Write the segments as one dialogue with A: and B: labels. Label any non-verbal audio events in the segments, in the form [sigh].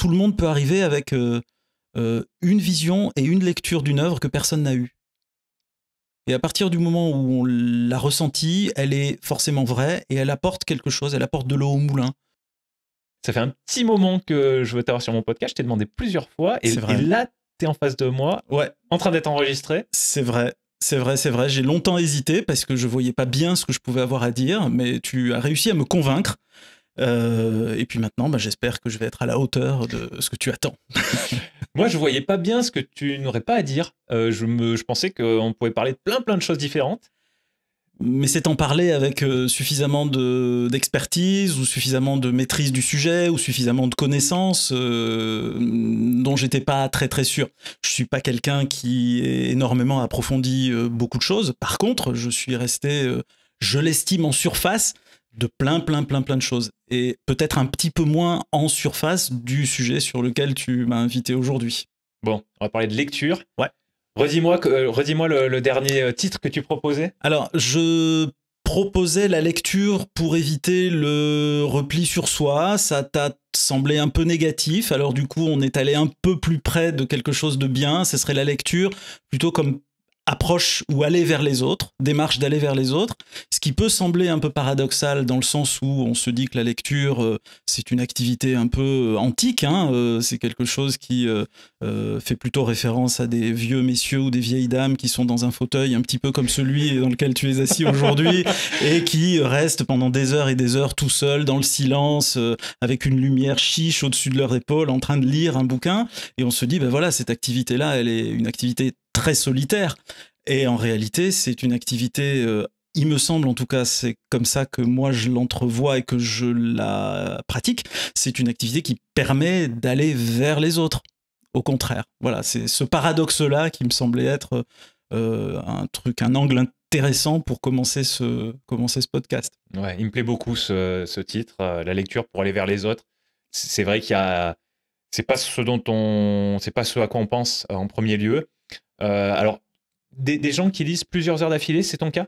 A: tout le monde peut arriver avec euh, euh, une vision et une lecture d'une œuvre que personne n'a eue. Et à partir du moment où on l'a ressentie, elle est forcément vraie
B: et elle apporte quelque chose, elle apporte de l'eau au moulin. Ça fait un petit moment que je veux t'avoir sur mon podcast, je t'ai demandé plusieurs fois et, là, tu es en face de moi, ouais. en train d'être enregistré.
A: C'est vrai. C'est vrai, c'est vrai. J'ai longtemps hésité parce que je voyais pas bien ce que je pouvais avoir à dire, mais tu as réussi à me convaincre. Euh, et puis maintenant, bah, j'espère que je vais être à la hauteur
B: de ce que tu attends. [laughs] Moi, je voyais pas bien ce que tu n'aurais pas à dire. Euh, je, pensais qu'on pouvait parler de plein plein de choses différentes. Mais c'est en parler avec euh, suffisamment
A: d'expertise ou suffisamment de maîtrise du sujet ou suffisamment de connaissances dont dont j'étais pas très très sûr. Je suis pas quelqu'un qui est énormément approfondi beaucoup de choses. Par contre, je suis resté, je l'estime en surface de plein plein plein plein de choses et peut-être un petit peu moins en surface du sujet sur lequel tu m'as invité aujourd'hui. Bon,
B: on va parler de lecture. Ouais. Redis-moi euh, redis le, le dernier euh, titre que tu proposais.
A: Alors, je proposais la lecture pour éviter le repli sur soi. Ça t'a semblé un peu négatif. Alors du coup, on est allé un peu plus près de quelque chose de bien. Ce serait la lecture plutôt comme approche ou aller vers les autres, démarche d'aller vers les autres, ce qui peut sembler un peu paradoxal dans le sens où on se dit que la lecture, euh, c'est une activité un peu euh, antique, hein, euh, c'est quelque chose qui fait plutôt référence à des vieux messieurs ou des vieilles dames qui sont dans un fauteuil un petit peu comme celui dans lequel tu es assis aujourd'hui [laughs] et qui restent pendant des heures et des heures tout seuls dans le silence, avec une lumière chiche au-dessus de leur épaule, en train de lire un bouquin, et on se dit, ben voilà, cette activité-là, elle est une activité très solitaire. Et en réalité, c'est une activité, euh, il me semble en tout cas, c'est comme ça que moi je l'entrevois et que je la pratique, c'est une activité qui permet d'aller vers les autres. Au contraire, voilà, c'est ce paradoxe-là qui me semblait être euh, un truc, un angle intéressant pour commencer ce, commencer ce podcast.
B: Ouais, il me plaît beaucoup ce, titre, euh, la lecture pour aller vers les autres. C'est vrai qu'il y a, c'est pas ce dont on, c'est pas ce à quoi on pense en premier lieu, euh, alors, des, gens qui lisent plusieurs heures d'affilée, c'est ton cas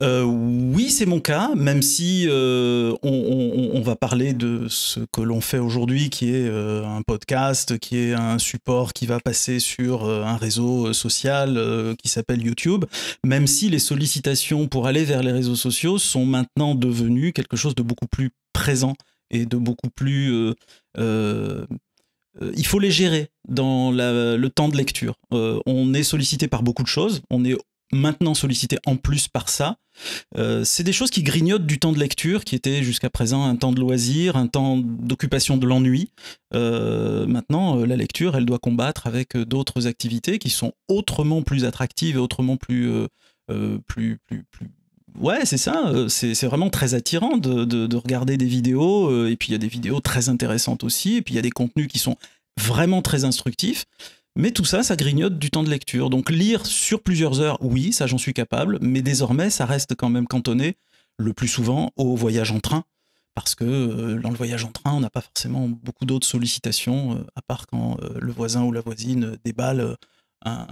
B: euh, oui, c'est mon cas, même
A: si euh, on, va parler de ce que l'on fait aujourd'hui, qui est un podcast, qui est un support qui va passer sur un réseau social qui s'appelle YouTube, même si les sollicitations pour aller vers les réseaux sociaux sont maintenant devenues quelque chose de beaucoup plus présent et de beaucoup plus euh, il faut les gérer dans le temps de lecture. Euh, on est sollicité par beaucoup de choses, on est maintenant sollicité en plus par ça. Euh, c'est des choses qui grignotent du temps de lecture, qui était jusqu'à présent un temps de loisir, un temps d'occupation de l'ennui. maintenant, la lecture, elle doit combattre avec d'autres activités qui sont autrement plus attractives et autrement plus, plus, plus, plus, ouais, c'est ça. Euh, c'est vraiment très attirant de, regarder des vidéos. Euh, et puis il y a des vidéos très intéressantes aussi. Et puis il y a des contenus qui sont vraiment très instructifs. Mais tout ça, ça grignote du temps de lecture. Donc lire sur plusieurs heures, oui, ça j'en suis capable, mais désormais, ça reste quand même cantonné le plus souvent au voyage en train. Parce que euh, dans le voyage en train, on n'a pas forcément beaucoup d'autres sollicitations, à part quand le voisin ou la voisine déballe un,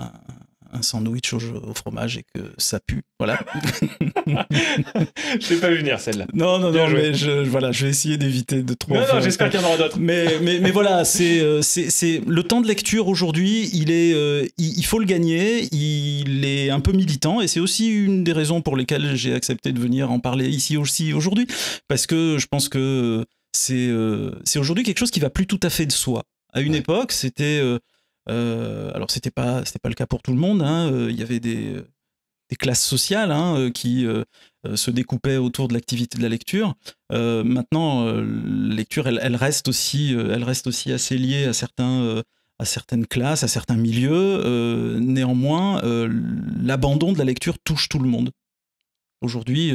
A: un sandwich au, fromage et que ça pue. Voilà. [laughs]
B: je vais pas venir celle-là. Non, non, non, mais je,
A: voilà, je vais essayer d'éviter de trop. Non, non, j'espère qu'il y en aura d'autres.
B: Mais, mais, voilà,
A: euh, c'est, c'est, le temps de lecture aujourd'hui, il est, euh, il, faut le gagner, il est un peu militant et c'est aussi une des raisons pour lesquelles j'ai accepté de venir en parler ici aussi aujourd'hui parce que je pense que c'est, euh, c'est aujourd'hui quelque chose qui va plus tout à fait de soi. À une époque, c'était euh, alors c'était pas c'était pas le cas pour tout le monde. Hein, euh, il y avait des, classes sociales hein, euh, qui se découpaient autour de l'activité de la lecture. maintenant, la lecture, elle, reste aussi, elle reste aussi assez liée à certains à certaines classes, à certains milieux. néanmoins, l'abandon de la lecture touche tout le monde. Aujourd'hui,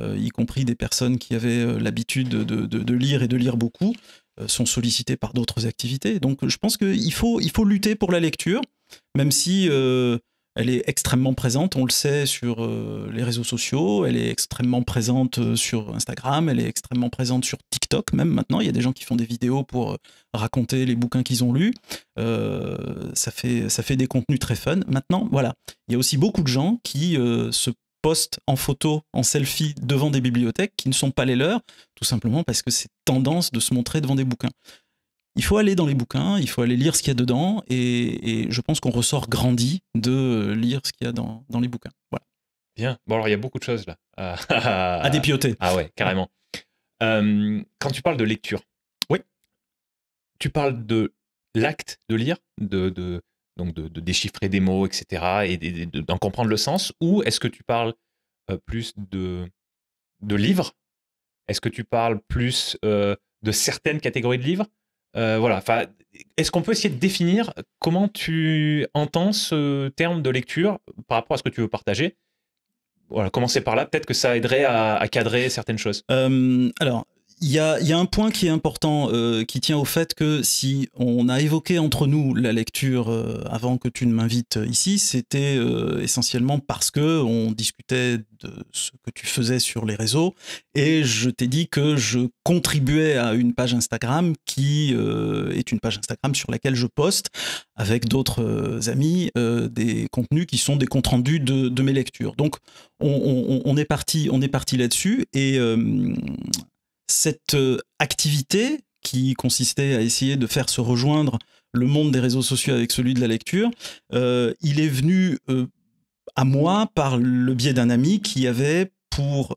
A: y compris des personnes qui avaient l'habitude de, lire et de lire beaucoup, euh, sont sollicités par d'autres activités. Donc je pense qu'il faut, il faut lutter pour la lecture, même si euh, elle est extrêmement présente, on le sait, sur euh, les réseaux sociaux, elle est extrêmement présente sur Instagram, elle est extrêmement présente sur TikTok même maintenant. Il y a des gens qui font des vidéos pour raconter les bouquins qu'ils ont lus. ça, fait, ça fait des contenus très fun. Maintenant, voilà, il y a aussi beaucoup de gens qui se en photo, en selfie devant des bibliothèques qui ne sont pas les leurs, tout simplement parce que c'est tendance de se montrer devant des bouquins. Il faut aller dans les bouquins, il faut aller lire ce qu'il y a dedans, et, je pense qu'on ressort grandi de lire ce qu'il y a dans, dans, les bouquins. Voilà.
B: Bien. Bon, alors il y a beaucoup de choses là. à dépioter. Ah ouais, carrément. Euh, quand tu parles de lecture, oui. tu parles de l'acte de lire, de donc de, déchiffrer des mots, etc., et d'en comprendre le sens, ou est-ce que tu parles euh, plus de, livres Est-ce que tu parles plus euh, de certaines catégories de livres euh, voilà. Enfin, est-ce qu'on peut essayer de définir comment tu entends ce terme de lecture par rapport à ce que tu veux partager Voilà, commencer par là. Peut-être que ça aiderait à, cadrer certaines choses.
A: alors, il y a, un point qui est important, euh, qui tient au fait que si on a évoqué entre nous la lecture euh, avant que tu ne m'invites ici, c'était euh, essentiellement parce que on discutait de ce que tu faisais sur les réseaux et je t'ai dit que je contribuais à une page Instagram qui est une page Instagram sur laquelle je poste avec d'autres amis des contenus qui sont des comptes rendus de, de mes lectures. Donc on, on est parti, on est parti là-dessus et cette euh, activité qui consistait à essayer de faire se rejoindre le monde des réseaux sociaux avec celui de la lecture, euh, il est venu euh, à moi par le biais d'un ami qui avait pour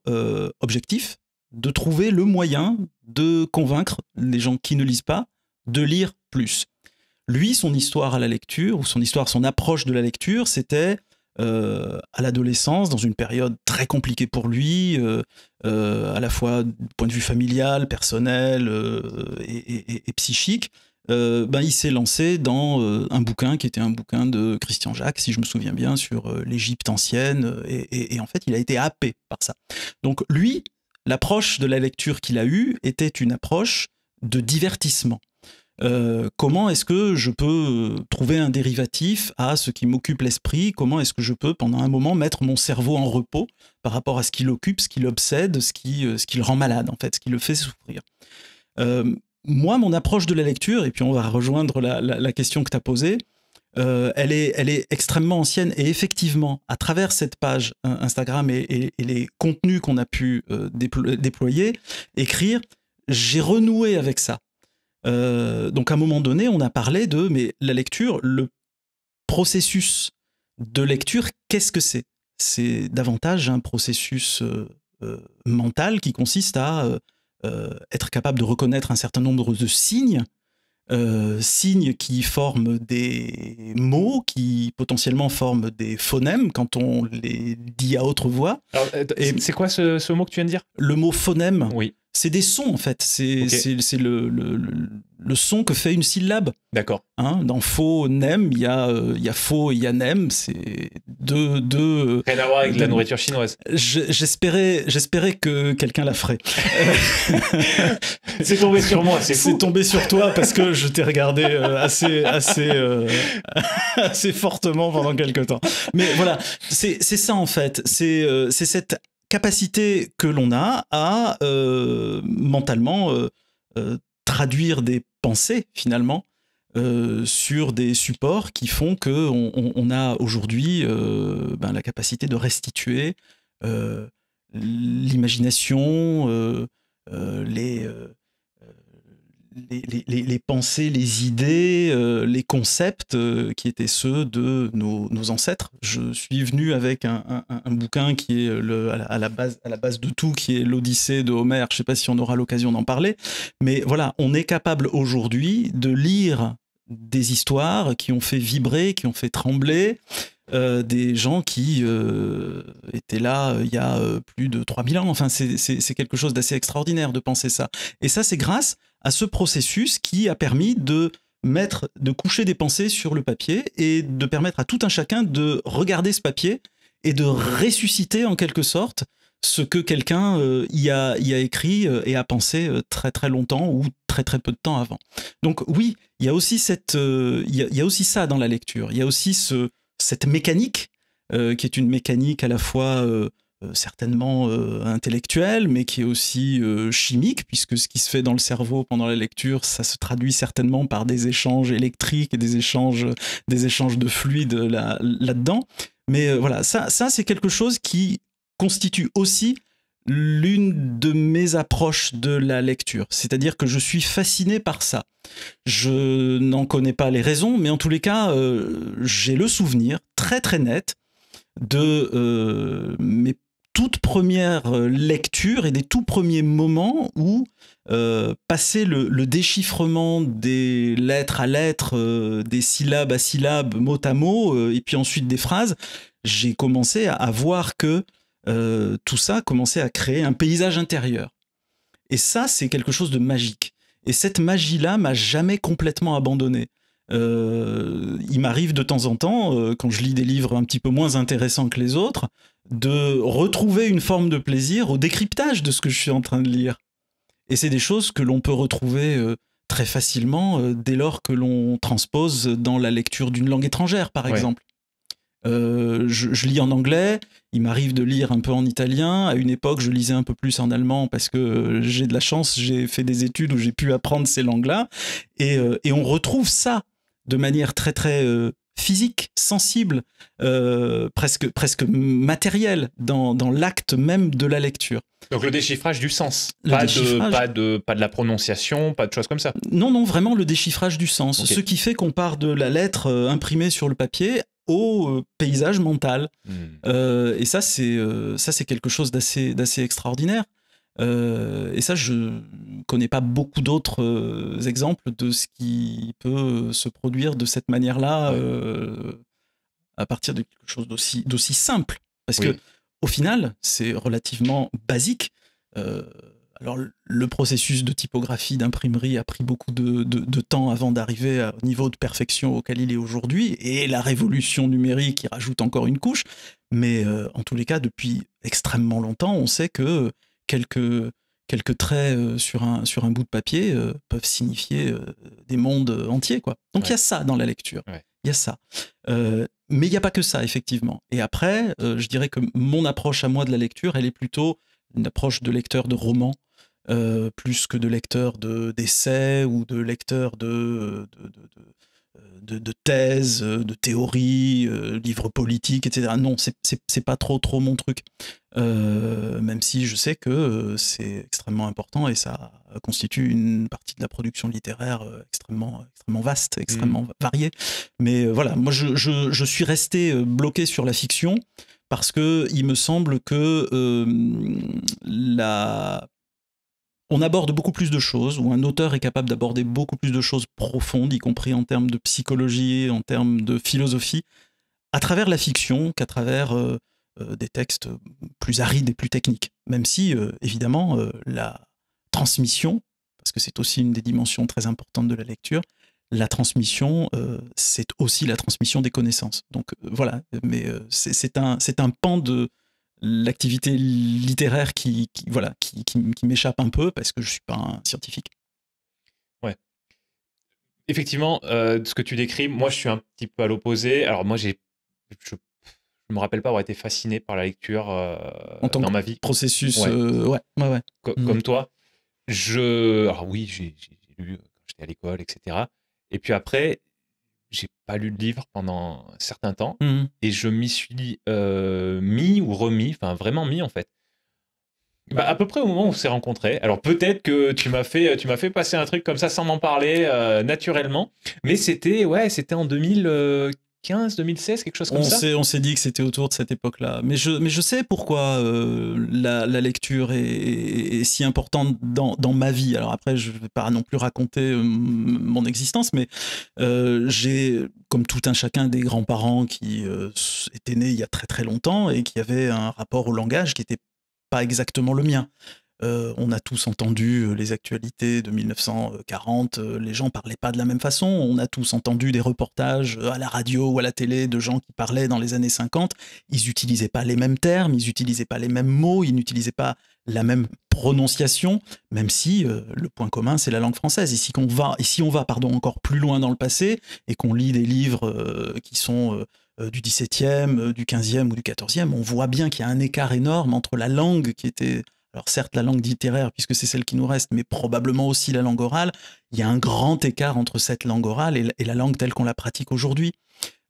A: objectif de trouver le moyen de convaincre les gens qui ne lisent pas de lire plus. Lui, son histoire à la lecture, ou son histoire, son approche de la lecture, c'était euh, à l'adolescence, dans une période très compliquée pour lui, euh, euh, à la fois du point de vue familial, personnel et, psychique, ben, il s'est lancé dans un bouquin qui était un bouquin de Christian Jacques, si je me souviens bien, sur l'Égypte ancienne, et, et, en fait il a été happé par ça. Donc lui, l'approche de la lecture qu'il a eue était une approche de divertissement. Euh, comment est-ce que je peux euh, trouver un dérivatif à ce qui m'occupe l'esprit Comment est-ce que je peux, pendant un moment, mettre mon cerveau en repos par rapport à ce qui l'occupe, ce qui l'obsède, ce qui, ce qui le rend malade, en fait, ce qui le fait souffrir euh, Moi, mon approche de la lecture, et puis on va rejoindre la, question que tu as posée, elle, est, elle est extrêmement ancienne et effectivement, à travers cette page hein, Instagram et, les contenus qu'on a pu déployer, écrire, j'ai renoué avec ça. Euh, donc à un moment donné, on a parlé de mais la lecture, le processus de lecture, qu'est-ce que c'est C'est davantage un processus euh, euh, mental qui consiste à être capable de reconnaître un certain nombre de signes, signes qui forment des mots, qui potentiellement forment des phonèmes quand on les dit à autre voix. C'est quoi ce mot que tu viens de dire Le mot phonème. Oui. C'est des sons en fait. C'est le, son que fait une syllabe. D'accord. Hein, dans faux nem, il y a euh, il faux, il y a nem. C'est deux Rien à voir avec la nourriture chinoise. J'espérais que quelqu'un la ferait. [laughs]
B: c'est tombé sur moi. C'est [laughs] C'est tombé sur toi parce que je t'ai
A: regardé euh, assez assez euh, [laughs] assez fortement pendant quelques temps. Mais voilà, c'est ça en fait. c'est cette capacité que l'on a à euh, mentalement euh, euh, traduire des pensées finalement sur des supports qui font que on, a aujourd'hui ben, la capacité de restituer l'imagination, les les, pensées, les idées, euh, les concepts euh, qui étaient ceux de nos, ancêtres. Je suis venu avec un, bouquin qui est à, la, base, de tout, qui est l'Odyssée de Homère. Je ne sais pas si on aura l'occasion d'en parler, mais voilà, on est capable aujourd'hui de lire des histoires qui ont fait vibrer, qui ont fait trembler. Euh, des gens qui étaient là il y a plus de 3000 ans. Enfin, c'est quelque chose d'assez extraordinaire de penser ça. Et ça, c'est grâce à ce processus qui a permis de mettre, de coucher des pensées sur le papier et de permettre à tout un chacun de regarder ce papier et de ressusciter en quelque sorte ce que quelqu'un euh, y, a, écrit euh, et a pensé euh, très très longtemps ou très très peu de temps avant. Donc oui, il y a aussi y, aussi ça dans la lecture. Il y a aussi ce, cette mécanique qui est une mécanique à la fois euh, certainement euh, intellectuel, mais qui est aussi euh, chimique, puisque ce qui se fait dans le cerveau pendant la lecture, ça se traduit certainement par des échanges électriques et des échanges, des échanges de fluides là-dedans. mais voilà, ça, ça c'est quelque chose qui constitue aussi l'une de mes approches de la lecture. C'est-à-dire que je suis fasciné par ça. Je n'en connais pas les raisons, mais en tous les cas, j'ai le souvenir très très net de mes toute première euh, lecture et des tout premiers moments où, euh, passer le, déchiffrement des lettres à lettres, euh, des syllabes à syllabes, mot à mot, euh, et puis ensuite des phrases, j'ai commencé à, voir que tout ça commençait à créer un paysage intérieur. Et ça, c'est quelque chose de magique. Et cette magie-là m'a jamais complètement abandonné. il m'arrive de temps en temps, quand je lis des livres un petit peu moins intéressants que les autres, de retrouver une forme de plaisir au décryptage de ce que je suis en train de lire. Et c'est des choses que l'on peut retrouver euh, très facilement euh, dès lors que l'on transpose dans la lecture d'une langue étrangère, par exemple. Euh, je, lis en anglais, il m'arrive de lire un peu en italien. À une époque, je lisais un peu plus en allemand parce que j'ai de la chance, j'ai fait des études où j'ai pu apprendre ces langues-là. et, on retrouve ça de manière très très physique, sensible, euh, presque, presque matériel dans, l'acte même de la lecture.
B: Donc le déchiffrage du sens, pas, De, pas, de, la prononciation, pas de choses comme ça.
A: Non, non, vraiment le déchiffrage du sens, ce qui fait qu'on part de la lettre euh, imprimée sur le papier au euh, paysage mental. Hmm. et ça, c'est ça c'est quelque chose d'assez extraordinaire. Euh, et ça, je connais pas beaucoup d'autres euh, exemples de ce qui peut se produire de cette manière-là euh, à partir de quelque chose d'aussi, d'aussi simple. Parce qu'au que, au final, c'est relativement basique. alors, le processus de typographie, d'imprimerie a pris beaucoup de, temps avant d'arriver au niveau de perfection auquel il est aujourd'hui, et la révolution numérique y rajoute encore une couche. Mais en tous les cas, depuis extrêmement longtemps, on sait que quelques, quelques traits euh, sur un, sur un bout de papier euh, peuvent signifier euh, des mondes entiers. Quoi. Donc il y a ça dans la lecture. Il y a ça. mais il n'y a pas que ça, effectivement. Et après, je dirais que mon approche à moi de la lecture, elle est plutôt une approche de lecteur de roman. plus que de lecteur d'essais ou de lecteur de, euh, de, thèses, euh, de théories, euh, livres politiques, etc. Non, c'est pas trop trop mon truc. même si je sais que c'est extrêmement important et ça constitue une partie de la production littéraire extrêmement, extrêmement vaste, extrêmement mmh. variée. Mais voilà, moi je, suis resté bloqué sur la fiction parce que il me semble que la on aborde beaucoup plus de choses, ou un auteur est capable d'aborder beaucoup plus de choses profondes, y compris en termes de psychologie, en termes de philosophie, à travers la fiction qu'à travers euh, euh, des textes plus arides et plus techniques. Même si, euh, évidemment, la transmission, parce que c'est aussi une des dimensions très importantes de la lecture, la transmission, c'est aussi la transmission des connaissances. Donc voilà, mais c'est un, un pan de, l'activité littéraire qui, voilà, qui, m'échappe un peu parce que je suis pas un scientifique. Ouais.
B: Effectivement, euh, ce que tu décris, moi je suis un petit peu à l'opposé. Alors moi j'ai, je ne me rappelle pas avoir été fasciné par la lecture euh, dans ma vie. Processus, ouais, euh, ouais,
A: mmh.
B: comme toi. Je, alors oui, j'ai lu quand j'étais à l'école, etc. Et puis après, j'ai pas lu le livre pendant un certain temps mmh et je m'y suis euh, mis ou remis, enfin vraiment mis en fait. Bah, à peu près au moment où on s'est rencontrés. Alors peut-être que tu m'as fait, tu m'as fait passer un truc comme ça sans m'en parler euh, naturellement, mais c'était ouais, c'était en 2015, 2015, 2016, quelque chose comme on ça.
A: on s'est dit que c'était autour de cette époque-là. Mais je, mais je sais pourquoi euh, la, lecture est, si importante dans, ma vie. Alors après, je ne vais pas non plus raconter euh, mon existence, mais euh, j'ai, comme tout un chacun, des grands-parents qui étaient nés il y a très très longtemps et qui avaient un rapport au langage qui n'était pas exactement le mien. Euh, on a tous entendu euh, les actualités de 1940, euh, les gens parlaient pas de la même façon. On a tous entendu des reportages à la radio ou à la télé de gens qui parlaient dans les années 50. Ils n'utilisaient pas les mêmes termes, ils n'utilisaient pas les mêmes mots, ils n'utilisaient pas la même prononciation, même si le point commun c'est la langue française. Et si on va, encore plus loin dans le passé et qu'on lit des livres qui sont du 17e, du 15e ou du 14e, on voit bien qu'il y a un écart énorme entre la langue qui était alors certes la langue littéraire puisque c'est celle qui nous reste, mais probablement aussi la langue orale, il y a un grand écart entre cette langue orale et, la langue telle qu'on la pratique aujourd'hui.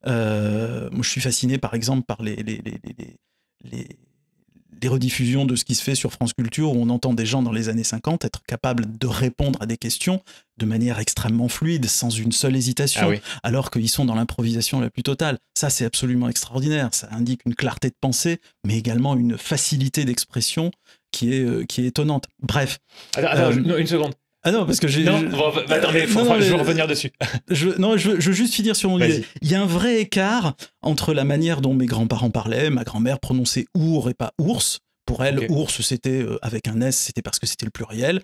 A: Euh, je suis fasciné par exemple par les, les, rediffusions de ce qui se fait sur France Culture, où on entend des gens dans les années 50 être capables de répondre à des questions de manière extrêmement fluide, sans une seule hésitation, ah alors qu'ils sont dans l'improvisation la plus totale. Ça, c'est absolument extraordinaire. Ça indique une clarté de pensée, mais également une facilité d'expression qui est, euh, qui est étonnante. Bref. Euh, une
B: seconde. Ah non, parce que j'ai. Non, je... je revenir dessus.
A: [laughs] non, je, veux juste finir sur mon idée. Il y a un vrai écart entre la manière dont mes grands-parents parlaient, ma grand-mère prononçait ours et pas ours. Pour elle, ours, c'était euh, avec un S, c'était parce que c'était le pluriel.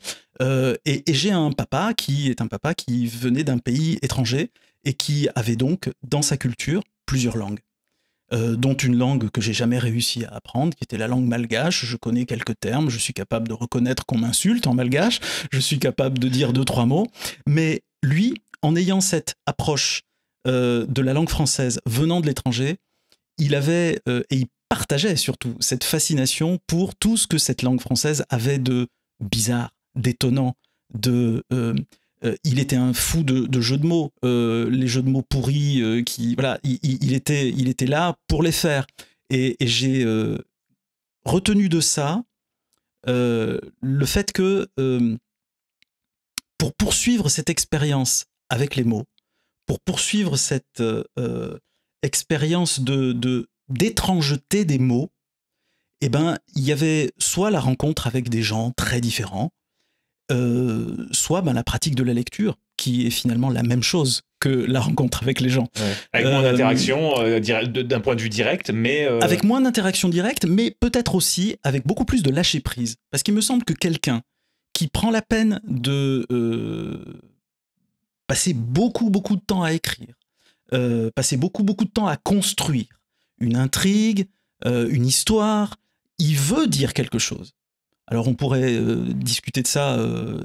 A: et j'ai un papa qui est un papa qui venait d'un pays étranger et qui avait donc dans sa culture plusieurs langues. Euh, dont une langue que j'ai jamais réussi à apprendre, qui était la langue malgache. Je connais quelques termes, je suis capable de reconnaître qu'on m'insulte en malgache, je suis capable de dire deux, trois mots. Mais lui, en ayant cette approche euh, de la langue française venant de l'étranger, il avait, euh, et il partageait surtout, cette fascination pour tout ce que cette langue française avait de bizarre, d'étonnant, de euh, il était un fou de, jeux de mots, euh, les jeux de mots pourris, euh, qui voilà, il, était, là pour les faire. Et, j'ai retenu de ça le fait que pour poursuivre cette expérience avec les mots, pour poursuivre cette expérience d'étrangeté des mots, eh ben, il y avait soit la rencontre avec des gens très différents, euh, soit ben, la pratique de la lecture, qui est finalement la même chose que la rencontre avec les gens.
B: Avec moins euh, d'interaction euh, d'un point de vue direct, mais... Avec
A: moins d'interaction directe, mais peut-être aussi avec beaucoup plus de lâcher prise. Parce qu'il me semble que quelqu'un qui prend la peine de passer beaucoup, beaucoup de temps à écrire, passer beaucoup, beaucoup de temps à construire une intrigue, une histoire, il veut dire quelque chose. Alors on pourrait euh, discuter de ça euh,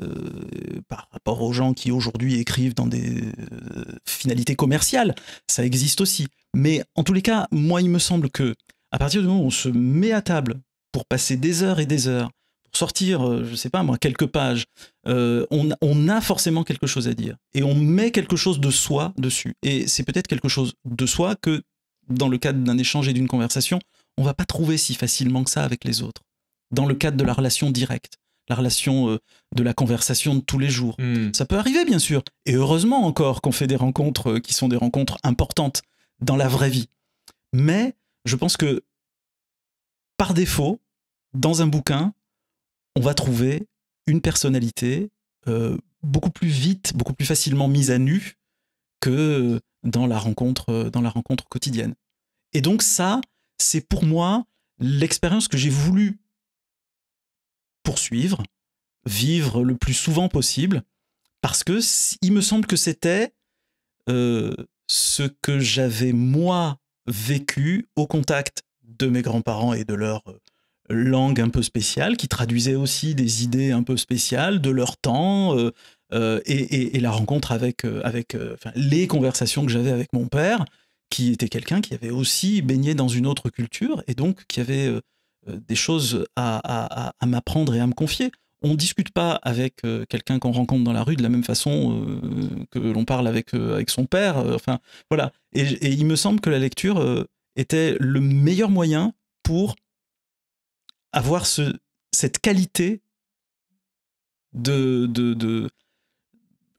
A: par rapport aux gens qui aujourd'hui écrivent dans des euh, finalités commerciales, ça existe aussi. Mais en tous les cas, moi il me semble que à partir du moment où on se met à table pour passer des heures et des heures, pour sortir, je sais pas moi, quelques pages, on, on, a forcément quelque chose à dire et on met quelque chose de soi dessus. Et c'est peut-être quelque chose de soi que dans le cadre d'un échange et d'une conversation, on va pas trouver si facilement que ça avec les autres dans le cadre de la relation directe, la relation euh, de la conversation de tous les jours. Hmm. Ça peut arriver, bien sûr. Et heureusement encore qu'on fait des rencontres euh, qui sont des rencontres importantes dans la vraie vie. Mais je pense que par défaut, dans un bouquin, on va trouver une personnalité euh, beaucoup plus vite, beaucoup plus facilement mise à nu que dans la rencontre, dans la rencontre quotidienne. Et donc ça, c'est pour moi l'expérience que j'ai voulu poursuivre, vivre le plus souvent possible, parce que il me semble que c'était euh, ce que j'avais moi vécu au contact de mes grands-parents et de leur euh, langue un peu spéciale, qui traduisait aussi des idées un peu spéciales de leur temps euh, et, la rencontre avec, avec les conversations que j'avais avec mon père, qui était quelqu'un qui avait aussi baigné dans une autre culture et donc qui avait euh, des choses à, m'apprendre et à me confier. On ne discute pas avec euh, quelqu'un qu'on rencontre dans la rue de la même façon euh, que l'on parle avec, avec son père. enfin, voilà. Et, il me semble que la lecture était le meilleur moyen pour avoir ce, cette qualité de, de, de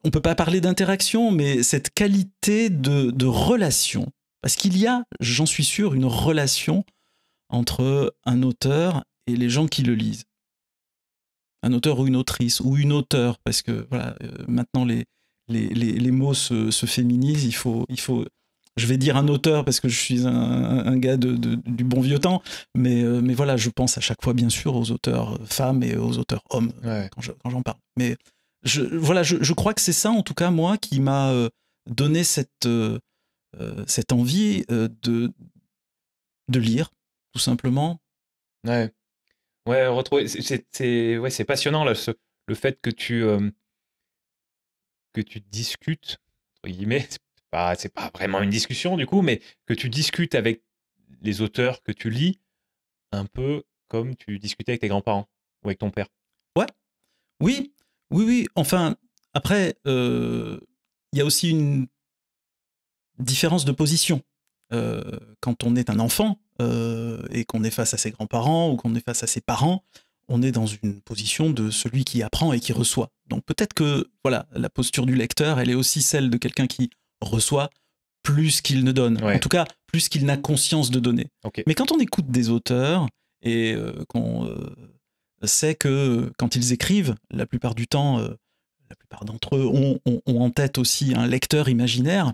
A: on peut pas parler d'interaction, mais cette qualité de, de relation. Parce qu'il y a, j'en suis sûr, une relation entre un auteur et les gens qui le lisent. Un auteur ou une autrice, ou une auteure, parce que voilà, euh, maintenant les, les, les, mots se, se, féminisent, il faut, il faut, je vais dire un auteur parce que je suis un, un gars de, du bon vieux temps, mais, euh, mais voilà, je pense à chaque fois bien sûr aux auteurs euh, femmes et aux auteurs hommes quand j'en parle. Mais je, voilà, je, je crois que c'est ça en tout cas moi qui m'a donné cette, cette envie de, de lire, tout simplement. Ouais,
B: ouais, retrouver, c'est ouais, c'est passionnant le fait que tu euh, que tu discutes entre guillemets, c'est pas, pas vraiment une discussion du coup, mais que tu discutes avec les auteurs que tu lis, un peu comme tu discutais avec tes grands-parents ou avec ton père. Ouais, oui, oui, oui. Enfin, après, euh, il y a aussi une
A: différence de position. Euh, quand on est un enfant, euh, et qu'on est face à ses grands-parents ou qu'on est face à ses parents, on est dans une position de celui qui apprend et qui reçoit. Donc peut-être que voilà, la posture du lecteur, elle est aussi celle de quelqu'un qui reçoit plus qu'il ne donne. En tout cas, plus qu'il n'a conscience de donner. Mais quand on écoute des auteurs et euh, qu'on euh, sait que quand ils écrivent, la plupart du temps, la plupart d'entre eux ont, en tête aussi un lecteur imaginaire,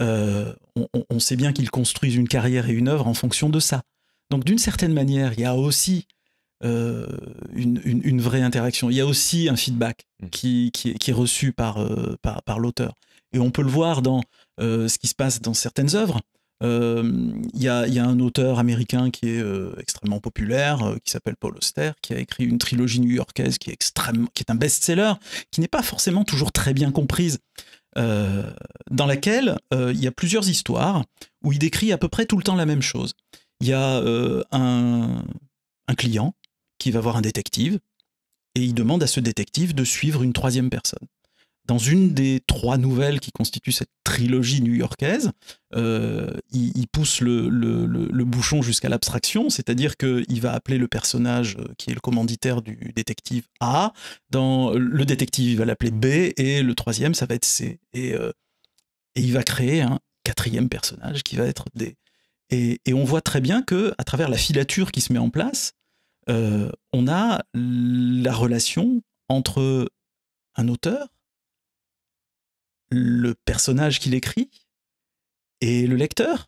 A: euh, on, sait bien qu'ils construisent une carrière et une œuvre en fonction de ça. Donc d'une certaine manière, il y a aussi euh, une, vraie interaction, il y a aussi un feedback mmh. qui, est reçu euh, par, l'auteur. Et on peut le voir dans ce qui se passe dans certaines œuvres. Il y a, un auteur américain qui est extrêmement populaire, qui s'appelle Paul Auster, qui a écrit une trilogie new-yorkaise qui qui est un best-seller, qui n'est pas forcément toujours très bien comprise. Euh, dans laquelle euh, il y a plusieurs histoires où il décrit à peu près tout le temps la même chose. Il y a euh, un, client qui va voir un détective et il demande à ce détective de suivre une troisième personne dans une des trois nouvelles qui constituent cette trilogie new-yorkaise, euh, il, pousse le, bouchon jusqu'à l'abstraction, c'est-à-dire qu'il va appeler le personnage euh, qui est le commanditaire du détective A, dans le détective il va l'appeler B, et le troisième ça va être C. Et, euh, il va créer un quatrième personnage qui va être D. Et, on voit très bien que à travers la filature qui se met en place, on a la relation entre un auteur le personnage qui l'écrit et le lecteur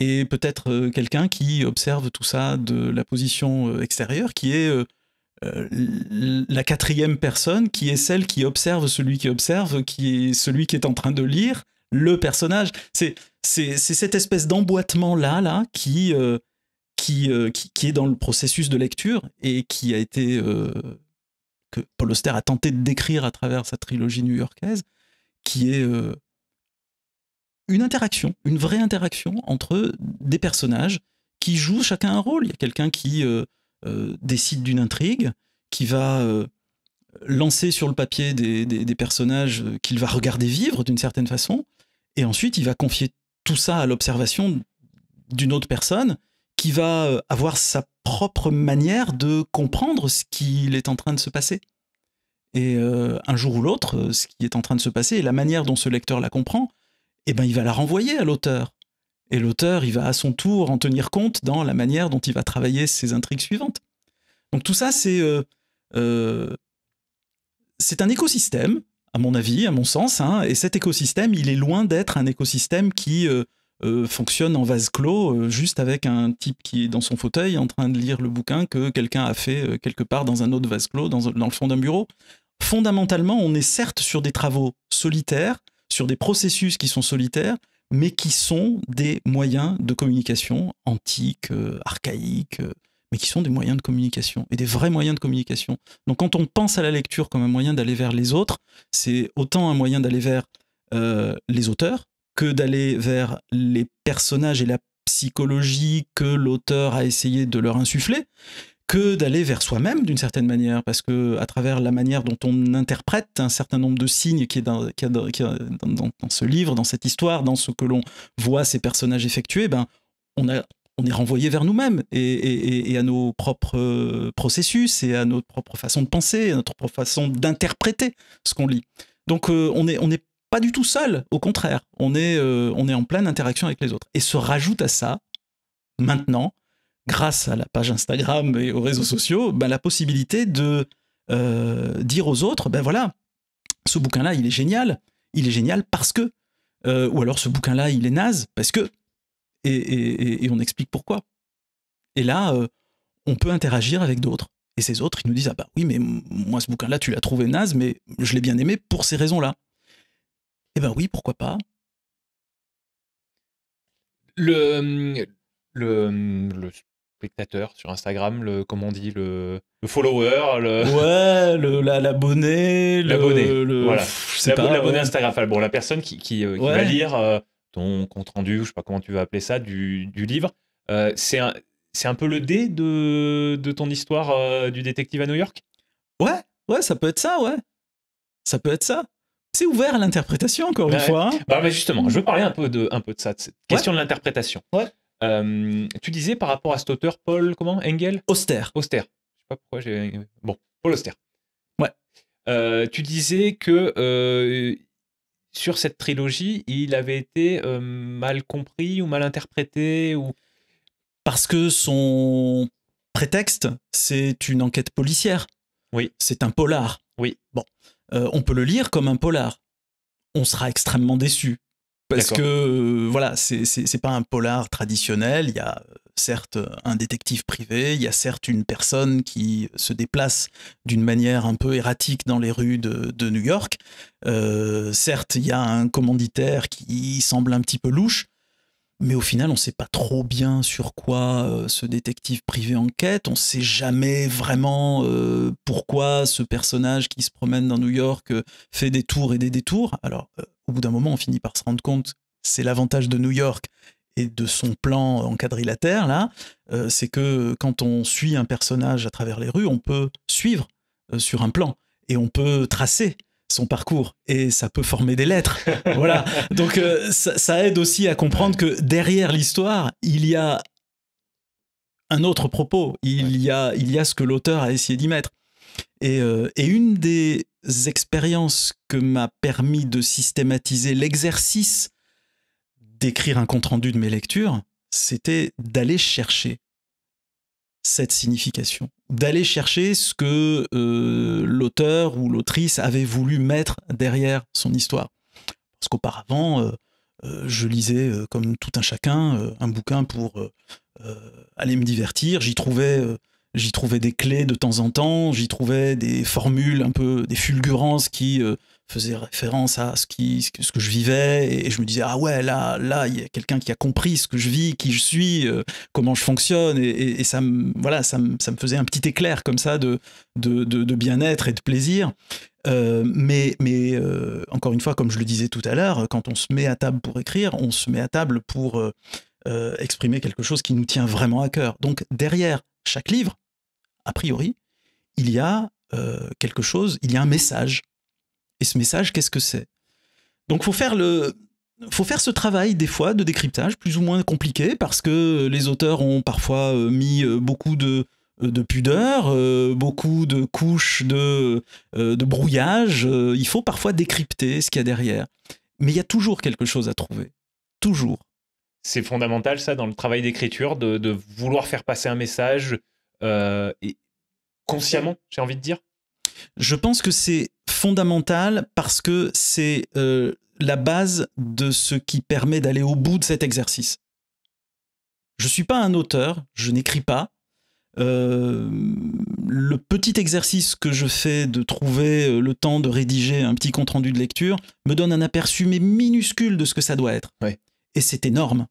A: et peut-être euh, quelqu'un qui observe tout ça de la position euh, extérieure, qui est euh, la quatrième personne, qui est celle qui observe celui qui observe, qui est celui qui est en train de lire le personnage. C'est c'est cette espèce d'emboîtement là là qui qui, est dans le processus de lecture et qui a été que Paul Auster a tenté de décrire à travers sa trilogie new-yorkaise qui est euh, une interaction, une vraie interaction entre des personnages qui jouent chacun un rôle. Il y a quelqu'un qui euh, euh, décide d'une intrigue, qui va lancer sur le papier des, des personnages qu'il va regarder vivre d'une certaine façon, et ensuite il va confier tout ça à l'observation d'une autre personne qui va avoir sa propre manière de comprendre ce qu'il est en train de se passer. Et euh, un jour ou l'autre, euh, ce qui est en train de se passer et la manière dont ce lecteur la comprend, eh ben, il va la renvoyer à l'auteur. Et l'auteur, il va à son tour en tenir compte dans la manière dont il va travailler ses intrigues suivantes. Donc tout ça, c'est euh, un écosystème, à mon avis, à mon sens, hein, et cet écosystème, il est loin d'être un écosystème qui euh, fonctionne en vase clos, euh, juste avec un type qui est dans son fauteuil en train de lire le bouquin que quelqu'un a fait euh, quelque part dans un autre vase clos, dans, le fond d'un bureau. Fondamentalement, on est certes sur des travaux solitaires, sur des processus qui sont solitaires, mais qui sont des moyens de communication antiques, archaïques, mais qui sont des moyens de communication et des vrais moyens de communication. Donc quand on pense à la lecture comme un moyen d'aller vers les autres, c'est autant un moyen d'aller vers les auteurs que d'aller vers les personnages et la psychologie que l'auteur a essayé de leur insuffler, que d'aller vers soi-même d'une certaine manière, parce que à travers la manière dont on interprète un certain nombre de signes qui est dans, qui ce livre, dans cette histoire, dans ce que l'on voit ces personnages effectuer, ben on, on est renvoyé vers nous-mêmes et, à nos propres processus et à notre propre façon de penser, à notre propre façon d'interpréter ce qu'on lit. Donc euh, on, est, on est pas du tout seul, au contraire, on est, euh, on est en pleine interaction avec les autres. Et se rajoute à ça, maintenant, grâce à la page Instagram et aux réseaux sociaux, bah, la possibilité de euh, dire aux autres, ben voilà, ce bouquin-là, il est génial, il est génial parce que, euh, ou alors ce bouquin-là, il est naze parce que, et, et on explique pourquoi. Et là, on peut interagir avec d'autres. Et ces autres, ils nous disent, ah ben oui, mais moi, ce bouquin-là, tu l'as trouvé naze, mais je l'ai bien aimé pour ces raisons-là. Eh bien oui, pourquoi pas.
B: Le, le, le spectateur sur Instagram, le, comment on dit, le, follower, le... Ouais,
A: l'abonné, la, l'abonné, le... voilà. L'abonné
B: Instagram, bon, la personne qui, qui, euh, va lire euh, ton compte rendu, je sais pas comment tu vas appeler ça, du, du livre, euh, c'est un, un peu le dé de, de ton histoire du détective à New York Ouais, ouais, ça peut être ça, ouais. Ça peut être ça. C'est ouvert à l'interprétation, encore une fois. Hein. Bah, mais justement, je veux parler un peu de, un peu de ça, de cette question de l'interprétation. Euh, tu disais par rapport à cet auteur, Paul, comment Engel Auster. Auster. Je sais pas pourquoi j'ai. Bon, Paul Auster. Ouais. Euh, tu disais que euh, sur cette trilogie, il avait été mal compris ou mal interprété ou... Parce
A: que son prétexte, c'est une enquête policière. Oui. C'est un polar. Oui. Bon. Euh, on peut le lire comme un polar. On sera extrêmement déçu. Parce que, euh, voilà, c'est pas un polar traditionnel. Il y a euh, certes un détective privé, il y a certes une personne qui se déplace d'une manière un peu erratique dans les rues de, de New York. certes, il y a un commanditaire qui semble un petit peu louche mais au final, on ne sait pas trop bien sur quoi euh, ce détective privé enquête. On ne sait jamais vraiment euh, pourquoi ce personnage qui se promène dans New York euh, fait des tours et des détours. Alors, au bout d'un moment, on finit par se rendre compte, c'est l'avantage de New York et de son plan en quadrilatère, là, c'est que quand on suit un personnage à travers les rues, on peut suivre sur un plan et on peut tracer son parcours et ça peut former des lettres. [laughs] voilà. Donc euh, ça, aide aussi à comprendre que derrière l'histoire, il y a un autre propos, il y a, il y a ce que l'auteur a essayé d'y mettre. Euh, et, une des expériences que m'a permis de systématiser l'exercice d'écrire un compte-rendu de mes lectures, c'était d'aller chercher cette signification, d'aller chercher ce que euh, l'auteur ou l'autrice avait voulu mettre derrière son histoire. Parce qu'auparavant, euh, euh, je lisais comme tout un chacun un bouquin pour aller me divertir, j'y trouvais... J'y trouvais des clés de temps en temps, j'y trouvais des formules, un peu des fulgurances qui faisait référence à ce, qui, ce que je vivais et je me disais ah ouais là là il y a quelqu'un qui a compris ce que je vis qui je suis euh, comment je fonctionne et, ça me voilà ça me, ça me, faisait un petit éclair comme ça de de, de, bien-être et de plaisir euh, mais mais euh, encore une fois comme je le disais tout à l'heure quand on se met à table pour écrire on se met à table pour exprimer quelque chose qui nous tient vraiment à cœur donc derrière chaque livre a priori il y a quelque chose il y a un message et ce message, qu'est-ce que c'est Donc faut faire le, faut faire ce travail des fois de décryptage plus ou moins compliqué parce que les auteurs ont parfois euh, mis euh, beaucoup de, euh, pudeur, beaucoup de couches de, de brouillage. il faut parfois décrypter ce qu'il y a derrière. Mais il y a toujours
B: quelque chose à trouver. Toujours. C'est fondamental ça dans le travail d'écriture, de, vouloir faire passer un message consciemment, j'ai envie de dire.
A: Je pense que c'est fondamental parce que c'est euh, la base de ce qui permet d'aller au bout de cet exercice. Je ne suis pas un auteur, je n'écris pas. Euh, le petit exercice que je fais de trouver euh, le temps de rédiger un petit compte-rendu de lecture me donne un aperçu mais minuscule de ce que ça doit être. Et c'est énorme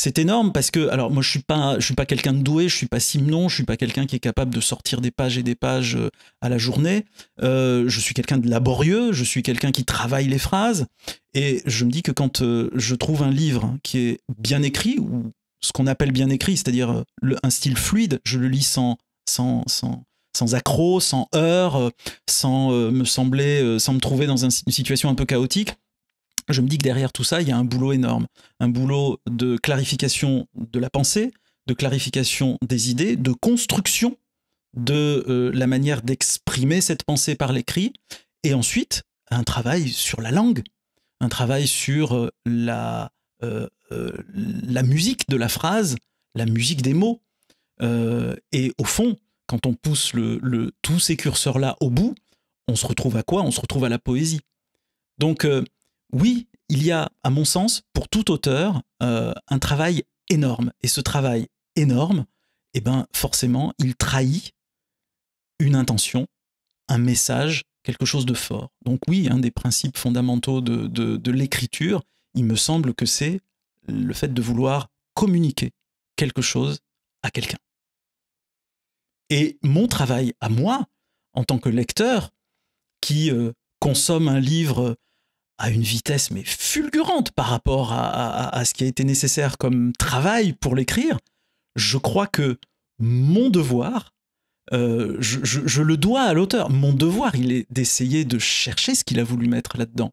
A: c'est énorme parce que alors moi je suis pas je suis pas quelqu'un de doué, je suis pas simnon, je suis pas quelqu'un qui est capable de sortir des pages et des pages euh, à la journée. Euh, je suis quelqu'un de laborieux, je suis quelqu'un qui travaille les phrases et je me dis que quand euh, je trouve un livre qui est bien écrit ou ce qu'on appelle bien écrit, c'est-à-dire un style fluide, je le lis sans sans sans sans sans heurts, sans me sembler, sans me trouver dans une situation un peu chaotique je me dis que derrière tout ça, il y a un boulot énorme, un boulot de clarification de la pensée, de clarification des idées, de construction de euh, la manière d'exprimer cette pensée par l'écrit, et ensuite un travail sur la langue, un travail sur euh, la, euh, la musique de la phrase, la musique des mots. et au fond, quand on pousse tous ces curseurs-là au bout, on se retrouve à quoi On se retrouve à la poésie. Donc oui, il y a, à mon sens, pour tout auteur, euh, un travail énorme. Et ce travail énorme, eh ben, forcément, il trahit une intention, un message, quelque chose de fort. Donc oui, un des principes fondamentaux de, l'écriture, il me semble que c'est le fait de vouloir communiquer quelque chose à quelqu'un. Et mon travail à moi, en tant que lecteur, qui euh, consomme un livre à une vitesse mais
B: fulgurante
A: par rapport à, ce qui a été nécessaire comme travail pour l'écrire, je crois que mon devoir, euh, je, le dois à l'auteur. Mon devoir, il est d'essayer de chercher ce qu'il a voulu mettre là-dedans.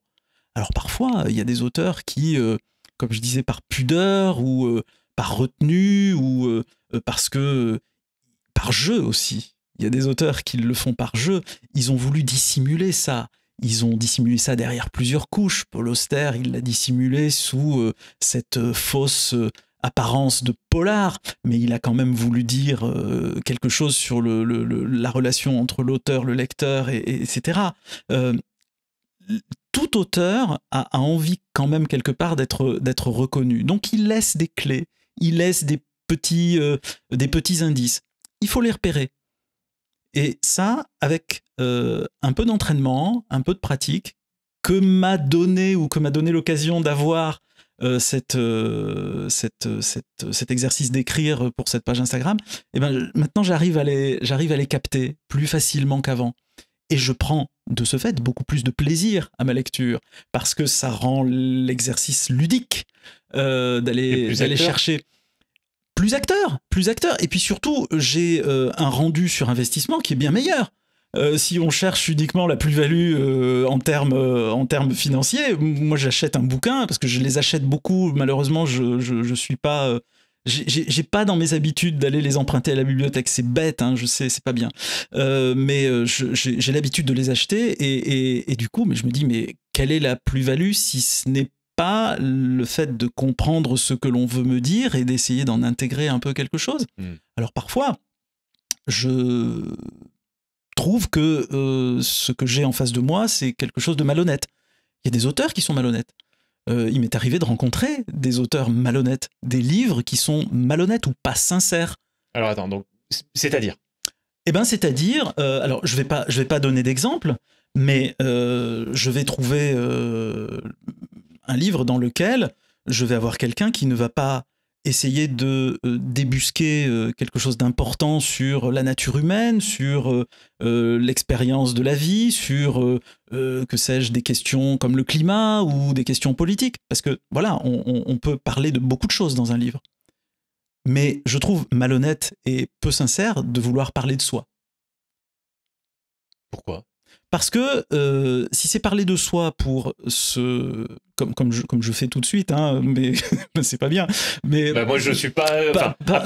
A: Alors parfois, il y a des auteurs qui, euh, comme je disais, par pudeur ou euh, par retenue ou parce que par jeu aussi. Il y a des auteurs qui le font par jeu. Ils ont voulu dissimuler ça. Ils ont dissimulé ça derrière plusieurs couches. Paul Auster, il l'a dissimulé sous euh, cette euh, fausse euh, apparence de polar, mais il a quand même voulu dire quelque chose sur la relation entre l'auteur, le lecteur, etc. tout auteur a, envie quand même quelque part d'être reconnu. Donc il laisse des clés, il laisse des petits indices. Il faut les repérer. Et ça, avec euh, un peu d'entraînement, un peu de pratique, que m'a donné ou que m'a donné l'occasion d'avoir euh, euh, cet exercice d'écrire pour cette page Instagram, et eh ben, maintenant j'arrive à, les, à les capter plus facilement qu'avant. Et je prends de ce fait beaucoup plus de plaisir à ma lecture, parce que ça rend l'exercice ludique d'aller, d'aller chercher plus acteurs, plus acteurs. Et puis surtout, j'ai euh, un rendu sur investissement qui est bien meilleur. Euh, si on cherche uniquement la plus-value euh, en termes en termes financiers, moi j'achète un bouquin parce que je les achète beaucoup. Malheureusement, je je, suis pas j'ai pas dans mes habitudes d'aller les emprunter à la bibliothèque, c'est bête, hein, je sais, c'est pas bien. mais j'ai l'habitude de les acheter et, du coup, mais je me dis, mais quelle est la plus-value si ce n'est pas le fait de comprendre ce que l'on veut me dire et d'essayer d'en intégrer un peu quelque chose. Mm. Alors parfois, je trouve que euh, ce que j'ai en face de moi, c'est quelque chose de malhonnête. Il y a des auteurs qui sont malhonnêtes. Euh, il m'est arrivé de rencontrer des auteurs malhonnêtes, des livres qui sont malhonnêtes ou pas sincères.
B: Alors attends, donc c'est-à-dire
A: Eh ben c'est-à-dire, euh, alors je vais pas, je vais pas donner d'exemple, mais je vais trouver un livre dans lequel je vais avoir quelqu'un qui ne va pas essayer de euh, débusquer euh, quelque chose d'important sur la nature humaine, sur euh, l'expérience de la vie, sur, que sais-je, des questions comme le climat ou des questions politiques. Parce que, voilà, on, peut parler de beaucoup de choses dans un livre. Mais je trouve malhonnête et peu sincère de vouloir parler de soi. Pourquoi parce que euh, si c'est parler de soi pour ce... comme, comme, je, comme je fais tout de suite, hein, mais [laughs] ben, c'est pas bien.
B: Mais ben, moi je suis pas,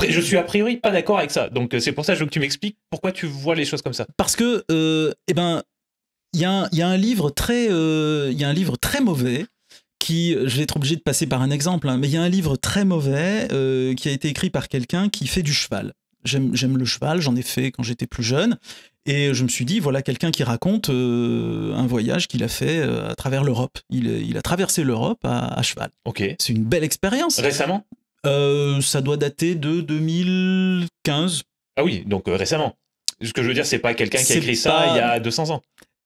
B: je suis a priori pas d'accord avec ça. Donc c'est pour ça que je veux que tu m'expliques pourquoi tu vois les choses comme ça. Parce que euh, eh ben
A: il y, a un, y a livre très euh, il y a un livre très mauvais qui, je vais être obligé de passer par un exemple, hein, mais il y a un livre très mauvais qui a été écrit par quelqu'un qui fait du cheval j'aime le cheval, j'en ai fait quand j'étais plus jeune. Et je me suis dit, voilà quelqu'un qui raconte euh, un voyage qu'il a fait euh, à travers l'Europe. Il, il, a traversé l'Europe à, cheval. Ok. C'est une belle expérience. Récemment euh, Ça doit dater de 2015.
B: Ah oui, donc récemment. Ce que je veux dire, c'est pas quelqu'un qui a écrit ça il y a 200
A: ans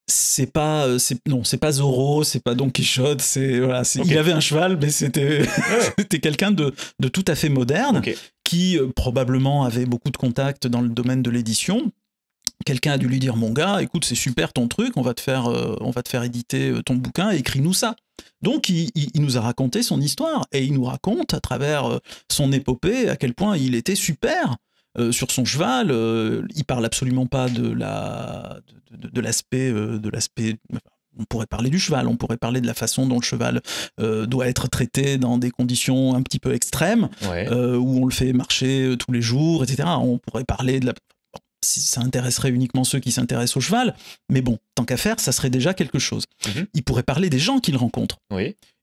A: c'est pas non c'est pas Zorro c'est pas Don Quichotte c'est voilà il avait un cheval mais c'était [laughs] quelqu'un de, tout à fait moderne qui euh, probablement avait beaucoup de contacts dans le domaine de l'édition. Quelqu'un a dû lui dire mon gars, écoute, c'est super ton truc, on va te faire, euh, on va te faire éditer euh, ton bouquin, écris-nous ça. Donc il, nous a raconté son histoire et il nous raconte à travers son épopée à quel point il était super sur son cheval. il parle absolument pas de la de, l'aspect de, l'aspect on pourrait parler du cheval, on pourrait parler de la façon dont le cheval euh, doit être traité dans des conditions un petit peu extrêmes, euh, où on le fait marcher euh, tous les jours, etc. On pourrait parler de la... ça intéresserait uniquement ceux qui s'intéressent au cheval, mais bon, tant qu'à faire, ça serait déjà quelque chose. Mhm. Il pourrait parler des gens qu'il rencontre.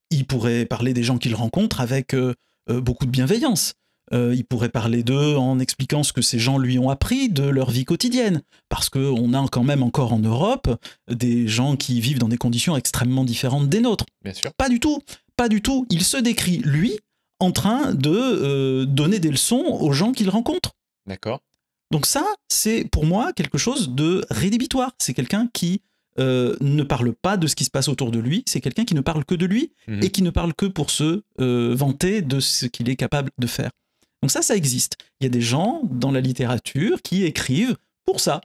A: Il pourrait parler des gens qu'il rencontre avec beaucoup de bienveillance. Euh, il pourrait parler d'eux en expliquant ce que ces gens lui ont appris de leur vie quotidienne, parce qu'on a quand même encore en Europe des gens qui vivent dans des conditions extrêmement différentes des nôtres. Bien sûr. Pas du tout, pas du tout. Il se décrit, lui, en train de euh, donner des leçons aux gens qu'il rencontre. D'accord. Donc ça, c'est pour moi quelque chose de rédhibitoire. C'est quelqu'un qui euh, ne parle pas de ce qui se passe autour de lui, c'est quelqu'un qui ne parle que de lui mhm. et qui ne parle que pour se vanter de ce qu'il est capable de faire. Donc ça, ça existe. Il y a des gens dans la littérature qui écrivent pour ça.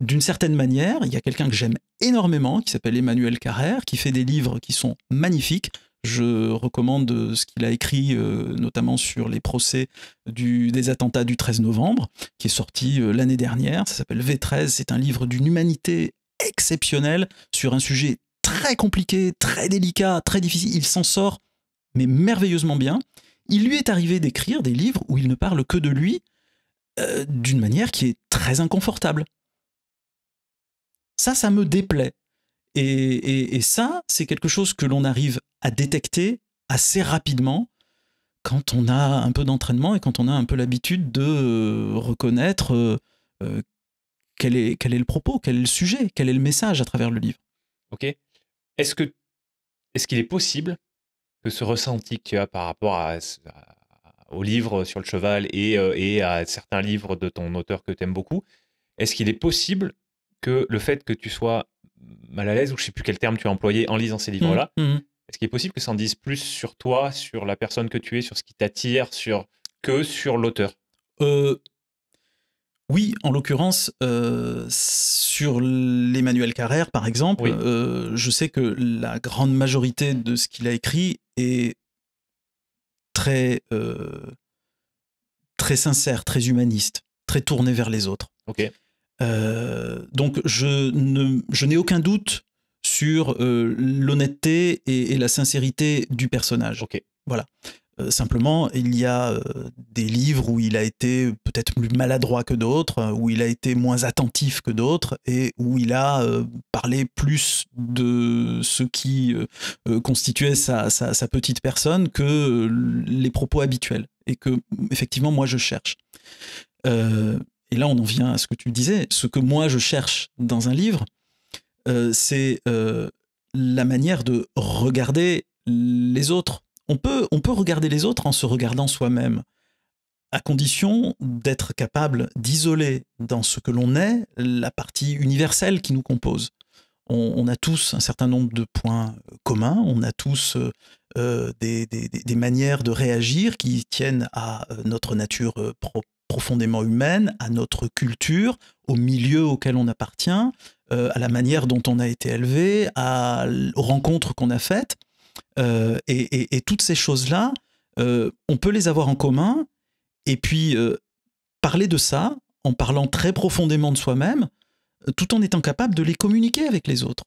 A: D'une certaine manière, il y a quelqu'un que j'aime énormément, qui s'appelle Emmanuel Carrère, qui fait des livres qui sont magnifiques. Je recommande euh, ce qu'il a écrit, euh, notamment sur les procès des attentats du 13 novembre, qui est sorti euh, l'année dernière. Ça s'appelle V13. C'est un livre d'une humanité exceptionnelle sur un sujet très compliqué, très délicat, très difficile. Il s'en sort, mais merveilleusement bien il lui est arrivé d'écrire des livres où il ne parle que de lui euh, d'une manière qui est très inconfortable. Ça, ça me déplaît. Et, ça, c'est quelque chose que l'on arrive à détecter assez rapidement quand on a un peu d'entraînement et quand on a un peu l'habitude de euh, reconnaître euh, quel, est, quel est le propos, quel est le sujet, quel est le message à
B: travers le livre. Ok. Est-ce est-ce qu'il est possible que ce ressenti que tu as par rapport à, au livre sur le cheval et, euh, et, à certains livres de ton auteur que tu aimes beaucoup, est-ce qu'il est possible que le fait que tu sois mal à l'aise, ou je ne sais plus quel terme tu as employé en lisant ces mmh, livres-là, mmh. est-ce qu'il est possible que ça en dise plus sur toi, sur la personne que tu es, sur ce qui t'attire, sur que sur l'auteur euh,
A: Oui, en l'occurrence, euh, sur l'Emmanuel Carrère, par exemple, je sais que la grande majorité de ce qu'il a écrit est très, euh, très sincère, très humaniste, très tourné vers les autres. Ok. Euh, donc je n'ai aucun doute sur euh, l'honnêteté et, la sincérité du personnage. Ok. Voilà. Euh, simplement, il y a euh, des livres où il a été peut-être plus maladroit que d'autres, euh, où il a été moins attentif que d'autres, et où il a parlé plus de ce qui constituait sa, petite personne que les propos habituels, et que effectivement, moi, je cherche. et là, on en vient à ce que tu disais, ce que moi, je cherche dans un livre, c'est la manière de regarder les autres on peut, regarder les autres en se regardant soi-même, à condition d'être capable d'isoler dans ce que l'on est la partie universelle qui nous compose. On, a tous un certain nombre de points euh, communs, on a tous euh, euh, des, manières de réagir qui tiennent à notre nature profondément humaine, à notre culture, au milieu auquel on appartient, à la manière dont on a été élevé, à, aux rencontres qu'on a faites. Euh, et, toutes ces choses-là, euh, on peut les avoir en commun. Et puis, euh, parler de ça en parlant très profondément de soi-même, tout en étant capable de les communiquer avec les autres.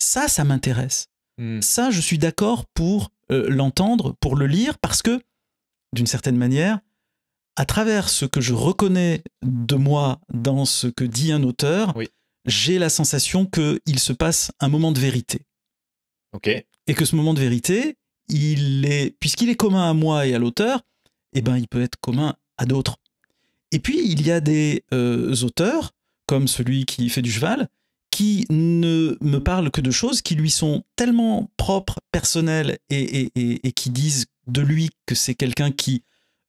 A: Ça, ça m'intéresse. Hmm. Ça, je suis d'accord pour l'entendre, pour le lire, parce que, d'une certaine manière, à travers ce que je reconnais de moi dans ce que dit un auteur, j'ai la sensation qu'il se passe un moment de vérité. Ok et que ce moment de vérité, il est, puisqu'il est commun à moi et à l'auteur, eh ben, il peut être commun à d'autres. Et puis, il y a des euh, auteurs, comme celui qui fait du cheval, qui ne me parlent que de choses qui lui sont tellement propres, personnelles, et, qui disent de lui que c'est quelqu'un qui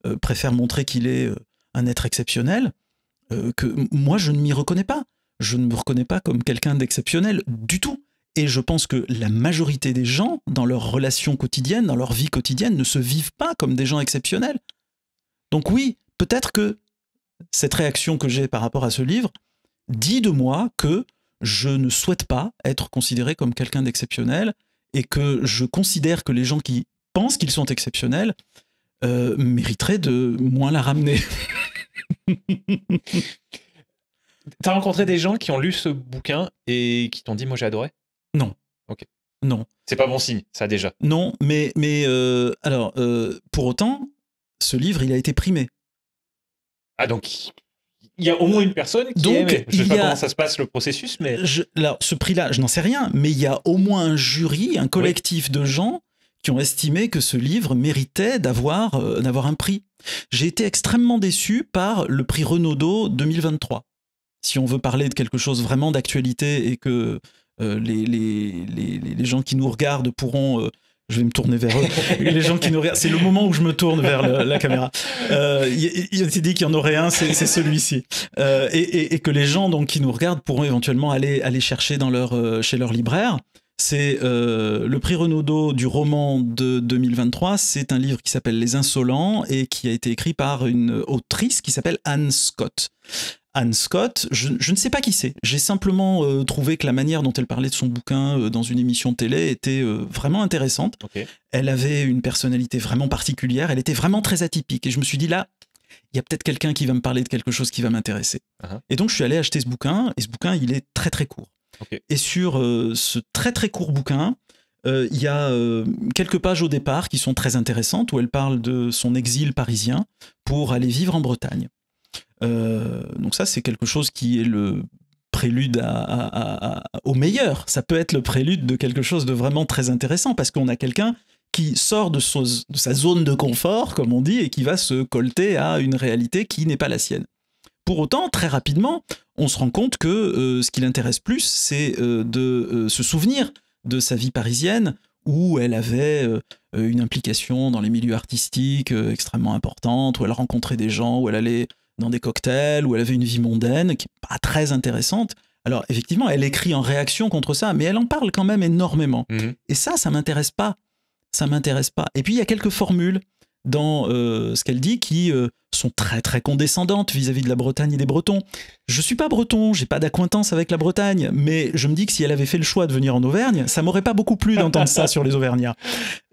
A: euh, préfère montrer qu'il est euh, un être exceptionnel, que moi, je ne m'y reconnais pas. Je ne me reconnais pas comme quelqu'un d'exceptionnel du tout. Et je pense que la majorité des gens, dans leur relation quotidienne, dans leur vie quotidienne, ne se vivent pas comme des gens exceptionnels. Donc oui, peut-être que cette réaction que j'ai par rapport à ce livre dit de moi que je ne souhaite pas être considéré comme quelqu'un d'exceptionnel et que je considère que les gens qui pensent qu'ils sont exceptionnels euh, mériteraient de moins la ramener. [laughs]
B: T'as rencontré des gens qui ont lu ce bouquin et qui t'ont dit moi j'ai adoré
A: non. Ok.
B: Non. C'est pas bon signe, ça déjà. Non, mais,
A: mais euh, alors, euh, pour autant, ce livre, il a été primé.
B: Ah, donc, il y a au moins une personne qui donc, Je sais pas comment ça se passe le processus, mais.
A: ce prix-là, je n'en sais rien, mais il y a au moins un jury, un collectif de gens qui ont estimé que ce livre méritait d'avoir euh, d'avoir un prix. J'ai été extrêmement déçu par le prix Renaudot 2023. Si on veut parler de quelque chose vraiment d'actualité et que euh, les, gens qui nous regardent pourront euh, je vais me tourner vers eux. [laughs] les gens qui nous regardent, c'est le moment où je me tourne vers la caméra. Il euh, a été dit qu'il y en aurait un, c'est celui-ci, et, que les gens donc qui nous regardent pourront éventuellement aller aller chercher dans leur chez leur libraire. C'est le prix Renaudot du roman de 2023. C'est un livre qui s'appelle Les Insolents et qui a été écrit par une autrice qui s'appelle Anne Scott. Anne Scott, je, ne sais pas qui c'est. J'ai simplement euh, trouvé que la manière dont elle parlait de son bouquin euh, dans une émission télé était euh, vraiment intéressante. Elle avait une personnalité vraiment particulière, elle était vraiment très atypique. Et je me suis dit, là, il y a peut-être quelqu'un qui va me parler de quelque chose qui va m'intéresser. Uh-huh. Et donc je suis allé acheter ce bouquin, et ce bouquin, il est très très court. Et sur ce très très court bouquin, il y a quelques pages au départ qui sont très intéressantes, où elle parle de son exil parisien pour aller vivre en Bretagne. Euh, donc ça, c'est quelque chose qui est le prélude au meilleur. Ça peut être le prélude de quelque chose de vraiment très intéressant parce qu'on a quelqu'un qui sort de, sa zone de confort, comme on dit, et qui va se colter à une réalité qui n'est pas la sienne. Pour autant, très rapidement, on se rend compte que euh, ce qui l'intéresse plus, c'est euh, de se souvenir de sa vie parisienne, où elle avait une implication dans les milieux artistiques extrêmement importante, où elle rencontrait des gens, où elle allait dans des cocktails, où elle avait une vie mondaine qui n'est pas très intéressante. Alors effectivement, elle écrit en réaction contre ça, mais elle en parle quand même énormément. Mhm. Et ça, ça m'intéresse pas. Ça m'intéresse pas. Et puis il y a quelques formules dans euh, ce qu'elle dit qui euh, sont très très condescendantes vis-à-vis de la Bretagne et des Bretons. Je suis pas breton, j'ai pas d'acquaintance avec la Bretagne, mais je me dis que si elle avait fait le choix de venir en Auvergne, ça m'aurait pas beaucoup plu d'entendre ça [laughs] sur les Auvergnats.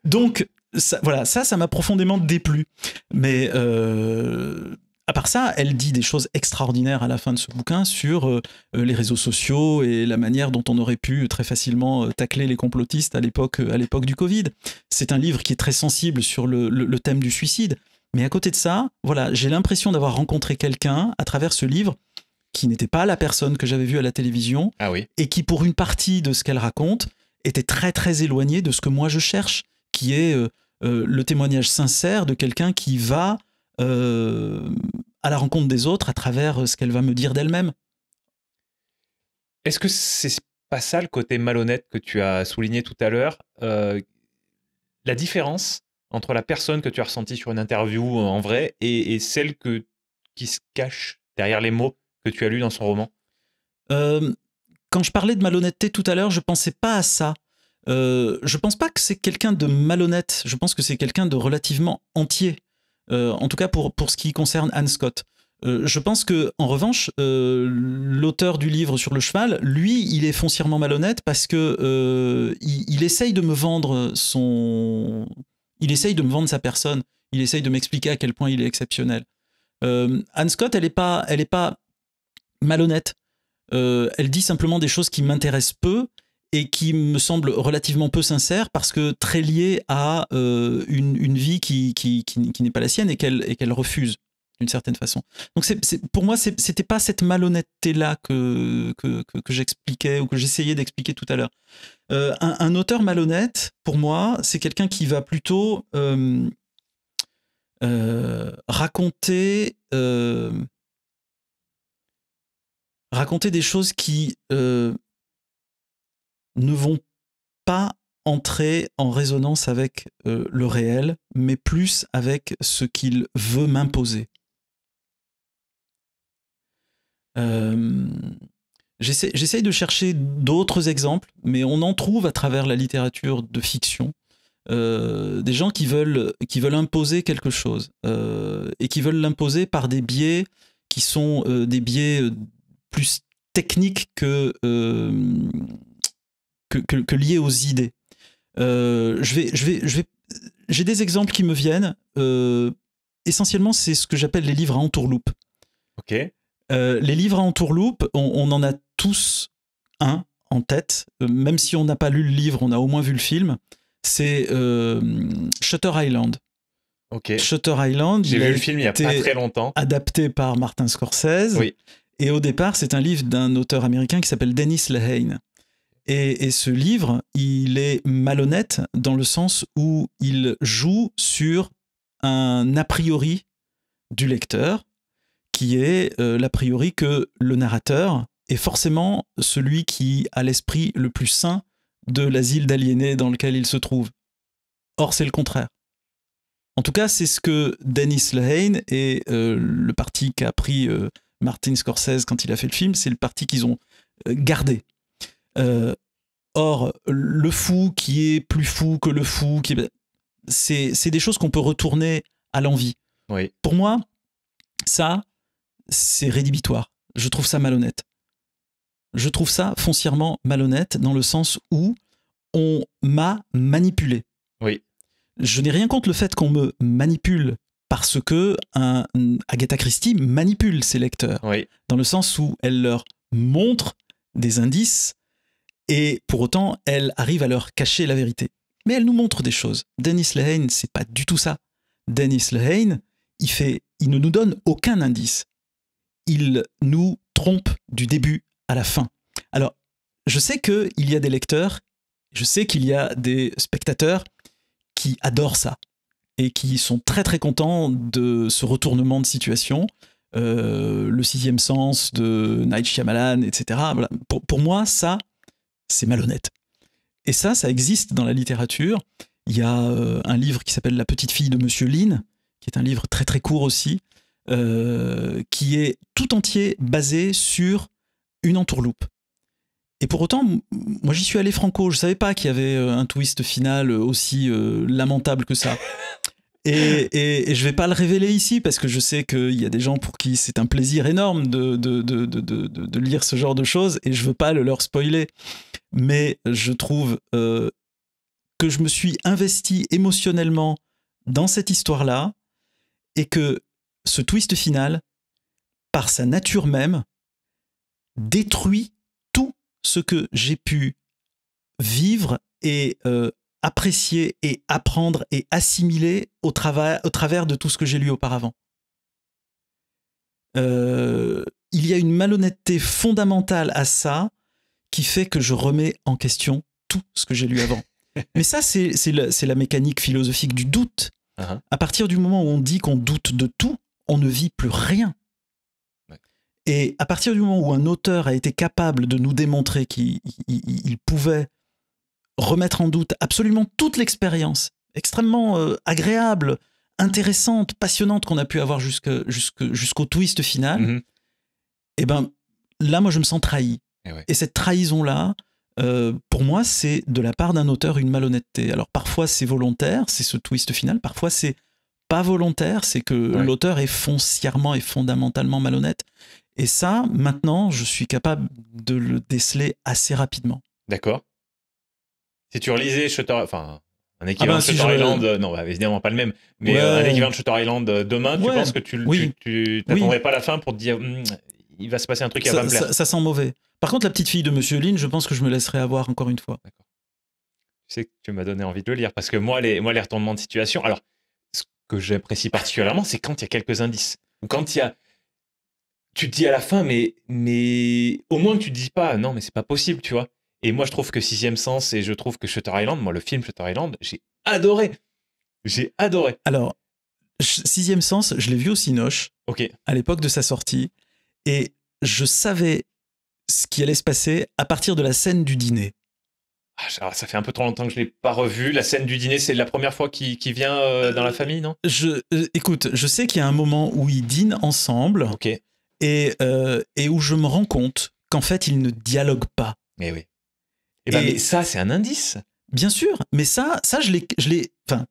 A: Donc ça, voilà, ça, ça m'a profondément déplu. Mais euh, à part ça, elle dit des choses extraordinaires à la fin de ce bouquin sur euh, euh, les réseaux sociaux et la manière dont on aurait pu euh, très facilement tacler les complotistes à l'époque à l'époque du Covid. C'est un livre qui est très sensible sur le, thème du suicide. Mais à côté de ça, voilà, j'ai l'impression d'avoir rencontré quelqu'un à travers ce livre qui n'était pas la personne que j'avais vue à la télévision ah et qui, pour une partie de ce qu'elle raconte, était très très éloignée de ce que moi je cherche, qui est le témoignage sincère de quelqu'un qui va euh, à la rencontre des autres à travers euh, ce qu'elle va me dire d'elle-même.
B: Est-ce que c'est pas ça le côté malhonnête que tu as souligné tout à l'heure euh, La différence entre la personne que tu as ressentie sur une interview en vrai et, celle que, qui se cache derrière les mots que tu as lus dans son roman
A: Quand je parlais de malhonnêteté tout à l'heure, je pensais pas à ça. je pense pas que c'est quelqu'un de malhonnête, je pense que c'est quelqu'un de relativement entier. Euh, en tout cas pour, ce qui concerne Anne Scott. Euh, je pense que, en revanche, euh, l'auteur du livre sur le cheval, lui, il est foncièrement malhonnête parce que il, essaye de me vendre son, il essaye de me vendre sa personne, il essaye de m'expliquer à quel point il est exceptionnel. Anne Scott, elle n'est pas malhonnête. elle dit simplement des choses qui m'intéressent peu et qui me semble relativement peu sincère parce que très lié à euh, une, une, vie qui, qui, qui, n'est pas la sienne et qu'elle qu'elle refuse d'une certaine façon. Donc pour moi, c'était pas cette malhonnêteté-là que, que, que, j'expliquais ou que j'essayais d'expliquer tout à l'heure. Euh, un, auteur malhonnête, pour moi, c'est quelqu'un qui va plutôt euh, raconter, raconter des choses qui ne vont pas entrer en résonance avec euh, le réel, mais plus avec ce qu'il veut m'imposer. Euh, J'essaye de chercher d'autres exemples, mais on en trouve à travers la littérature de fiction. Euh, des gens qui veulent, qui veulent imposer quelque chose et qui veulent l'imposer par des biais qui sont des biais plus techniques que que, que, lié aux idées. Euh, je vais, je vais, je vais. J'ai des exemples qui me viennent. Euh, essentiellement, c'est ce que j'appelle les livres à entourloupe. Ok. Euh, les livres à entourloupe, on, on, en a tous un en tête, même si on n'a pas lu le livre, on a au moins vu le film. C'est Shutter Island. Ok. Shutter Island. J'ai vu le film il y a pas très longtemps. Adapté par Martin Scorsese. Oui. Et au départ, c'est un livre d'un auteur américain qui s'appelle Dennis Lehane. Et, ce livre, il est malhonnête dans le sens où il joue sur un a priori du lecteur, qui est euh, l'a priori que le narrateur est forcément celui qui a l'esprit le plus sain de l'asile d'aliénés dans lequel il se trouve. Or, c'est le contraire. En tout cas, c'est ce que Dennis Lehane et euh, le parti qu'a pris euh, Martin Scorsese quand il a fait le film, c'est le parti qu'ils ont gardé euh, or, le fou qui est plus fou que le fou, qui c'est, c'est des choses qu'on peut retourner à l'envie. Pour moi, ça, c'est rédhibitoire. Je trouve ça malhonnête. Je trouve ça foncièrement malhonnête dans le sens où on m'a manipulé. Oui. Je n'ai rien contre le fait qu'on me manipule parce que Agatha Christie manipule ses lecteurs. Dans le sens où elle leur montre des indices et pour autant, elle arrive à leur cacher la vérité. Mais elle nous montre des choses. Dennis Lehane, c'est pas du tout ça. Dennis Lehane, il, fait, il ne nous donne aucun indice. Il nous trompe du début à la fin. Alors, je sais qu'il y a des lecteurs, je sais qu'il y a des spectateurs qui adorent ça et qui sont très très contents de ce retournement de situation, euh, le sixième sens de Night Shyamalan, etc. pour, moi, ça, c'est malhonnête. Et ça, ça existe dans la littérature. Il y a euh, un livre qui s'appelle La petite fille de Monsieur Lynn, qui est un livre très très court aussi, euh, qui est tout entier basé sur une entourloupe. Et pour autant, moi j'y suis allé franco, je savais pas qu'il y avait euh, un twist final aussi lamentable que ça. [laughs] Et, je ne vais pas le révéler ici parce que je sais qu'il y a des gens pour qui c'est un plaisir énorme de, lire ce genre de choses et je ne veux pas le leur spoiler. Mais je trouve euh, que je me suis investi émotionnellement dans cette histoire-là et que ce twist final, par sa nature même, détruit tout ce que j'ai pu vivre et euh, apprécier et apprendre et assimiler au, travers, au travers de tout ce que j'ai lu auparavant. Euh, il y a une malhonnêteté fondamentale à ça qui fait que je remets en question tout ce que j'ai lu avant. [laughs] Mais ça, c'est la, mécanique philosophique du doute. Uh-huh. À partir du moment où on dit qu'on doute de tout, on ne vit plus rien. Et à partir du moment où un auteur a été capable de nous démontrer qu'il pouvait remettre en doute absolument toute l'expérience extrêmement euh, agréable, intéressante, passionnante qu'on a pu avoir jusqu'au twist final, mm-hmm. et eh ben là, moi, je me sens trahi. Eh et, cette trahison-là, euh, pour moi, c'est de la part d'un auteur une malhonnêteté. Alors parfois, c'est volontaire, c'est ce twist final, parfois, c'est pas volontaire, c'est que l'auteur est foncièrement et fondamentalement malhonnête. Et ça, maintenant, je suis capable de le déceler assez rapidement.
B: D'accord si tu relisais Shutter, enfin, un ah équivalent ben, de Shutter Island, euh, non, bah, évidemment pas le même, mais euh, un équivalent de Shutter Island euh, demain, tu penses que tu pas à la fin pour te dire hmm, il va se passer un truc qui va me plaire. Ça,
A: sent mauvais. Par contre, la petite fille de Monsieur Lin, je pense que je me laisserai avoir encore une fois. Tu
B: sais que tu m'as donné envie de le lire parce que moi, les, moi, les retournements de situation. Alors, ce que j'apprécie particulièrement, c'est quand il y a quelques indices quand il y a tu te dis à la fin, mais, mais au moins tu te dis pas, non, mais c'est pas possible, tu vois. Et moi, je trouve que Sixième Sens et je trouve que Shutter Island, moi, le film Shutter Island, j'ai adoré. J'ai adoré. Alors, Sixième Sens, je l'ai vu au Cinoche. Ok. À l'époque de sa
A: sortie. Et je savais ce qui allait se passer à partir de la scène du dîner.
B: Ah, ça fait un peu trop longtemps que je ne l'ai pas revu. La scène du dîner, c'est la première fois qu'il vient euh, dans la euh, famille, non je, euh, Écoute,
A: je sais qu'il y a un moment où ils dînent ensemble OK. et, et où je me rends compte qu'en fait, ils ne dialoguent pas.
B: Mais eh oui. Eh ben, et,
A: ça, c'est un indice. Bien sûr, mais ça, ça je l'ai. Enfin,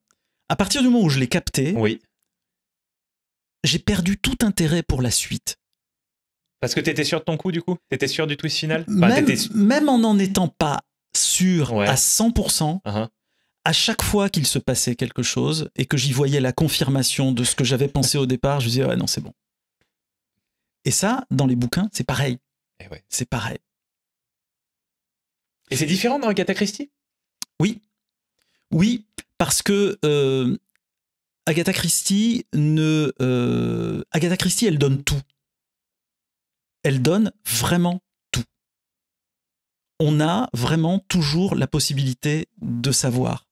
B: à partir du moment où je l'ai capté, oui. j'ai perdu tout intérêt pour la suite. Parce que tu étais sûr de ton coup, du coup Tu étais sûr du twist final même,
A: en n'en étant pas sûr à 100%, uh-huh. à chaque fois qu'il se passait quelque chose et que j'y voyais la confirmation de ce que j'avais pensé au départ, je me disais, ouais, non, c'est bon. Et ça, dans les bouquins, c'est pareil. Eh c'est pareil.
B: Et c'est différent dans Agatha Christie
A: Oui. Oui, parce que euh, Agatha Christie ne. Euh, Agatha Christie, elle donne tout. Elle donne vraiment tout. On a vraiment toujours la possibilité de savoir.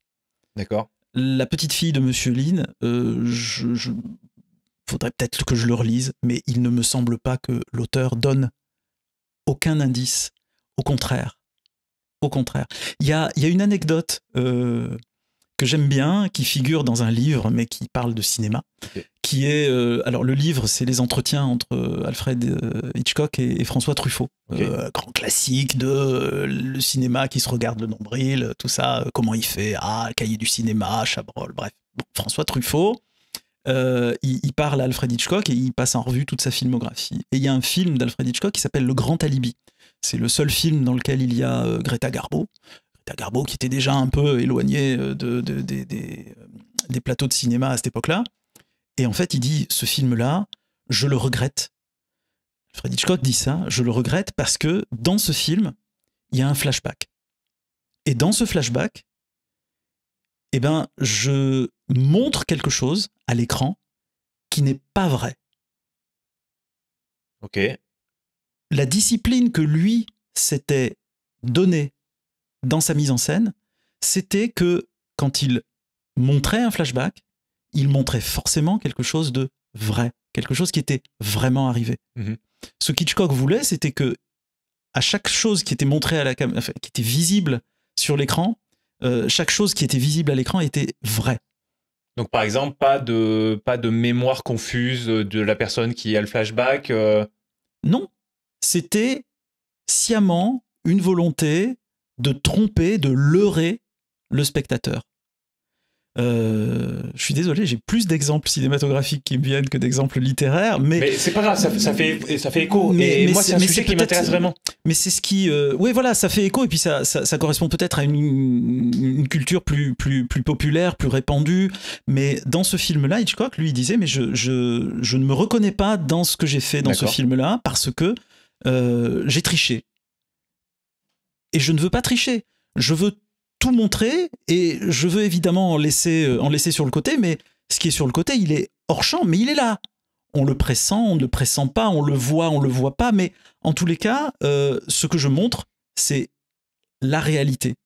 A: D'accord. La petite fille de Monsieur Lynn, il euh, je, faudrait peut-être que je le relise, mais il ne me semble pas que l'auteur donne aucun indice. Au contraire, au contraire. Il y a, une anecdote euh, que j'aime bien, qui figure dans un livre, mais qui parle de cinéma, qui est... Euh, alors le livre, c'est les entretiens entre euh, Alfred Hitchcock et, François Truffaut. Un grand classique de le cinéma qui se regarde le nombril, tout ça, comment il fait, ah, cahier du cinéma, Chabrol, bref. François Truffaut, il, parle à Alfred Hitchcock et il passe en revue toute sa filmographie. Et il y a un film d'Alfred Hitchcock qui s'appelle Le Grand Alibi, c'est le seul film dans lequel il y a euh, Greta Garbo. Greta Garbo qui était déjà un peu éloignée euh, de, euh, des, plateaux de cinéma à cette époque-là. Et en fait, il dit ce film-là, je le regrette. Fred Scott dit ça, je le regrette parce que dans ce film, il y a un flashback. Et dans ce flashback, eh ben, je montre quelque chose à l'écran qui n'est pas vrai. Ok la discipline que lui s'était donnée dans sa mise en scène, c'était que quand il montrait un flashback, il montrait forcément quelque chose de vrai, quelque chose qui était vraiment arrivé. Mhm. Ce qu'Hitchcock voulait, c'était que à chaque chose qui était montrée à la qui était visible sur l'écran, euh, chaque chose qui était visible à l'écran était vraie.
B: Donc par exemple, pas de, pas de mémoire confuse de la personne qui a le flashback. Euh,
A: non, c'était sciemment une volonté de tromper, de leurrer le spectateur. Euh, je suis désolé, j'ai plus d'exemples cinématographiques qui me viennent que d'exemples littéraires, mais, mais c'est pas grave, ça, fait
B: ça fait écho. Mais, et moi, c'est un sujet qui m'intéresse vraiment.
A: Mais c'est ce qui, euh, oui, voilà, ça fait écho et puis ça, ça, correspond peut-être à une, culture plus plus plus populaire, plus répandue. Mais dans ce film-là, Hitchcock lui il disait, mais je, je je ne me reconnais pas dans ce que j'ai fait dans ce film-là parce que euh, j'ai triché. Et je ne veux pas tricher. Je veux tout montrer et je veux évidemment en laisser, euh, en laisser sur le côté, mais ce qui est sur le côté, il est hors champ, mais il est là. On le pressent, on ne le pressent pas, on le voit, on ne le voit pas, mais en tous les cas, euh, ce que je montre, c'est la réalité.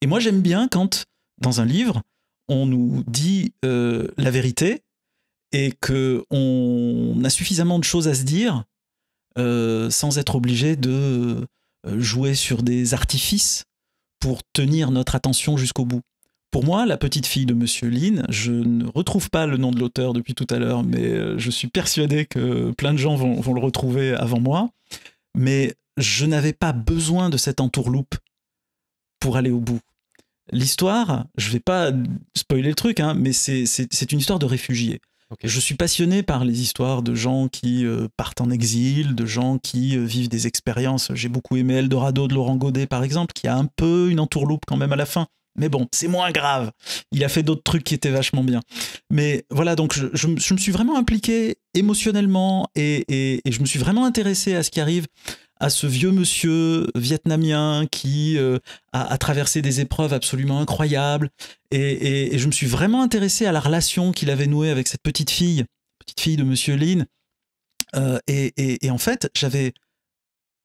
A: Et moi, j'aime bien quand, dans un livre, on nous dit la vérité, et que on a suffisamment de choses à se dire euh, sans être obligé de euh, jouer sur des artifices pour tenir notre attention jusqu'au bout. Pour moi, la petite fille de Monsieur Lynn, je ne retrouve pas le nom de l'auteur depuis tout à l'heure, mais euh, je suis persuadé que plein de gens vont, le retrouver avant moi. Mais je n'avais pas besoin de cette entourloupe pour aller au bout. L'histoire, je vais pas spoiler le truc, hein, mais c'est une histoire de réfugiés. Je suis passionné par les histoires de gens qui euh, partent en exil, de gens qui euh, vivent des expériences. J'ai beaucoup aimé Eldorado de Laurent Godet, par exemple, qui a un peu une entourloupe quand même à la fin. Mais bon, c'est moins grave. Il a fait d'autres trucs qui étaient vachement bien. Mais voilà, donc je, me suis vraiment impliqué émotionnellement et, et, je me suis vraiment intéressé à ce qui arrive à ce vieux monsieur vietnamien qui euh, a, traversé des épreuves absolument incroyables. Et, je me suis vraiment intéressé à la relation qu'il avait nouée avec cette petite fille, petite fille de monsieur Lin. Euh, et, en fait, j'avais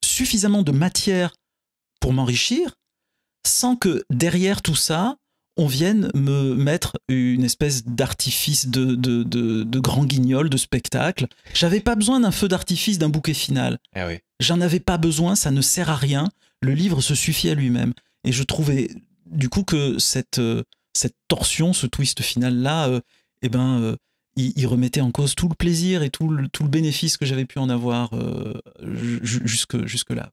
A: suffisamment de matière pour m'enrichir sans que derrière tout ça, on vienne me mettre une espèce d'artifice de, de, de, grand guignol, de spectacle. J'avais pas besoin d'un feu d'artifice, d'un bouquet final. Eh J'en avais pas besoin, ça ne sert à rien. Le livre se suffit à lui-même. Et je trouvais du coup que cette, euh, cette torsion, ce twist final-là, euh, eh ben, euh, il, remettait en cause tout le plaisir et tout le, tout le bénéfice que j'avais pu en avoir jusque jusque-là.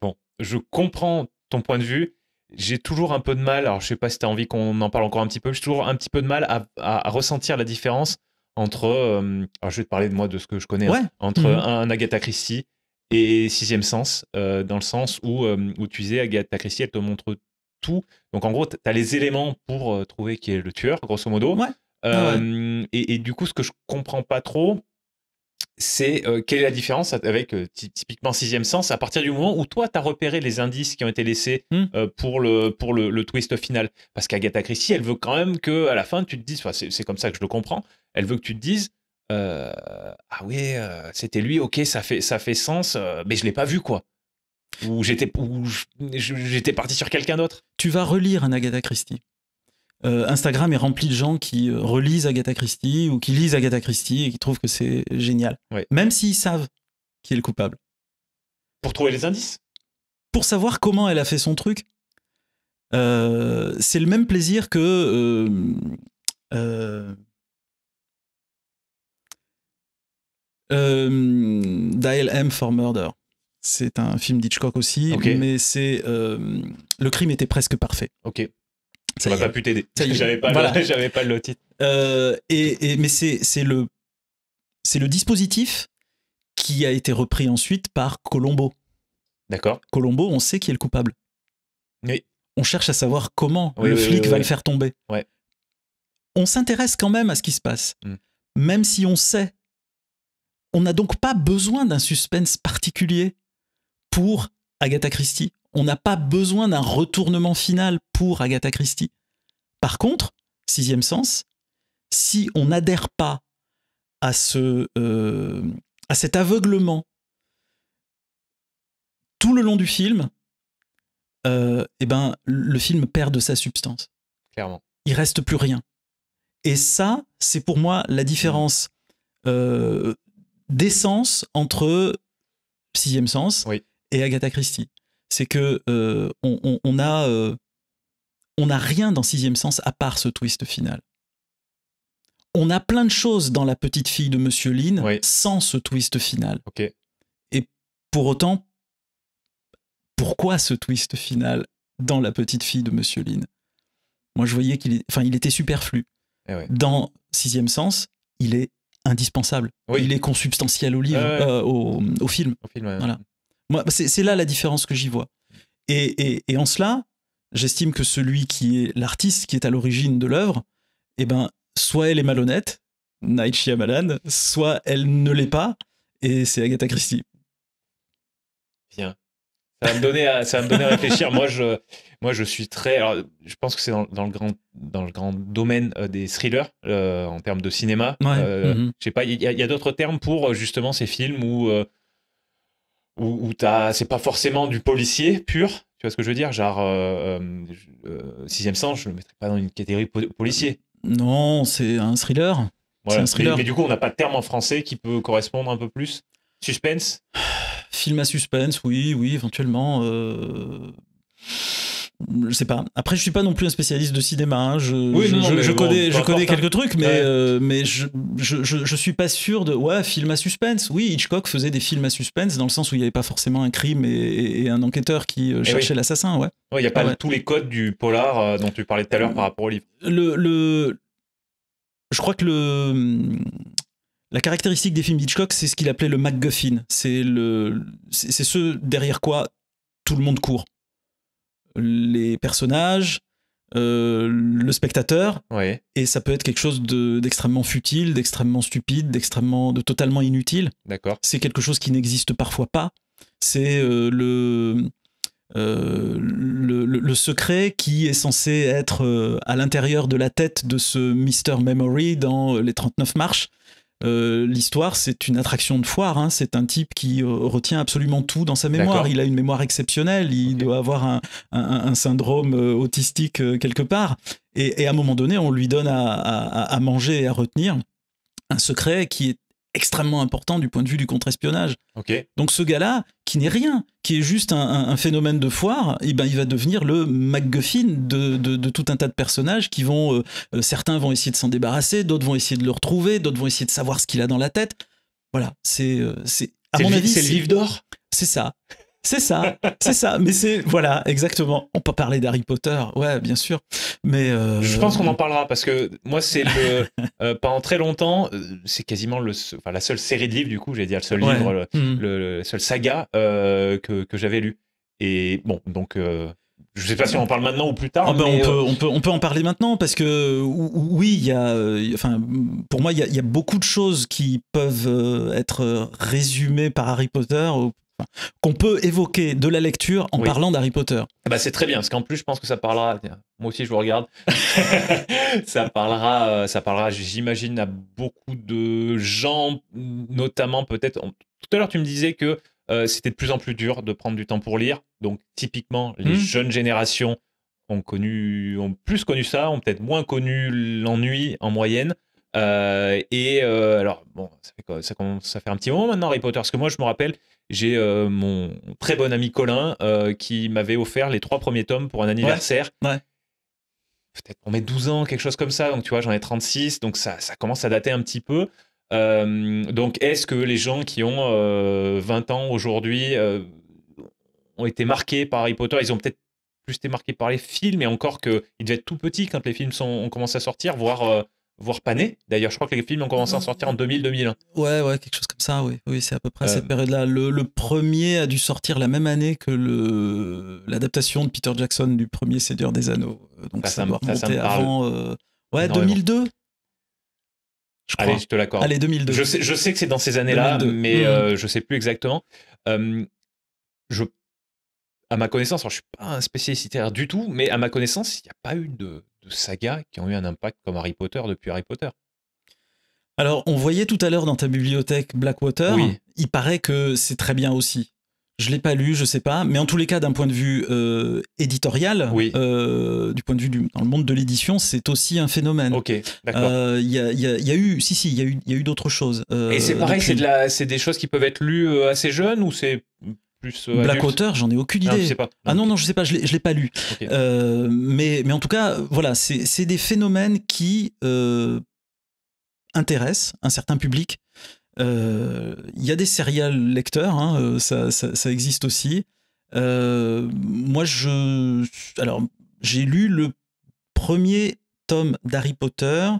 B: bon, je comprends ton point de vue j'ai toujours un peu de mal, alors je sais pas si tu as envie qu'on en parle encore un petit peu, j'ai toujours un petit peu de mal à, ressentir la différence entre, euh, alors je vais te parler de moi, de ce que je connais, entre mhm. un, Agatha Christie et Sixième Sens, euh, dans le sens où, euh, où tu disais, Agatha Christie, elle te montre tout. Donc en gros, tu as les éléments pour trouver qui est le tueur, grosso modo. Ah ouais. Et, et, du coup, ce que je comprends pas trop, c'est euh, quelle est la différence avec euh, typiquement typiquement Sixième Sens à partir du moment où toi, tu as repéré les indices qui ont été laissés hmm. euh, pour, le, pour le, twist final. Parce qu'Agatha Christie, elle veut quand même que à la fin, tu te dises, c'est comme ça que je le comprends, elle veut que tu te dises, ah oui, c'était lui, ok, ça fait, ça fait sens, mais je l'ai pas vu, quoi. Ou j'étais parti sur quelqu'un d'autre. Tu vas relire
A: un Agatha Christie. Euh, Instagram est rempli de gens qui euh, relisent Agatha Christie ou qui lisent Agatha Christie et qui trouvent que c'est génial. Même s'ils savent qui est le coupable. Pour trouver les indices Pour savoir comment elle a fait son truc. Euh, c'est le même plaisir que... Dial M for Murder. C'est un film d'Hitchcock aussi, mais c'est le crime était presque parfait. Ok.
B: Ça m'a pas pu t'aider. [laughs] J'avais pas, le, pas titre.
A: Euh, et, mais c'est le, le dispositif qui a été repris ensuite par Colombo. D'accord. Colombo, on sait qui est le coupable. Oui. On cherche à savoir comment le flic va le faire tomber. Ouais. On s'intéresse quand même à ce qui se passe, hmm. même si on sait. On n'a donc pas besoin d'un suspense particulier pour Agatha Christie. On n'a pas besoin d'un retournement final pour Agatha Christie. Par contre, sixième sens, si on n'adhère pas à, ce, euh, à cet aveuglement tout le long du film, euh, eh ben, le film perd de sa substance. Clairement. Il reste plus rien. Et ça, c'est pour moi la différence euh, d'essence entre Sixième Sens oui et Agatha Christie. C'est que euh, on, n'a euh, rien dans Sixième Sens à part ce twist final. On a plein de choses dans La Petite Fille de Monsieur Lynn sans ce twist final. Et pour autant, pourquoi ce twist final dans La Petite Fille de Monsieur Lynn Moi, je voyais qu'il enfin, il était superflu. Eh dans Sixième Sens, il est indispensable. Il est consubstantiel au livre, euh, au,
B: film. voilà
A: c'est là la différence que j'y vois. Et, en cela, j'estime que celui qui est l'artiste, qui est à l'origine de l'œuvre, eh ben, soit elle est malhonnête, Night Shyamalan, soit elle ne l'est pas, et c'est Agatha Christie.
B: Bien. Ça va me donner à, ça me réfléchir. moi, je, moi, je suis très. je pense que c'est dans, le grand, dans le grand domaine euh, des thrillers euh, en termes de cinéma. Euh, mm-hmm. Je sais pas, il y a, d'autres termes pour justement ces films où où, c'est pas forcément du policier pur, tu vois ce que je veux dire Genre, 6e euh, euh, euh, Sixième Sens, je le mettrais pas dans une catégorie policier. Non, c'est un thriller. un thriller. Mais, du coup, on n'a pas de terme en français qui peut correspondre un peu plus. Suspense Film à
A: suspense, oui, oui, éventuellement je sais pas. Après, je suis pas non plus un spécialiste de cinéma. Hein. Je, connais, je connais quelques trucs, mais, euh, mais je, suis pas sûr de. Ouais, film à suspense. Oui, Hitchcock faisait des films à suspense dans le sens où il n'y avait pas forcément un crime et, un enquêteur qui euh, eh cherchait l'assassin. Ouais. Il y n'y a pas ah tous
B: les codes du polar euh, dont tu parlais tout à l'heure par rapport au livre.
A: Le, le, je crois que le. La caractéristique des films Hitchcock, c'est ce qu'il appelait le MacGuffin. C'est le, c'est ce derrière quoi tout le monde court les personnages, euh, le spectateur. Et ça peut être quelque chose d'extrêmement futile, d'extrêmement stupide, d'extrêmement, de totalement inutile. D'accord. C'est quelque chose qui n'existe parfois pas. C'est euh, euh, le, le, le, secret qui est censé être à l'intérieur de la tête de ce Mr. Memory dans les 39 marches. Euh, l'histoire, c'est une attraction de foire. Hein. C'est un type qui euh, retient absolument tout dans sa mémoire. Il a une mémoire exceptionnelle. Il doit avoir un, syndrome euh, autistique quelque part. Et, à un moment donné, on lui donne à manger et à retenir un secret qui est extrêmement important du point de vue du contre-espionnage. Donc ce gars-là, qui n'est rien, qui est juste un, phénomène de foire, eh ben il va devenir le MacGuffin de, tout un tas de personnages qui vont, euh, euh, certains vont essayer de s'en débarrasser, d'autres vont essayer de le retrouver, d'autres vont essayer de savoir ce qu'il a dans la tête. Voilà, c'est, euh, c'est à mon avis, c'est le livre d'or. C'est ça. C'est ça, c'est ça. Mais c'est voilà, exactement. On peut parler d'Harry Potter, ouais, bien sûr. Mais euh, je pense qu'on en
B: parlera parce que moi, c'est le euh, [laughs] pendant très longtemps, euh, c'est quasiment le, enfin, la seule série de livres du coup, j'ai dit le seul livre, le, hmm. seul saga que, que j'avais lu. Et bon, donc je ne sais pas si on en parle maintenant ou plus tard. Ah ben, mais on,
A: peut, on, peut, en parler maintenant parce que oui, il y a, enfin, pour moi, il y, a, beaucoup de choses qui peuvent être résumées par Harry Potter ou qu'on peut évoquer de la lecture en parlant d'Harry Potter.
B: Bah c'est très bien, parce qu'en plus, je pense que ça parlera. Moi aussi, je vous regarde. [laughs] ça parlera, euh, ça parlera j'imagine, à beaucoup de gens, notamment peut-être. Tout à l'heure, tu me disais que euh, c'était de plus en plus dur de prendre du temps pour lire. Donc, typiquement, les hmm. jeunes générations ont, connu, ont plus connu ça, ont peut-être moins connu l'ennui en moyenne. Euh, et alors, bon, ça, fait ça un petit moment maintenant, Harry Potter, parce que moi, je me rappelle, j'ai euh, mon très bon ami Colin euh, qui m'avait offert les trois premiers tomes pour un anniversaire. Ouais. Peut-être pour mes 12 ans, quelque chose comme ça. Donc, tu vois, j'en ai 36, donc ça, ça commence à dater un petit peu. Euh, donc, est-ce que les gens qui ont 20 ans aujourd'hui ont été marqués par Harry Potter Ils ont peut-être plus été marqués par les films, et encore qu'ils devaient être tout petits quand les films sont, ont commencé à sortir, voire voire pané. D'ailleurs, je crois que les films ont commencé à sortir en 2000-2001.
A: Ouais, ouais, quelque chose comme ça, oui. Oui, c'est à peu près cette euh. période-là. Le, premier a dû sortir la même année que l'adaptation de Peter Jackson du premier Seigneur des Anneaux.
B: Euh, donc ça, ça, ça avant... Euh, ouais, 2002
A: je Allez, je te l'accorde. Allez, 2002. Je sais, que c'est dans ces années-là, mais je mmh, mmh. ne
B: je sais plus exactement. je à ma connaissance, alors je suis pas un spécialiste du tout, mais à ma connaissance, il n'y a pas eu de, Saga qui ont eu un impact comme Harry Potter depuis Harry Potter. Alors,
A: on voyait tout à l'heure dans ta bibliothèque Blackwater, il paraît que c'est très bien aussi. Je ne l'ai pas lu, je ne sais pas, mais en tous les cas, d'un point de vue euh, éditorial, euh, du point de vue dans le monde de l'édition, c'est aussi un phénomène. Ok, euh, Il y, a, eu, si si, il y a eu, d'autres choses. Et c'est pareil,
B: c'est des choses qui peuvent être lues assez jeunes ou c'est « Blackwater », j'en ai aucune idée. sais pas.
A: ah non, non, je sais pas, je ne l'ai pas lu. Euh, mais, mais en tout cas, voilà, c'est des phénomènes qui euh, intéressent un certain public. Euh, il y a des serial lecteurs, hein, ça, existe aussi. moi, je. Alors, j'ai lu le premier tome d'Harry Potter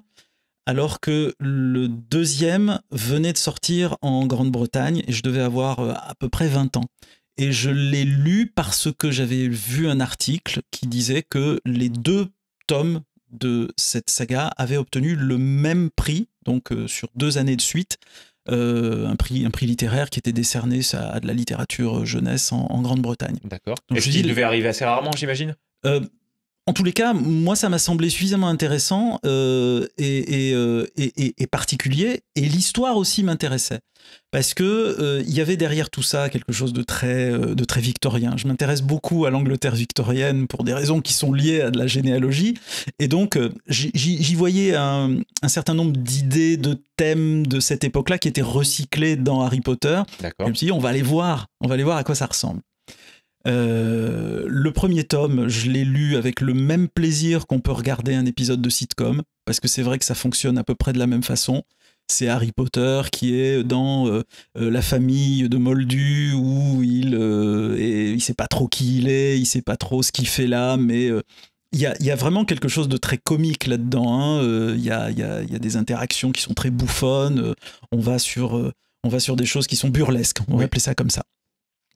A: alors que le deuxième venait de sortir en Grande-Bretagne et je devais avoir euh, à peu près 20 ans. Et je l'ai lu parce que j'avais vu un article qui disait que les deux tomes de cette saga avaient obtenu le même prix, donc euh, sur deux années de suite, euh, un, prix, un prix littéraire qui était décerné à, de la littérature jeunesse en, Grande-Bretagne. D'accord. Donc je dis, il devait
B: arriver assez rarement, j'imagine
A: en tous les cas, moi, ça m'a semblé suffisamment intéressant euh, euh, et, particulier, et l'histoire aussi m'intéressait, parce que euh, il y avait derrière tout ça quelque chose de très, de très victorien. Je m'intéresse beaucoup à l'Angleterre victorienne pour des raisons qui sont liées à de la généalogie, et donc j'y voyais un, un, certain nombre d'idées, de thèmes de cette époque-là qui étaient recyclés dans Harry Potter. Je me suis dit, on va aller voir, on va aller voir à quoi ça ressemble. Euh, le premier tome, je l'ai lu avec le même plaisir qu'on peut regarder un épisode de sitcom, parce que c'est vrai que ça fonctionne à peu près de la même façon. C'est Harry Potter qui est dans euh, euh, la famille de Moldu où il il sait pas trop qui il est, il sait pas trop ce qu'il fait là, mais il y a, vraiment quelque chose de très comique là-dedans. Hein. Il y, a, des interactions qui sont très bouffonnes. on va sur on va sur des choses qui sont burlesques. On va appeler ça comme ça.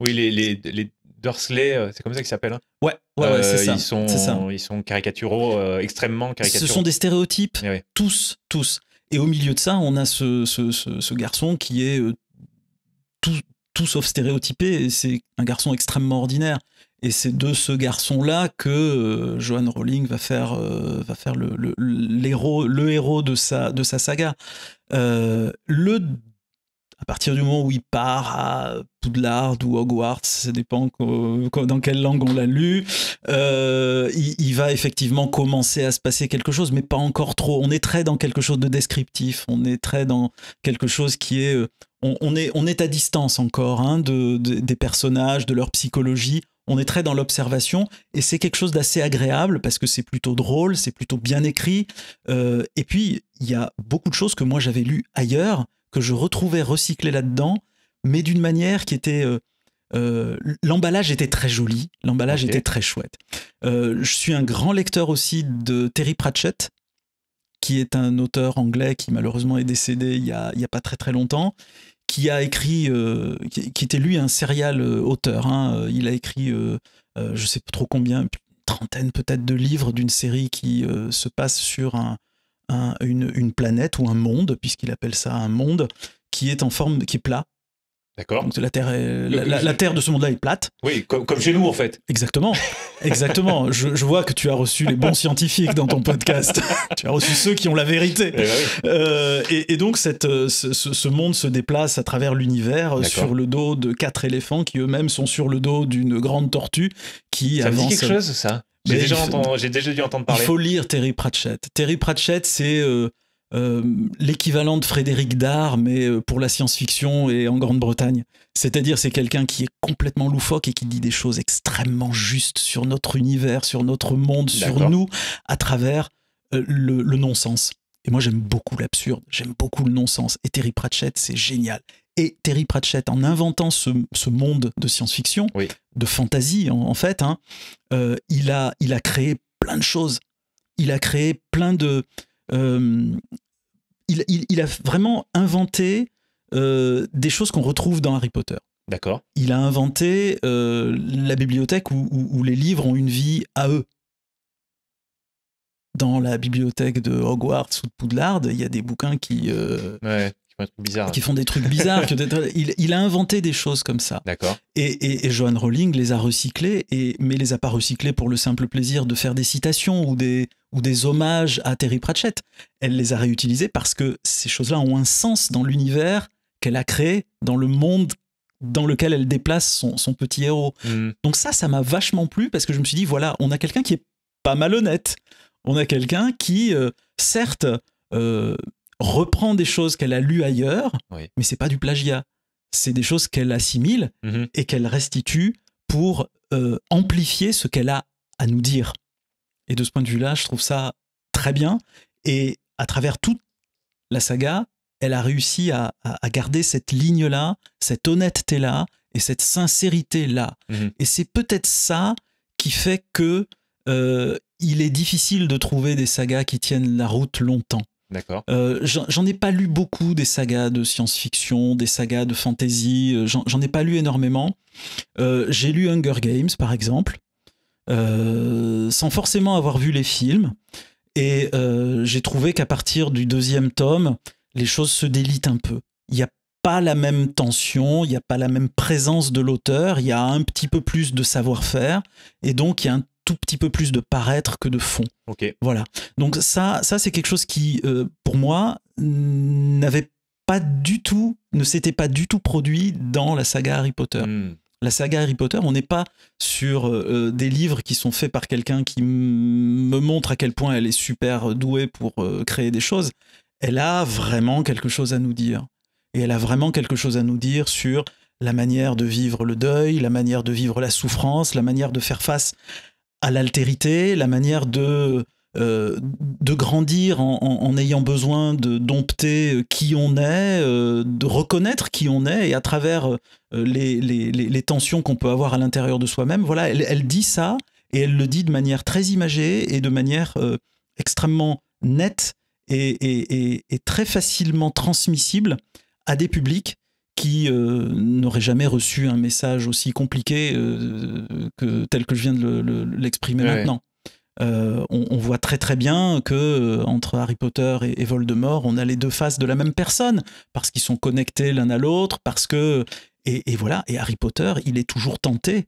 B: Oui, les, les, les, Dursley, euh, c'est comme ça qu'ils s'appellent. Hein. Ouais, euh, c'est ça. Ils sont, caricaturaux, euh, extrêmement caricaturaux. Ce sont des
A: stéréotypes, eh tous, tous. Et au milieu de ça, on a ce, garçon qui est tout, tout sauf stéréotypé. C'est un garçon extrêmement ordinaire. Et c'est de ce garçon-là que Joan Rowling va faire, va faire le, le, héros, le héros de sa, de sa saga. le à partir du moment où il part à Poudlard ou Hogwarts, ça dépend dans quelle langue on l'a lu, euh, il, va effectivement commencer à se passer quelque chose, mais pas encore trop. On est très dans quelque chose de descriptif, on est très dans quelque chose qui est... Euh, on, est, on est à distance encore hein, de, des personnages, de leur psychologie. On est très dans l'observation et c'est quelque chose d'assez agréable parce que c'est plutôt drôle, c'est plutôt bien écrit. Euh, et puis, il y a beaucoup de choses que moi j'avais lues ailleurs que je retrouvais recyclé là-dedans, mais d'une manière qui était... Euh, euh, l'emballage était très joli, l'emballage était très chouette. Euh, je suis un grand lecteur aussi de Terry Pratchett, qui est un auteur anglais qui malheureusement est décédé il n'y a, pas très très longtemps, qui a écrit, qui, était lui un serial auteur. Hein. Il a écrit, je sais pas trop combien, une trentaine peut-être de livres d'une série qui se passe sur un, une, planète ou un monde, puisqu'il appelle ça un monde, qui est en forme, qui est plat. D'accord. la Terre, la, Terre de ce monde-là
B: est plate. Oui, comme, chez nous en fait.
A: Exactement, exactement. [laughs] je, vois que tu as reçu les bons scientifiques dans ton podcast. [laughs] tu as reçu ceux qui ont la vérité. Eh ben euh, et, donc cette, euh, ce, monde se déplace à travers l'univers euh, sur le dos de quatre éléphants qui eux-mêmes sont sur le dos d'une grande tortue qui ça avance. quelque chose ça j'ai déjà,
B: dû entendre parler. Il faut
A: lire Terry Pratchett. Terry Pratchett, c'est euh, euh, l'équivalent de Frédéric Dard, mais euh, pour la science-fiction et en Grande-Bretagne. C'est-à-dire, c'est quelqu'un qui est complètement loufoque et qui dit des choses extrêmement justes sur notre univers, sur notre monde, sur nous, à travers le non-sens. Et moi, j'aime beaucoup l'absurde, j'aime beaucoup le non-sens. Et Terry Pratchett, c'est génial. Et Terry Pratchett, en inventant ce, monde de science-fiction, de fantasy en, fait, hein, euh, il, a, il a créé plein de choses. Il a créé plein de... Euh, il, a vraiment inventé euh, des choses qu'on retrouve dans Harry Potter. D'accord. Il a inventé la bibliothèque où, les livres ont une vie à eux dans la bibliothèque de Hogwarts ou de Poudlard, il y a des bouquins qui, ouais. Qui font des trucs bizarres. il, a inventé des choses comme ça. D'accord. Et, et, et, Rowling les a recyclés, et, mais les a pas recyclés pour le simple plaisir de faire des citations ou des, ou des hommages à Terry Pratchett. Elle les a réutilisés parce que ces choses-là ont un sens dans l'univers qu'elle a créé, dans le monde dans lequel elle déplace son, petit héros. Hmm. Donc ça, ça m'a vachement plu parce que je me suis dit, voilà, on a quelqu'un qui est pas malhonnête. On a quelqu'un qui, euh, certes, euh, reprend des choses qu'elle a lues ailleurs, mais c'est pas du plagiat. C'est des choses qu'elle assimile mhm. et qu'elle restitue pour euh, amplifier ce qu'elle a à nous dire. Et de ce point de vue-là, je trouve ça très bien. Et à travers toute la saga, elle a réussi à, garder cette ligne-là, cette honnêteté-là et cette sincérité-là. Mhm. Et c'est peut-être ça qui fait que euh, il est difficile de trouver des sagas qui tiennent la route longtemps. D'accord. Euh, j'en ai pas lu beaucoup des sagas de science-fiction, des sagas de fantasy. Euh, j'en ai pas lu énormément. Euh, j'ai lu Hunger Games, par exemple, sans forcément avoir vu les films. Et j'ai trouvé qu'à partir du deuxième tome, les choses se délitent un peu. Il n'y a pas la même tension, il n'y a pas la même présence de l'auteur, il y a un petit peu plus de savoir-faire. Et donc, il y a un tout petit peu plus de paraître que de fond. Ok. Voilà. Donc ça, ça c'est quelque chose qui, euh, pour moi, n'avait pas du tout, ne s'était pas du tout produit dans la saga Harry Potter. Hmm. La saga Harry Potter, on n'est pas sur euh, euh, des livres qui sont faits par quelqu'un qui me montre à quel point elle est super douée pour créer des choses. Elle a vraiment quelque chose à nous dire. Et elle a vraiment quelque chose à nous dire sur la manière de vivre le deuil, la manière de vivre la souffrance, la manière de faire face à l'altérité, la manière de, euh, de grandir en, ayant besoin de dompter qui on est, euh, de reconnaître qui on est, et à travers euh, les, les, tensions qu'on peut avoir à l'intérieur de soi-même, voilà, elle, dit ça, et elle le dit de manière très imagée et de manière extrêmement nette et, très facilement transmissible à des publics qui euh, n'aurait jamais reçu un message aussi compliqué euh, que tel que je viens de l'exprimer maintenant. Euh, on, voit très très bien que entre Harry Potter et, Voldemort, on a les deux faces de la même personne parce qu'ils sont connectés l'un à l'autre, parce que et, voilà. Et Harry Potter, il est toujours tenté.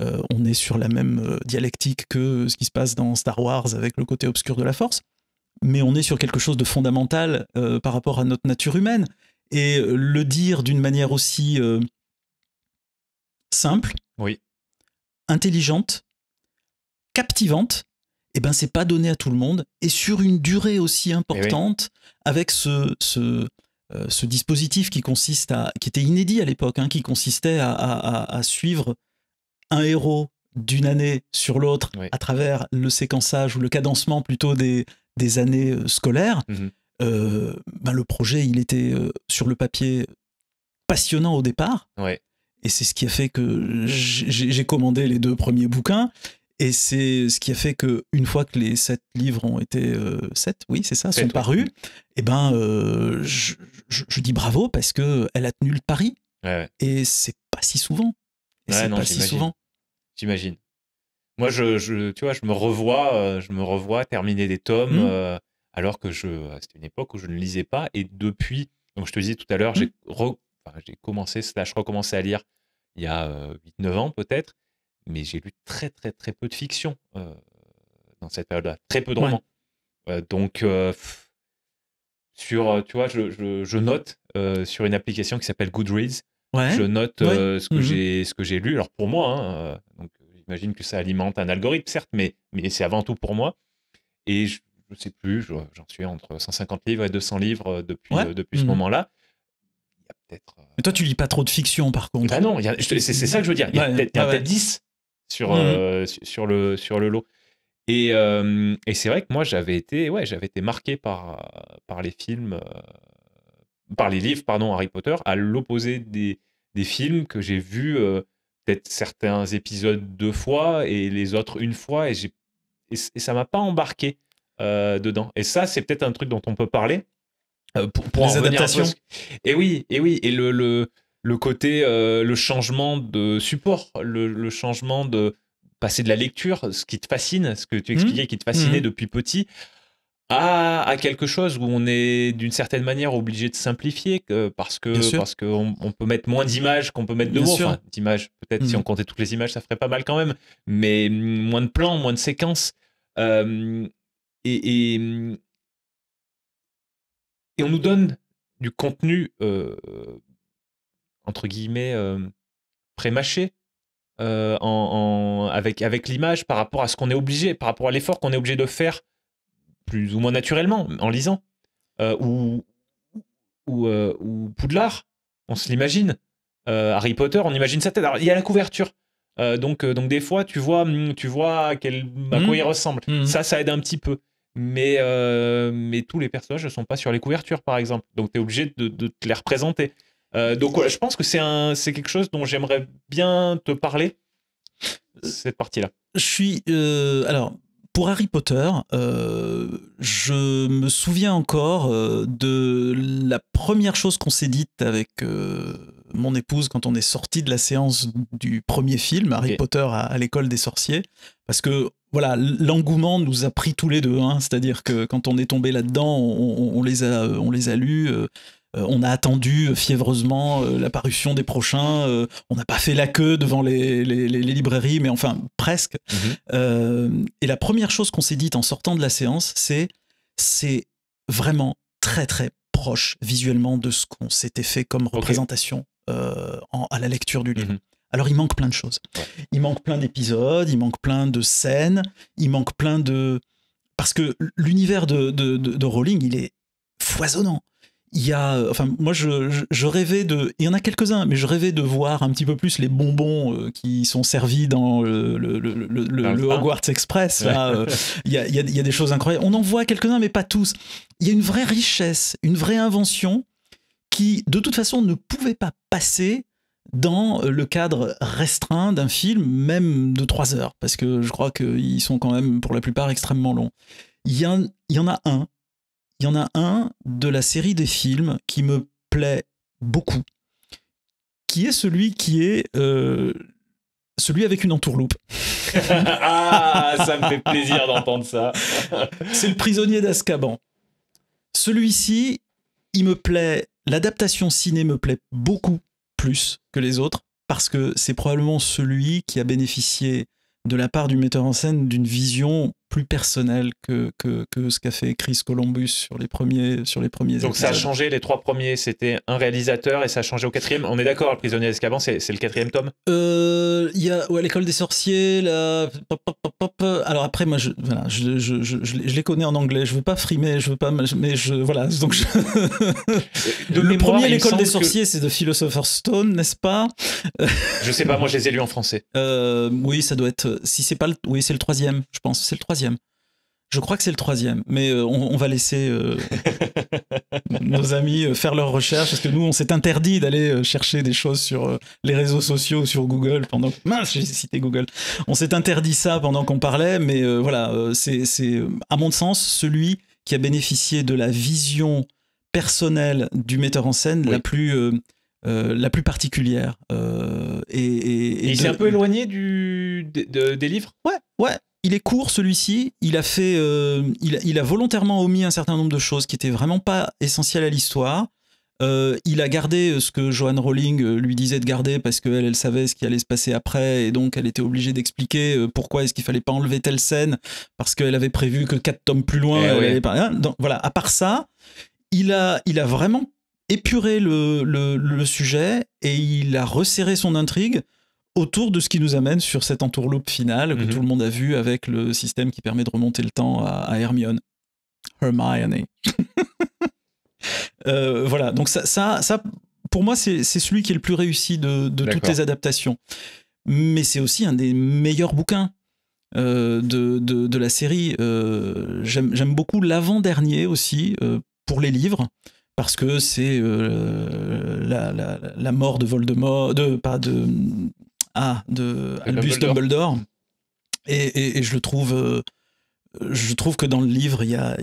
A: on est sur la même dialectique que ce qui se passe dans Star Wars avec le côté obscur de la Force mais on est sur quelque chose de fondamental par rapport à notre nature humaine et euh, le dire d'une manière aussi euh, simple, oui. intelligente, captivante, et eh ben c'est pas donné à tout le monde et sur une durée aussi eh importante avec ce, euh, ce, dispositif qui consiste à qui était inédit à l'époque, hein, qui consistait à, suivre un héros d'une année sur l'autre à travers le séquençage ou le cadencement plutôt des, des années scolaires. Mmh euh, ben le projet, il était euh, sur le papier passionnant au départ. Et c'est ce qui a fait que j'ai commandé les deux premiers bouquins. Et c'est ce qui a fait que une fois que les sept livres ont été euh, sept, oui c'est ça, sont parus, et eh ben je, dis bravo parce que elle a tenu le pari. Et c'est pas si souvent.
B: c'est pas si souvent. J'imagine. Moi, je, tu vois, je me revois, je me revois terminer des tomes. Mmh alors que je, euh, c'était une époque où je ne lisais pas. Et depuis, donc je te disais tout à l'heure, mmh. j'ai, j'ai commencé, recommencé à lire il y a 8-9 euh, ans peut-être, mais j'ai lu très très très peu de fiction euh, dans cette période-là, très peu de romans. donc, sur, tu vois, je, note sur une application qui s'appelle Goodreads, je note ce, que mmh j'ai, ce que j'ai lu. Alors pour moi, hein, donc, j'imagine que ça alimente un algorithme, certes, mais, mais c'est avant tout pour moi. Et je, je ne sais plus, j'en suis entre 150 livres et 200 livres euh, depuis, euh, depuis ce mmh. moment-là. Euh Mais toi, tu lis pas trop de fiction, par contre. Ah non, c'est ça que je veux dire. Il y a peut-être 10 sur, mmh. sur, le, sur le lot. Et, et c'est vrai que moi, j'avais été, ouais, été marqué par, par les films, par les livres, pardon, Harry Potter, à l'opposé des, des, films que j'ai vus, peut-être certains épisodes deux fois et les autres une fois, et, ça et ça m'a pas embarqué. Euh, dedans. Et ça, c'est peut-être un truc dont on peut parler euh, pour, pour Les adaptations. Et oui, et oui, et le, le, le côté, euh, le changement de support, le, changement de passer de la lecture, ce qui te fascine, ce que tu mmh. expliquais, qui te fascinait mmh. depuis petit, à, quelque chose où on est d'une certaine manière obligé de simplifier parce que parce qu'on on peut mettre moins d'images qu'on peut mettre de mots. Enfin, d'images, peut-être si mmh. on comptait toutes les images, ça ferait pas mal quand même, mais mm, moins de plans, moins de séquences. Euh, et, mmh, et, on nous donne du contenu, entre guillemets, euh, prémâché. avec, avec l'image par rapport à ce qu'on est obligé, par rapport à l'effort qu'on est obligé de faire, plus ou moins naturellement, en lisant. ou, ou, Poudlard, on se l'imagine. Harry Potter, on imagine sa tête. il y a la couverture. donc, donc des fois, tu vois, mmh, tu vois à, quel, quoi mmh. il ressemble. Ça, ça aide un petit peu mais, euh, mais tous les personnages ne sont pas sur les couvertures, par exemple. Donc, tu es obligé de, de, te les représenter. Euh, donc, je pense que c'est quelque chose dont j'aimerais bien te parler, cette partie-là.
A: Je suis. Euh, alors. Pour Harry Potter, je me souviens encore de la première chose qu'on s'est dite avec mon épouse quand on est sorti de la séance du premier film, Harry Potter à, l'école des sorciers, parce que voilà, l'engouement nous a pris tous les deux, hein. c'est-à-dire que quand on est tombé là-dedans, on, les a, on les a lus. Euh, euh, on a attendu euh, fiévreusement l'apparition des prochains. on n'a pas fait la queue devant les, librairies, mais enfin presque. Mhm. et la première chose qu'on s'est dite en sortant de la séance, c'est c'est vraiment très très proche visuellement de ce qu'on s'était fait comme représentation euh, à la lecture du livre. Mhm. Alors il manque plein de choses. Il manque plein d'épisodes, il manque plein de scènes, il manque plein de... Parce que l'univers de, de, Rowling, il est foisonnant. Il y a, euh, enfin, moi je, rêvais de, il y en a quelques-uns, mais je rêvais de voir un petit peu plus les bonbons euh, qui sont servis dans le, Hogwarts Express. [laughs] il, y a, il y a des choses incroyables. On en voit quelques-uns, mais pas tous. Il y a une vraie richesse, une vraie invention qui de toute façon ne pouvait pas passer dans le cadre restreint d'un film, même de trois heures, parce que je crois qu'ils sont quand même pour la plupart extrêmement longs. Il y, en, a un, il y en a un de la série des films qui me plaît beaucoup, qui est celui qui est euh, celui avec une entourloupe.
B: [laughs] ah, ça me fait plaisir d'entendre ça. C'est
A: le prisonnier d'Azkaban. Celui-ci, il me plaît L'adaptation ciné me plaît beaucoup plus que les autres parce que c'est probablement celui qui a bénéficié de la part du metteur en scène d'une vision plus personnel que, que, que ce qu'a fait Chris Columbus sur les premiers sur les premiers Donc ça a changé,
B: les trois premiers c'était un réalisateur et ça a changé au quatrième. On est d'accord, Le Prisonnier d'Escaban, c'est, c'est le quatrième tome
A: euh, Il y a ouais, L'École des Sorciers, la... alors après moi je, voilà, je, je, je, je, les connais en anglais, je veux pas frimer, je veux pas... Mais je, voilà, donc de [laughs] Le premier L'École des Sorciers c'est de Philosopher's Stone, n'est-ce pas
B: Je sais pas, moi je les ai lus en français.
A: Euh, oui, ça doit être... Si c'est pas le... Oui, c'est le troisième, je pense, c'est le troisième. Je crois que c'est le troisième, mais euh, on, va laisser euh, [laughs] nos amis euh, faire leurs recherches, parce que nous, on s'est interdit d'aller chercher des choses sur les réseaux sociaux, sur Google, pendant... j'ai cité Google. On s'est interdit ça pendant qu'on parlait, mais voilà, c'est, à mon sens, celui qui a bénéficié de la vision personnelle du metteur en scène la plus... la plus particulière. et, et, et, un peu éloigné
B: du, des livres
A: Ouais, ouais, il est court celui-ci. Il a fait, euh, il, a volontairement omis un certain nombre de choses qui étaient vraiment pas essentielles à l'histoire. Euh, il a gardé euh, ce que Joanne Rowling lui disait de garder parce qu'elle, elle savait ce qui allait se passer après et donc elle était obligée d'expliquer pourquoi est-ce qu'il fallait pas enlever telle scène parce qu'elle avait prévu que quatre tomes plus loin. Eh hein. donc, voilà. À part ça, il a, il a vraiment épuré le sujet et il a resserré son intrigue autour de ce qui nous amène sur cette entourloupe finale que mhm. tout le monde a vu avec le système qui permet de remonter le temps à, Hermione. Hermione. [laughs] Euh, voilà, donc ça, ça, ça pour moi, c'est celui qui est le plus réussi de, toutes les adaptations. Mais c'est aussi un des meilleurs bouquins. Euh, de, la série. Euh, j'aime beaucoup l'avant-dernier aussi pour les livres parce que c'est la, mort de Voldemort, pas de, à ah, de Albus Dumbledore. Et, je le trouve. Euh, je trouve que dans le livre, il y a,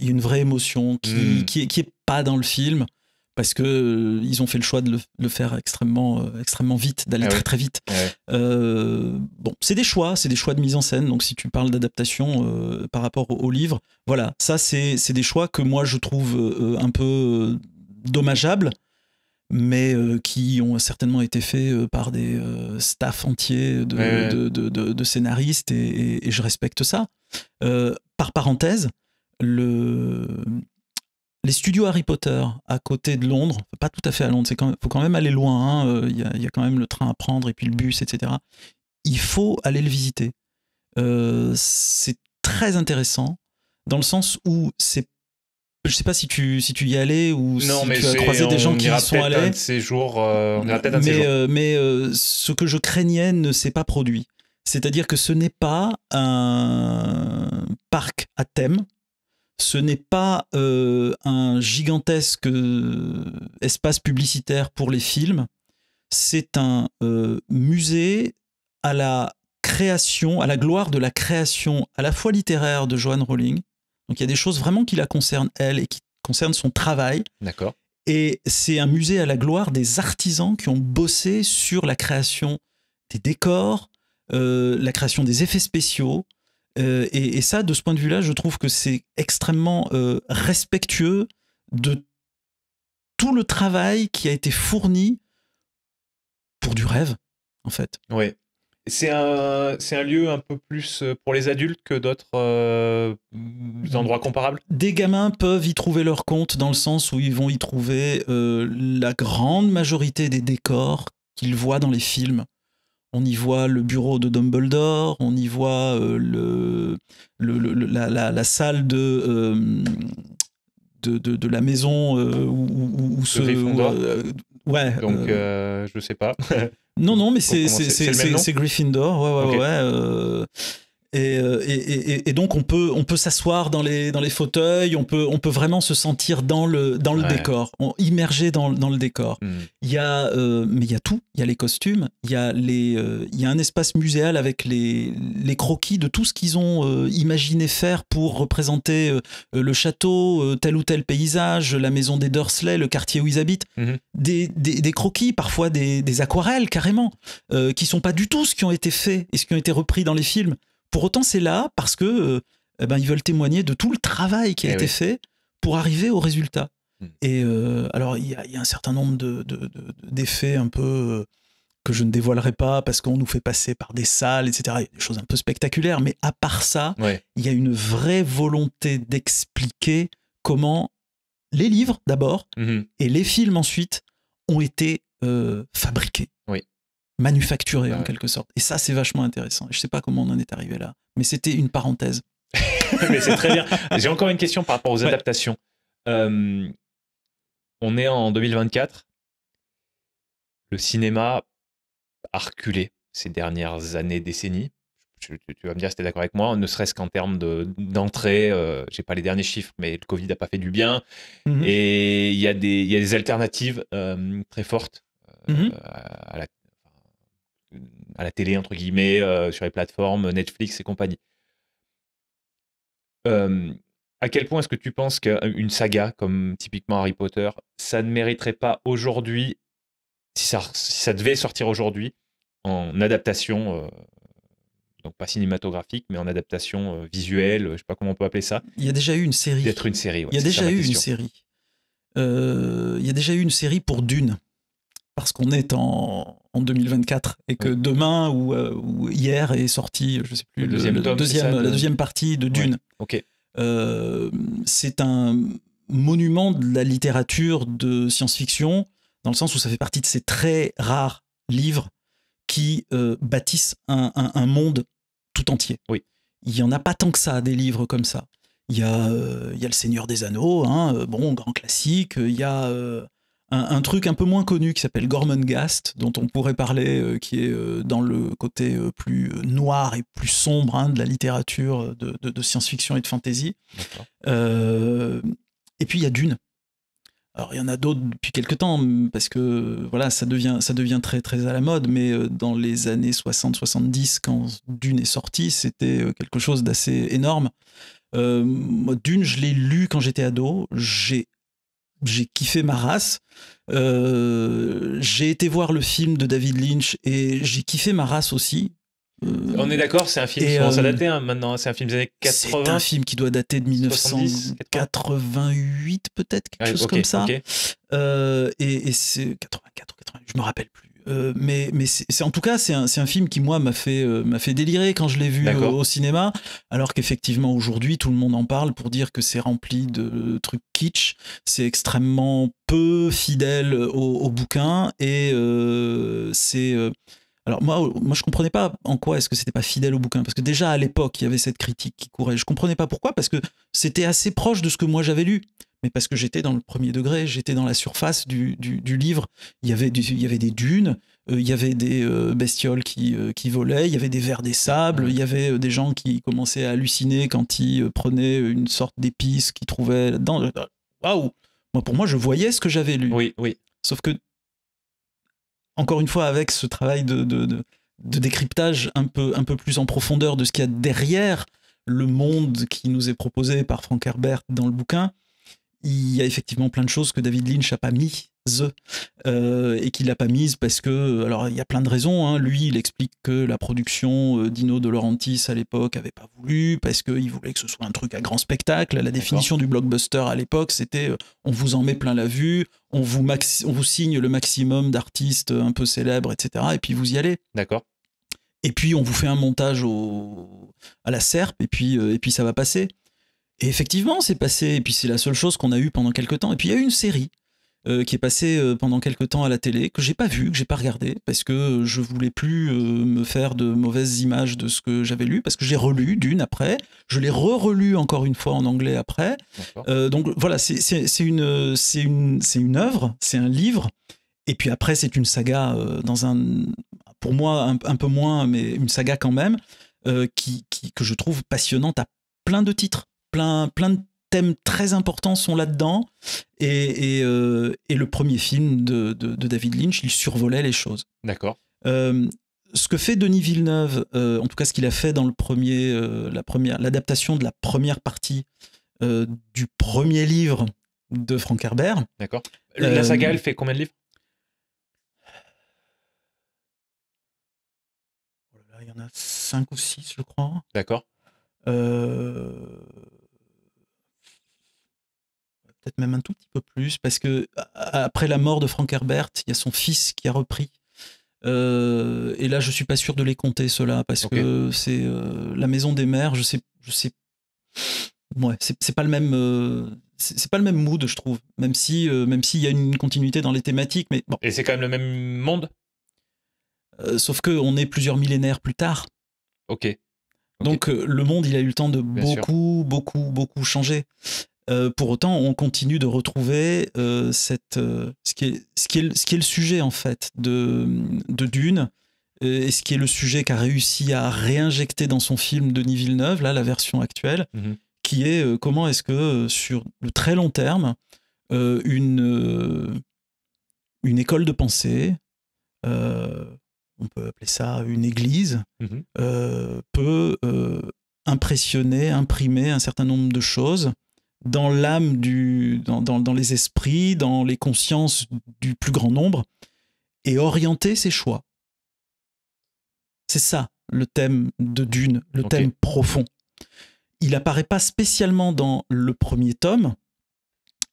A: une vraie émotion qui n'est hmm. est pas dans le film, parce que euh, ils ont fait le choix de le, faire extrêmement, euh, extrêmement vite, d'aller ah très très vite. bon, c'est des choix, c'est des choix de mise en scène. Donc si tu parles d'adaptation par rapport au, livre, voilà, ça c'est des choix que moi je trouve un peu dommageables mais euh, qui ont certainement été faits euh, par des euh, staffs entiers de, de, de, scénaristes, et, je respecte ça. par parenthèse, le... les studios Harry Potter à côté de Londres, pas tout à fait à Londres, il faut quand même aller loin, il hein, y, y, a quand même le train à prendre et puis le bus, etc. Il faut aller le visiter. c'est très intéressant dans le sens où c'est je ne sais pas si tu, si tu y allais ou si tu as croisé des gens qui y sont allés. ces
B: jours, mais, euh, un de
A: mais euh, euh, ce que je craignais ne s'est pas produit. C'est-à-dire que ce n'est pas un parc à thème, ce n'est pas un gigantesque espace publicitaire pour les films, c'est un musée à la création, à la gloire de la création à la fois littéraire de Joanne Rowling, donc il y a des choses vraiment qui la concernent, elle, et qui concernent son travail. D'accord. Et c'est un musée à la gloire des artisans qui ont bossé sur la création des décors, euh, la création des effets spéciaux. Euh, et, ça, de ce point de vue-là, je trouve que c'est extrêmement euh, respectueux de tout le travail qui a été fourni pour du rêve, en fait.
B: Oui. C'est un, c'est un lieu un peu plus euh, pour les adultes que d'autres euh, endroits comparables.
A: Des gamins peuvent y trouver leur compte dans le sens où ils vont y trouver euh, la grande majorité des décors qu'ils voient dans les films. On y voit le bureau de Dumbledore, on y voit le, la, salle de, de, de, la maison où, où, où, se.
B: Ouais. Donc, je sais pas. [laughs] Non, non, mais c'est
A: Gryffindor. Ouais, ouais, ouais. Euh... Euh, et, donc on peut, on peut s'asseoir dans les, dans les fauteuils, on peut, on peut vraiment se sentir dans le, dans le décor, immergé dans, dans le décor. Mm. Il y a, euh, mais il y a tout, il y a les costumes, il y a, les, euh, il y a un espace muséal avec les, les croquis de tout ce qu'ils ont imaginé faire pour représenter le château, tel ou tel paysage, la maison des Dursley, le quartier où ils habitent. Mm-hmm. Des, des, croquis, parfois des, des aquarelles carrément, qui sont pas du tout ce qui ont été faits et ce qui ont été repris dans les films. Pour autant, c'est là parce que euh, eh ben, ils veulent témoigner de tout le travail qui a eh été fait pour arriver au résultat. Hmm. Et euh, alors, il y, a un certain nombre d'effets de, de, un peu euh, que je ne dévoilerai pas parce qu'on nous fait passer par des salles, etc. Des choses un peu spectaculaires, mais à part ça, il y a une vraie volonté d'expliquer comment les livres d'abord mhm. et les films ensuite ont été fabriqués. Oui manufacturé en quelque sorte. Et ça, c'est vachement intéressant. Je sais pas comment on en est arrivé là, mais c'était une parenthèse.
B: [laughs] mais c'est très bien. [laughs] J'ai encore une question par rapport aux adaptations. Euh, on est en 2024. Le cinéma a reculé ces dernières années, décennies. Tu, vas me dire si tu es d'accord avec moi, ne serait-ce qu'en termes d'entrée. De, euh, n'ai J'ai pas les derniers chiffres, mais le Covid n'a pas fait du bien. Mhm. Et il y, y, a des alternatives euh, très fortes. Mhm. à la à la télé, entre guillemets, euh, sur les plateformes, euh, Netflix et compagnie. à quel point est-ce que tu penses qu'une saga, comme typiquement Harry Potter, ça ne mériterait pas aujourd'hui, si ça, devait sortir aujourd'hui, en adaptation, euh, donc pas cinématographique, mais en adaptation visuelle, je sais pas comment on peut appeler ça. Il y a déjà eu une série. D'être une série, Il y a déjà eu une série.
A: il y a déjà eu une série pour Dune parce qu'on est en, 2024 et que demain euh, ou, hier est sorti, je sais plus, deuxième, la deuxième partie de Dune. Ok. Euh, c'est un monument de la littérature de science-fiction, dans le sens où ça fait partie de ces très rares livres qui euh, bâtissent un, monde tout entier. Oui. Il n'y en a pas tant que ça, des livres comme ça. Il y a, il y a Le Seigneur des Anneaux, hein, bon, grand classique, il y a un, truc un peu moins connu qui s'appelle Gormenghast, dont on pourrait parler, euh, qui est euh, dans le côté euh, plus noir et plus sombre hein, de la littérature de, science-fiction et de fantasy. et puis il y a Dune. Alors il y en a d'autres depuis quelques temps, parce que voilà, ça devient, ça devient très, très à la mode, mais dans les années 60-70, quand Dune est sortie, c'était quelque chose d'assez énorme. Dune, je l'ai lu quand j'étais ado, j'ai j'ai kiffé ma race. Euh, j'ai été voir le film de David Lynch et j'ai kiffé ma race aussi.
B: Euh, On est d'accord, c'est un film qui commence à dater maintenant, c'est un film des années 80. C'est un film
A: qui doit dater de 1988 peut-être, quelque chose comme ça. Euh, et, c'est 84 je me rappelle plus. Euh, mais, c'est en tout cas c'est un, film qui moi m'a fait euh, m'a fait délirer quand je l'ai vu au cinéma alors qu'effectivement aujourd'hui tout le monde en parle pour dire que c'est rempli de trucs kitsch c'est extrêmement peu fidèle au, bouquin et euh, c'est alors moi, moi je comprenais pas en quoi est-ce que c'était pas fidèle au bouquin parce que déjà à l'époque il y avait cette critique qui courait. Je comprenais pas pourquoi parce que c'était assez proche de ce que moi j'avais lu mais parce que j'étais dans le premier degré, j'étais dans la surface du, du, livre. Il y, avait il y avait des dunes, euh, il y avait des euh, bestioles qui, euh, qui, volaient, il y avait des vers des sables, il y avait des gens qui commençaient à halluciner quand ils prenaient une sorte d'épice qu'ils trouvaient là-dedans. Waouh Moi, pour moi, je voyais ce que j'avais lu. Oui, oui. Sauf que, encore une fois, avec ce travail de, de, de, de décryptage un peu, un peu plus en profondeur de ce qu'il y a derrière le monde qui nous est proposé par Frank Herbert dans le bouquin, il y a effectivement plein de choses que David Lynch n'a pas mis euh, et qu'il l'a pas mise parce que alors il y a plein de raisons hein. lui il explique que la production euh, d'Ino de Laurentiis à l'époque avait pas voulu parce qu'il voulait que ce soit un truc à grand spectacle la définition du blockbuster à l'époque c'était euh, on vous en met plein la vue on vous, on vous signe le maximum d'artistes un peu célèbres etc et puis vous y allez d'accord et puis on vous fait un montage au, à la serpe et puis, et puis ça va passer et effectivement, c'est passé, et puis c'est la seule chose qu'on a eue pendant quelques temps. Et puis il y a eu une série euh, qui est passée euh, pendant quelques temps à la télé, que j'ai pas vue, que j'ai pas regardée, parce que je voulais plus euh, me faire de mauvaises images de ce que j'avais lu, parce que j'ai relu d'une après, je l'ai re-relu encore une fois en anglais après. donc voilà, c'est une, une, une œuvre, c'est un livre, et puis après c'est une saga dans un, pour moi un, peu moins, mais une saga quand même, qui, que je trouve passionnante à plein de titres plein, plein de thèmes très importants sont là-dedans. Et, et, euh, le premier film de, de, David Lynch, il survolait les choses. D'accord. Euh, ce que fait Denis Villeneuve, euh, en tout cas ce qu'il a fait dans le premier, la première, l'adaptation de la première partie du premier livre de Frank Herbert.
B: D'accord. La saga, elle fait combien de livres oh Il y en a
A: 5 ou 6, je crois. D'accord. Euh peut-être même un tout petit peu plus, parce que après la mort de Frank Herbert, il y a son fils qui a repris. Euh, et là, je suis pas sûr de les compter ceux-là, parce que c'est euh, la maison des mères. Je sais, je sais. Ouais, c'est pas le même. Euh, c'est pas le même mood, je trouve. Même si, même s'il y a une continuité dans les thématiques, mais bon. Et c'est quand même le même monde. sauf que on est plusieurs millénaires plus tard. Ok. Donc le monde, il a eu le temps de beaucoup, beaucoup, beaucoup changer. Euh, pour autant, on continue de retrouver ce, qui est, le sujet en fait de, Dune euh, et ce qui est le sujet qu'a réussi à réinjecter dans son film Denis Villeneuve, là la version actuelle, mhm. qui est euh, comment est-ce que sur le très long terme, une, école de pensée, on peut appeler ça une église, mhm. peut impressionner, imprimer un certain nombre de choses dans l'âme du, dans, les esprits, dans les consciences du plus grand nombre, et orienter ses choix. C'est ça le thème de Dune, le thème profond. Il apparaît pas spécialement dans le premier tome.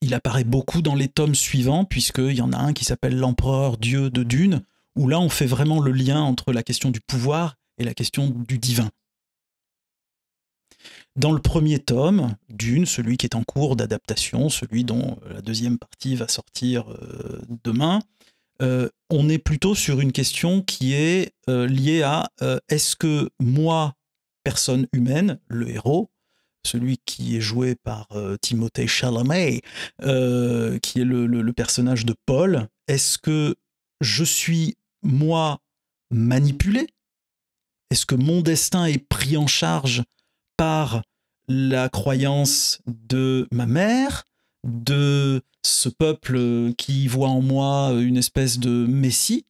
A: Il apparaît beaucoup dans les tomes suivants, puisqu'il y en a un qui s'appelle L'Empereur Dieu de Dune, où là on fait vraiment le lien entre la question du pouvoir et la question du divin. Dans le premier tome, d'une, celui qui est en cours d'adaptation, celui dont euh, la deuxième partie va sortir euh, demain, euh, on est plutôt sur une question qui est liée à est-ce que moi, personne humaine, le héros, celui qui est joué par Timothée Chalamet, qui est le personnage de Paul, est-ce que je suis, moi, manipulé Est-ce que mon destin est pris en charge par la croyance de ma mère, de ce peuple qui voit en moi une espèce de messie,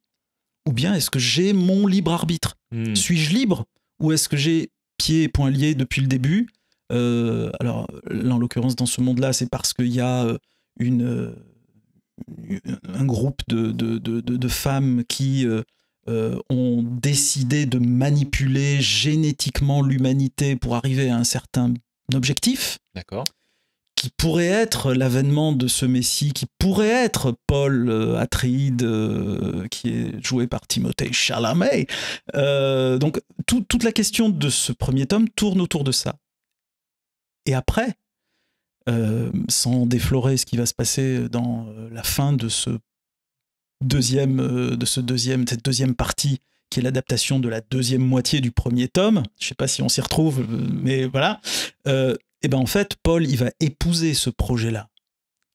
A: ou bien est-ce que j'ai mon libre arbitre hmm. Suis-je libre Ou est-ce que j'ai pieds et poings liés depuis le début euh, Alors, en l'occurrence, dans ce monde-là, c'est parce qu'il y a euh, une, euh, un groupe de, de, femmes qui euh, ont décidé de manipuler génétiquement l'humanité pour arriver à un certain objectif. Qui pourrait être l'avènement de ce Messie, qui pourrait être Paul euh, atride euh, qui est joué par Timothée Chalamet. donc toute la question de ce premier tome tourne autour de ça. Et après, sans déflorer ce qui va se passer dans la fin de ce deuxième, euh, de ce deuxième, cette deuxième partie qui est l'adaptation de la deuxième moitié du premier tome. Je ne sais pas si on s'y retrouve, mais voilà. Euh, et ben en fait, Paul, il va épouser ce projet-là.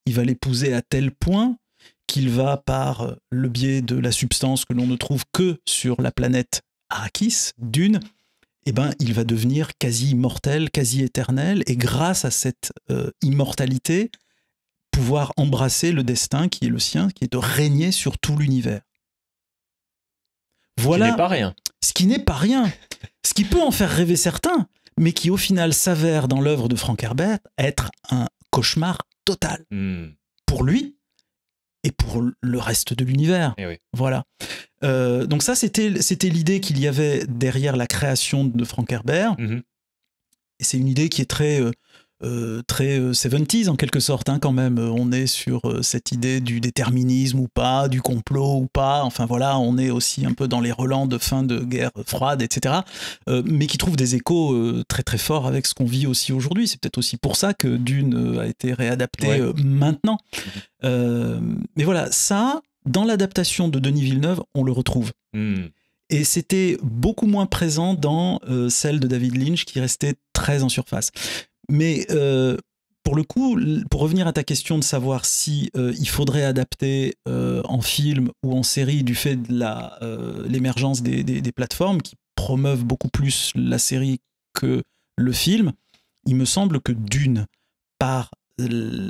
A: Il va l'épouser à tel point qu'il va, par le biais de la substance que l'on ne trouve que sur la planète Arrakis, d'une, et ben, il va devenir quasi immortel, quasi éternel, et grâce à cette euh, immortalité, pouvoir embrasser le destin qui est le sien, qui est de régner sur tout l'univers. Voilà. Ce qui n'est pas rien. Ce qui n'est pas rien. ce qui peut en faire rêver certains, mais qui au final s'avère dans l'œuvre de Frank Herbert être un cauchemar total. Hmm. Pour lui et pour le reste de l'univers. Eh voilà. Euh, donc ça, c'était l'idée qu'il y avait derrière la création de Frank Herbert. Mhm. c'est une idée qui est très... Euh, euh, très 70 euh, en quelque sorte, hein, quand même. Euh, on est sur cette idée du déterminisme ou pas, du complot ou pas. Enfin voilà, on est aussi un peu dans les relents de fin de guerre froide, etc. mais qui trouve des échos très très forts avec ce qu'on vit aussi aujourd'hui. C'est peut-être aussi pour ça que Dune a été réadaptée maintenant. mais voilà, ça, dans l'adaptation de Denis Villeneuve, on le retrouve. Hmm. Et c'était beaucoup moins présent dans celle de David Lynch qui restait très en surface. Mais euh, pour le coup, pour revenir à ta question de savoir si euh, il faudrait adapter euh, en film ou en série du fait de l'émergence des, plateformes qui promeuvent beaucoup plus la série que le film, il me semble que d'une, par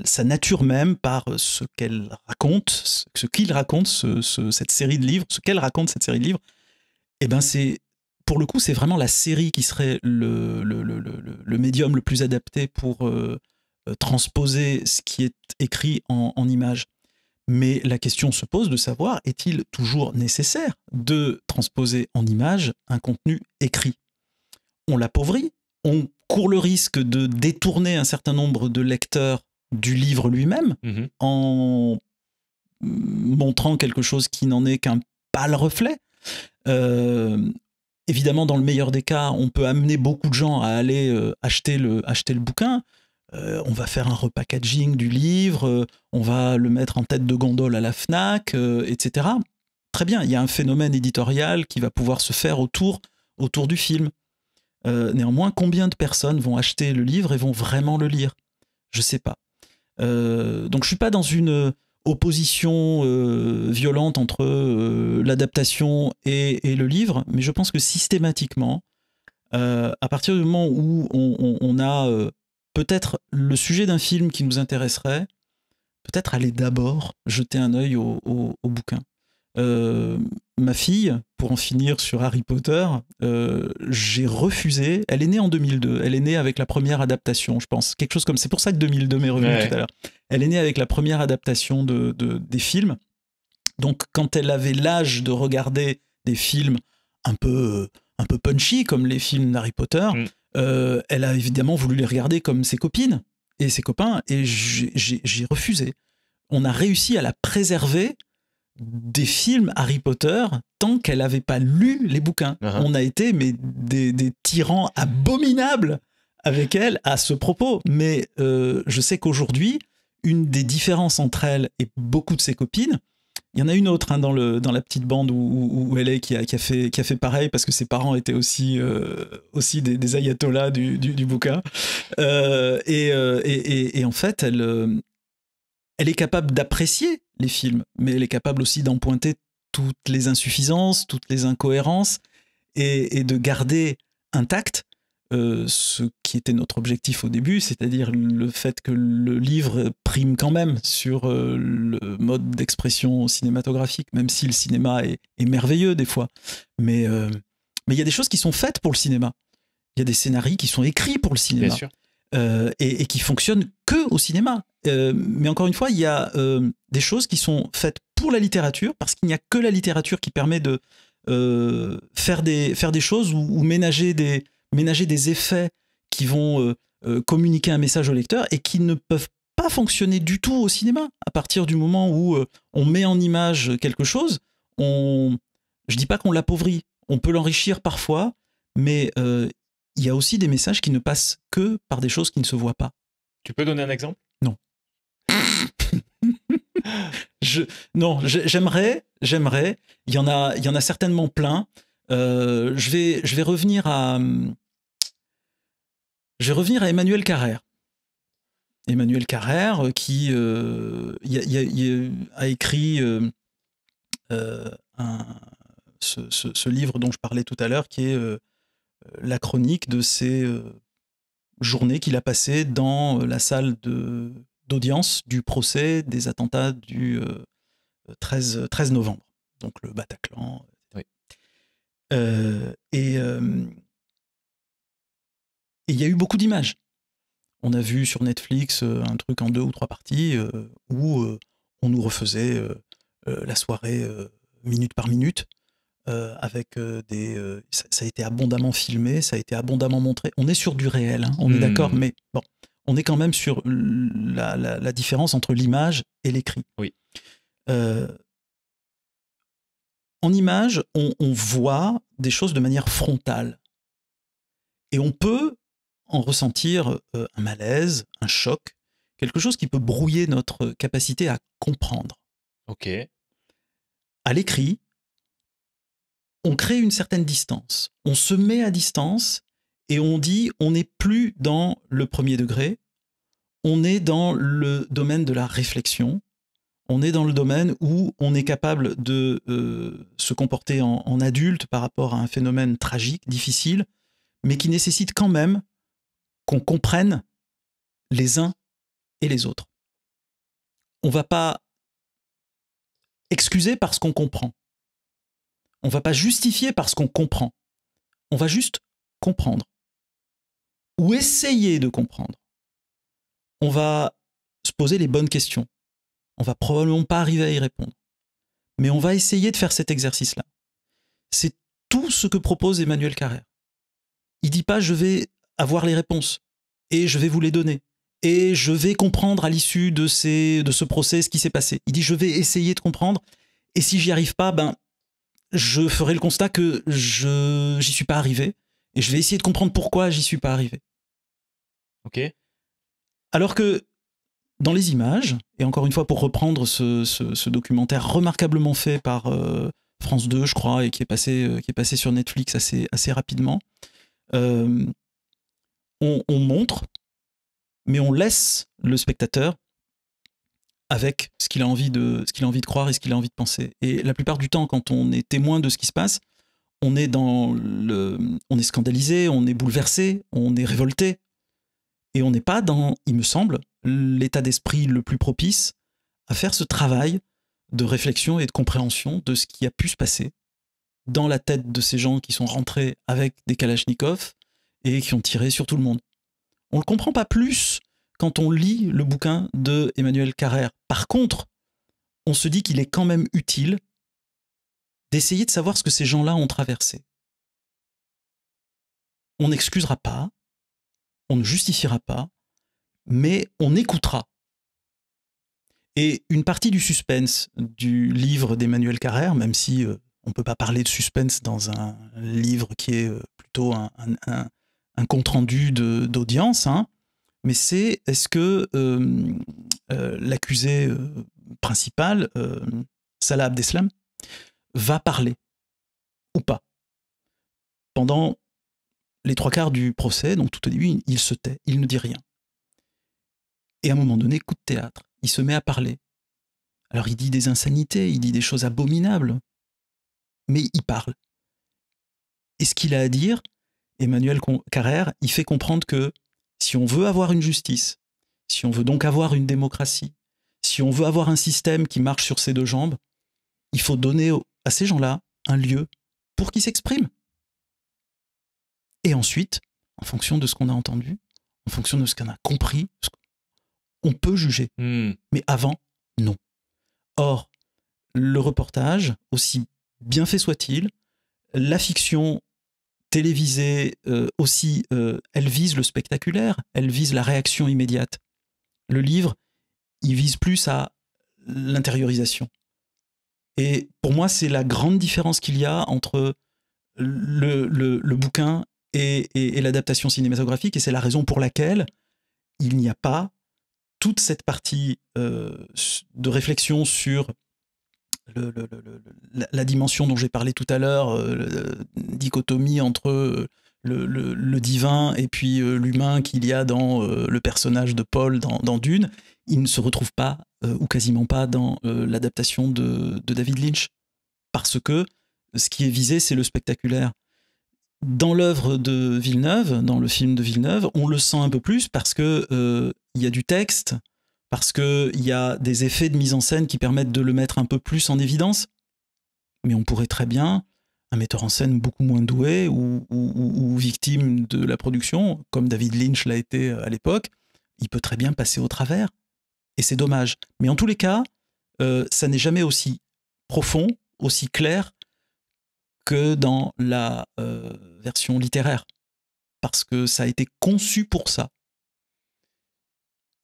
A: sa nature même, par ce qu'elle raconte, ce qu'il raconte, cette série de livres, ce qu'elle raconte cette série de livres, eh ben c'est pour le coup, c'est vraiment la série qui serait le, médium le plus adapté pour euh, euh, transposer ce qui est écrit en, image. images. Mais la question se pose de savoir est-il toujours nécessaire de transposer en images un contenu écrit On l'appauvrit, on court le risque de détourner un certain nombre de lecteurs du livre lui-même mhm. en montrant quelque chose qui n'en est qu'un pâle reflet. Euh, évidemment, dans le meilleur des cas, on peut amener beaucoup de gens à aller euh, acheter, le, acheter le bouquin. Euh, on va faire un repackaging du livre, euh, on va le mettre en tête de gondole à la FNAC, etc. Très bien, il y a un phénomène éditorial qui va pouvoir se faire autour, autour du film. néanmoins, combien de personnes vont acheter le livre et vont vraiment le lire Je ne sais pas. donc je ne suis pas dans une opposition euh, violente entre euh, l'adaptation et, le livre, mais je pense que systématiquement, euh, à partir du moment où on, a peut-être le sujet d'un film qui nous intéresserait, peut-être aller d'abord jeter un œil au bouquin. Euh, ma fille, pour en finir sur Harry Potter, euh, j'ai refusé. Elle est née en 2002. Elle est née avec la première adaptation, je pense. Quelque chose comme. C'est pour ça que 2002 m'est revenu tout à l'heure. Elle est née avec la première adaptation de, des films. Donc, quand elle avait l'âge de regarder des films un peu, un peu punchy, comme les films d'Harry Potter, mm. euh, elle a évidemment voulu les regarder comme ses copines et ses copains, et j'ai refusé. On a réussi à la préserver des films Harry Potter tant qu'elle n'avait pas lu les bouquins. Uh-huh. On a été mais des, tyrans abominables avec elle à ce propos. Mais euh, je sais qu'aujourd'hui, une des différences entre elle et beaucoup de ses copines, il y en a une autre hein, dans, le, dans la petite bande où, elle est qui a, qui a, fait, qui fait pareil parce que ses parents étaient aussi, euh, aussi des, ayatollahs du, du, bouquin. Euh, et, en fait, elle, elle est capable d'apprécier les films, mais elle est capable aussi d'en toutes les insuffisances, toutes les incohérences, et, de garder intact euh, ce qui était notre objectif au début, c'est-à-dire le fait que le livre prime quand même sur euh, le mode d'expression cinématographique, même si le cinéma est, merveilleux des fois. Euh, mais il y a des choses qui sont faites pour le cinéma. Il y a des scénarios qui sont écrits pour le cinéma. Euh, et, qui fonctionne que au cinéma. Euh, mais encore une fois, il y a euh, des choses qui sont faites pour la littérature, parce qu'il n'y a que la littérature qui permet de faire, des, faire des choses ou, ménager, des, ménager des effets qui vont communiquer un message au lecteur et qui ne peuvent pas fonctionner du tout au cinéma. À partir du moment où on met en image quelque chose, on, je dis pas qu'on l'appauvrit, on peut l'enrichir parfois, mais euh, il y a aussi des messages qui ne passent que par des choses qui ne se voient pas.
B: Tu peux donner un exemple
A: Non. [laughs] je, non, j'aimerais, j'aimerais. Il y en a, il y en a certainement plein. Euh, je vais, je vais revenir à, je vais à Emmanuel Carrère. Emmanuel Carrère qui a, écrit euh, euh, ce, livre dont je parlais tout à l'heure qui est la chronique de ces euh, journées qu'il a passées dans euh, la salle d'audience du procès des attentats du 13, euh, 13 novembre, donc le Bataclan. et il y a eu beaucoup d'images. On a vu sur Netflix un truc en deux ou trois parties où on nous refaisait la soirée minute par minute. Euh, avec euh, des. Euh, ça, a été abondamment filmé, ça a été abondamment montré. On est sur du réel, hein, on est d'accord, mmh. mais bon, on est quand même sur la, la, différence entre l'image et l'écrit. Oui. en image, on, on, voit des choses de manière frontale. Et on peut en ressentir un malaise, un choc, quelque chose qui peut brouiller notre capacité à comprendre. Ok. À l'écrit, on crée une certaine distance. On se met à distance et on dit on n'est plus dans le premier degré, on est dans le domaine de la réflexion, on est dans le domaine où on est capable de euh, se comporter en, en, adulte par rapport à un phénomène tragique, difficile, mais qui nécessite quand même qu'on comprenne les uns et les autres. On ne va pas excuser parce qu'on comprend. On va pas justifier parce qu'on comprend. On va juste comprendre. Ou essayer de comprendre. On va se poser les bonnes questions. On va probablement pas arriver à y répondre. Mais on va essayer de faire cet exercice-là. C'est tout ce que propose Emmanuel Carrère. Il dit pas je vais avoir les réponses et je vais vous les donner et je vais comprendre à l'issue de, de ce procès ce qui s'est passé. Il dit je vais essayer de comprendre et si j'y arrive pas, ben je ferai le constat que je j'y suis pas arrivé et je vais essayer de comprendre pourquoi j'y suis pas arrivé. Ok. Alors que dans les images, et encore une fois pour reprendre ce, documentaire remarquablement fait par euh, France 2, je crois, et qui est passé, euh, sur Netflix assez, rapidement, euh, on montre, mais on laisse le spectateur avec ce qu'il a envie de ce qu'il a envie de croire et ce qu'il a envie de penser. Et la plupart du temps, quand on est témoin de ce qui se passe, on est dans le, on est scandalisé, on est bouleversé, on est révolté, et on n'est pas dans, il me semble, l'état d'esprit le plus propice à faire ce travail de réflexion et de compréhension de ce qui a pu se passer dans la tête de ces gens qui sont rentrés avec des kalachnikovs et qui ont tiré sur tout le monde. On ne le comprend pas plus quand on lit le bouquin de Emmanuel Carrère. Par contre, on se dit qu'il est quand même utile d'essayer de savoir ce que ces gens-là ont traversé. On n'excusera pas, on ne justifiera pas, mais on écoutera. Et une partie du suspense du livre d'Emmanuel Carrère, même si euh, on ne peut pas parler de suspense dans un livre qui est euh, plutôt un, compte-rendu d'audience, hein, mais c'est est-ce que euh, l'accusé euh, principal, euh, Salah Abdeslam, va parler ou pas Pendant les trois quarts du procès, donc tout au début, il se tait, il ne dit rien. Et à un moment donné, coup de théâtre, il se met à parler. Alors il dit des insanités, il dit des choses abominables, mais il parle. Et ce qu'il a à dire, Emmanuel Carrère, il fait comprendre que si on veut avoir une justice, si on veut donc avoir une démocratie, si on veut avoir un système qui marche sur ses deux jambes, il faut donner à ces gens-là un lieu pour qu'ils s'expriment. Et ensuite, en fonction de ce qu'on a entendu, en fonction de ce qu'on a compris, on peut juger. Hmm. Mais avant, non. Or, le reportage, aussi bien fait soit-il, la fiction télévisée euh, aussi, euh, elle vise le spectaculaire, elle vise la réaction immédiate. Le livre, il vise plus à l'intériorisation. Et pour moi, c'est la grande différence qu'il y a entre le, le, bouquin et, et, l'adaptation cinématographique, et c'est la raison pour laquelle il n'y a pas toute cette partie euh, de réflexion sur la dimension dont j'ai parlé tout à l'heure, euh, dichotomie entre euh, le, divin et puis euh, l'humain qu'il y a dans le personnage de Paul dans, Dune, il ne se retrouve pas, ou quasiment pas, dans l'adaptation de, David Lynch. Parce que ce qui est visé, c'est le spectaculaire. Dans l'œuvre de Villeneuve, dans le film de Villeneuve, on le sent un peu plus parce que il y a du texte, parce qu'il y a des effets de mise en scène qui permettent de le mettre un peu plus en évidence. Mais on pourrait très bien, un metteur en scène beaucoup moins doué ou, victime de la production, comme David Lynch l'a été euh, à l'époque, il peut très bien passer au travers. Et c'est dommage. Mais en tous les cas, euh, ça n'est jamais aussi profond, aussi clair que dans la euh, version
B: littéraire. Parce que ça a été conçu pour ça.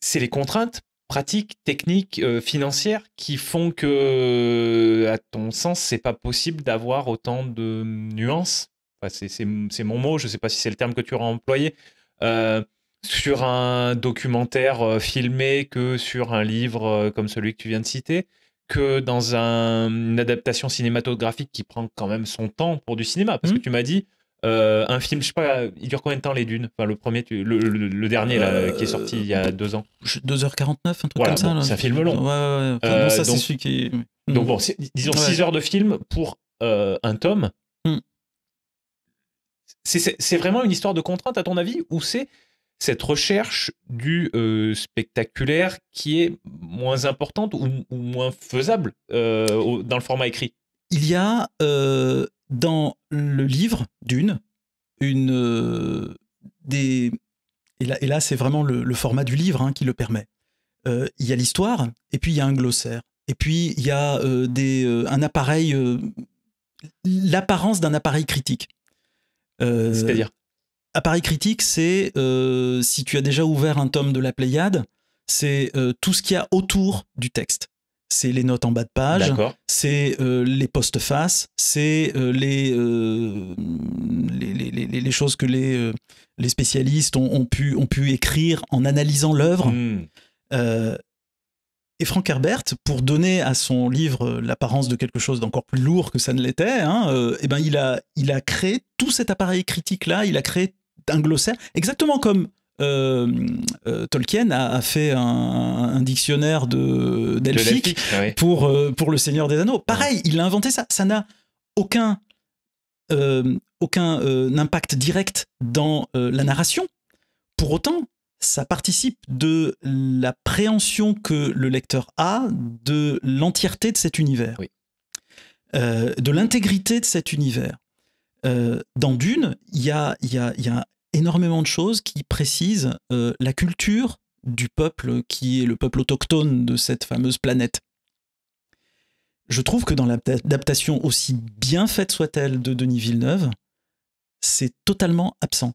B: C'est les contraintes pratiques, techniques, euh, financières qui font que, à ton sens, c'est pas possible d'avoir autant de nuances C'est mon mot, je sais pas si c'est le terme que tu auras employé. Euh, sur un documentaire euh, filmé que sur un livre comme celui que tu viens de citer, que dans un, une adaptation cinématographique qui prend quand même son temps pour du cinéma. Parce que mmh. tu m'as dit, euh, un film, je sais pas, il dure combien de temps les dunes Enfin, le premier, le, dernier euh, qui est sorti il y a deux ans.
A: 2h49, un truc comme ça. c'est un film long. donc, bon, disons 6 heures
B: de film pour euh, un tome. Mm. C'est vraiment une histoire de contrainte, à ton avis, ou c'est cette recherche du spectaculaire qui est moins importante ou, moins faisable dans le format écrit
A: Il y a dans le livre d'une, une, euh, des... Et là, c'est vraiment le, format du livre hein, qui le permet. Euh, il y a l'histoire, et puis il y a un glossaire, et puis il y a euh, des, un appareil, l'apparence d'un appareil critique. C'est-à-dire Appareil critique, c'est si tu as déjà ouvert un tome de la Pléiade, c'est tout ce qu'il y a autour du texte c'est les notes en bas de page, c'est les euh, les postfaces, c'est euh, euh, les, les, les, les, choses que les, les spécialistes ont, pu, ont pu écrire en analysant l'œuvre. Hmm. et Frank Herbert, pour donner à son livre l'apparence de quelque chose d'encore plus lourd que ça ne l'était, hein, eh ben il, a, il a créé tout cet appareil critique-là, il a créé un glossaire, exactement comme euh, euh, Tolkien a, fait un, dictionnaire de d'elfique ah pour euh, pour le Seigneur des Anneaux. Pareil, il a inventé ça. Ça n'a aucun aucun impact direct dans la narration. Pour autant, ça participe de l'appréhension que le lecteur a de l'entièreté de cet univers, de l'intégrité de cet univers. dans Dune, il y a, y, y a, énormément de choses qui précisent euh, la culture du peuple qui est le peuple autochtone de cette fameuse planète. Je trouve que dans l'adaptation, aussi bien faite soit-elle, de Denis Villeneuve, c'est totalement absent.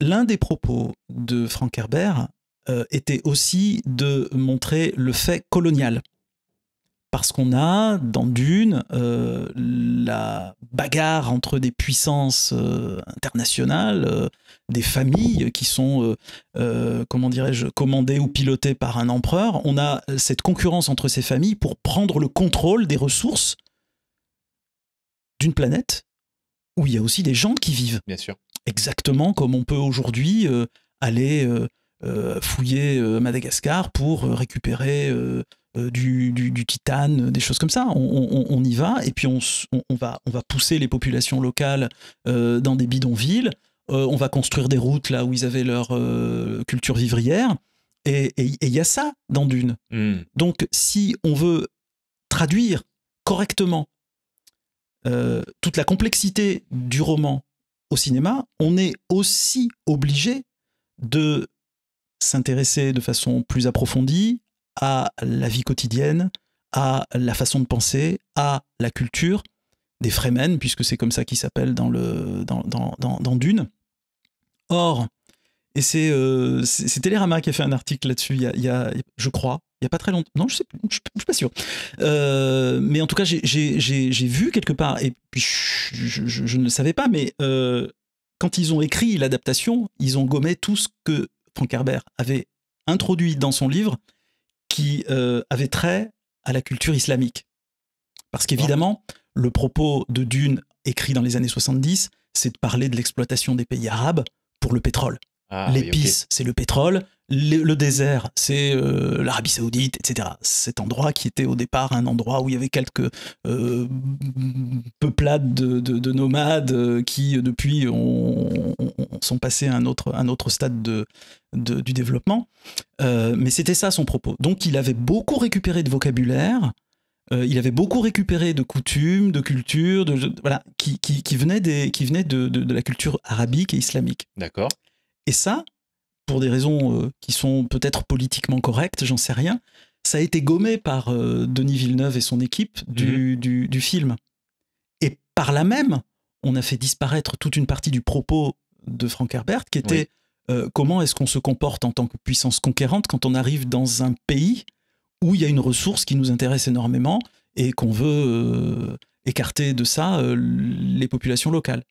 A: l'un des propos de Frank Herbert euh, était aussi de montrer le fait colonial parce qu'on a dans Dune euh, la bagarre entre des puissances euh, internationales, euh, des familles qui sont, comment dirais-je, commandées ou pilotées par un empereur. On a cette concurrence entre ces familles pour prendre le contrôle des ressources d'une planète où il y a aussi des gens qui vivent. Bien sûr. Exactement comme on peut aujourd'hui aller fouiller Madagascar pour récupérer euh, du, du, titane, euh, des choses comme ça. On, y va et puis on, va, on va pousser les populations locales euh, dans des bidonvilles. on va construire des routes là où ils avaient leur culture vivrière. Et il y a ça dans Dune. Hmm. Donc si on veut traduire correctement toute la complexité du roman au cinéma, on est aussi obligé de s'intéresser de façon plus approfondie à la vie quotidienne, à la façon de penser, à la culture des Fremen, puisque c'est comme ça qu'ils s'appellent dans, le, dans, dans, dans, Dune. Or, et c'est euh, Télérama qui a fait un article là-dessus, il, y a, je crois, il n'y a pas très longtemps. Non, je ne suis pas sûr. Euh, mais en tout cas, j'ai vu quelque part, et puis je, je, ne le savais pas, mais euh, quand ils ont écrit l'adaptation, ils ont gommé tout ce que Frank Herbert avait introduit dans son livre qui euh, avait trait à la culture islamique. Parce qu'évidemment, le propos de Dune, écrit dans les années 70, c'est de parler de l'exploitation des pays arabes pour le pétrole.
B: Ah, L'épice,
A: c'est le pétrole le, désert, c'est euh, l'Arabie Saoudite, etc. Cet endroit qui était au départ un endroit où il y avait quelques euh, peuplades de, nomades euh, qui, depuis, ont, sont passés à un autre, un autre stade de, du développement. mais c'était ça son propos. Donc il avait beaucoup récupéré de vocabulaire. il avait beaucoup récupéré de coutumes, de cultures, voilà, qui, qui, venaient, des, qui de, de la culture arabique et islamique. D'accord. Et ça, pour des raisons euh, qui sont peut-être politiquement correctes, j'en sais rien, ça a été gommé par euh, Denis Villeneuve et son équipe mhm. du, film. Et par là même, on a fait disparaître toute une partie du propos de Frank Herbert qui était euh, comment est-ce qu'on se comporte en tant que puissance conquérante quand on arrive dans un pays où il y a une ressource qui nous intéresse énormément et qu'on veut écarter de ça les populations locales.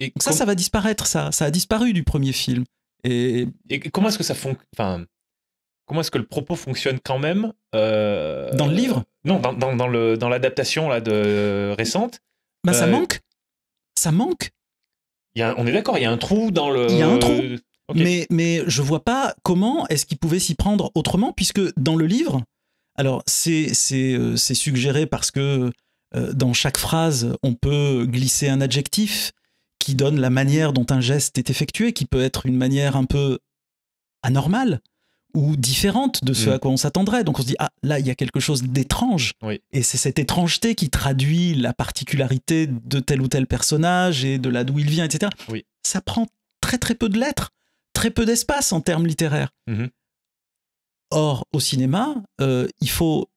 B: Et ça, ça va disparaître, ça. Ça a disparu du premier film. Et, comment est-ce que ça fonctionne enfin, Comment est-ce que le propos fonctionne quand même euh, Dans le livre Non, dans, dans, dans l'adaptation là, de, récente.
A: Bah, ça euh, manque. Ça manque.
B: Y a on est d'accord, il y a un trou dans le. Il y a un trou.
A: Mais, mais je vois pas comment est-ce qu'il pouvait s'y prendre autrement, puisque dans le livre, alors c'est, euh, suggéré parce que dans chaque phrase, on peut glisser un adjectif, qui donne la manière dont un geste est effectué, qui peut être une manière un peu anormale ou différente de ce mm. à quoi on s'attendrait. Donc on se dit, ah là, il y a quelque chose d'étrange. Et c'est cette étrangeté qui traduit la particularité de tel ou tel personnage et de là d'où il vient, etc. Oui. Ça prend très très peu de lettres, très peu d'espace en termes littéraires. Mm-hmm. Or, au cinéma, euh, il faut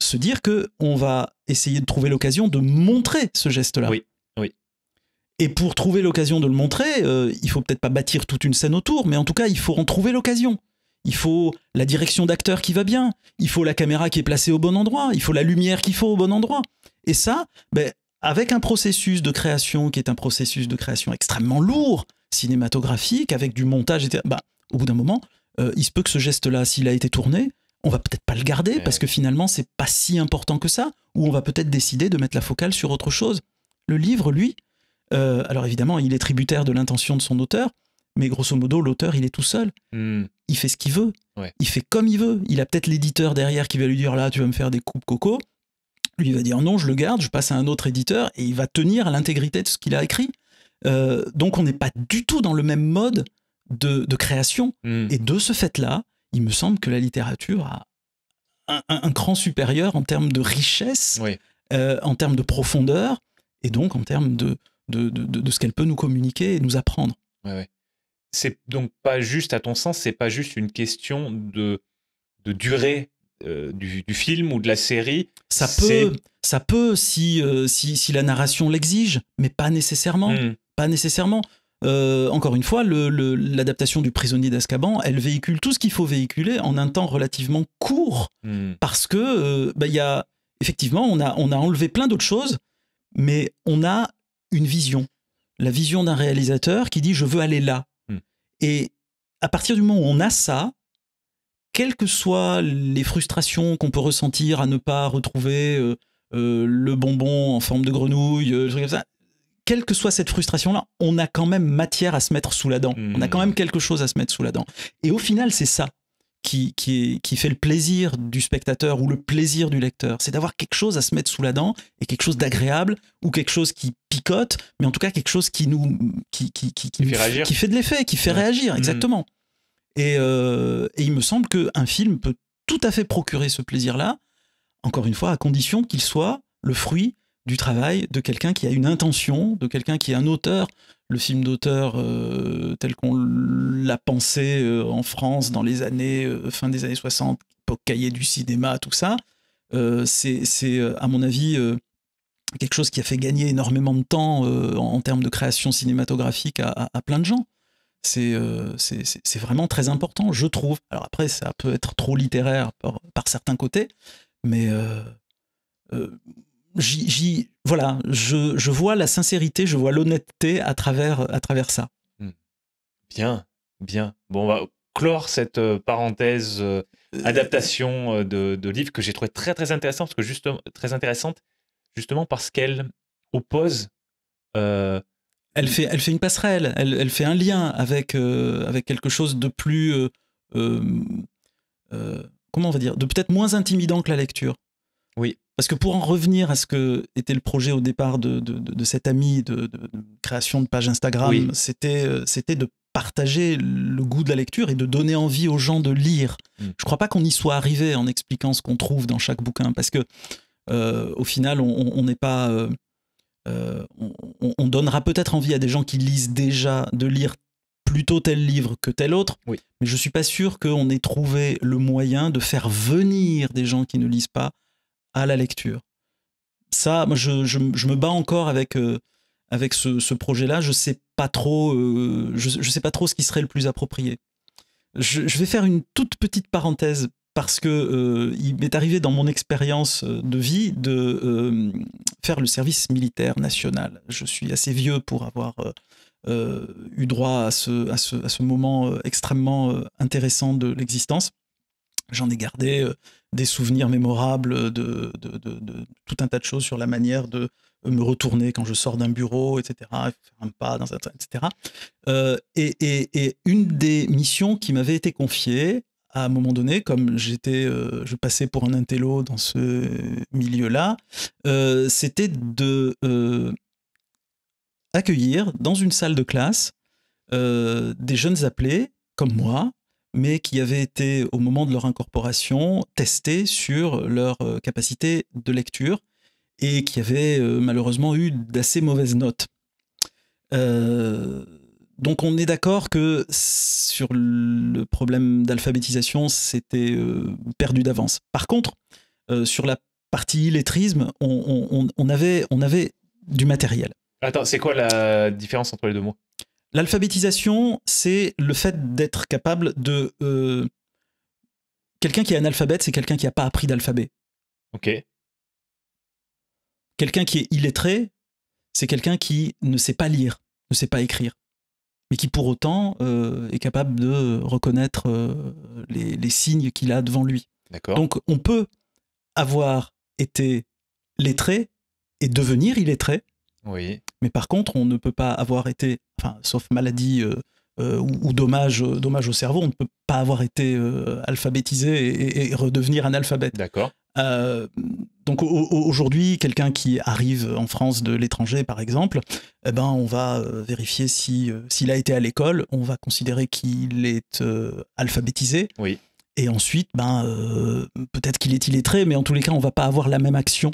A: se dire que on va essayer de trouver l'occasion de montrer ce geste-là. Oui. Et pour trouver l'occasion de le montrer, euh, il faut peut-être pas bâtir toute une scène autour, mais en tout cas, il faut en trouver l'occasion. Il faut la direction d'acteur qui va bien, il faut la caméra qui est placée au bon endroit, il faut la lumière qu'il faut au bon endroit. Et ça, ben, avec un processus de création qui est un processus de création extrêmement lourd, cinématographique, avec du montage, etc. Ben, au bout d'un moment, euh, il se peut que ce geste-là, s'il a été tourné, on va peut-être pas le garder parce que finalement, c'est pas si important que ça, ou on va peut-être décider de mettre la focale sur autre chose. Le livre, lui, euh, alors évidemment, il est tributaire de l'intention de son auteur, mais grosso modo, l'auteur, il est tout seul. Hmm. Il fait ce qu'il veut. Il fait comme il veut. Il a peut-être l'éditeur derrière qui va lui dire là, tu vas me faire des coupes coco. Lui va dire non, je le garde, je passe à un autre éditeur et il va tenir à l'intégrité de ce qu'il a écrit. Euh, donc on n'est pas du tout dans le même mode de, création. Hmm. Et de ce fait-là, il me semble que la littérature a un, cran supérieur en termes de richesse, euh, en termes de profondeur et donc en termes de, de, ce qu'elle peut nous communiquer et nous apprendre.
B: C'est donc pas juste, à ton sens, c'est pas juste une question de, de durée euh, du, film ou de la série. Ça peut,
A: ça peut si, euh, si, si, la narration l'exige, mais pas nécessairement. Hmm. Pas nécessairement. Euh, encore une fois, l'adaptation le, du prisonnier d'Azkaban, elle véhicule tout ce qu'il faut véhiculer en un temps relativement court, hmm. parce que bah, il y a effectivement on a, on a enlevé plein d'autres choses, mais on a une vision, la vision d'un réalisateur qui dit je veux aller là. Hmm. Et à partir du moment où on a ça, quelles que soient les frustrations qu'on peut ressentir à ne pas retrouver euh, euh, le bonbon en forme de grenouille, euh, ça, quelle que soit cette frustration-là, on a quand même matière à se mettre sous la dent. On a quand hmm. même quelque chose à se mettre sous la dent. Et au final, c'est ça qui, qui, fait le plaisir du spectateur ou le plaisir du lecteur. C'est d'avoir quelque chose à se mettre sous la dent et quelque chose d'agréable ou quelque chose qui picote, mais en tout cas quelque chose qui nous qui, qui, fait, de l'effet, qui fait réagir, mm. exactement. Et, euh, et, il me semble qu'un film peut tout à fait procurer ce plaisir-là, encore une fois, à condition qu'il soit le fruit du travail de quelqu'un qui a une intention, de quelqu'un qui est un auteur le film d'auteur euh, tel qu'on l'a pensé euh, en France dans les années, euh, fin des années 60, époque cahier du cinéma, tout ça, c'est à mon avis quelque chose qui a fait gagner énormément de temps en, termes de création cinématographique à, plein de gens. C'est vraiment très important, je trouve. Alors après, ça peut être trop littéraire par, par certains côtés, mais j voilà, je, vois la sincérité, je vois l'honnêteté à travers, à travers ça. Hmm.
B: Bien, bien. Bon, on va clore cette euh, parenthèse euh, euh, adaptation de, livre que j'ai trouvé très très intéressante parce que justement très intéressante justement parce qu'elle oppose. elle fait, elle fait
A: une passerelle, elle, fait un lien avec, avec quelque chose de plus. comment on va dire De peut-être moins intimidant que la lecture. Oui. Parce que pour en revenir à ce que était le projet au départ de, de, cet ami de, création de page Instagram, c'était, euh, c'était de partager le goût de la lecture et de donner envie aux gens de lire. Je mm. Je crois pas qu'on y soit arrivé en expliquant ce qu'on trouve dans chaque bouquin, parce que euh, au final, on n'est pas... Euh, on, donnera peut-être envie à des gens qui lisent déjà de lire plutôt tel livre que tel autre, oui. mais je suis pas sûr qu'on ait trouvé le moyen de faire venir des gens qui ne lisent pas à la lecture. Ça, moi, je, me bats encore avec, euh, avec ce, projet-là. Je sais pas trop, euh, je, sais pas trop ce qui serait le plus approprié. Je, vais faire une toute petite parenthèse parce que euh, m'est arrivé dans mon expérience de vie de faire le service militaire national. Je suis assez vieux pour avoir eu droit à ce, à ce, à ce moment extrêmement intéressant de l'existence. J'en ai gardé des souvenirs mémorables, de, tout un tas de choses sur la manière de me retourner quand je sors d'un bureau, etc., faire un pas, etc. Euh, et, une des missions qui m'avait été confiée, à un moment donné, comme j'étais, euh, je passais pour un intello dans ce milieu-là, euh, c'était de accueillir dans une salle de classe des jeunes appelés comme moi, mais qui avaient été, au moment de leur incorporation, testés sur leur euh, capacité de lecture et qui avaient euh, malheureusement eu d'assez mauvaises notes. Euh, donc on est d'accord que sur le problème d'alphabétisation, c'était perdu d'avance. Par contre, sur la partie illettrisme, on, on, avait, on avait du matériel.
B: Attends, c'est quoi la différence entre les deux mots
A: L'alphabétisation, c'est le fait d'être capable de... Euh, quelqu'un qui est analphabète, c'est quelqu'un qui n'a pas appris d'alphabet. Ok. Quelqu'un qui est illettré, c'est quelqu'un qui ne sait pas lire, ne sait pas écrire, mais qui pour autant euh, est capable de reconnaître euh, les, les, signes qu'il a devant lui. D'accord. Donc on peut avoir été lettré et devenir illettré, mais par contre, on ne peut pas avoir été, sauf maladie euh, euh, ou, dommage, euh, dommage au cerveau, on ne peut pas avoir été alphabétisé et, redevenir analphabète. D'accord. donc aujourd'hui, quelqu'un qui arrive en France de l'étranger, par exemple, eh ben, on va vérifier si s'il a été à l'école, on va considérer qu'il est alphabétisé. Oui. Et ensuite, ben, peut-être qu'il est illettré, mais en tous les cas, on va pas avoir la même action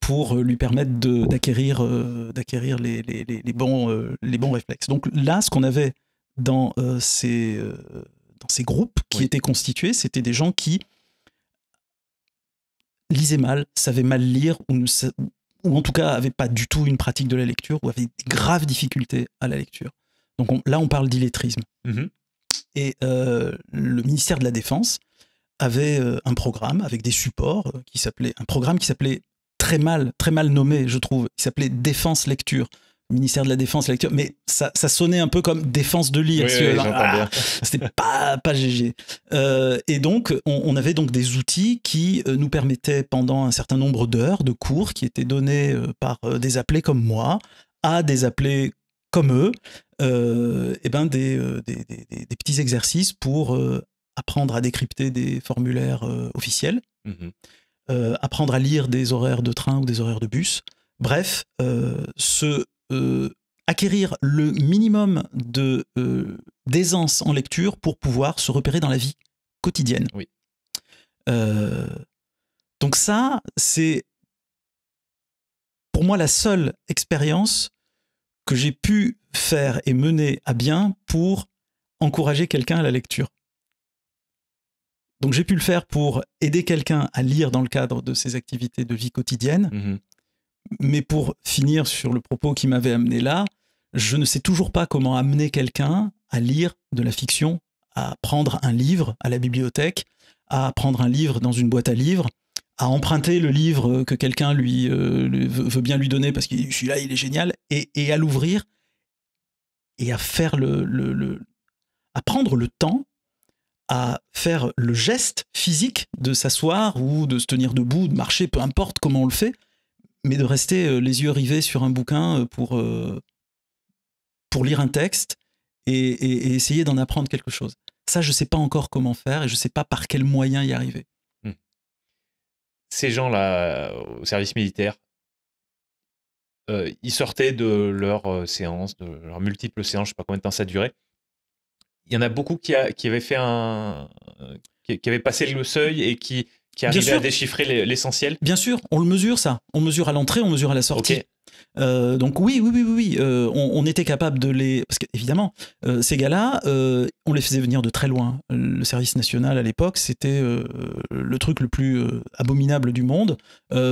A: pour euh, lui permettre d'acquérir euh, d'acquérir les, les, les, bons, euh, les bons réflexes. Donc là, ce qu'on avait dans, ces, dans ces groupes qui étaient constitués, c'était des gens qui lisaient mal, savaient mal lire, ou, ou en tout cas n'avaient pas du tout une pratique de la lecture, ou avaient des graves difficultés à la lecture. Donc là, on parle d'illettrisme. Mmh Et le ministère de la Défense avait un programme avec des supports qui s'appelait un programme qui s'appelait très mal, très mal nommé, je trouve. Il s'appelait Défense Lecture ministère de la Défense lecture, mais ça, sonnait un peu comme défense de lire. Oui, ah, C'était pas, pas GG. Euh, et donc, on, avait donc des outils qui euh, nous permettaient, pendant un certain nombre d'heures de cours qui étaient donnés euh, par des appelés comme moi, à des appelés comme eux, et ben des, des, petits exercices pour apprendre à décrypter des formulaires officiels. Mmh euh, apprendre à lire des horaires de train ou des horaires de bus. Bref, euh, se, euh, acquérir le minimum de d'aisance en lecture pour pouvoir se repérer dans la vie quotidienne. Oui. donc ça, c'est pour moi la seule expérience que j'ai pu faire et mener à bien pour encourager quelqu'un à la lecture. Donc j'ai pu le faire pour aider quelqu'un à lire dans le cadre de ses activités de vie quotidienne. Mm-hmm. Mais pour finir sur le propos qui m'avait amené là, je ne sais toujours pas comment amener quelqu'un à lire de la fiction, à prendre un livre à la bibliothèque, à prendre un livre dans une boîte à livres, à emprunter le livre que quelqu'un lui, euh, veut bien lui donner parce qu'il suis là, il est génial, et, à l'ouvrir et à faire le, à prendre le temps à faire le geste physique de s'asseoir ou de se tenir debout, de marcher, peu importe comment on le fait, mais de rester euh, les yeux rivés sur un bouquin euh, pour, euh, pour lire un texte et, essayer d'en apprendre quelque chose. Ça, je ne sais pas encore comment faire et je ne sais pas par quel moyen y arriver. Hmm.
B: Ces gens-là, au service militaire, ils sortaient de leur séance, de leurs multiples séances, je ne sais pas combien de temps ça durait, il y en a beaucoup qui, avaient fait un. qui, passé le seuil et qui, qui arrivaient à déchiffrer l'essentiel
A: Bien sûr, on le mesure ça. On mesure à l'entrée, on mesure à la sortie. Euh, donc oui, oui, oui, oui, euh, on, était capable de les... Parce qu'évidemment, euh, ces gars-là, on les faisait venir de très loin. Le service national à l'époque, c'était le truc le plus abominable du monde.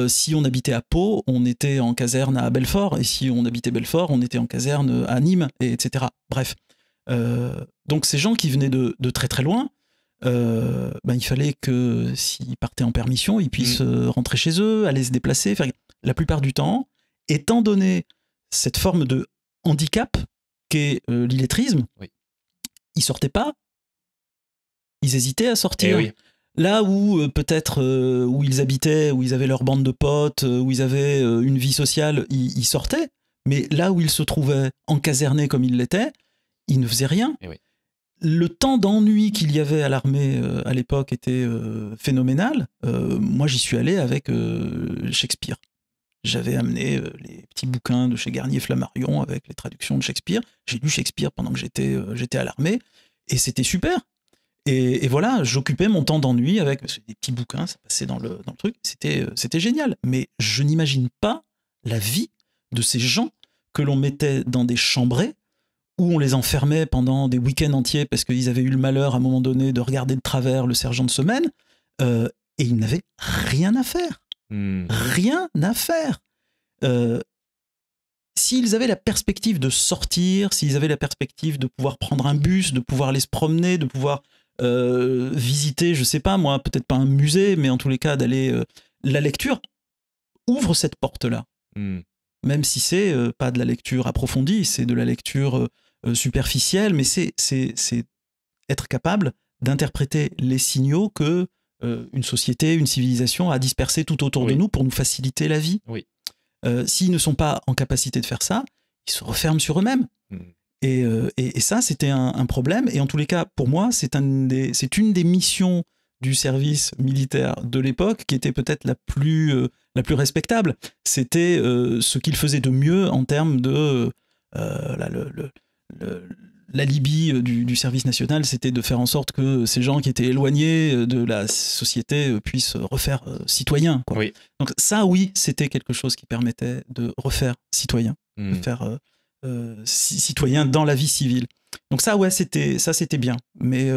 A: si on habitait à Pau, on était en caserne à Belfort. Et si on habitait Belfort, on était en caserne à Nîmes, etc. Bref. Euh, donc ces gens qui venaient de, très très loin, euh, ben, il fallait que s'ils partaient en permission, ils puissent mm. euh, rentrer chez eux, aller se déplacer. La plupart du temps, étant donné cette forme de handicap qu'est l'illettrisme, oui. ils sortaient pas, ils hésitaient à sortir. Eh là où peut-être où ils habitaient, où ils avaient leur bande de potes, où ils avaient une vie sociale, ils, sortaient. Mais là où ils se trouvaient encasernés comme ils l'étaient, il ne faisait rien. Eh le temps d'ennui qu'il y avait à l'armée euh, à l'époque était euh, phénoménal. Euh, moi, j'y suis allé avec Shakespeare. J'avais amené les petits bouquins de chez Garnier Flammarion avec les traductions de Shakespeare. J'ai lu Shakespeare pendant que j'étais j'étais à l'armée et c'était super. Et, voilà, j'occupais mon temps d'ennui avec des petits bouquins, ça passait dans le, dans le truc, c'était, c'était génial. Mais je n'imagine pas la vie de ces gens que l'on mettait dans des chambrées où on les enfermait pendant des week-ends entiers parce qu'ils avaient eu le malheur à un moment donné de regarder de travers le sergent de semaine, euh, et ils n'avaient rien à faire. Hmm. Rien à faire. Euh, s'ils avaient la perspective de sortir, s'ils avaient la perspective de pouvoir prendre un bus, de pouvoir aller se promener, de pouvoir euh, visiter, je sais pas moi, peut-être pas un musée, mais en tous les cas d'aller... la lecture ouvre cette porte-là. Hmm. Même si c'est pas de la lecture approfondie, c'est de la lecture euh, superficielle, mais c'est être capable d'interpréter les signaux que euh, une société, une civilisation a dispersés tout autour de nous pour nous faciliter la vie. Oui. Euh, s'ils ne sont pas en capacité de faire ça, ils se referment sur eux-mêmes. Hmm. Et, et, ça, c'était un, problème. Et en tous les cas, pour moi, c'est un une des missions du service militaire de l'époque qui était peut-être la plus la plus respectable. C'était ce qu'il faisait de mieux en termes de le, euh, du, service national, c'était de faire en sorte que ces gens qui étaient éloignés euh, de la société euh, puissent refaire citoyens. Donc ça, oui, c'était quelque chose qui permettait de refaire citoyen, de hmm. faire euh, citoyen dans la vie civile. Donc ça, ouais, c'était ça, c'était bien. Mais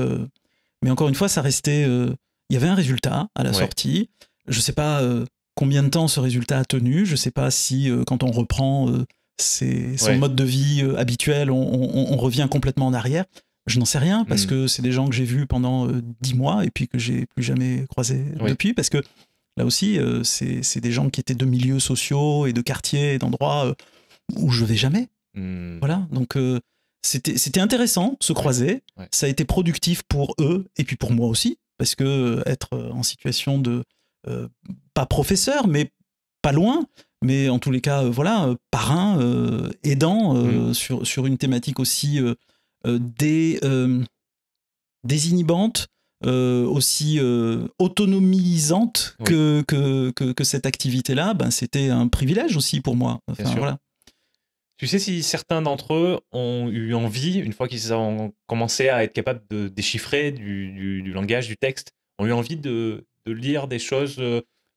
A: mais encore une fois, ça restait. Il y avait un résultat à la sortie. Je ne sais pas combien de temps ce résultat a tenu. Je ne sais pas si quand on reprend c'est son mode de vie euh, habituel, on, revient complètement en arrière. Je n'en sais rien parce mm. que c'est des gens que j'ai vus pendant euh, dix mois et puis que j'ai plus jamais croisé depuis parce que là aussi, euh, c'est des gens qui étaient de milieux sociaux et de quartiers et d'endroits où je vais jamais. Mm. Voilà, donc c'était intéressant se croiser. Ça a été productif pour eux et puis pour moi aussi parce que être en situation de pas professeur mais pas loin, mais en tous les cas, euh, voilà, euh, parrain, euh, aidant mm. sur, sur une thématique aussi désinhibante, aussi autonomisante que, que, que, cette activité-là, ben, c'était un privilège aussi pour moi. sûr.
B: Tu sais si certains d'entre eux ont eu envie, une fois qu'ils ont commencé à être capables de déchiffrer du, du, du langage, du texte, ont eu envie de, de lire des choses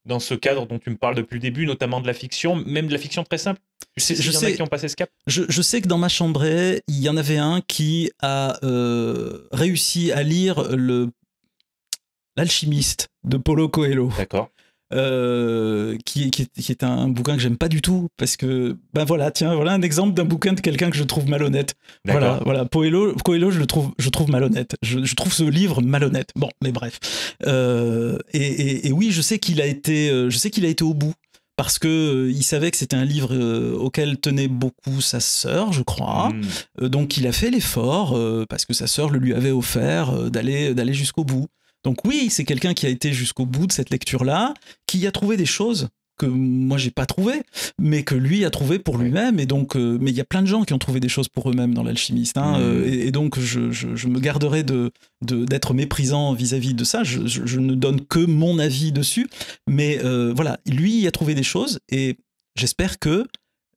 B: dans ce cadre dont tu me parles depuis le début, notamment de la fiction, même de la fiction très simple. Je sais, je sais ont passé ce cap.
A: Je, sais que dans ma chambre il y en avait un qui a euh, réussi à lire le l'alchimiste de Paulo Coelho. D'accord. Euh, qui, est un bouquin que j'aime pas du tout parce que ben voilà tiens voilà un exemple d'un bouquin de quelqu'un que je trouve malhonnête. Voilà voilà Coelho, Coelho je le trouve je trouve malhonnête. Je, trouve ce livre malhonnête. Bon mais bref euh, et, oui je sais qu'il a été euh, je sais qu'il a été au bout parce que il savait que c'était un livre auquel tenait beaucoup sa sœur, je crois. Hmm. donc il a fait l'effort parce que sa sœur le lui avait offert d'aller d'aller jusqu'au bout. Donc oui, c'est quelqu'un qui a été jusqu'au bout de cette lecture-là, qui a trouvé des choses que moi j'ai pas trouvé, mais que lui a trouvé pour lui-même. Et donc, euh, mais il y a plein de gens qui ont trouvé des choses pour eux-mêmes dans l'alchimiste. Hein, mmh. euh, et, donc, je, me garderai de d'être méprisant vis-à-vis de ça. Je, ne donne que mon avis dessus, mais euh, voilà, lui a trouvé des choses, et j'espère que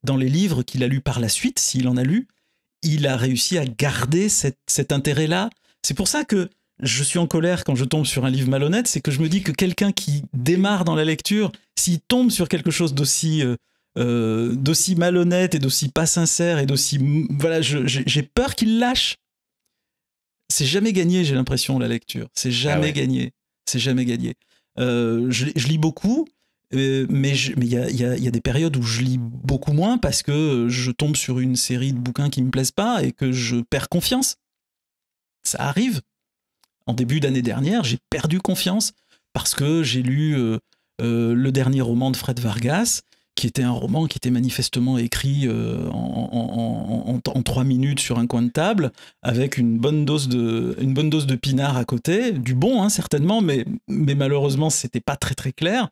A: dans les livres qu'il a lus par la suite, s'il en a lu, il a réussi à garder cet intérêt-là. C'est pour ça que je suis en colère quand je tombe sur un livre malhonnête, c'est que je me dis que quelqu'un qui démarre dans la lecture, s'il tombe sur quelque chose d'aussi euh, euh, d'aussi malhonnête et d'aussi pas sincère et d'aussi voilà, j'ai peur qu'il lâche. C'est jamais gagné, j'ai l'impression la lecture. C'est jamais, ah gagné. C'est jamais gagné. Euh, je, lis beaucoup. mais il y, y a, des périodes où je lis beaucoup moins parce que je tombe sur une série de bouquins qui me plaisent pas et que je perds confiance. Ça arrive, en début d'année dernière, j'ai perdu confiance parce que j'ai lu euh, euh, le dernier roman de Fred Vargas, qui était un roman qui était manifestement écrit euh, en, trois minutes sur un coin de table, avec une bonne dose de, une bonne dose de pinard à côté, du bon hein, certainement, mais, mais malheureusement c'était pas très très clair.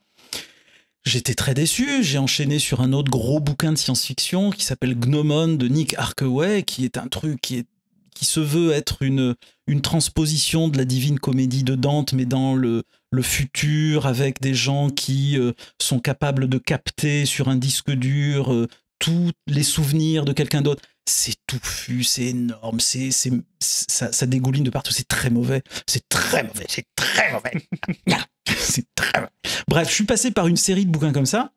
A: J'étais très déçu, j'ai enchaîné sur un autre gros bouquin de science-fiction qui s'appelle Gnomon de Nick Harkaway, qui est un truc qui, qui se veut être une, une transposition de la divine comédie de Dante, mais dans le, le futur, avec des gens qui euh, sont capables de capter sur un disque dur euh, tous les souvenirs de quelqu'un d'autre. C'est touffu, c'est énorme, c'est, c'est, ça, dégouline de partout, c'est très mauvais, c'est très mauvais, c'est très mauvais. [laughs] c'est Bref, je suis passé par une série de bouquins comme ça,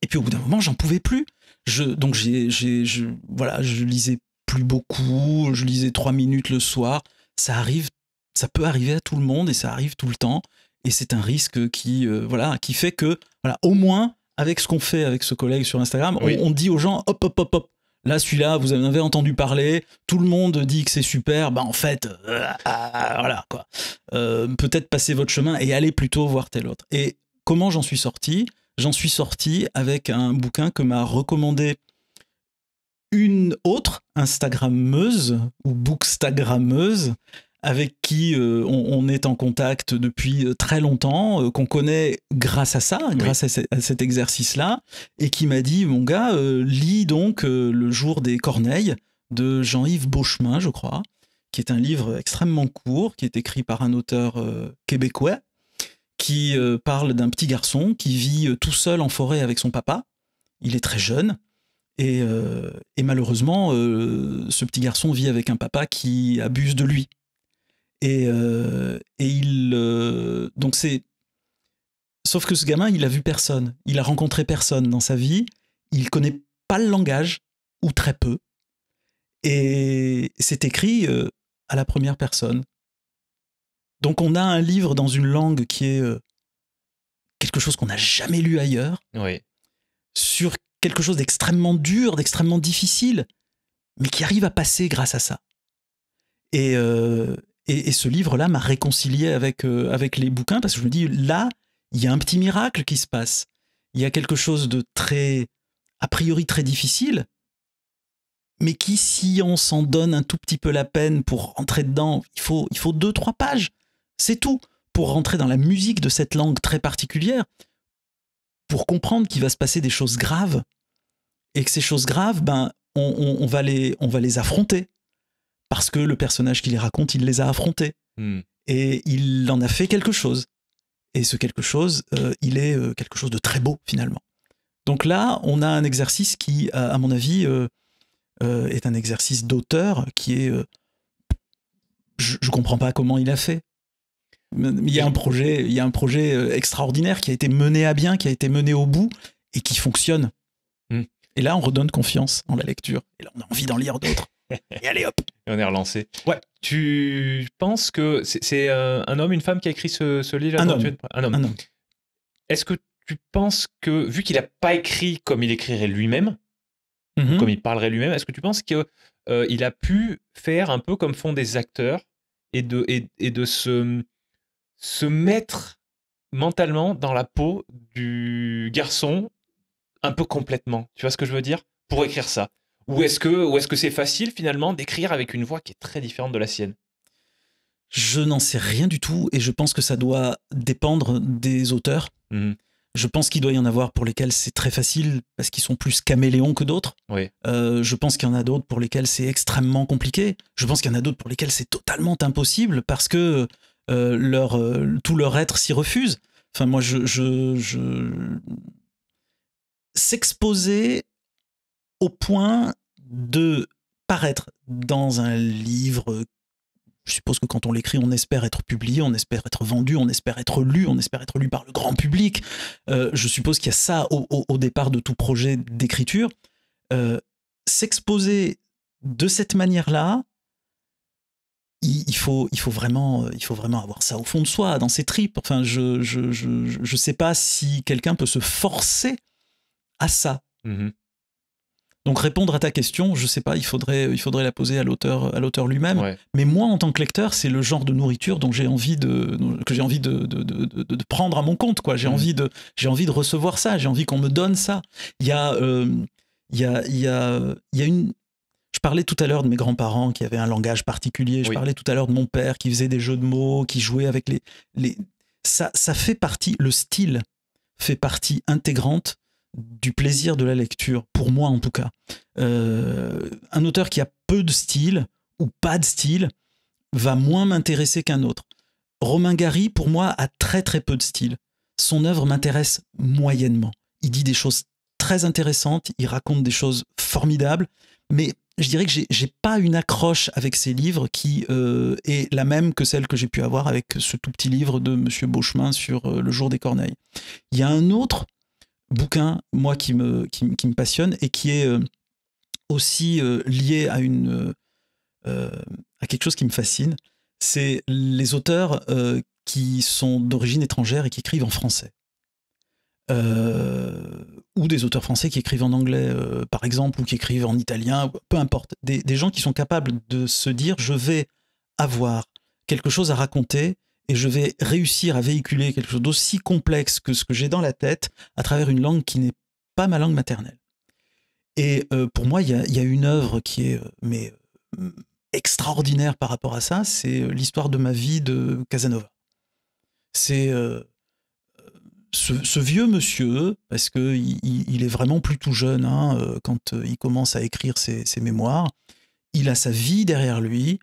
A: et puis au bout d'un moment, j'en pouvais plus. Je, donc j'ai, j'ai, je, voilà, je lisais plus beaucoup, je lisais trois minutes le soir, ça arrive, ça peut arriver à tout le monde et ça arrive tout le temps. Et c'est un risque qui, euh, voilà, qui fait que, voilà, au moins, avec ce qu'on fait avec ce collègue sur Instagram, on, dit aux gens, hop, hop, hop, hop. Là, celui-là, vous en avez entendu parler, tout le monde dit que c'est super, bah en fait, euh, ah, voilà quoi. Euh, peut-être passer votre chemin et aller plutôt voir tel autre. Et comment j'en suis sorti J'en suis sorti avec un bouquin que m'a recommandé une autre Instagrammeuse ou bookstagrammeuse avec qui euh, on, est en contact depuis euh, très longtemps, euh, qu'on connaît grâce à ça, grâce à, cet exercice-là, et qui m'a dit, mon gars, lis donc Le jour des corneilles de Jean-Yves Beauchemin, je crois, qui est un livre extrêmement court, qui est écrit par un auteur québécois, qui parle d'un petit garçon qui vit tout seul en forêt avec son papa. Il est très jeune, euh, et, malheureusement, euh, ce petit garçon vit avec un papa qui abuse de lui. Et, euh, et il. donc c'est. Sauf que ce gamin, il a vu personne. Il a rencontré personne dans sa vie. Il connaît pas le langage, ou très peu. Et c'est écrit à la première personne. Donc on a un livre dans une langue qui est quelque chose qu'on n'a jamais lu ailleurs, oui. sur quelque chose d'extrêmement dur, d'extrêmement difficile, mais qui arrive à passer grâce à ça. Et, euh, et, ce livre-là m'a réconcilié avec, euh, avec les bouquins, parce que je me dis, là, il y a un petit miracle qui se passe. Il y a quelque chose de très, a priori très difficile, mais qui, si on s'en donne un tout petit peu la peine pour entrer dedans, il faut, il faut deux, trois pages. C'est tout pour rentrer dans la musique de cette langue très particulière pour comprendre qu'il va se passer des choses graves et que ces choses graves, ben, on, va, les, on va les affronter parce que le personnage qui les raconte, il les a affrontées hmm. et il en a fait quelque chose. Et ce quelque chose, euh, il est euh, quelque chose de très beau finalement. Donc là, on a un exercice qui, à, mon avis, euh, est un exercice d'auteur qui est. je comprends pas comment il a fait il y a un projet, il y a un projet euh, extraordinaire qui a été mené à bien, qui a été mené au bout et qui fonctionne. Hmm. Et là, on redonne confiance en la lecture. Et là, on a envie d'en lire d'autres. et
B: allez hop. on est relancé. Ouais. Tu penses que c'est euh, un homme, une femme qui a écrit ce, ce livre un homme. un homme. Est-ce que tu penses que, vu qu'il n'a pas écrit comme il écrirait lui-même, mm-hmm. comme il parlerait lui-même, est-ce que tu penses qu'il euh, a pu faire un peu comme font des acteurs et de, et, et de se se mettre mentalement dans la peau du garçon un peu complètement. Tu vois ce que je veux dire Pour écrire ça. Ou est-ce que ce que c'est facile finalement d'écrire avec une voix qui est très différente de la sienne
A: Je n'en sais rien du tout et je pense que ça doit dépendre des auteurs. Mmh. Je pense qu'il doit y en avoir pour lesquels c'est très facile parce qu'ils sont plus caméléons que d'autres. Euh, je pense qu'il y en a d'autres pour lesquels c'est extrêmement compliqué. Je pense qu'il y en a d'autres pour lesquels c'est totalement impossible parce que euh, euh, tout leur être s'y refuse. Enfin, moi, je. S'exposer au point de paraître dans un livre. Je suppose que quand on l'écrit, on espère être publié, on espère être vendu, on espère être lu, on espère être lu par le grand public. Euh, je suppose qu'il y a ça au, départ de tout projet d'écriture. S'exposer de cette manière-là, il, faut, il, faut vraiment, euh, il faut vraiment avoir ça au fond de soi, dans ses tripes. Enfin, je ne je, sais pas si quelqu'un peut se forcer à ça. Mm-hmm. Donc répondre à ta question, je sais pas, il faudrait, il faudrait la poser à l'auteur, à l'auteur lui-même. Mais moi, en tant que lecteur, c'est le genre de nourriture dont j'ai envie de, que j'ai envie de, de, prendre à mon compte. Quoi, j'ai mm-hmm. envie de, j'ai envie de recevoir ça. J'ai envie qu'on me donne ça. Il y a, euh, y a, il y a, il y a une, je parlais tout à l'heure de mes grands-parents qui avaient un langage particulier. Je parlais tout à l'heure de mon père qui faisait des jeux de mots, qui jouait avec les. les... Ça, fait partie, le style fait partie intégrante du plaisir de la lecture, pour moi en tout cas. Euh, un auteur qui a peu de style ou pas de style va moins m'intéresser qu'un autre. Romain Gary, pour moi, a très très peu de style. Son œuvre m'intéresse moyennement. Il dit des choses très intéressante, il raconte des choses formidables, mais je dirais que j'ai pas une accroche avec ces livres qui euh, est la même que celle que j'ai pu avoir avec ce tout petit livre de Monsieur Beauchemin sur euh, le jour des corneilles. Il y a un autre bouquin, moi, qui me, qui, me passionne et qui est euh, aussi lié à, une, à quelque chose qui me fascine, c'est les auteurs qui sont d'origine étrangère et qui écrivent en français. Euh, ou des auteurs français qui écrivent en anglais, euh, par exemple, ou qui écrivent en italien, peu importe, des, gens qui sont capables de se dire je vais avoir quelque chose à raconter et je vais réussir à véhiculer quelque chose d'aussi complexe que ce que j'ai dans la tête à travers une langue qui n'est pas ma langue maternelle. Et euh, pour moi, il y, a, une œuvre qui est mais, extraordinaire par rapport à ça, c'est l'histoire de ma vie de Casanova. C'est ce, vieux monsieur, parce qu'il il est vraiment plus tout jeune hein, euh, quand euh, il commence à écrire ses, mémoires, il a sa vie derrière lui,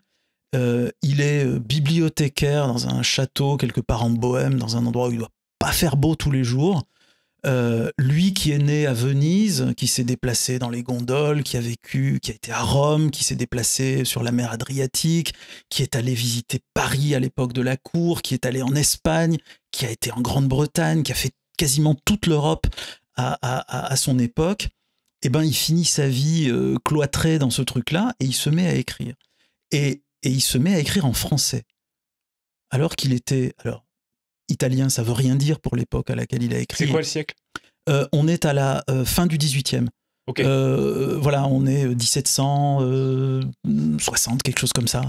A: euh, il est bibliothécaire dans un château quelque part en Bohème, dans un endroit où il doit pas faire beau tous les jours. Euh, lui qui est né à Venise, qui s'est déplacé dans les gondoles, qui a vécu, qui a été à Rome, qui s'est déplacé sur la mer Adriatique, qui est allé visiter Paris à l'époque de la cour, qui est allé en Espagne, qui a été en Grande-Bretagne, qui a fait quasiment toute l'Europe à, son époque, eh ben, il finit sa vie euh, cloîtré dans ce truc-là et il se met à écrire. Et, et il se met à écrire en français. Alors qu'il était, alors italien, ça veut rien dire pour l'époque à laquelle il a écrit. C'est quoi le siècle euh, On est à la euh, fin du 18e. Euh, voilà, on est 1760, quelque chose comme ça.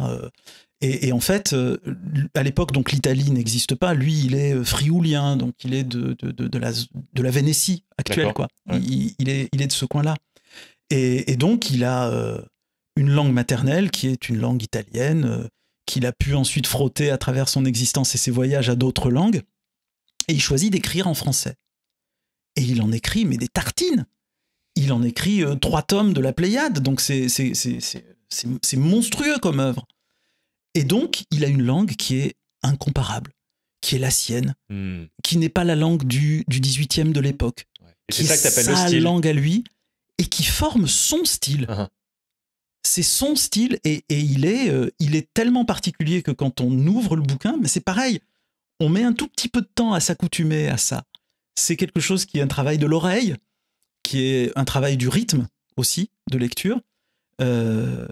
A: Et, en fait, à l'époque, donc l'Italie n'existe pas. Lui, il est frioulien, donc il est de, la, de la Vénétie actuelle. Quoi. Il, est, il est de ce coin-là. et, donc, il a une langue maternelle qui est une langue italienne qu'il a pu ensuite frotter à travers son existence et ses voyages à d'autres langues, et il choisit d'écrire en français. Et il en écrit, mais des tartines Il en écrit euh, trois tomes de la Pléiade, donc c'est monstrueux comme œuvre. Et donc, il a une langue qui est incomparable, qui est la sienne, hmm. qui n'est pas la langue du, du 18e de l'époque, C'est qui ça que sa le style. langue à lui, et qui forme son style. Uh-huh c'est son style et, il, est, euh, il est tellement particulier que quand on ouvre le bouquin, mais c'est pareil, on met un tout petit peu de temps à s'accoutumer à ça. C'est quelque chose qui est un travail de l'oreille, qui est un travail du rythme aussi, de lecture, euh,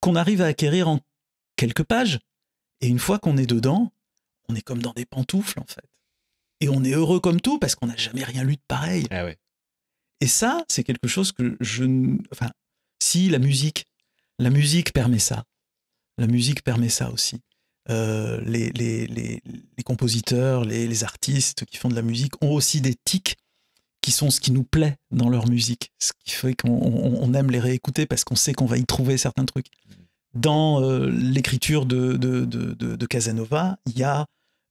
A: qu'on arrive à acquérir en quelques pages. Et une fois qu'on est dedans, on est comme dans des pantoufles en fait. Et on est heureux comme tout parce qu'on n'a jamais rien lu de pareil. Ah et ça, c'est quelque chose que je, enfin, si la musique, la musique permet ça. La musique permet ça aussi. Euh, les, les, compositeurs, les, artistes qui font de la musique ont aussi des tics qui sont ce qui nous plaît dans leur musique, ce qui fait qu'on aime les réécouter parce qu'on sait qu'on va y trouver certains trucs. Dans euh, l'écriture de, de, Casanova, il y a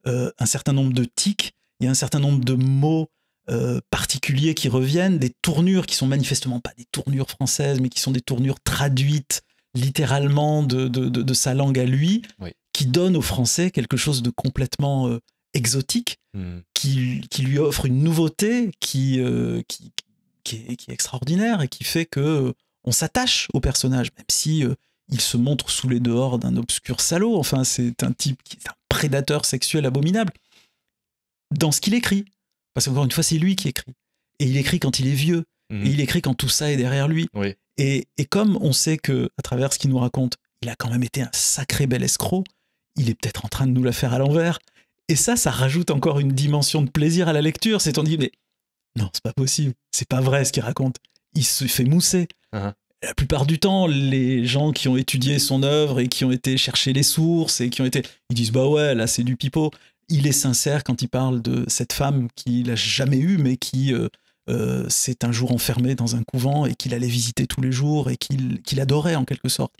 A: euh, un certain nombre de tics, il y a un certain nombre de mots euh, particuliers qui reviennent, des tournures qui sont manifestement pas des tournures françaises, mais qui sont des tournures traduites littéralement de, sa langue à lui, qui donnent aux Français quelque chose de complètement euh, exotique, hmm. qui, lui offre une nouveauté qui, euh, qui, est, extraordinaire et qui fait que on s'attache au personnage, même si il se montre sous les dehors d'un obscur salaud. Enfin, c'est un type qui est un prédateur sexuel abominable dans ce qu'il écrit. Parce qu'encore une fois, c'est lui qui écrit. Et il écrit quand il est vieux. Mhm. Et il écrit quand tout ça est derrière lui. Et, comme on sait que, à travers ce qu'il nous raconte, il a quand même été un sacré bel escroc, il est peut-être en train de nous la faire à l'envers. Et ça, ça rajoute encore une dimension de plaisir à la lecture. C'est on dit, mais non, c'est pas possible. C'est pas vrai ce qu'il raconte. Il se fait mousser. Uh-huh. La plupart du temps, les gens qui ont étudié son œuvre et qui ont été chercher les sources et qui ont été. Ils disent, bah ouais, là c'est du pipeau il est sincère quand il parle de cette femme qu'il n'a jamais eue, mais qui euh, euh, s'est un jour enfermée dans un couvent et qu'il allait visiter tous les jours et qu'il adorait en quelque sorte.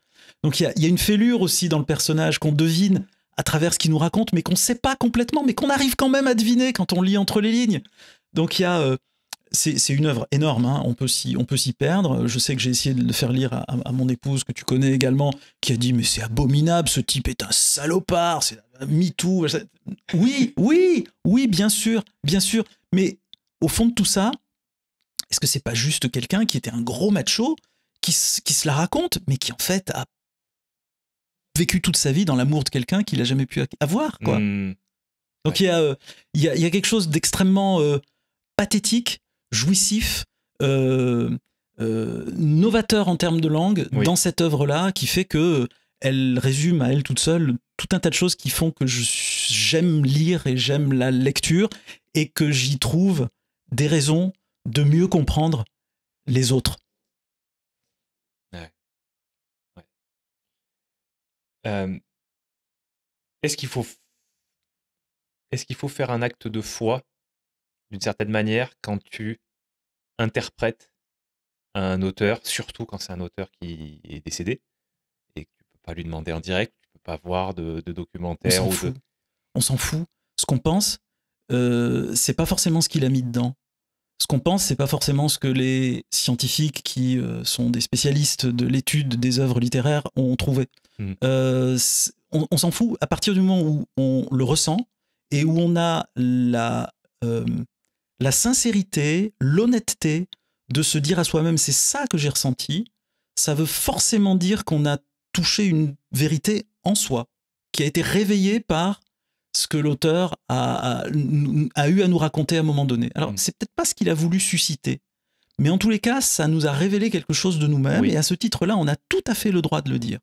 A: Donc il y, a, une fêlure aussi dans le personnage qu'on devine à travers ce qu'il nous raconte, mais qu'on ne sait pas complètement, mais qu'on arrive quand même à deviner quand on lit entre les lignes. Donc il y a euh, c'est une œuvre énorme, hein. on peut s'y perdre. Je sais que j'ai essayé de le faire lire à, à, mon épouse, que tu connais également, qui a dit Mais c'est abominable, ce type est un salopard, c'est un MeToo. Oui, oui, oui, bien sûr, bien sûr. Mais au fond de tout ça, est-ce que c'est pas juste quelqu'un qui était un gros macho, qui, qui se la raconte, mais qui en fait a vécu toute sa vie dans l'amour de quelqu'un qu'il n'a jamais pu avoir quoi. Mmh. Donc il y, a, euh, y, a, quelque chose d'extrêmement. Euh, pathétique jouissif, euh, euh, novateur en termes de langue dans cette œuvre-là, qui fait que elle résume à elle toute seule tout un tas de choses qui font que j'aime lire et j'aime la lecture et que j'y trouve des raisons de mieux comprendre les autres.
B: Euh, est-ce qu'il faut est-ce qu'il faut faire un acte de foi d'une certaine manière quand tu interprètes un auteur, surtout quand c'est un auteur qui est décédé et que tu peux pas lui demander en direct, tu peux pas voir de, documentaire ou de.
A: On s'en fout. Ce qu'on pense, ce euh, c'est pas forcément ce qu'il a mis dedans. Ce qu'on pense, c'est pas forcément ce que les scientifiques qui euh, sont des spécialistes de l'étude des œuvres littéraires ont trouvé. Mmh. Euh, on, s'en fout. À partir du moment où on le ressent et où on a la la sincérité, l'honnêteté, de se dire à soi-même c'est ça que j'ai ressenti, ça veut forcément dire qu'on a touché une vérité en soi, qui a été réveillée par ce que l'auteur a, eu à nous raconter à un moment donné. Alors, mm. c'est peut-être pas ce qu'il a voulu susciter, mais en tous les cas, ça nous a révélé quelque chose de nous-mêmes, et à ce titre-là, on a tout à fait le droit de le dire.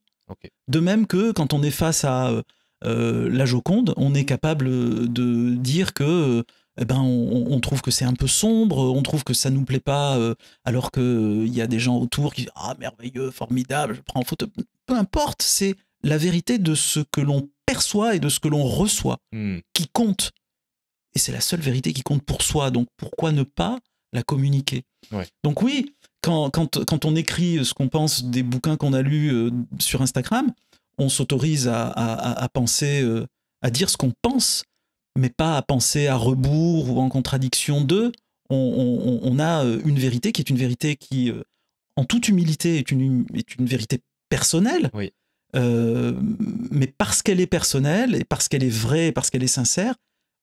A: De même que quand on est face à euh, euh, la Joconde, on est capable de dire que euh, eh ben, on, trouve que c'est un peu sombre, on trouve que ça nous plaît pas, euh, alors qu'il euh, y a des gens autour qui disent Ah, merveilleux, formidable, je prends en photo. Peu importe, c'est la vérité de ce que l'on perçoit et de ce que l'on reçoit hmm. qui compte. Et c'est la seule vérité qui compte pour soi, donc pourquoi ne pas la communiquer Donc, oui, quand, on écrit ce qu'on pense des bouquins qu'on a lus euh, sur Instagram, on s'autorise à, penser, à dire ce qu'on pense, mais pas à penser à rebours ou en contradiction d'eux. On, a euh, une vérité qui est une vérité qui, euh, en toute humilité, est une, est une vérité personnelle. Euh, mais parce qu'elle est personnelle, et parce qu'elle est vraie, et parce qu'elle est sincère,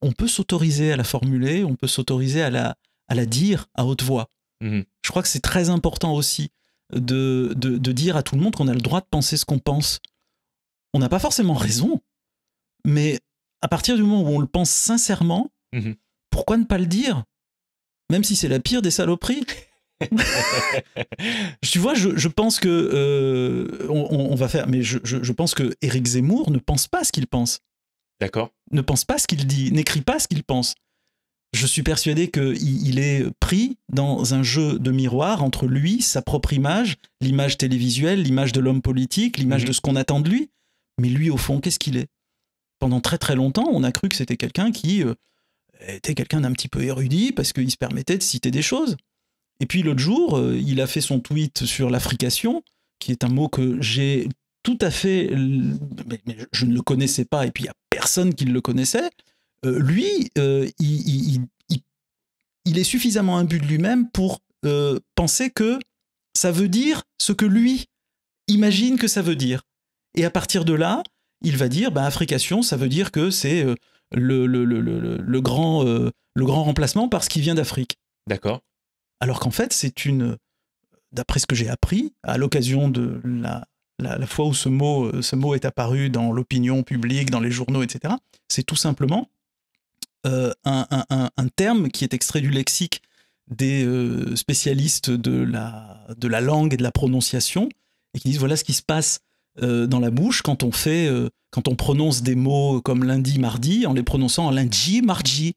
A: on peut s'autoriser à la formuler, on peut s'autoriser à la, à la dire à haute voix. Mhm. Je crois que c'est très important aussi de, de, de, dire à tout le monde qu'on a le droit de penser ce qu'on pense. On n'a pas forcément raison, mais à partir du moment où on le pense sincèrement, mhm. pourquoi ne pas le dire Même si c'est la pire des saloperies. [laughs] tu vois, je, pense que euh, on, va faire, mais je, pense que Zemmour ne pense pas ce qu'il pense. D'accord. Ne pense pas ce qu'il dit, n'écrit pas ce qu'il pense. Je suis persuadé qu'il il est pris dans un jeu de miroir entre lui, sa propre image, l'image télévisuelle, l'image de l'homme politique, l'image mhm. de ce qu'on attend de lui. Mais lui, au fond, qu'est-ce qu'il est pendant très très longtemps, on a cru que c'était quelqu'un qui euh, était quelqu'un d'un petit peu érudit parce qu'il se permettait de citer des choses. Et puis l'autre jour, euh, il a fait son tweet sur l'africation, qui est un mot que j'ai tout à fait... Mais, je ne le connaissais pas, et puis il n'y a personne qui le connaissait. Euh, lui, il, il, est suffisamment imbu de lui-même pour penser que ça veut dire ce que lui imagine que ça veut dire. Et à partir de là, il va dire, bah africation, ça veut dire que c'est euh, le, le, grand, euh, le grand remplacement parce qu'il vient d'Afrique. D'accord. Alors qu'en fait, c'est une, euh, d'après ce que j'ai appris, à l'occasion de la, fois où ce mot, ce mot est apparu dans l'opinion publique, dans les journaux, etc., c'est tout simplement un, terme qui est extrait du lexique des spécialistes de la, de la langue et de la prononciation, et qui disent voilà ce qui se passe euh, dans la bouche quand on fait, euh, quand on prononce des mots comme lundi, mardi, en les prononçant en lundi, mardi.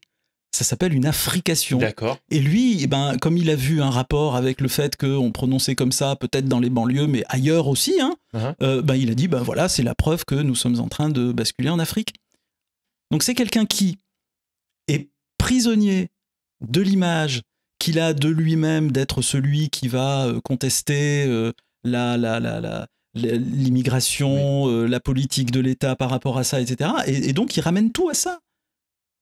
A: Ça s'appelle une africation D'accord. Et lui, eh ben, comme il a vu un rapport avec le fait qu'on prononçait comme ça, peut-être dans les banlieues, mais ailleurs aussi, hein, uh-huh. euh, ben, il a dit, ben voilà, c'est la preuve que nous sommes en train de basculer en Afrique. Donc c'est quelqu'un qui est prisonnier de l'image qu'il a de lui-même d'être celui qui va contester la, la, la, la, l'immigration, euh, la politique de l'État par rapport à ça, etc. Et, donc, il ramène tout à ça.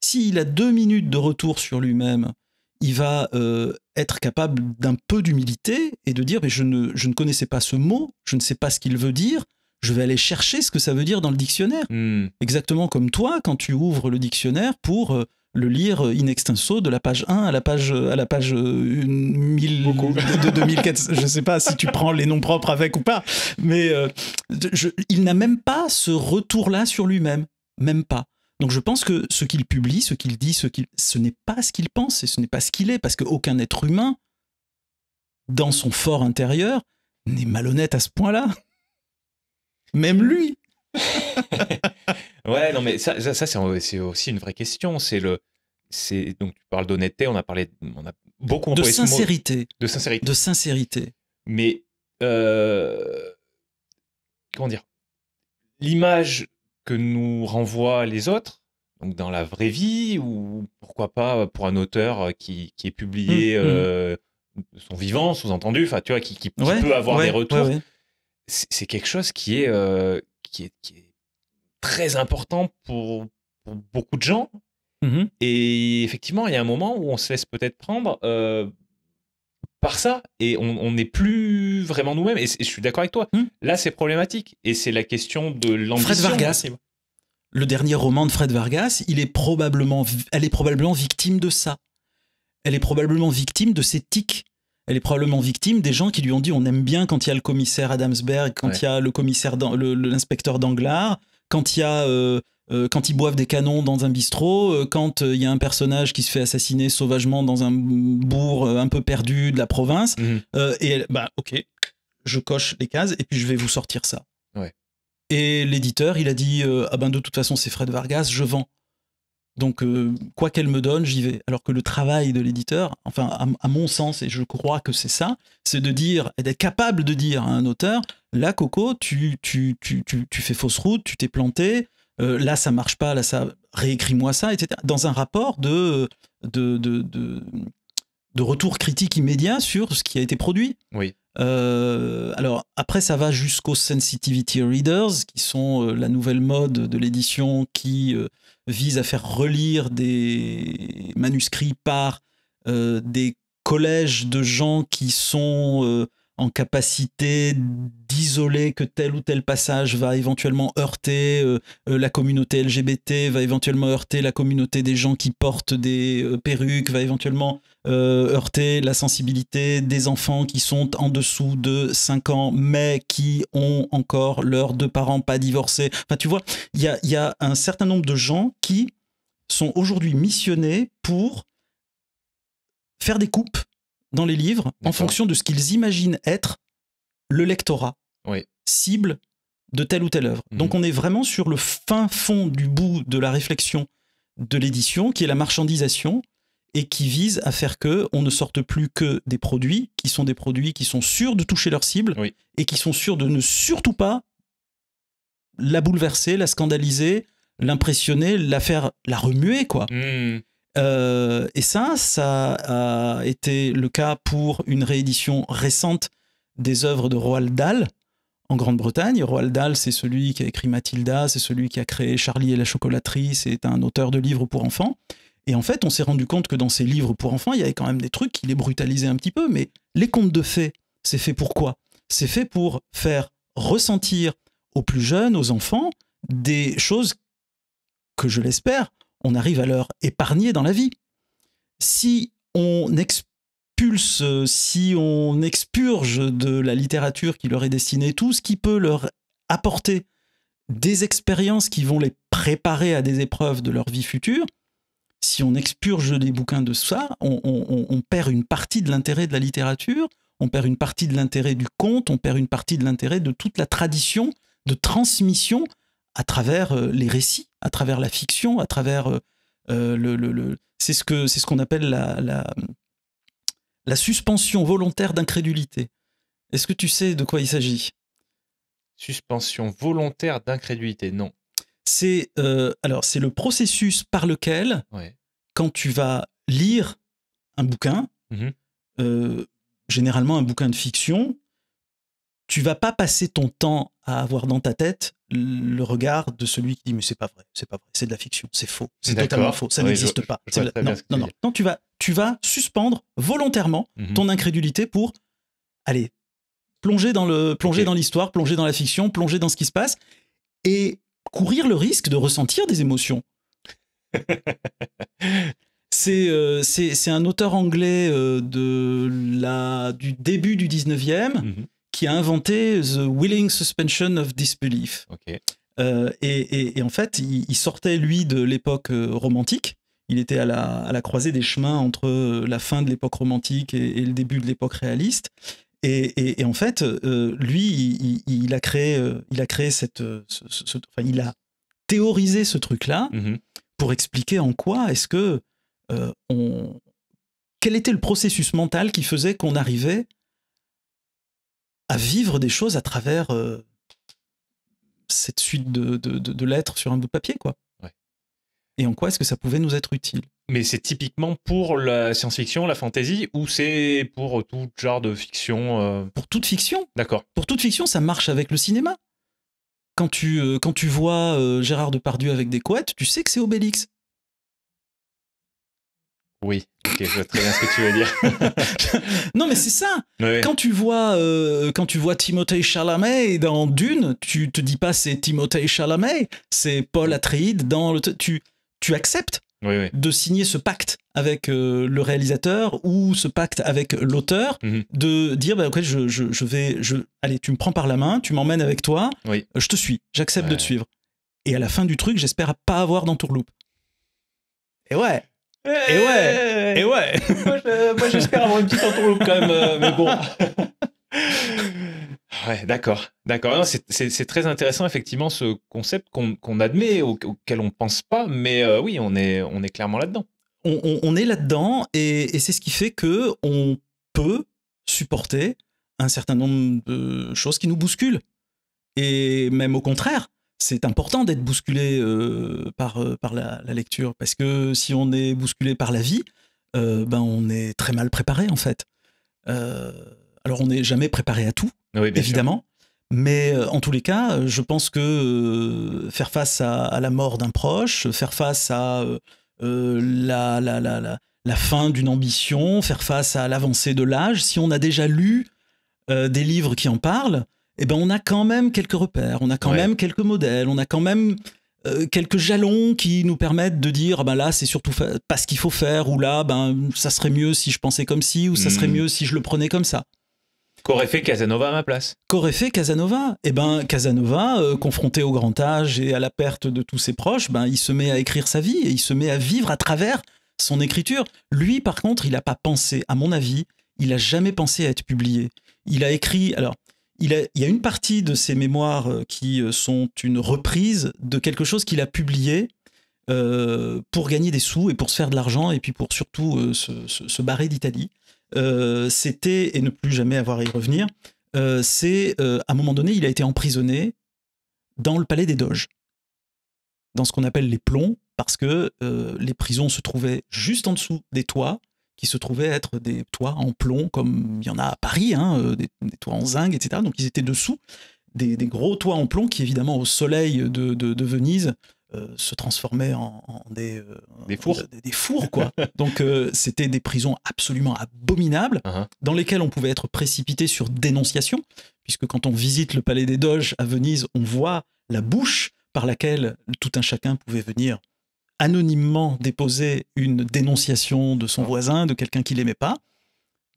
A: S'il a deux minutes de retour sur lui-même, il va euh, être capable d'un peu d'humilité et de dire mais je ne, je ne connaissais pas ce mot, je ne sais pas ce qu'il veut dire, je vais aller chercher ce que ça veut dire dans le dictionnaire. Hmm. Exactement comme toi, quand tu ouvres le dictionnaire pour euh, le lire in extenso de la page 1 à la page à la page 1000 euh, de 2004 [laughs] je sais pas si tu prends les noms propres avec ou pas mais euh, il n'a même pas ce retour là sur lui-même même pas donc je pense que ce qu'il publie ce qu'il dit ce qu'il ce n'est pas ce qu'il pense et ce n'est pas ce qu'il est parce qu'aucun être humain dans son fort intérieur n'est malhonnête à ce point-là même lui [laughs]
B: Ouais, non, mais ça, ça, c'est aussi une vraie question. C'est le, c'est donc tu parles d'honnêteté. On a parlé, on a beaucoup de sincérité, de sincérité, de sincérité. Mais euh, comment dire, l'image que nous renvoient les autres, donc dans la vraie vie ou pourquoi pas pour un auteur qui, qui est publié mmh, mmh. Euh, son vivant, sous-entendu, enfin tu vois, qui, peut avoir des retours. c'est quelque chose qui est, euh, qui est, qui est très important pour, beaucoup de gens. Mm-hmm. Et effectivement, il y a un moment où on se laisse peut-être prendre euh, par ça et on n'est plus vraiment nous-mêmes. Et, je suis d'accord avec toi. Mm. Là, c'est problématique. Et c'est la question de l'ambition. Fred Vargas,
A: le dernier roman de Fred Vargas, il est probablement, elle est probablement victime de ça. Elle est probablement victime de ces tics. Elle est probablement victime des gens qui lui ont dit on aime bien quand il y a le commissaire Adamsberg, quand il y a le commissaire, l'inspecteur Danglars, quand il y a euh, euh, quand ils boivent des canons dans un bistrot, euh, quand il y a un personnage qui se fait assassiner sauvagement dans un bourg un peu perdu de la province, mhm. et bah ok, je coche les cases et puis je vais vous sortir ça. Et l'éditeur, il a dit ah ben de toute façon c'est Fred Vargas, je vends. Donc, euh, quoi qu'elle me donne, j'y vais. Alors que le travail de l'éditeur, enfin, à, mon sens, et je crois que c'est ça, c'est de dire, et d'être capable de dire à un auteur, là, Coco, tu, tu, tu, tu, tu fais fausse route, tu t'es planté, euh, là, ça marche pas, là, ça, réécris-moi ça, etc. Dans un rapport de, de, de, retour critique immédiat sur ce qui a été produit. Oui. Euh, alors après, ça va jusqu'aux sensitivity readers, qui sont la nouvelle mode de l'édition qui vise à faire relire des manuscrits par euh, des collèges de gens qui sont euh, en capacité d'isoler que tel ou tel passage va éventuellement heurter euh, la communauté LGBT, va éventuellement heurter la communauté des gens qui portent des perruques, va éventuellement euh, heurter la sensibilité des enfants qui sont en dessous de 5 ans, mais qui ont encore leurs deux parents pas divorcés. Enfin, tu vois, il y a, un certain nombre de gens qui sont aujourd'hui missionnés pour faire des coupes dans les livres en fonction de ce qu'ils imaginent être le lectorat cible de telle ou telle œuvre. Mmh. Donc on est vraiment sur le fin fond du bout de la réflexion de l'édition, qui est la marchandisation, et qui vise à faire que on ne sorte plus que des produits qui sont des produits qui sont sûrs de toucher leur cible et qui sont sûrs de ne surtout pas la bouleverser, la scandaliser, l'impressionner, la faire, la remuer quoi. Hmm. Euh, et ça, ça a été le cas pour une réédition récente des œuvres de Roald Dahl en Grande-Bretagne. Roald Dahl, c'est celui qui a écrit Mathilda, c'est celui qui a créé Charlie et la chocolaterie, c'est un auteur de livres pour enfants. Et en fait, on s'est rendu compte que dans ces livres pour enfants, il y avait quand même des trucs qui les brutalisaient un petit peu, mais les contes de fées, c'est fait pour quoi C'est fait pour faire ressentir aux plus jeunes, aux enfants, des choses que je l'espère, on arrive à leur épargner dans la vie. Si on expulse, si on expurge de la littérature qui leur est destinée tout ce qui peut leur apporter des expériences qui vont les préparer à des épreuves de leur vie future, si on expurge les bouquins de ça, on, perd une partie de l'intérêt de la littérature, on perd une partie de l'intérêt du conte, on perd une partie de l'intérêt de toute la tradition de transmission à travers euh, les récits, à travers la fiction, à travers euh, euh, le, le c'est ce que c'est ce qu'on appelle la, la suspension volontaire d'incrédulité. Est-ce que tu sais de quoi il s'agit Suspension volontaire d'incrédulité, non c'est euh, alors c'est le processus par lequel, quand tu vas lire un bouquin, mhm. euh, généralement un bouquin de fiction, tu vas pas passer ton temps à avoir dans ta tête le regard de celui qui dit mais c'est pas vrai, c'est pas vrai, c'est de la fiction, c'est faux, c'est totalement faux, ça n'existe pas. non, non, non, tu vas, tu vas suspendre volontairement mhm. ton incrédulité pour aller plonger dans le, plonger dans l'histoire, plonger dans la fiction, plonger dans ce qui se passe. Et courir le risque de ressentir des émotions. [laughs] Euh, c'est un auteur anglais euh, de la, du début du 19e mhm. qui a inventé The Willing Suspension of Disbelief. Euh, et, en fait, il, sortait, lui, de l'époque romantique. Il était à la, croisée des chemins entre la fin de l'époque romantique et, le début de l'époque réaliste. Et, en fait, euh, lui, il, a créé, euh, il a créé cette, euh, il a théorisé ce truc-là mhm. pour expliquer en quoi est-ce que on, quel était le processus mental qui faisait qu'on arrivait à vivre des choses à travers cette suite de lettres sur un bout de papier, quoi et en quoi est-ce que ça
B: pouvait nous être utile. Mais c'est typiquement pour la science-fiction, la fantasy, ou c'est pour tout genre de fiction euh Pour toute fiction. D'accord. Pour toute fiction, ça marche avec le cinéma.
A: Quand tu, euh, quand tu vois euh, Gérard Depardieu avec des couettes, tu sais que c'est Obélix.
B: Oui, ok, je vois très bien ce que tu veux dire.
A: [laughs] non, mais c'est ça. Quand tu vois, quand tu vois Timothée Chalamet dans Dune, tu te dis pas c'est Timothée Chalamet, c'est Paul Atreides dans le tu tu acceptes de signer ce pacte avec euh, le réalisateur ou ce pacte avec l'auteur, mhm. de dire bah, ok je, vais, je, allez, tu me prends par la main, tu m'emmènes avec toi, euh, je te suis, j'accepte de te suivre. Et à la fin du truc, j'espère pas avoir d'entourloupe.
B: Et ouais. Et ouais, et ouais. moi, j'espère avoir une petite entourloupe quand même, euh, mais bon. [laughs] Ouais, d'accord, d'accord. C'est très intéressant effectivement ce concept qu'on admet, auquel on ne pense pas, mais euh, oui, on est, clairement là-dedans. On, est là-dedans et, c'est ce qui fait que on peut
A: supporter un certain nombre de choses qui nous bousculent et même au contraire. C'est important d'être bousculé euh, euh, par, la, la, lecture, parce que si on est bousculé par la vie, ben on est très mal préparé en fait. alors on n'est jamais préparé à tout, évidemment. Mais euh, en tous les cas, euh, je pense que euh, faire face à, la mort d'un proche, faire face à la, la, fin d'une ambition, faire face à l'avancée de l'âge, si on a déjà lu des livres qui en parlent, eh ben on a quand même quelques repères, on a quand même quelques modèles, on a quand même quelques jalons qui nous permettent de dire ah ben là c'est surtout pas ce qu'il faut faire ou là ben ça serait mieux si je pensais comme ci ou ça serait mmh. mieux si je le prenais comme ça.
B: Qu'aurait fait Casanova à ma place
A: Qu'aurait fait Casanova Eh ben, Casanova, euh, confronté au grand âge et à la perte de tous ses proches, ben, il se met à écrire sa vie et il se met à vivre à travers son écriture. Lui, par contre, il n'a pas pensé, à mon avis, il n'a jamais pensé à être publié. Il a écrit, alors, il, y a une partie de ses mémoires euh, qui euh, sont une reprise de quelque chose qu'il a publié pour gagner des sous et pour se faire de l'argent et puis pour surtout se, se, barrer d'Italie. Euh, c'était, et ne plus jamais avoir à y revenir, euh, c'est, euh, à un moment donné, il a été emprisonné dans le palais des Doges, dans ce qu'on appelle les plombs, parce que les prisons se trouvaient juste en dessous des toits, qui se trouvaient être des toits en plomb, comme il y en a à Paris, hein, des, toits en zinc, etc. Donc ils étaient dessous des, gros toits en plomb qui, évidemment, au soleil de Venise, euh, se transformaient en, euh, des, fours. quoi. [laughs] Donc euh, c'était des prisons absolument abominables, uh-huh. dans lesquelles on pouvait être précipité sur dénonciation, puisque quand on visite le palais des Doges à Venise, on voit la bouche par laquelle tout un chacun pouvait venir anonymement déposer une dénonciation de son ah. voisin, de quelqu'un qu'il n'aimait pas.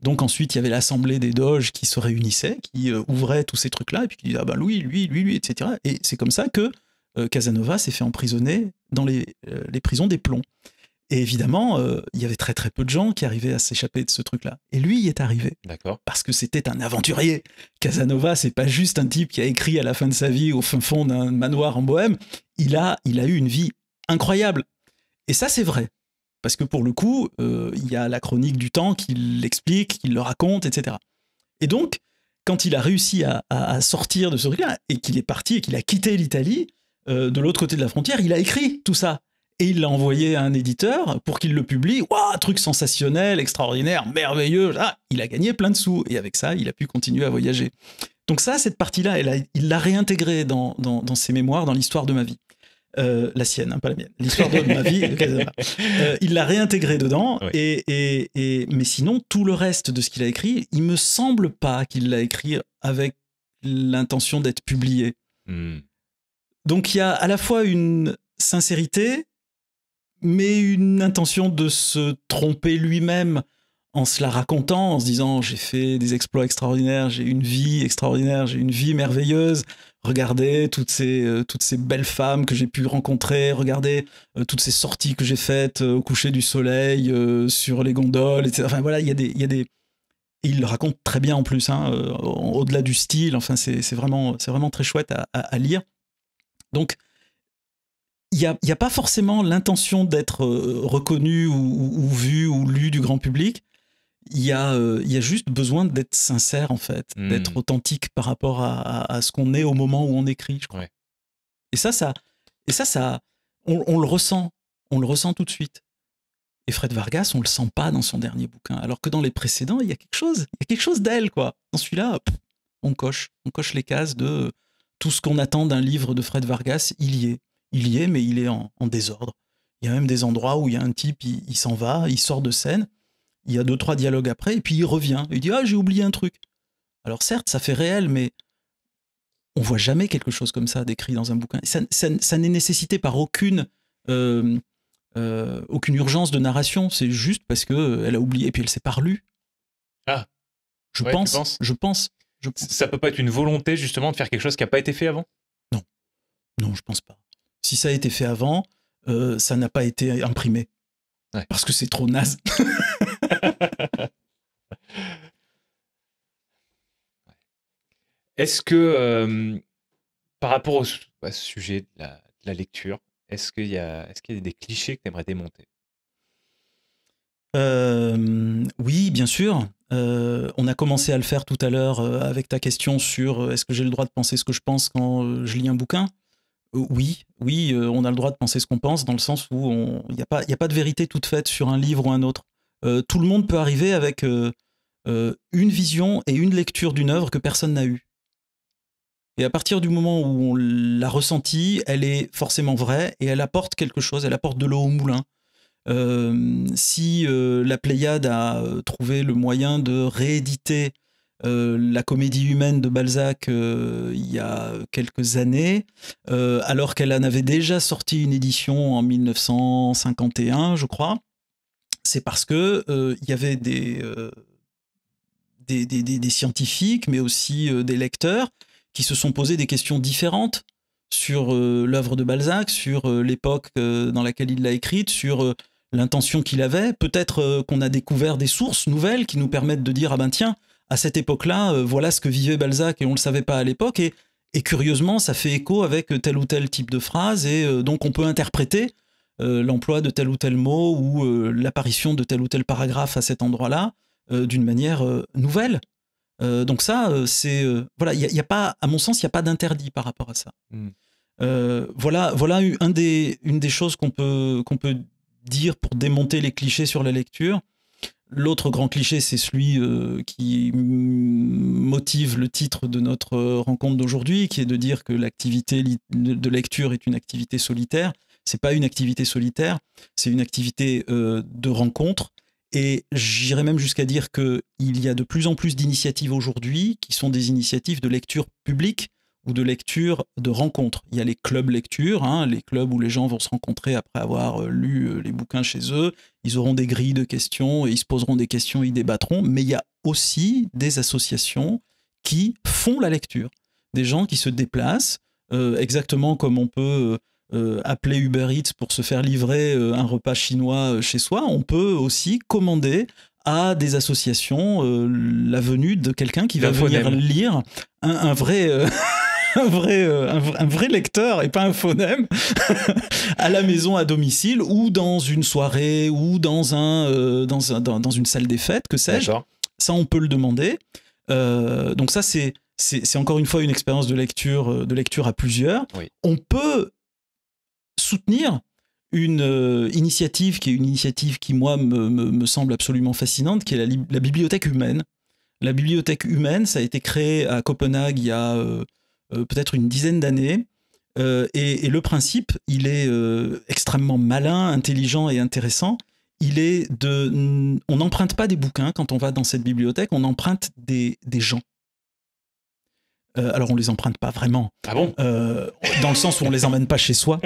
A: Donc ensuite, il y avait l'assemblée des doges qui se réunissait, qui ouvrait tous ces trucs-là, et puis qui disait, ah ben lui, lui, lui, lui, etc. Et c'est comme ça que euh, Casanova s'est fait emprisonner dans les, euh, prisons des plombs. Et évidemment, euh, il y avait très très peu de gens qui arrivaient à s'échapper de ce truc-là. Et lui il est arrivé. D'accord. Parce que c'était un aventurier. Casanova, c'est pas juste un type qui a écrit à la fin de sa vie au fond d'un manoir en Bohème. Il a, il a eu une vie incroyable. Et ça, c'est vrai. Parce que pour le coup, il y a la chronique du temps qui l'explique, qui le raconte, etc. Et donc, quand il a réussi à sortir de ce truc-là, et qu'il est parti et qu'il a quitté l'Italie, euh, de l'autre côté de la frontière, il a écrit tout ça. Et il l'a envoyé à un éditeur pour qu'il le publie. Waouh, truc sensationnel, extraordinaire, merveilleux. Ah, il a gagné plein de sous. Et avec ça, il a pu continuer à voyager. Donc ça, cette partie-là, il l'a réintégrée dans, ses mémoires, dans l'histoire de ma vie. Euh, la sienne, hein, pas la mienne. L'histoire de ma vie. [laughs] Euh, il l'a réintégrée dedans. Et, mais sinon, tout le reste de ce qu'il a écrit, il me semble pas qu'il l'a écrit avec l'intention d'être publié. Hmm. Donc il y a à la fois une sincérité, mais une intention de se tromper lui-même en se la racontant, en se disant j'ai fait des exploits extraordinaires, j'ai une vie extraordinaire, j'ai une vie merveilleuse. Regardez toutes ces, euh, toutes ces belles femmes que j'ai pu rencontrer, regardez euh, toutes ces sorties que j'ai faites euh, au coucher du soleil, sur les gondoles, etc. Enfin voilà, il y a des... il le raconte très bien en plus, hein, au-delà du style, enfin c'est vraiment, vraiment très chouette à lire. Donc, il n'y a, pas forcément l'intention d'être euh, reconnu ou, vu ou lu du grand public. Il y, a, euh, juste besoin d'être sincère, en fait, hmm. d'être authentique par rapport à, ce qu'on est au moment où on écrit, je crois. Et ça, ça, et ça, ça on, le ressent. On le ressent tout de suite. Et Fred Vargas, on le sent pas dans son dernier bouquin. Alors que dans les précédents, il y a quelque chose. Il y quelque chose d'elle, quoi. Dans celui-là, on coche. On coche les cases de tout ce qu'on attend d'un livre de Fred Vargas, il y est. Il y est, mais il est en, désordre. Il y a même des endroits où il y a un type, il, s'en va, il sort de scène, il y a deux, trois dialogues après, et puis il revient. Il dit Ah, j'ai oublié un truc. Alors certes, ça fait réel, mais on voit jamais quelque chose comme ça décrit dans un bouquin. Ça, n'est nécessité par aucune, euh, euh, aucune urgence de narration. C'est juste parce que euh, elle a oublié, et puis elle s'est pas
B: Ah. Je pense. Je pense. Ça peut pas être une volonté justement de faire quelque chose qui n'a pas été fait avant Non,
A: non, je pense pas. Si ça a été fait avant, euh, ça n'a pas été imprimé
B: parce que c'est trop naze. [laughs] est-ce que euh, par rapport au, bah, sujet de la, lecture, est-ce qu'il y, est y, a des clichés que tu aimerais démonter
A: euh, oui, bien sûr. Euh, on a commencé à le faire tout à l'heure euh, avec ta question sur est-ce que j'ai le droit de penser ce que je pense quand je lis un bouquin oui, oui, on a le droit de penser ce qu'on pense, dans le sens où il n'y a, pas de vérité toute faite sur un livre ou un autre. tout le monde peut arriver avec une vision et une lecture d'une œuvre que personne n'a eu Et à partir du moment où on l'a ressentie, elle est forcément vraie et elle apporte quelque chose, elle apporte de l'eau au moulin. Euh, si euh, la Pléiade a euh, trouvé le moyen de rééditer la comédie humaine de Balzac il y a quelques années, alors qu'elle en avait déjà sorti une édition en 1951, je crois, c'est parce que il y avait des des, des, scientifiques, mais aussi des lecteurs, qui se sont posés des questions différentes sur euh, l'œuvre de Balzac, sur euh, l'époque euh, dans laquelle il l'a écrite, sur l'intention qu'il avait. Peut-être qu'on a découvert des sources nouvelles qui nous permettent de dire ah ben tiens, à cette époque-là, voilà ce que vivait Balzac et on ne le savait pas à l'époque. Et, curieusement, ça fait écho avec tel ou tel type de phrase et donc on peut interpréter l'emploi de tel ou tel mot ou l'apparition de tel ou tel paragraphe à cet endroit-là d'une manière nouvelle. donc ça, c'est voilà, il y a, pas, à mon sens, il n'y a pas d'interdit par rapport à ça. Hmm. Euh, voilà, voilà une des choses qu'on peut, dire pour démonter les clichés sur la lecture. L'autre grand cliché, c'est celui euh, qui motive le titre de notre euh, rencontre d'aujourd'hui, qui est de dire que l'activité de lecture est une activité solitaire. C'est pas une activité solitaire, c'est une activité de rencontre. Et j'irais même jusqu'à dire qu'il y a de plus en plus d'initiatives aujourd'hui qui sont des initiatives de lecture publique de lecture de rencontre. Il y a les clubs lecture, hein, les clubs où les gens vont se rencontrer après avoir euh, lu euh, les bouquins chez eux. Ils auront des grilles de questions, et ils se poseront des questions, ils débattront. Mais il y a aussi des associations qui font la lecture. Des gens qui se déplacent, euh, exactement comme on peut appeler Uber Eats pour se faire livrer un repas chinois chez soi, on peut aussi commander à des associations la venue de quelqu'un qui va venir lire un vrai... [laughs] un vrai, euh, un, vrai lecteur et pas un phonème [laughs] à la maison, à domicile, ou dans une soirée, ou dans, un, euh, dans, un, dans, une salle des fêtes, que sais-je. Ça, on peut le demander. Euh, donc ça, c'est c'est encore une fois une expérience de lecture de lecture à plusieurs. On peut soutenir une initiative qui est une initiative qui moi me, me, semble absolument fascinante, qui est la, bibliothèque humaine. La bibliothèque humaine, ça a été créé à Copenhague il y a euh, peut-être une dizaine d'années. Euh, et, le principe, il est euh, extrêmement malin, intelligent et intéressant. Il est de, on n'emprunte pas des bouquins quand on va dans cette bibliothèque, on emprunte des, gens. alors on les emprunte pas vraiment. Ah bon Dans le sens où on les emmène pas chez soi,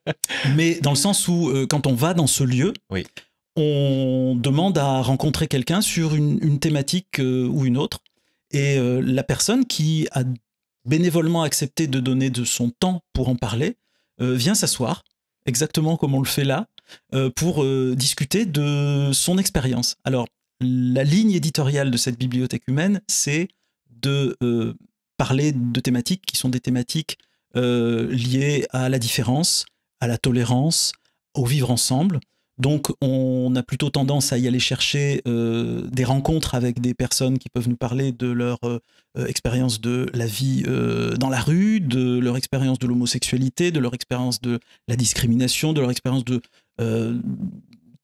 A: [laughs] mais dans le sens où quand on va dans ce lieu, oui. on demande à rencontrer quelqu'un sur une, une thématique ou une autre, et la personne qui a bénévolement accepté de donner de son temps pour en parler, euh, vient s'asseoir, exactement comme on le fait là, euh, pour euh, discuter de son expérience. Alors, la ligne éditoriale de cette bibliothèque humaine, c'est de parler de thématiques qui sont des thématiques liées à la différence, à la tolérance, au vivre ensemble, donc on a plutôt tendance à y aller chercher euh, des rencontres avec des personnes qui peuvent nous parler de leur euh, euh, expérience de la vie dans la rue, de leur expérience de l'homosexualité, de leur expérience de la discrimination, de leur expérience de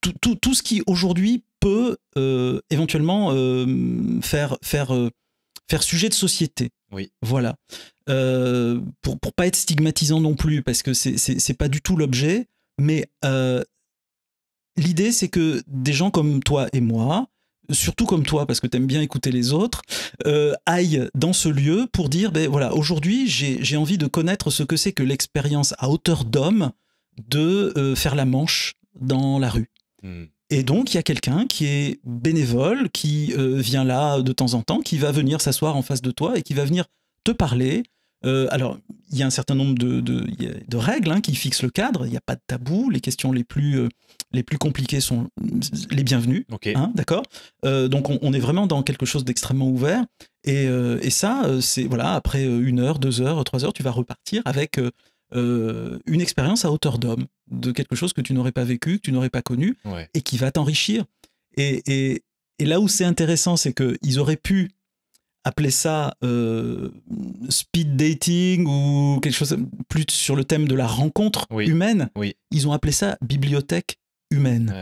A: tout, ce qui aujourd'hui peut éventuellement faire, faire, faire sujet de société. Oui. Voilà. pour, ne pas être stigmatisant non plus, parce que c'est pas du tout l'objet mais l'idée, c'est que des gens comme toi et moi, surtout comme toi, parce que aimes bien écouter les autres, euh, aillent dans ce lieu pour dire, ben voilà, aujourd'hui, j'ai envie de connaître ce que c'est que l'expérience à hauteur d'homme de euh, faire la manche dans la rue. Hmm. Et donc, il y a quelqu'un qui est bénévole, qui euh, vient là de temps en temps, qui va venir s'asseoir en face de toi et qui va venir te parler euh, alors, il y a un certain nombre de, règles hein, qui fixent le cadre. Il n'y a pas de tabou. Les questions les plus, euh, compliquées sont les bienvenues. Hein, d'accord euh, Donc, on, est vraiment dans quelque chose d'extrêmement ouvert. Et, ça, c'est voilà, après une heure, deux heures, trois heures, tu vas repartir avec une expérience à hauteur d'homme, de quelque chose que tu n'aurais pas vécu, que tu n'aurais pas connu, et qui va t'enrichir. Et, et là où c'est intéressant, c'est qu'ils auraient pu appeler ça euh, speed dating ou quelque chose plus sur le thème de la rencontre humaine. Oui. Ils ont appelé ça bibliothèque humaine.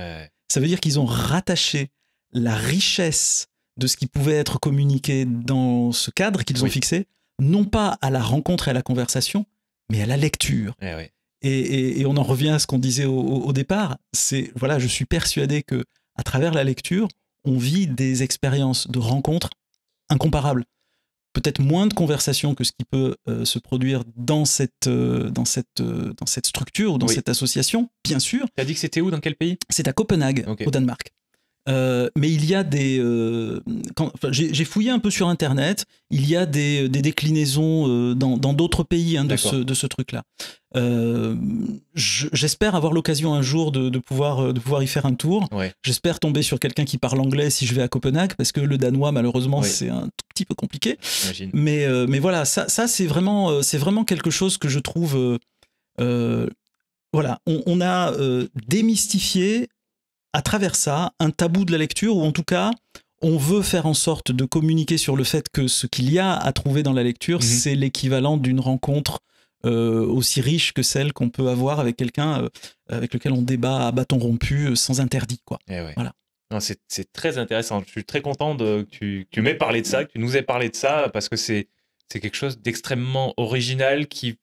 A: Ça veut dire qu'ils ont rattaché la richesse de ce qui pouvait être communiqué dans ce cadre qu'ils ont fixé, non pas à la rencontre et à la conversation, mais à la lecture. Eh et, on en revient à ce qu'on disait au, départ. C'est voilà, je suis persuadé que à travers la lecture, on vit des expériences de rencontre incomparable. Peut-être moins de conversations que ce qui peut euh, se produire dans cette, euh, dans cette, euh, dans cette structure ou dans cette
B: association, bien sûr. Tu as dit que c'était où, dans quel pays
A: C'est à Copenhague, au Danemark. Euh, mais il y a des. Euh, j'ai fouillé un peu sur Internet. Il y a des, des déclinaisons euh, dans d'autres pays hein, de ce, de ce truc-là. J'espère avoir l'occasion un jour de, de, pouvoir, de pouvoir y faire un tour. J'espère tomber sur quelqu'un qui parle anglais si je vais à Copenhague, parce que le danois, malheureusement, c'est un tout petit peu compliqué. Mais, mais voilà, ça, ça c'est vraiment, vraiment quelque chose que je trouve voilà, on, a démystifié à travers ça un tabou de la lecture, ou en tout cas, on veut faire en sorte de communiquer sur le fait que ce qu'il y a à trouver dans la lecture, mhm. c'est l'équivalent d'une rencontre euh, aussi riche que celle qu'on peut avoir avec quelqu'un euh, avec lequel on débat à bâton rompu euh, sans interdit. Quoi. Eh voilà.
B: C'est très intéressant. Je suis très content de, que tu, tu m'aies parlé de ça, que tu nous aies parlé de ça, parce que c'est quelque chose d'extrêmement original qui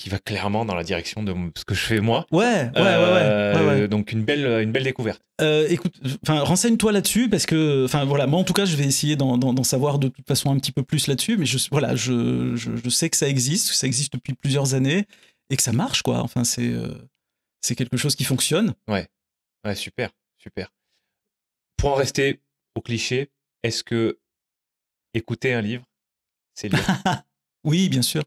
B: qui va clairement dans la direction de ce que je fais moi. Ouais, ouais, ouais, euh, Donc une belle, une belle découverte.
A: Euh, écoute, enfin renseigne-toi là-dessus parce que, enfin voilà, moi en tout cas je vais essayer d'en savoir de toute façon un petit peu plus là-dessus, mais je, voilà, je, je, sais que ça existe, que ça existe depuis plusieurs années et que ça marche quoi. Enfin c'est euh, c'est quelque chose qui fonctionne.
B: Ouais, ouais, super, super. Pour en rester au cliché, est-ce que écouter un livre, c'est lire
A: [laughs] Oui, bien sûr.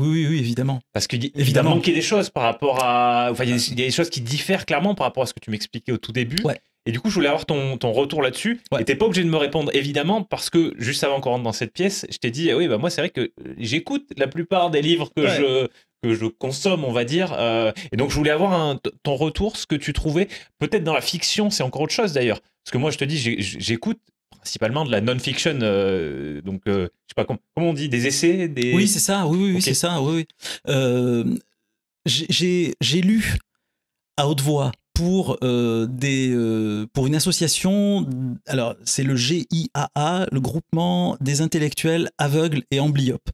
A: Oui, oui, oui,
B: évidemment. Parce qu'il évidemment. des choses par rapport à. Enfin, il y, a des choses qui diffèrent clairement par rapport à ce que tu m'expliquais au tout début. Et du coup, je voulais avoir ton, ton retour là-dessus. Et t'es pas obligé de me répondre, évidemment, parce que juste avant qu'on rentre dans cette pièce, je t'ai dit, ah oui, bah moi, c'est vrai que j'écoute la plupart des livres que, je, que je consomme, on va dire. Euh, et donc, je voulais avoir ton retour, ce que tu trouvais. Peut-être dans la fiction, c'est encore autre chose d'ailleurs. Parce que moi, je te dis, j'écoute principalement de la non-fiction. Euh, donc, euh, je sais pas comment, on dit, des essais, des. Oui, c'est ça. Oui, oui, c'est ça. Oui, oui.
A: Euh, j'ai lu à haute voix pour des pour une association. Alors, c'est le GIAA, le groupement des intellectuels aveugles et amblyopes.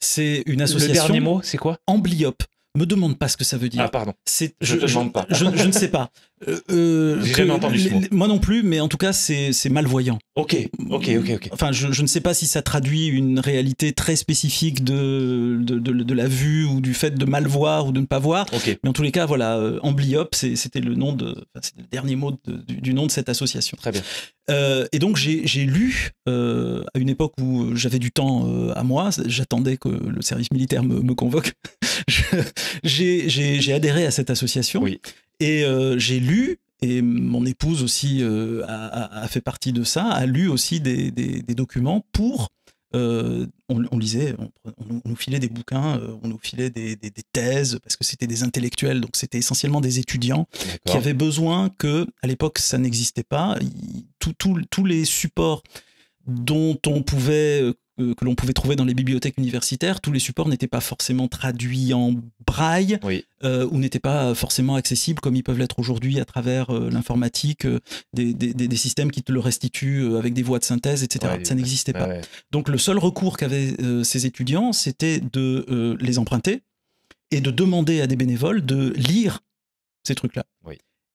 A: C'est une association. Le dernier mot, c'est quoi Amblyope. Me demande pas ce que ça veut dire. Ah, pardon. Je, te demande pas. je, je, ne sais pas. Euh, euh jamais entendu ce mot. Moi non plus, mais en tout cas, c'est malvoyant. Ok, ok, ok, ok. Enfin, je, ne sais pas si ça traduit une réalité très spécifique de, de, la vue ou du fait de mal voir ou de ne pas voir. Ok. Mais en tous les cas, voilà, euh, Amblyope, c'était le nom de, le dernier mot du, nom de cette association. Très bien. Euh, et donc j'ai lu à une époque où j'avais du temps à moi, j'attendais que le service militaire me, me convoque. [laughs] j'ai adhéré à cette association. Oui. Et euh, j'ai lu, et mon épouse aussi euh, a, fait partie de ça, a lu aussi des, documents pour. Euh, on, lisait, on, nous filait des bouquins, on nous filait des, des thèses, parce que c'était des intellectuels, donc c'était essentiellement des étudiants qui avaient besoin que, à l'époque ça n'existait pas, tous les supports dont on pouvait euh, euh, que l'on pouvait trouver dans les bibliothèques universitaires, tous les supports n'étaient pas forcément traduits en braille euh, ou n'étaient pas forcément accessibles comme ils peuvent l'être aujourd'hui à travers l'informatique, des, systèmes qui te le restituent avec des voix de synthèse, etc. Ça n'existait pas. Donc le seul recours qu'avaient ces étudiants, c'était de les emprunter et de demander à des bénévoles de lire ces trucs-là.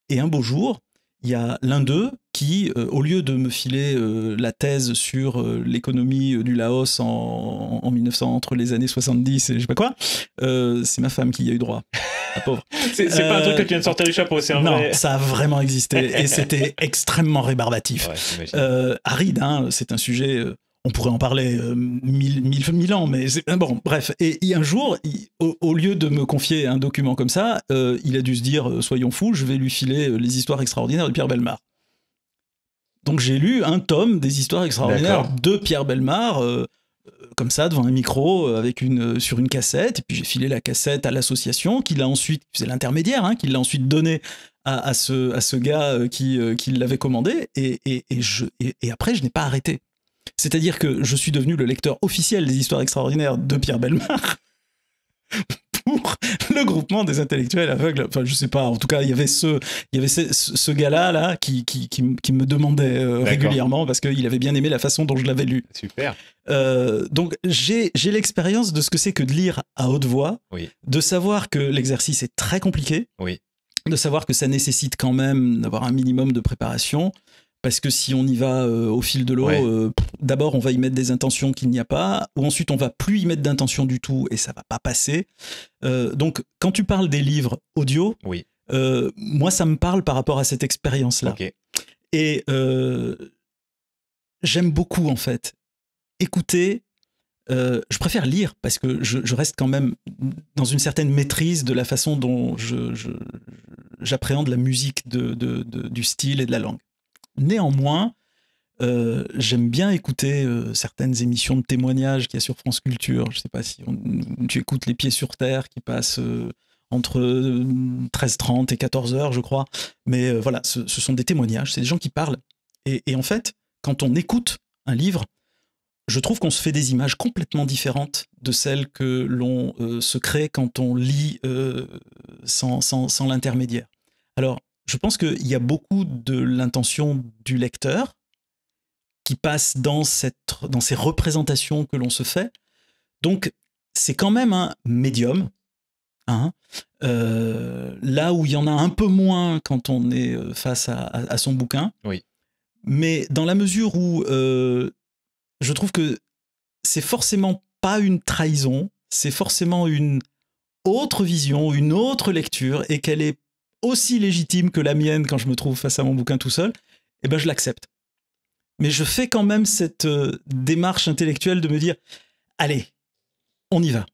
A: Et un beau jour, il y a l'un d'eux qui, euh, au lieu de me filer euh, la thèse sur euh, l'économie du Laos en, 1900, entre les années 70 et je sais pas quoi, c'est ma femme qui y a eu droit. [laughs] La pauvre. c'est pas un truc que tu viens
B: de sortir du chapeau, c'est un Non, ça a vraiment existé et c'était [laughs]
A: extrêmement rébarbatif. aride, hein, c'est un sujet on pourrait en parler euh, mille, ans, mais bon, bref. Et, un jour, au, lieu de me confier un document comme ça, euh, il a dû se dire, euh, soyons fous, je vais lui filer les histoires extraordinaires de Pierre Bellemare. Donc j'ai lu un tome des histoires extraordinaires de Pierre Bellemare, comme ça, devant un micro, avec une, sur une cassette, et puis j'ai filé la cassette à l'association, qui l'a ensuite, c'est l'intermédiaire, hein, qui l'a ensuite donné à, ce, à ce gars qui, qui l'avait commandé, et après je n'ai pas arrêté. C'est-à-dire que je suis devenu le lecteur officiel des histoires extraordinaires de Pierre Bellemare [laughs] pour le groupement des intellectuels aveugles. Enfin, je sais pas. En tout cas, il y avait ce, ce, gars-là qui, qui, me demandait euh, régulièrement parce qu'il avait bien aimé la façon dont je l'avais lu. Super. Euh, donc j'ai l'expérience de ce que c'est que de lire à haute voix, de savoir que l'exercice est très compliqué. Oui de savoir que ça nécessite quand même d'avoir un minimum de préparation, parce que si on y va euh, au fil de l'eau, euh, d'abord on va y mettre des intentions qu'il n'y a pas, ou ensuite on va plus y mettre d'intentions du tout et ça va pas passer. Euh, donc quand tu parles des livres audio, oui. moi ça me parle par rapport à cette expérience-là. Et j'aime beaucoup en fait écouter. je préfère lire parce que je, reste quand même dans une certaine maîtrise de la façon dont j'appréhende je, j'appréhende la musique de, du style et de la langue. Néanmoins, euh, j'aime bien écouter euh, certaines émissions de témoignages qu'il y a sur France Culture. Je ne sais pas si tu écoutes Les Pieds sur Terre qui passe euh, entre 13h30 et 14h, je crois. Mais voilà, ce, sont des témoignages, c'est des gens qui parlent. Et, et, en fait, quand on écoute un livre, je trouve qu'on se fait des images complètement différentes de celles que l'on se crée quand on lit sans, sans, sans l'intermédiaire. Alors, je pense qu'il y a beaucoup de l'intention du lecteur qui passe dans, cette, dans ces représentations que l'on se fait. Donc, c'est quand même un médium. Hein. Euh, là où il y en a un peu moins quand on est euh, face à, son bouquin. Oui. Mais dans la mesure où euh, je trouve que c'est forcément pas une trahison, c'est forcément une autre vision, une autre lecture, et qu'elle est aussi légitime que la mienne quand je me trouve face à mon bouquin tout seul, eh ben je l'accepte. Mais je fais quand même cette euh, démarche intellectuelle de me dire, allez, on y va.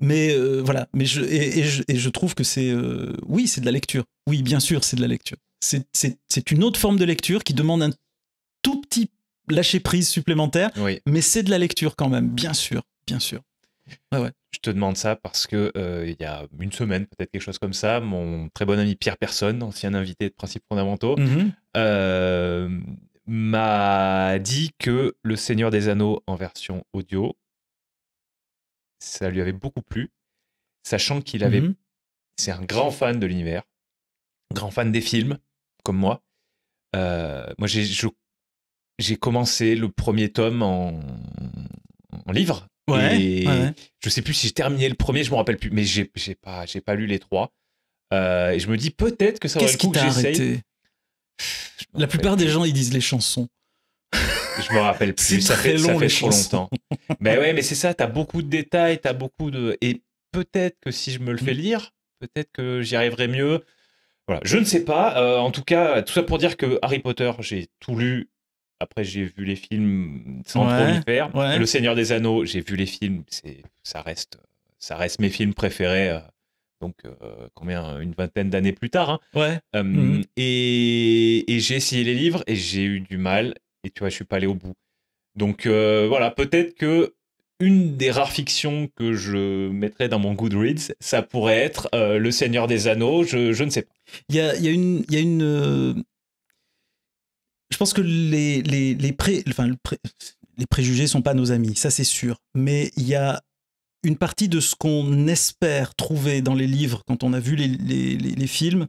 A: Mais euh, voilà, mais je, et, je, trouve que c'est, euh, oui, c'est de la lecture. Oui, bien sûr, c'est de la lecture. C'est une autre forme de lecture qui demande un tout petit lâcher prise supplémentaire, mais c'est de la lecture quand même, bien sûr, bien sûr. Ouais, ouais.
B: Je te demande ça parce que euh, il y a une semaine, peut-être quelque chose comme ça, mon très bon ami Pierre Personne, ancien invité de Principes fondamentaux, mmh euh, m'a dit que Le Seigneur des Anneaux en version audio, ça lui avait beaucoup plu, sachant qu'il avait. Mmh c'est un grand fan de l'univers, grand fan des films, comme moi. Euh, moi, j'ai commencé le premier tome en, en livre, Ouais, Je sais plus si j'ai terminé le premier, je me rappelle plus, mais j'ai pas, j'ai pas lu les trois. Euh, et je me dis peut-être que ça va le que La plupart
A: des gens ils disent les chansons.
B: Je me rappelle [laughs] plus. ça très fait, long, ça fait trop longtemps. mais ben ouais, mais c'est ça. T'as beaucoup de détails, t'as beaucoup de et peut-être que si je me le fais mm. lire, peut-être que j'y arriverai mieux. Voilà, je ne sais pas. Euh, en tout cas, tout ça pour dire que Harry Potter, j'ai tout lu après, j'ai vu les films sans trop y faire. Le Seigneur des Anneaux, j'ai vu les films. C'est, ça reste, ça reste mes films préférés. Euh, donc, euh, combien Une vingtaine d'années plus tard. Hein. Ouais. Euh, mhm. Et, j'ai essayé les livres et j'ai eu du mal. Et tu vois, je suis pas allé au bout. Donc, voilà, peut-être que une des rares fictions que je mettrais dans mon Goodreads, ça pourrait être Le Seigneur des Anneaux. Je, je ne sais pas. Il y a, y a, une. Y a
A: une je pense que les, les, les, enfin, les préjugés sont pas nos amis, ça c'est sûr. Mais il y a une partie de ce qu'on espère trouver dans les livres quand on a vu les, films,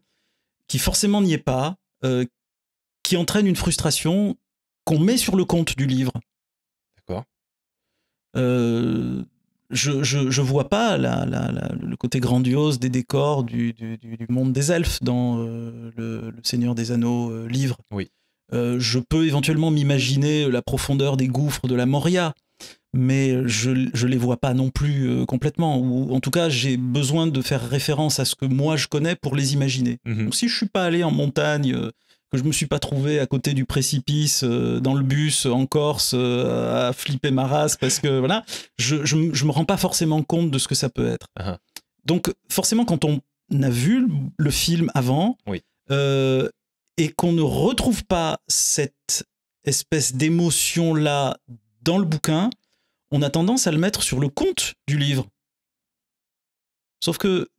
A: qui forcément n'y est pas, euh, qui entraîne une frustration qu'on met sur le compte du livre. D'accord. Euh, je, je, vois pas le côté grandiose des décors du, monde des elfes dans euh, le, le, Seigneur des Anneaux livre. Oui. Euh, je peux éventuellement m'imaginer euh, la profondeur des gouffres de la Moria, mais je ne les vois pas non plus euh, complètement. Ou en tout cas, j'ai besoin de faire référence à ce que moi je connais pour les imaginer. Mhm. si je suis pas allé en montagne, que je me suis pas trouvé à côté du précipice, dans le bus, en Corse, à flipper ma race, parce que voilà, je, ne me rends pas forcément compte de ce que ça peut être. Ah ah. Donc forcément, quand on a vu le film avant, oui et qu'on ne retrouve pas cette espèce d'émotion-là dans le bouquin, on a tendance à le mettre sur le compte du livre. Sauf que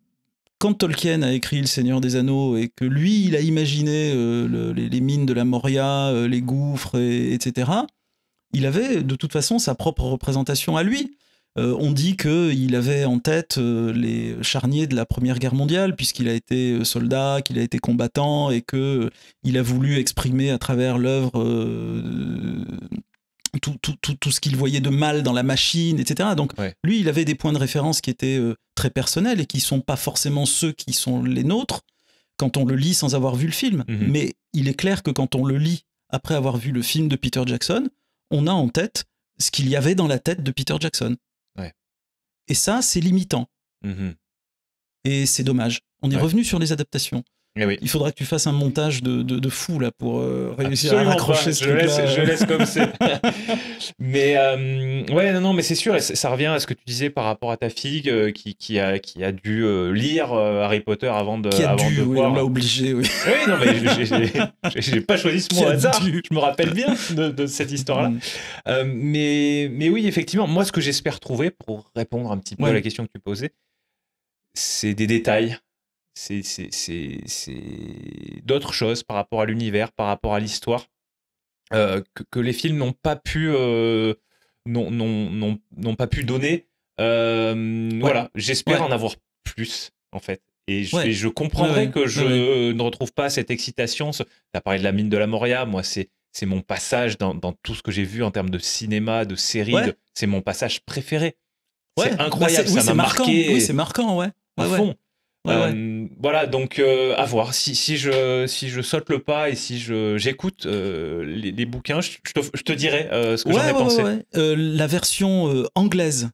A: quand Tolkien a écrit Le Seigneur des Anneaux et que lui, il a imaginé euh, les, mines de la Moria, euh, les gouffres, etc., il avait de toute façon sa propre représentation à lui. Euh, on dit qu'il avait en tête euh, les charniers de la Première Guerre mondiale, puisqu'il a été euh, soldat, qu'il a été combattant, et qu'il a voulu exprimer à travers l'œuvre tout, ce qu'il voyait de mal dans la machine, etc. Donc lui, il avait des points de référence qui étaient très personnels et qui ne sont pas forcément ceux qui sont les nôtres quand on le lit sans avoir vu le film. Mhm. Mais il est clair que quand on le lit après avoir vu le film de Peter Jackson, on a en tête ce qu'il y avait dans la tête de Peter Jackson. Et ça, c'est limitant. Mmh Et c'est dommage. On est revenu sur les adaptations. Eh Il faudra que tu fasses un montage de, de, fou là pour euh, réussir à raccrocher ce je laisse, je laisse comme c'est. [laughs]
B: mais euh, ouais, non, non, mais c'est sûr, ça revient à ce que tu disais par rapport à ta fille euh, qui, qui, a, qui a dû lire Harry Potter avant de. Qui a dû, on obligé, oui. oui, non, mais j'ai pas choisi ce mot hasard. Je me rappelle bien de, cette histoire-là. Mm. mais, mais oui, effectivement, moi, ce que j'espère trouver pour répondre un petit peu à la question que tu posais, c'est des détails c'est d'autres choses par rapport à l'univers, par rapport à l'histoire, euh, que, que, les films n'ont pas pu euh, n'ont pas pu donner. Euh, voilà, j'espère en avoir plus en fait. Et je, ouais. que je ne retrouve pas cette excitation. Tu as parlé de la mine de la Moria, moi c'est c'est mon passage dans, dans, tout ce que j'ai vu en termes de cinéma, de séries c'est mon passage préféré. C'est bah, incroyable, ça oui, m'a marqué. Oui, c'est marquant,
A: ouais. Au fond.
B: Euh, voilà, donc euh, à voir. Si, je, si je saute le pas et si j'écoute euh, les, bouquins, je, te, je dirai ce que j'en ai pensé.
A: la version anglaise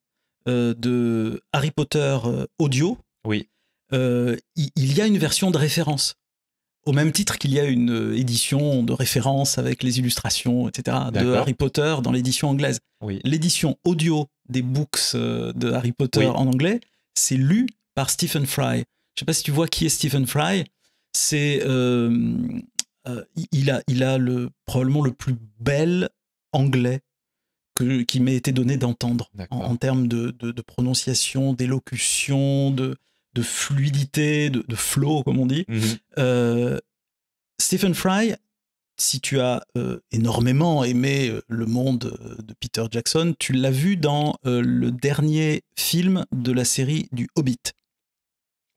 A: de Harry Potter audio, oui. il, y a une version de référence au même titre qu'il y a une édition de référence avec les illustrations, etc., de Harry Potter dans l'édition anglaise. L'édition audio des books de Harry Potter en anglais, c'est lu par Stephen Fry. Je sais pas si tu vois qui est Stephen Fry. C'est euh, euh, il a probablement le plus bel anglais que, qui m'ait été donné d'entendre en, termes de, prononciation, d'élocution, de, fluidité, de, flow comme on dit. Mhm. Euh, Stephen Fry si tu as énormément aimé le monde de Peter Jackson, tu l'as vu dans le dernier film de la série du Hobbit.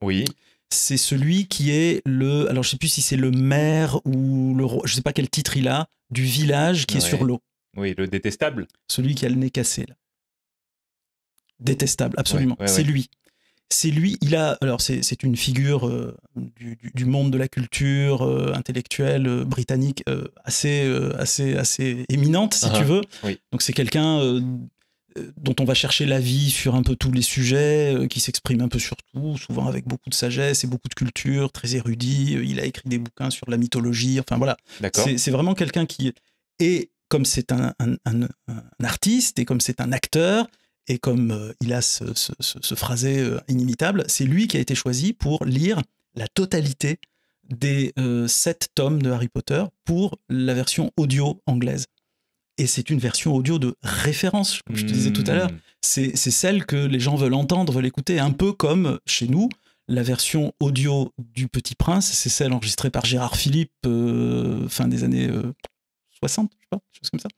A: Oui. C'est celui qui est le. Alors, je sais plus si c'est le maire ou le. Je ne sais pas quel titre il a, du village qui est sur l'eau.
B: Oui, le détestable. Celui
A: qui a le nez cassé, là. Détestable, absolument. c'est lui. C'est lui, il a. Alors, c'est une figure euh, du, monde de la culture euh, intellectuelle euh, britannique assez, assez, assez éminente, si tu uh-huh. veux. Donc, c'est quelqu'un dont on va chercher la vie sur un peu tous les sujets, euh, qui s'exprime un peu sur tout, souvent avec beaucoup de sagesse et beaucoup de culture, très érudit. Euh, il a écrit des bouquins sur la mythologie. Enfin voilà, c'est vraiment quelqu'un qui est comme c'est un, artiste et comme c'est un acteur et comme euh, il a ce, phrasé inimitable, c'est lui qui a été choisi pour lire la totalité des sept tomes de Harry Potter pour la version audio anglaise et c'est une version audio de référence, comme je te disais tout à l'heure. Hmm. C'est celle que les gens veulent entendre, veulent écouter, un peu comme chez nous. La version audio du Petit Prince, c'est celle enregistrée par Gérard Philippe euh, fin des années 60, euh, je sais pas, chose comme ça.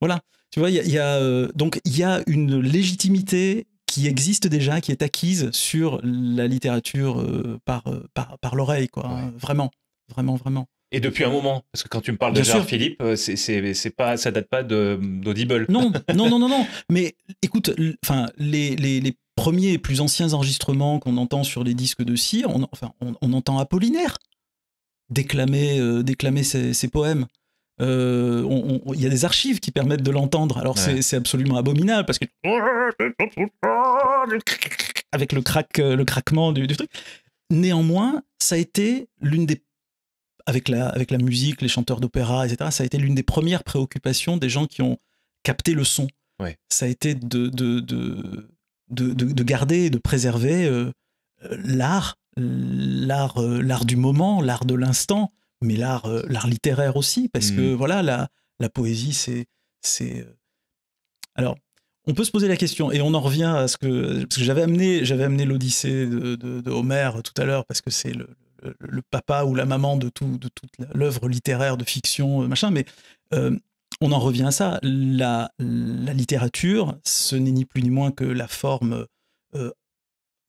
A: Voilà, tu vois, il y a, euh, donc il y a une légitimité qui existe déjà, qui est acquise sur la littérature par, par, l'oreille, quoi. Hein. Vraiment, vraiment, vraiment.
B: Et depuis un moment, parce que quand tu me parles de Gérard Philippe, euh, c'est, c'est, pas, ça date pas de, d'Audible. Non, [laughs]
A: non, non, non, non. Mais écoute, enfin, les, les, les, premiers et plus anciens enregistrements qu'on entend sur les disques de cire, on, enfin, on, entend Apollinaire déclamer, euh, déclamer ses, poèmes. Euh, il y a des archives qui permettent de l'entendre. Alors c'est, absolument abominable parce que avec le craque, le craquement du truc. Néanmoins, ça a été l'une des avec la, avec la musique, les chanteurs d'opéra, etc., ça a été l'une des premières préoccupations des gens qui ont capté le son. Ça a été de, de, de, de, garder, de préserver euh, l'art, l'art, euh, l'art du moment, l'art de l'instant, mais l'art, euh, l'art littéraire aussi, parce que hmm. voilà, la, la poésie, c'est, c'est. Alors, on peut se poser la question, et on en revient à ce que. Parce que j'avais amené, j'avais amené l'Odyssée de, de, Homère tout à l'heure, parce que c'est le, le papa ou la maman de, tout, de toute l'œuvre littéraire de fiction, euh, machin, mais euh, on en revient à ça. La, littérature, ce n'est ni plus ni moins que la forme euh,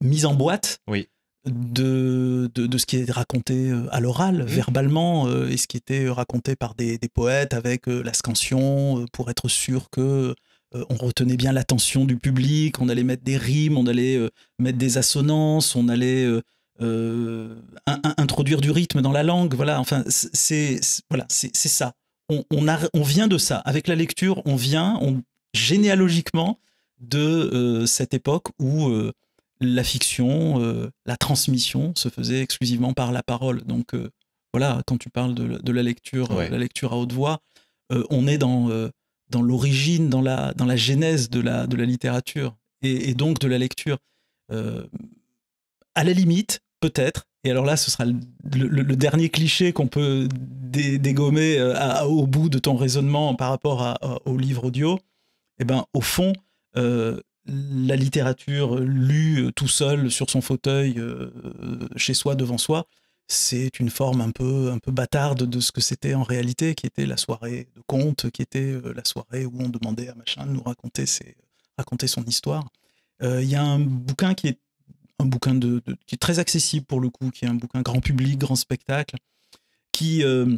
A: mise en boîte oui. de, de, ce qui est raconté à l'oral, mhm. verbalement, et ce qui était raconté par des, poètes avec la scansion, pour être sûr que on retenait bien l'attention du public, on allait mettre des rimes, on allait mettre des assonances, on allait euh, introduire du rythme dans la langue. Voilà, enfin, c'est voilà, ça. On, vient de ça. Avec la lecture, on vient généalogiquement de euh, cette époque où euh, la fiction, la transmission se faisait exclusivement par la parole. Donc voilà, quand tu parles de, la lecture, la lecture à haute voix, on est dans, l'origine, dans la, genèse de la, littérature et donc de la lecture à la limite, peut-être, et alors là, ce sera le, dernier cliché qu'on peut dégommer euh, au bout de ton raisonnement par rapport à, au livre audio. Eh ben, au fond, euh, la littérature lue euh, tout seul sur son fauteuil, chez soi, devant soi, c'est une forme un peu, un peu bâtarde de ce que c'était en réalité, qui était la soirée de conte, qui était la soirée où on demandait à machin de nous raconter, ses, raconter son histoire. Il y a un bouquin qui est un bouquin de, qui est très accessible pour le coup, qui est un bouquin grand public, grand spectacle, qui euh,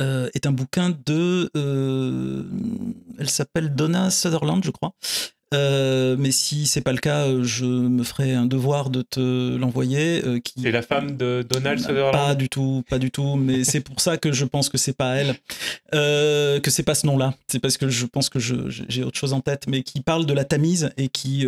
A: euh, est un bouquin de. Euh, elle s'appelle Donna Sutherland, je crois, euh, mais si c'est pas le cas, euh, je me ferai un devoir de te l'envoyer. Euh, c'est la femme de Donald bah, Sutherland. Pas du tout, pas du tout. Mais c'est pour ça que je pense que c'est pas elle, euh, que c'est pas ce nom-là. C'est parce que je pense que j'ai autre chose en tête, mais qui parle de la Tamise et qui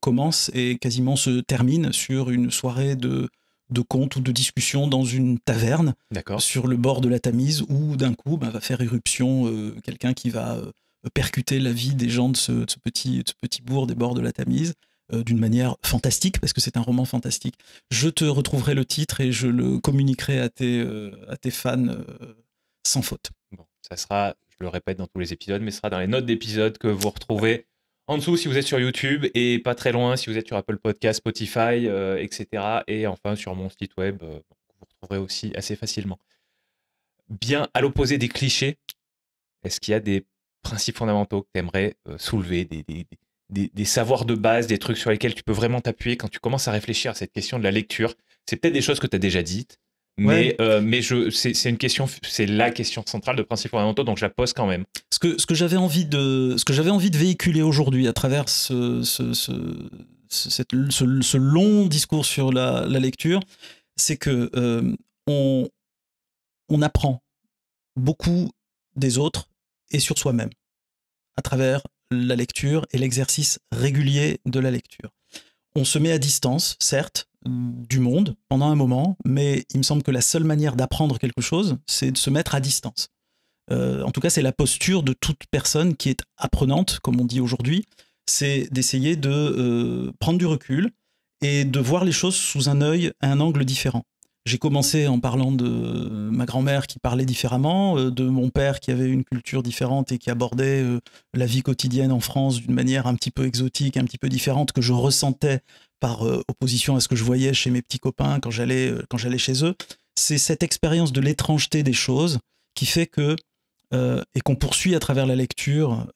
A: commence et quasiment se termine sur une soirée de de contes ou de discussions dans une taverne sur le bord de la Tamise où d'un coup bah, va faire éruption quelqu'un qui va euh, percuter la vie des gens de ce, petit, petit bourg des bords de la Tamise euh, d'une manière fantastique, parce que c'est un roman fantastique. Je te retrouverai le titre et je le communiquerai à tes, euh, à tes fans
B: sans faute. Bon, ça sera, je le répète dans tous les épisodes, mais ce sera dans les notes d'épisodes que vous retrouvez en dessous si vous êtes sur YouTube et pas très loin si vous êtes sur Apple Podcast, Spotify, etc. Et enfin sur mon site web, vous retrouverez aussi assez facilement. Bien à l'opposé des clichés, est-ce qu'il y a des principes fondamentaux que tu aimerais euh, soulever, des, des, savoirs de base, des trucs sur lesquels tu peux vraiment t'appuyer quand tu commences à réfléchir à cette question de la lecture C'est peut-être des choses que tu as déjà dites, mais, euh, mais c'est, c'est une question, c'est la question centrale de principes fondamentaux, donc je la pose quand même.
A: Ce que, ce que j'avais envie de, envie de véhiculer aujourd'hui à travers ce, ce, long discours sur la, lecture, c'est que euh, on apprend beaucoup des autres et sur soi-même, à travers la lecture et l'exercice régulier de la lecture. On se met à distance, certes, du monde pendant un moment, mais il me semble que la seule manière d'apprendre quelque chose, c'est de se mettre à distance. Euh, en tout cas, c'est la posture de toute personne qui est apprenante, comme on dit aujourd'hui, c'est d'essayer de euh, prendre du recul et de voir les choses sous un œil, un angle différent. J'ai commencé en parlant de euh, ma grand-mère qui parlait différemment, euh, de mon père qui avait une culture différente et qui abordait euh, la vie quotidienne en France d'une manière un petit peu exotique, un petit peu différente que je ressentais par opposition à ce que je voyais chez mes petits copains quand j'allais chez eux. C'est cette expérience de l'étrangeté des choses qui fait que et qu'on poursuit à travers la lecture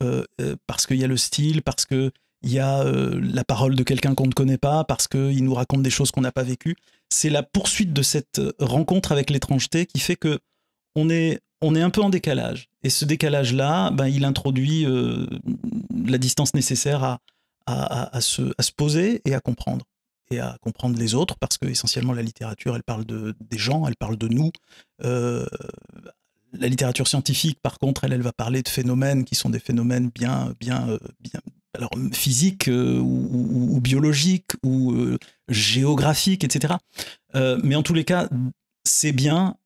A: parce qu'il y a le style, parce que il y a la parole de quelqu'un qu'on ne connaît pas, parce qu'il nous raconte des choses qu'on n'a pas vécues c'est la poursuite de cette euh, rencontre avec l'étrangeté qui fait que on est, on est un peu en décalage. Et ce décalage-là, ben, il introduit euh, la distance nécessaire à, à, se, poser et à comprendre. Et à comprendre les autres, parce que essentiellement la littérature, elle parle de, des gens, elle parle de nous. Euh, la littérature scientifique, par contre, elle, elle va parler de phénomènes qui sont des phénomènes bien, bien, bien, alors, physique euh, ou, biologique ou euh, géographique, etc. Euh, mais en tous les cas, c'est bien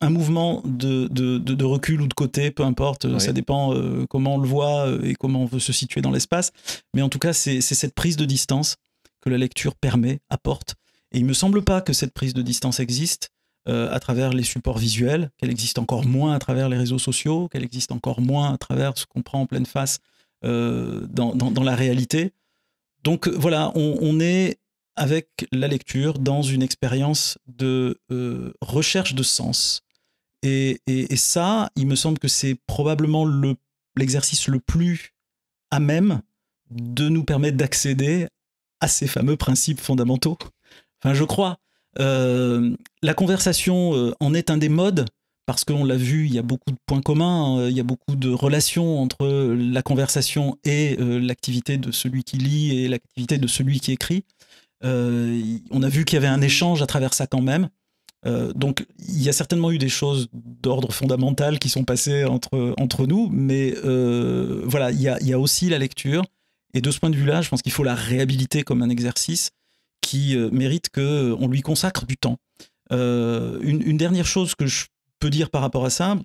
A: un mouvement de, recul ou de côté, peu importe, ça dépend comment on le voit et comment on veut se situer dans l'espace. Mais en tout cas, c'est cette prise de distance que la lecture permet, apporte. Et il me semble pas que cette prise de distance existe à travers les supports visuels, qu'elle existe encore moins à travers les réseaux sociaux, qu'elle existe encore moins à travers ce qu'on prend en pleine face euh, dans, la réalité. Donc voilà, on, est avec la lecture dans une expérience de euh, recherche de sens. Et, ça, il me semble que c'est probablement l'exercice le, plus à même de nous permettre d'accéder à ces fameux principes fondamentaux. Enfin, je crois. Euh, la conversation en est un des modes parce qu'on l'a vu, il y a beaucoup de points communs, hein, il y a beaucoup de relations entre euh, la conversation et euh, l'activité de celui qui lit et l'activité de celui qui écrit. Euh, on a vu qu'il y avait un échange à travers ça quand même. donc il y a certainement eu des choses d'ordre fondamental qui sont passées entre, entre nous, mais voilà, il y, a, aussi la lecture. Et de ce point de vue-là, je pense qu'il faut la réhabiliter comme un exercice qui mérite qu'on lui consacre du temps. une, une, dernière chose que je dire par rapport à ça,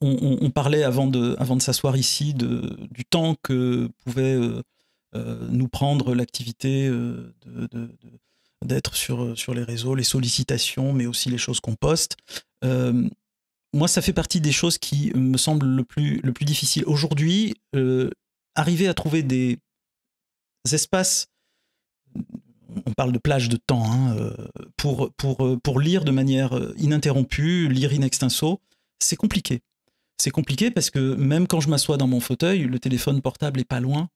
A: on, parlait avant de, avant de s'asseoir ici de, du temps que pouvait euh, euh, nous prendre l'activité euh, d'être sur, sur les réseaux, les sollicitations, mais aussi les choses qu'on poste. moi, ça fait partie des choses qui me semblent le plus, le plus difficile. Aujourd'hui, arriver à trouver des espaces on parle de plage de temps, hein, euh, pour, euh, pour, lire de manière euh, ininterrompue, lire in extenso, c'est compliqué. C'est compliqué parce que même quand je m'assois dans mon fauteuil, le téléphone portable est pas loin.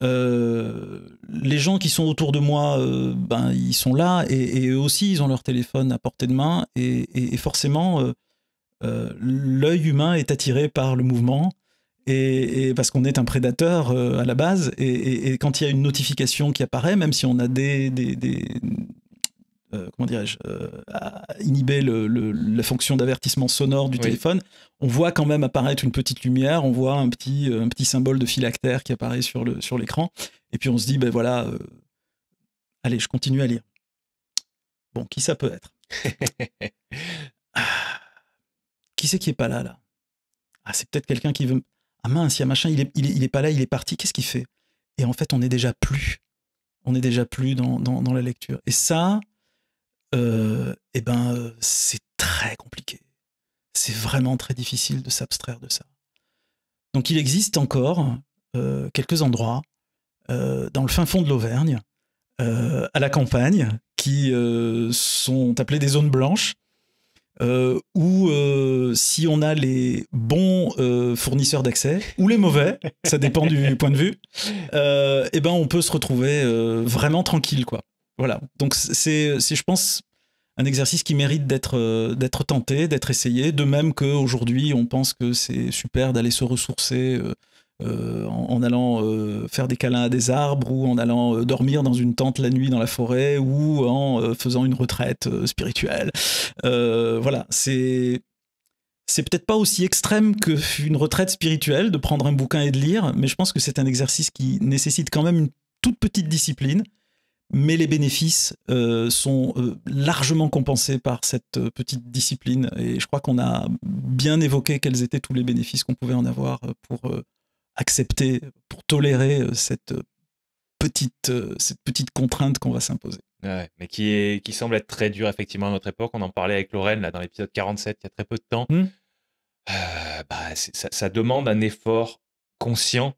A: les gens qui sont autour de moi, ben, ils sont là et, eux aussi, ils ont leur téléphone à portée de main. Et, forcément, l'œil humain est attiré par le mouvement et, parce qu'on est un prédateur euh, à la base, et, quand il y a une notification qui apparaît, même si on a des, euh, comment dirais-je, euh, inhiber la fonction d'avertissement sonore du téléphone, on voit quand même apparaître une petite lumière, on voit un petit, euh, un petit symbole de phylactère qui apparaît sur l'écran, sur et puis on se dit, ben voilà, allez, je continue à lire. Bon, qui ça peut être [laughs] ah, Qui c'est qui est pas là, là ah, c'est peut-être quelqu'un qui veut... Ah mince, il n'est machin, il est, pas là, il est parti, qu'est-ce qu'il fait Et en fait, on n'est déjà plus. On n'est déjà plus dans, la lecture. Et ça, euh, eh ben, c'est très compliqué. C'est vraiment très difficile de s'abstraire de ça. Donc il existe encore euh, quelques endroits euh, dans le fin fond de l'Auvergne, à la campagne, qui sont appelés des zones blanches, euh, ou euh, si on a les bons euh, fournisseurs d'accès ou les mauvais, ça dépend du [laughs] point de vue, eh ben on peut se retrouver vraiment tranquille quoi. Voilà. Donc c'est je pense un exercice qui mérite d'être d'être tenté, d'être essayé. De même qu'aujourd'hui on pense que c'est super d'aller se ressourcer euh, en, allant euh, faire des câlins à des arbres ou en allant euh, dormir dans une tente la nuit dans la forêt ou en faisant une retraite spirituelle. voilà, c'est c'est peut-être pas aussi extrême que une retraite spirituelle de prendre un bouquin et de lire, mais je pense que c'est un exercice qui nécessite quand même une toute petite discipline, mais les bénéfices sont largement compensés par cette petite discipline. Et je crois qu'on a bien évoqué quels étaient tous les bénéfices qu'on pouvait en avoir pour, accepter, pour tolérer euh, cette euh, petite, euh, cette petite contrainte qu'on va s'imposer.
B: mais qui, est, qui semble être très dur effectivement à notre époque. On en parlait avec Lorraine là, dans l'épisode 47 il y a très peu de temps. Hmm. Bah, ça, demande un effort conscient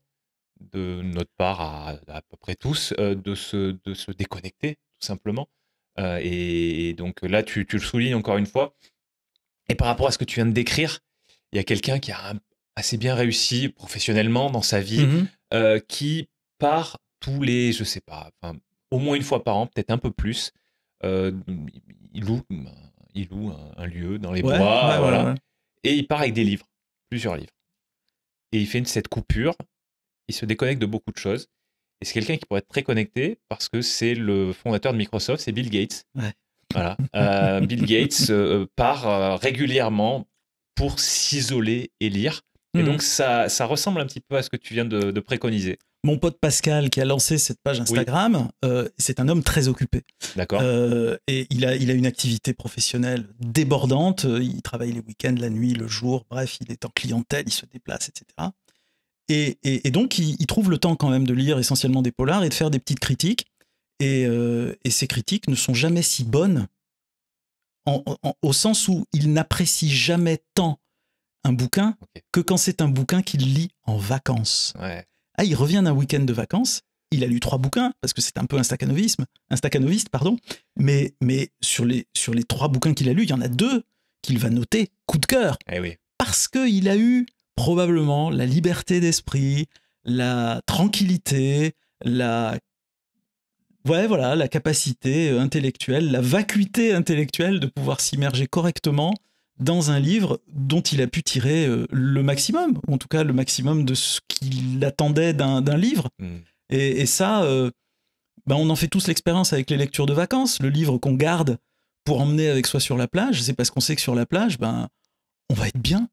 B: de notre part à, à peu près tous de, se, de se déconnecter tout simplement. et, donc là, tu, tu, le soulignes encore une fois. Et par rapport à ce que tu viens de décrire, il y a quelqu'un qui a un, assez bien réussi professionnellement dans sa vie, mhm. euh, qui part tous les, je sais pas, au moins une fois par an, peut-être un peu plus. Euh, il loue, il loue un, lieu dans les bois, et il part avec des livres, plusieurs livres. Et il fait une, cette coupure. Il se déconnecte de beaucoup de choses. Et c'est quelqu'un qui pourrait être très connecté parce que c'est le fondateur de Microsoft, c'est Bill Gates. Voilà. Euh, Bill Gates part régulièrement pour s'isoler et lire. Et mmh donc, ça, ressemble un petit peu à ce que tu viens de, préconiser.
A: Mon pote Pascal, qui a lancé cette page Instagram, euh, c'est un homme très occupé. D'accord. Euh, et il a, une activité professionnelle débordante. Il travaille les week-ends, la nuit, le jour. Bref, il est en clientèle, il se déplace, etc. Et, donc, il, trouve le temps quand même de lire essentiellement des polars et de faire des petites critiques. Et, euh, ces critiques ne sont jamais si bonnes au sens où il n'apprécie jamais tant un bouquin que quand c'est un bouquin qu'il lit en vacances. Ah, il revient d'un week-end de vacances, il a lu trois bouquins, parce que c'est un peu un staccanoviste, un stacanoviste, pardon, mais, mais sur, les, sur les trois bouquins qu'il a lus, il y en a deux qu'il va noter coup de cœur. Eh oui. Parce qu'il a eu probablement la liberté d'esprit, la tranquillité, la ouais, voilà, la capacité intellectuelle, la vacuité intellectuelle de pouvoir s'immerger correctement dans un livre dont il a pu tirer euh, le maximum, ou en tout cas le maximum de ce qu'il attendait d'un livre. Hmm. Et, ça, euh, ben, on en fait tous l'expérience avec les lectures de vacances. Le livre qu'on garde pour emmener avec soi sur la plage, c'est parce qu'on sait que sur la plage, ben, on va être bien.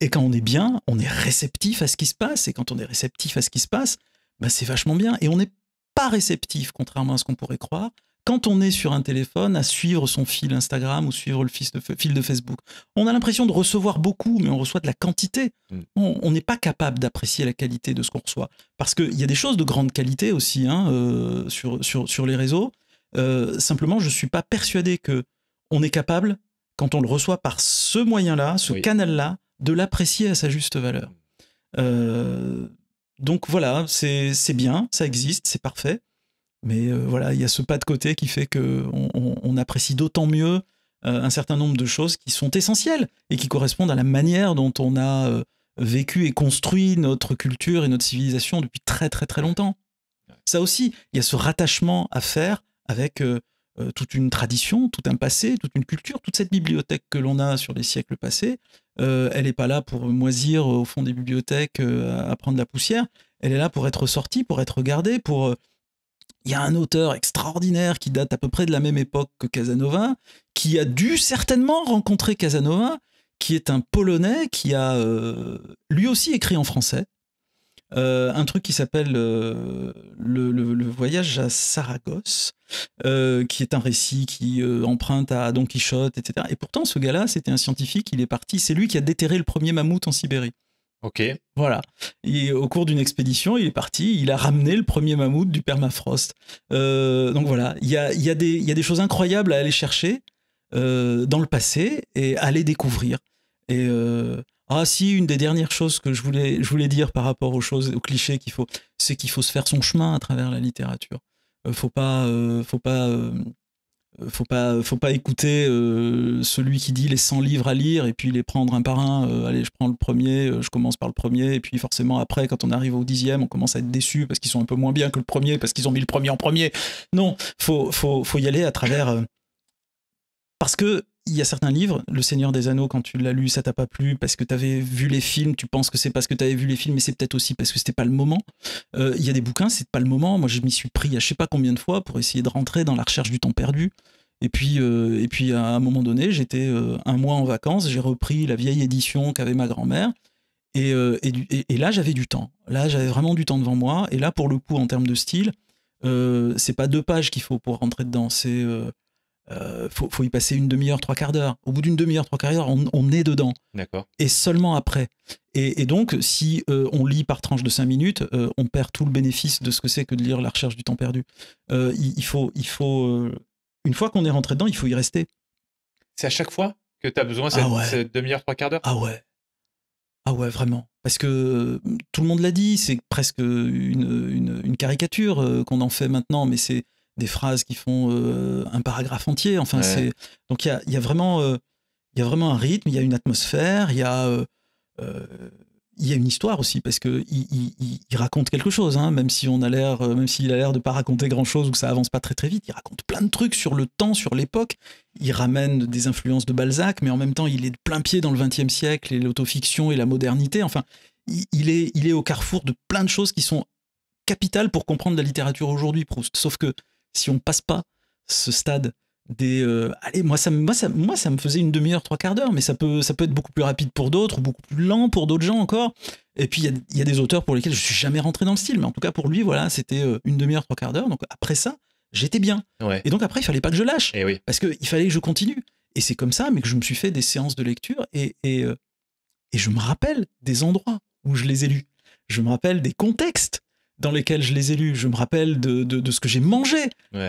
A: Et quand on est bien, on est réceptif à ce qui se passe. Et quand on est réceptif à ce qui se passe, ben c'est vachement bien. Et on n'est pas réceptif, contrairement à ce qu'on pourrait croire, quand on est sur un téléphone, à suivre son fil Instagram ou suivre le fil de, Facebook. On a l'impression de recevoir beaucoup, mais on reçoit de la quantité. Mm. On n'est pas capable d'apprécier la qualité de ce qu'on reçoit. Parce qu'il y a des choses de grande qualité aussi hein, euh, sur, les réseaux. Euh, simplement, je ne suis pas persuadé que on est capable, quand on le reçoit par ce moyen-là, ce canal-là, de l'apprécier à sa juste valeur. Euh, donc voilà, c'est bien, ça existe, c'est parfait. Mais euh, voilà, il y a ce pas de côté qui fait qu'on on, apprécie d'autant mieux euh, un certain nombre de choses qui sont essentielles et qui correspondent à la manière dont on a euh, vécu et construit notre culture et notre civilisation depuis très très très longtemps. Ça aussi, il y a ce rattachement à faire avec toute une tradition, tout un passé, toute une culture, toute cette bibliothèque que l'on a sur les siècles passés. elle n'est pas là pour moisir au fond des bibliothèques, à prendre la poussière. Elle est là pour être sortie, pour être regardée, pour il y a un auteur extraordinaire qui date à peu près de la même époque que Casanova, qui a dû certainement rencontrer Casanova, qui est un Polonais qui a euh, lui aussi écrit en français. Euh, un truc qui s'appelle euh, le, voyage à Saragosse, qui est un récit qui emprunte à Don Quichotte, etc. Et pourtant, ce gars-là, c'était un scientifique, il est parti, c'est lui qui a déterré le premier mammouth en Sibérie. Ok. Voilà. au cours d'une expédition, il est parti, il a ramené le premier mammouth du permafrost. Euh, donc voilà, il y a, des choses incroyables à aller chercher euh, dans le passé et à les découvrir. Et euh, ah, si, une des dernières choses que je voulais, je voulais dire par rapport aux choses, aux clichés qu'il faut, c'est qu'il faut se faire son chemin à travers la littérature. faut pas, faut pas euh, faut pas faut pas écouter euh, celui qui dit les 100 livres à lire et puis les prendre un par un euh, allez je prends le premier je commence par le premier et puis forcément après quand on arrive au dixième on commence à être déçu parce qu'ils sont un peu moins bien que le premier parce qu'ils ont mis le premier en premier non faut faut faut y aller à travers parce que il y a certains livres, Le Seigneur des Anneaux, quand tu l'as lu, ça t'a pas plu parce que tu avais vu les films, tu penses que c'est parce que tu avais vu les films, mais c'est peut-être aussi parce que c'était pas le moment. Euh, il y a des bouquins, c'est pas le moment. Moi, je m'y suis pris à je sais pas combien de fois pour essayer de rentrer dans la recherche du temps perdu. Et puis, euh, et puis à un moment donné, j'étais euh, un mois en vacances, j'ai repris la vieille édition qu'avait ma grand-mère. Et, là, j'avais du temps. Là, j'avais vraiment du temps devant moi. Et là, pour le coup, en termes de style, c'est pas deux pages qu'il faut pour rentrer dedans. C'est euh, faut, y passer une demi-heure, trois quarts d'heure. Au bout d'une demi-heure, trois quarts d'heure, on, est dedans. D'accord. Et seulement après. Et, donc, si euh, on lit par tranche de cinq minutes, euh, on perd tout le bénéfice de ce que c'est que de lire la recherche du temps perdu. Euh, il, faut, il faut, une fois qu'on est rentré dedans, il faut y rester. C'est à chaque fois
B: que tu as besoin de ah cette demi-heure, trois quarts d'heure. Ah ouais.
A: Ah ouais, vraiment. Parce que tout le monde l'a dit, c'est presque une caricature qu'on en fait maintenant, mais c'est des phrases qui font euh, un paragraphe entier. Enfin, c'est donc il y a, vraiment euh, il y a vraiment un rythme, il y a une atmosphère, il y a euh, il y a une histoire aussi parce que il, raconte quelque chose, hein, même si on a l'air, même s'il a l'air de pas raconter grand chose ou que ça avance pas très très vite, il raconte plein de trucs sur le temps, sur l'époque. Il ramène des influences de Balzac, mais en même temps il est de plein pied dans le XXe siècle et l'autofiction et la modernité. Enfin, il, il est il est au carrefour de plein de choses qui sont capitales pour comprendre la littérature aujourd'hui, Proust. Sauf que si on passe pas ce stade des euh, allez moi ça moi moi ça me faisait une demi-heure trois quarts d'heure mais ça peut ça peut être beaucoup plus rapide pour d'autres beaucoup plus lent pour d'autres gens encore et puis il y, a, des auteurs pour lesquels je suis jamais rentré dans le style mais en tout cas pour lui voilà c'était euh, une demi-heure trois quarts d'heure donc après ça j'étais bien et donc après il fallait pas que je lâche eh parce que il fallait que je continue et c'est comme ça mais que je me suis fait des séances de lecture et et, euh, et je me rappelle des endroits où je les ai lus je me rappelle des contextes dans lesquels je les ai lus. Je me rappelle de, ce que j'ai mangé,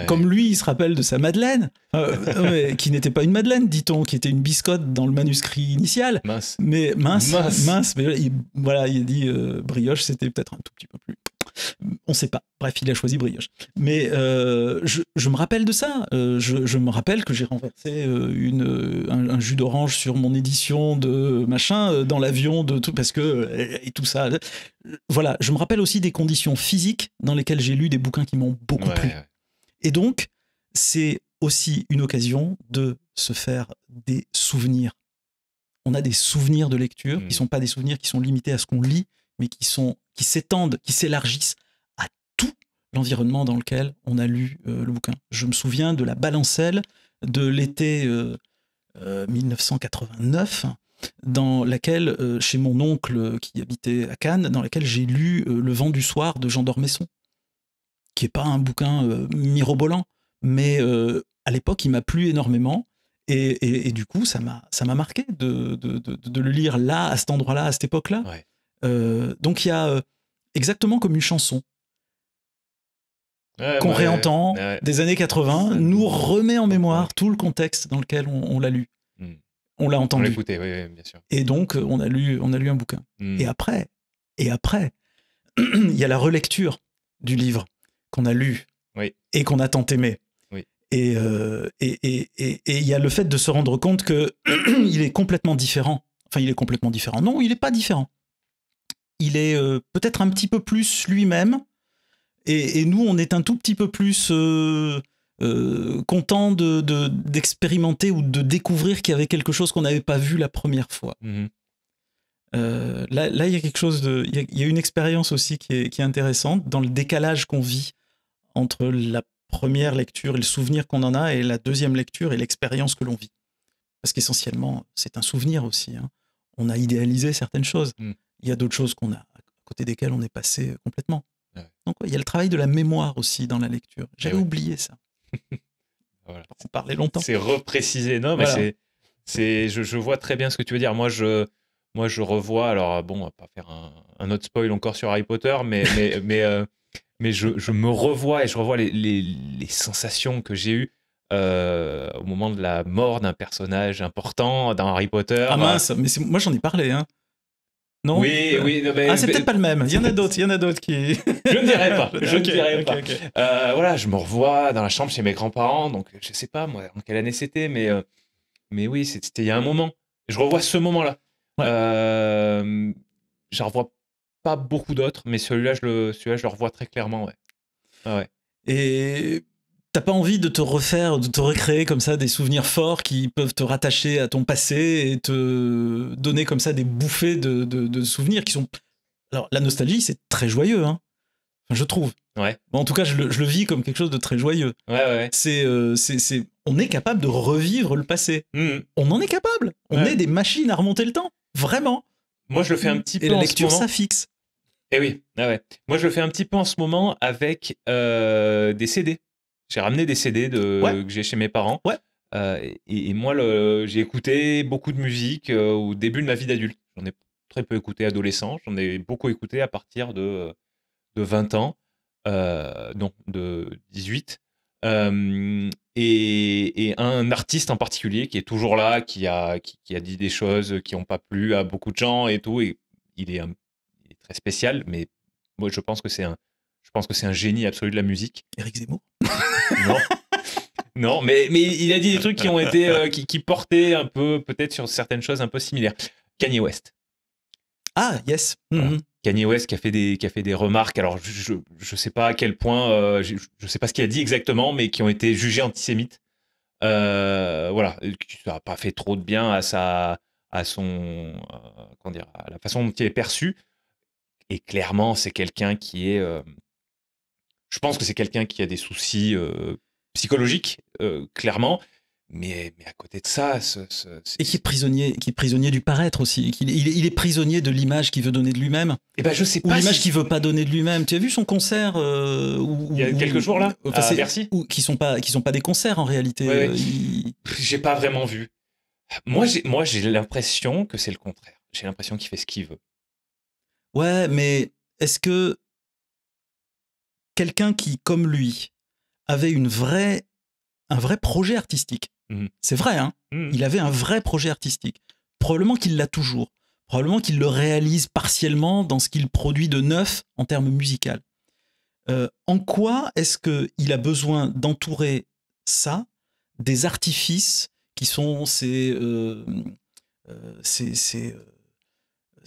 A: comme lui, il se rappelle de sa madeleine, euh, euh, [laughs] qui n'était pas une madeleine, dit-on, qui était une biscotte dans le manuscrit initial. Mince. Mais mince, mince. mais voilà, il a dit euh, brioche, c'était peut-être un tout petit peu plus on sait pas. Bref, il a choisi brioche. Mais euh, je, me rappelle de ça. Euh, je, me rappelle que j'ai renversé euh, un, jus d'orange sur mon édition de machin dans l'avion de tout parce que et tout ça. Voilà. Je me rappelle aussi des conditions physiques dans lesquelles j'ai lu des bouquins qui m'ont beaucoup plu. Et donc, c'est aussi une occasion de se faire des souvenirs on a des souvenirs de lecture qui qui hmm. sont pas des souvenirs qui sont limités à ce qu'on lit, mais qui sont qui s'étendent, qui s'élargissent à tout l'environnement dans lequel on a lu euh, le bouquin. Je me souviens de la balancelle de l'été 1989 euh, euh, dans laquelle chez mon oncle qui habitait à Cannes, dans laquelle j'ai lu Le vent du soir de Jean d'Ormesson, qui est pas un bouquin mirobolant, mais à l'époque il m'a plu énormément. Et, du coup, ça m'a marqué de, de, de, de, le lire là, à cet endroit-là, à cette époque-là. Ouais. Euh, donc il y a euh, exactement comme une chanson
B: qu'on bah, réentend des
A: années 80, nous remet en mémoire tout le contexte dans lequel on, l'a lu. Hmm. On l'a entendu. On
B: oui, bien sûr. Et donc,
A: euh, on a lu, on a lu un bouquin. Hmm. Et après, et après, [clears throat] il y a la relecture du livre qu'on a lu et qu'on a tant aimé. Et il y a le fait de se rendre compte que [clears throat] il est complètement différent. Enfin, il est complètement différent. Non, il n'est pas différent il est euh, peut-être un petit peu plus lui-même, et, nous, on est un tout petit peu plus euh, euh, content d'expérimenter de, ou de découvrir qu'il y avait quelque chose qu'on n'avait pas vu la première fois. Mhm. là, il y a quelque chose il y une expérience aussi qui est, intéressante dans le décalage qu'on vit entre la première lecture et le souvenir qu'on en a et la deuxième lecture et l'expérience que l'on vit. Parce qu'essentiellement, c'est un souvenir aussi. Hein. on a idéalisé certaines choses. Mm il y a d'autres choses qu'on a à côté desquelles on est passé euh, complètement. Donc il y a le travail de la mémoire aussi dans la lecture. Eh J'avais oublié ça.
B: [laughs] voilà. On parlait longtemps. C'est reprécisé, non, mais c'est, c'est, je, vois très bien ce que tu veux dire. Moi, je, moi, je revois. Alors euh, bon, on va pas faire un, autre spoil encore sur Harry Potter, mais, [laughs] mais, mais, euh, mais je, je, me revois et je revois les, les, sensations que j'ai eues. au moment de la mort d'un personnage important dans Harry Potter. Ah mince, mais
A: moi j'en ai parlé. Hein.
B: Oui, euh, oui. Mais... ah, c'est peut-être pas le même. Il y en a
A: d'autres. Il y en a d'autres qui. [laughs] je ne dirais pas. [laughs] Je ne dirais pas.
B: Euh, voilà, je me revois dans la chambre chez mes grands-parents. Donc, je sais pas moi en quelle année c'était, mais euh, mais oui, c'était il y a un moment. Je revois ce moment-là. Je ne je revois pas beaucoup d'autres, mais celui-là, je le celui je le revois très clairement. Ouais. ouais. Et t'as pas envie de te refaire, de te recréer
A: comme ça des souvenirs forts qui peuvent te rattacher à ton passé et te donner comme ça des bouffées de, souvenirs qui sont. Alors, la nostalgie, c'est très joyeux, hein. je trouve. en tout cas, je le, vis comme quelque chose de très joyeux. Euh, c'est, c'est, on est capable de revivre le passé. Mmh. On en est capable. On est des machines à remonter le temps. Vraiment. Moi, je le fais un petit peu. la en lecture, ce moment. ça fixe.
B: Eh oui. Ah ouais. Moi, je le fais un petit peu en ce moment avec euh, des CD. J'ai ramené des CD de, que j'ai chez mes parents. Ouais. Euh, et, moi, j'ai écouté beaucoup de musique euh, au début de ma vie d'adulte. J'en ai très peu écouté adolescent. J'en ai beaucoup écouté à partir de, de 20 ans, euh, non, de 18. Euh, et, un artiste en particulier qui est toujours là, qui a, qui, a dit des choses qui n'ont pas plu à beaucoup de gens et tout. Et il est, très spécial, mais moi je pense que c'est un, je pense que c'est un génie absolu de la musique. Eric Zemmour non. non, mais, mais il a dit des trucs qui ont été euh, qui, portaient un peu peut-être sur certaines choses un peu similaires. Kanye West.
A: Ah yes. Mm-hmm.
B: Kanye West qui a fait des qui a fait des remarques. Alors je ne sais pas à quel point euh, je, ne sais pas ce qu'il a dit exactement, mais qui ont été jugés antisémites. Euh, voilà, qui n'a pas fait trop de bien à sa à son comment dire à la façon dont il est perçu. Et clairement, c'est quelqu'un qui est je pense que c'est quelqu'un qui a des soucis euh, psychologiques, euh, clairement. Mais, mais, à côté de ça, ce,
A: et qui est prisonnier, qui est prisonnier du paraître aussi. Il, est prisonnier de l'image qu'il veut donner de lui-même. Et eh ben je sais pas. Ou l'image qu'il veut pas donner de lui-même. Tu as vu son concert euh, il y a quelques jours là, enfin, à qui sont pas qui sont pas des concerts en réalité.
B: J'ai pas vraiment vu. Moi j'ai moi j'ai l'impression que c'est le contraire. J'ai l'impression qu'il fait ce qu'il veut. Ouais, mais est-ce que
A: quelqu'un qui, comme lui, avait une un vrai projet artistique. Mm. C'est vrai, hein mm. Il avait un vrai projet artistique. Probablement qu'il l'a toujours. Probablement qu'il le réalise partiellement dans ce qu'il produit de neuf en termes musical. Euh, en quoi est-ce qu'il a besoin d'entourer ça des artifices qui sont ces, euh, euh, ces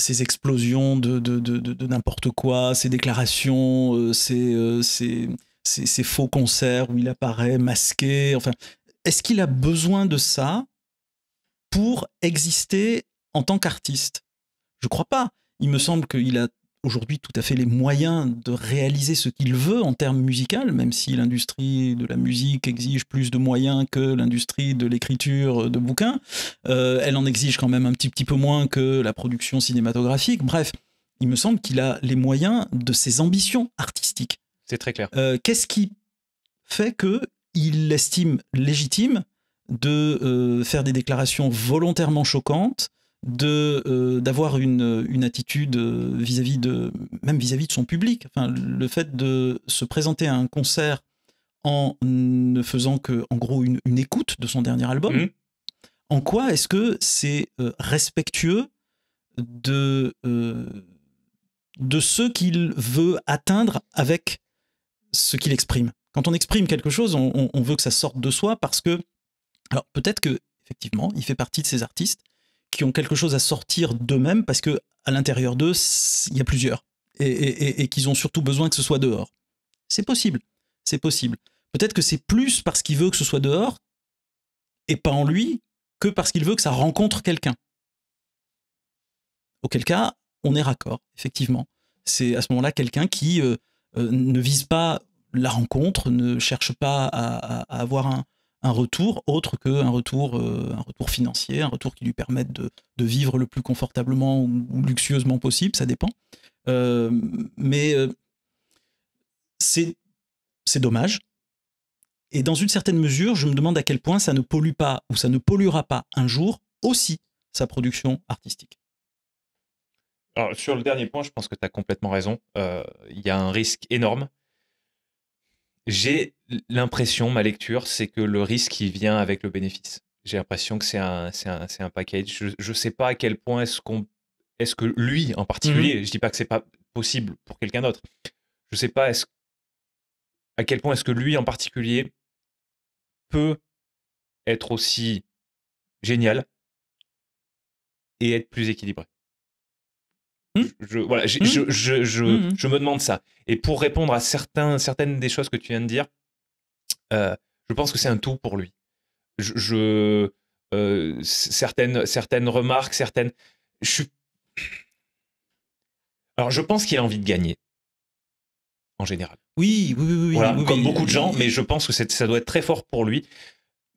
A: ces explosions de, de, n'importe quoi, ces déclarations, euh, euh, ces, faux concerts où il apparaît masqué. Enfin, est-ce qu'il a besoin de ça pour exister en tant qu'artiste Je crois pas. Il me semble qu'il a aujourd'hui tout à fait les moyens de réaliser ce qu'il veut en termes musical, même si l'industrie de la musique exige plus de moyens que l'industrie de l'écriture de bouquins. Euh, elle en exige quand même un petit, peu moins que la production cinématographique. Bref, il me semble qu'il a les moyens de ses ambitions artistiques. C'est très clair. Euh, qu'est-ce qui fait que il estime légitime de euh, faire des déclarations volontairement choquantes de euh, d'avoir une, attitude euh, vis-à-vis de même vis-à-vis de son public. Enfin, le fait de se présenter à un concert en ne faisant que en gros une, écoute de son dernier album. Mhm. En quoi est-ce que c'est euh, respectueux de de ce qu'il veut atteindre avec ce qu'il exprime. Quand on exprime quelque chose, on, veut que ça sorte de soi parce que alors peut-être que effectivement, il fait partie de ces artistes qui ont quelque chose à sortir d'eux-mêmes parce que à l'intérieur d'eux, il y a plusieurs et, qu'ils ont surtout besoin que ce soit dehors. C'est possible, c'est possible. Peut-être que c'est plus parce qu'il veut que ce soit dehors et pas en lui que parce qu'il veut que ça rencontre quelqu'un. Auquel cas, on est raccord, effectivement. C'est à ce moment-là quelqu'un qui euh, euh, ne vise pas la rencontre, ne cherche pas à avoir un, un retour autre qu'un retour, euh, un retour financier, un retour qui lui permette de, vivre le plus confortablement ou, luxueusement possible, ça dépend. Euh, mais euh, c'est dommage. Et dans une certaine mesure, je me demande à quel point ça ne pollue pas ou ça ne polluera pas un jour aussi sa production artistique.
B: sur le dernier point, je pense que tu as complètement raison. Il y a un risque énorme j'ai l'impression, ma lecture, c'est que le risque, il vient avec le bénéfice. J'ai l'impression que c'est un, un, package. Je ne sais pas à quel point est-ce qu'on, est-ce que lui en particulier, mmh. je ne dis pas que c'est pas possible pour quelqu'un d'autre. Je ne sais pas à quel point est-ce que lui en particulier peut être aussi génial et être plus équilibré. Hmm hmm hmm. Je, me demande ça. Et pour répondre à certains, certaines des choses que tu viens de dire, euh, je pense que c'est un tout pour lui. Je, euh, certaines, certaines remarques, certaines. Je Alors, je pense qu'il a envie de gagner, en général. Oui, oui, oui. oui, comme beaucoup de gens, mais je pense que ça doit être très fort pour lui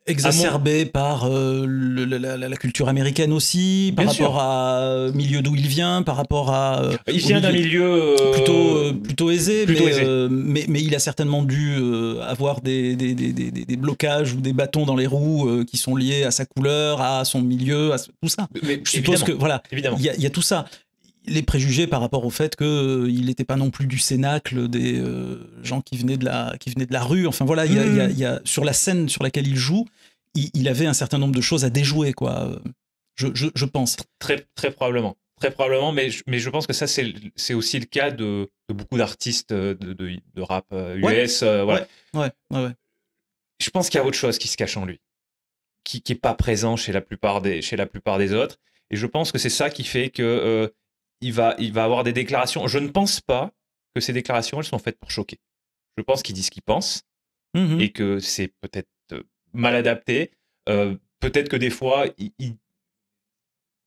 B: exacerbé
A: par euh, la, culture américaine aussi, par rapport à euh, milieu d'où il vient, par rapport à euh, il vient d'un milieu, plutôt plutôt aisé, mais, Mais, il a certainement dû avoir des des, des, des, des, blocages ou des bâtons dans les roues qui sont liés à sa couleur, à son milieu, à tout ça. Je suppose que voilà, il y, a tout ça les préjugés par rapport au fait qu'il euh, n'était pas non plus du cénacle des euh, gens qui venaient, de la, qui venaient de la rue. Enfin voilà, il y, a, mmh. sur la scène sur laquelle il joue, il, avait un certain nombre de choses à déjouer, quoi. Euh, je, je, pense.
B: Très, très probablement. Très probablement, mais, mais je pense que ça, c'est aussi le cas de, beaucoup d'artistes de, de, rap US. Ouais. voilà. Ouais. Ouais. Je pense qu'il y a autre chose qui se cache en lui, qui n'est pas présent chez la, plupart des, chez la plupart des autres. Et je pense que c'est ça qui fait que il va, il va avoir des déclarations. Je ne pense pas que ces déclarations, elles sont faites pour choquer. Je pense qu'il dit ce qu'il pense mm-hmm. et que c'est peut-être euh, mal adapté. Euh, peut-être que des fois, il,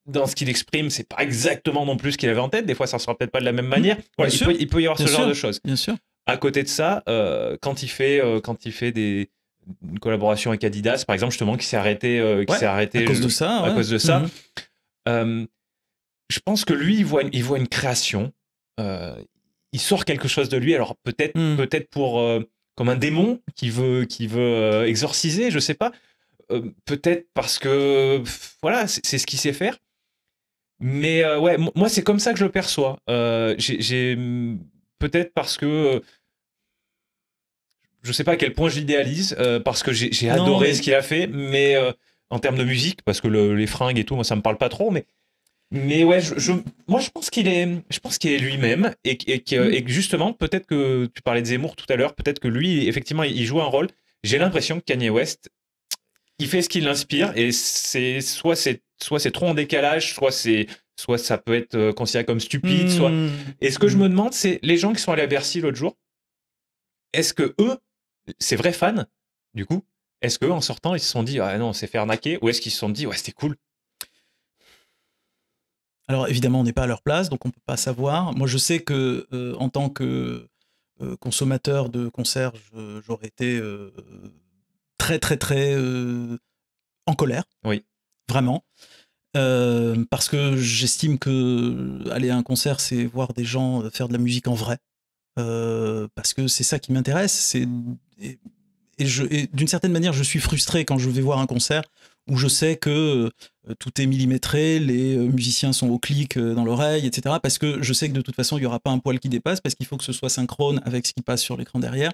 B: dans ce qu'il exprime, c'est pas exactement non plus ce qu'il avait en tête. Des fois, ça ne sera peut-être pas de la même mm-hmm. manière. il, peut, y avoir ce genre de choses. Bien sûr. À côté de ça, euh, quand il fait, quand il fait des, une collaboration avec Adidas, par exemple, justement, qui s'est arrêté, qui s'est arrêté à cause de ça. À cause de ça. Mm-hmm je pense que lui, il voit une, il voit une création. Euh, il sort quelque chose de lui. Alors peut-être, hmm. peut-être pour euh, comme un démon qui veut, qui veut euh, exorciser, je sais pas. peut-être parce que voilà, c'est ce qu'il sait faire. Mais ouais, moi c'est comme ça que je le perçois. j'ai hmm, peut-être parce que je sais pas à quel point je l'idéalise parce que j'ai adoré ce qu'il a fait, mais en termes de musique, parce que les fringues et tout, moi ça me parle pas trop, mais mais ouais, moi je pense qu'il est, je pense qu'il est lui-même mm. et, que justement peut-être que tu parlais de Zemmour tout à l'heure, peut-être que lui effectivement il joue un rôle. J'ai l'impression que Kanye West, il fait ce qui l'inspire et c'est soit c'est soit c'est trop en décalage, soit c'est soit ça peut être euh, considéré comme stupide, soit. Mm. Et ce que je mm. me demande, c'est les gens qui sont allés à Bercy l'autre jour, est-ce que eux, ces vrais fans, du coup, est-ce qu'eux en sortant ils se sont dit ah non on s'est fait arnaquer ou est-ce qu'ils se sont dit ouais c'était cool alors
A: évidemment, on n'est pas à leur place, donc on ne peut pas savoir. Moi, je sais que euh, en tant que euh, consommateur de concerts, j'aurais été euh, très, très, très en colère. Oui. Vraiment. parce que j'estime que aller à un concert, c'est voir des gens faire de la musique en vrai. parce que c'est ça qui m'intéresse. et d'une certaine manière, je suis frustré quand je vais voir un concert où je sais que euh, tout est millimétré, les euh, musiciens sont au clic euh, dans l'oreille, etc. Parce que je sais que de toute façon, il n'y aura pas un poil qui dépasse, parce qu'il faut que ce soit synchrone avec ce qui passe sur l'écran derrière.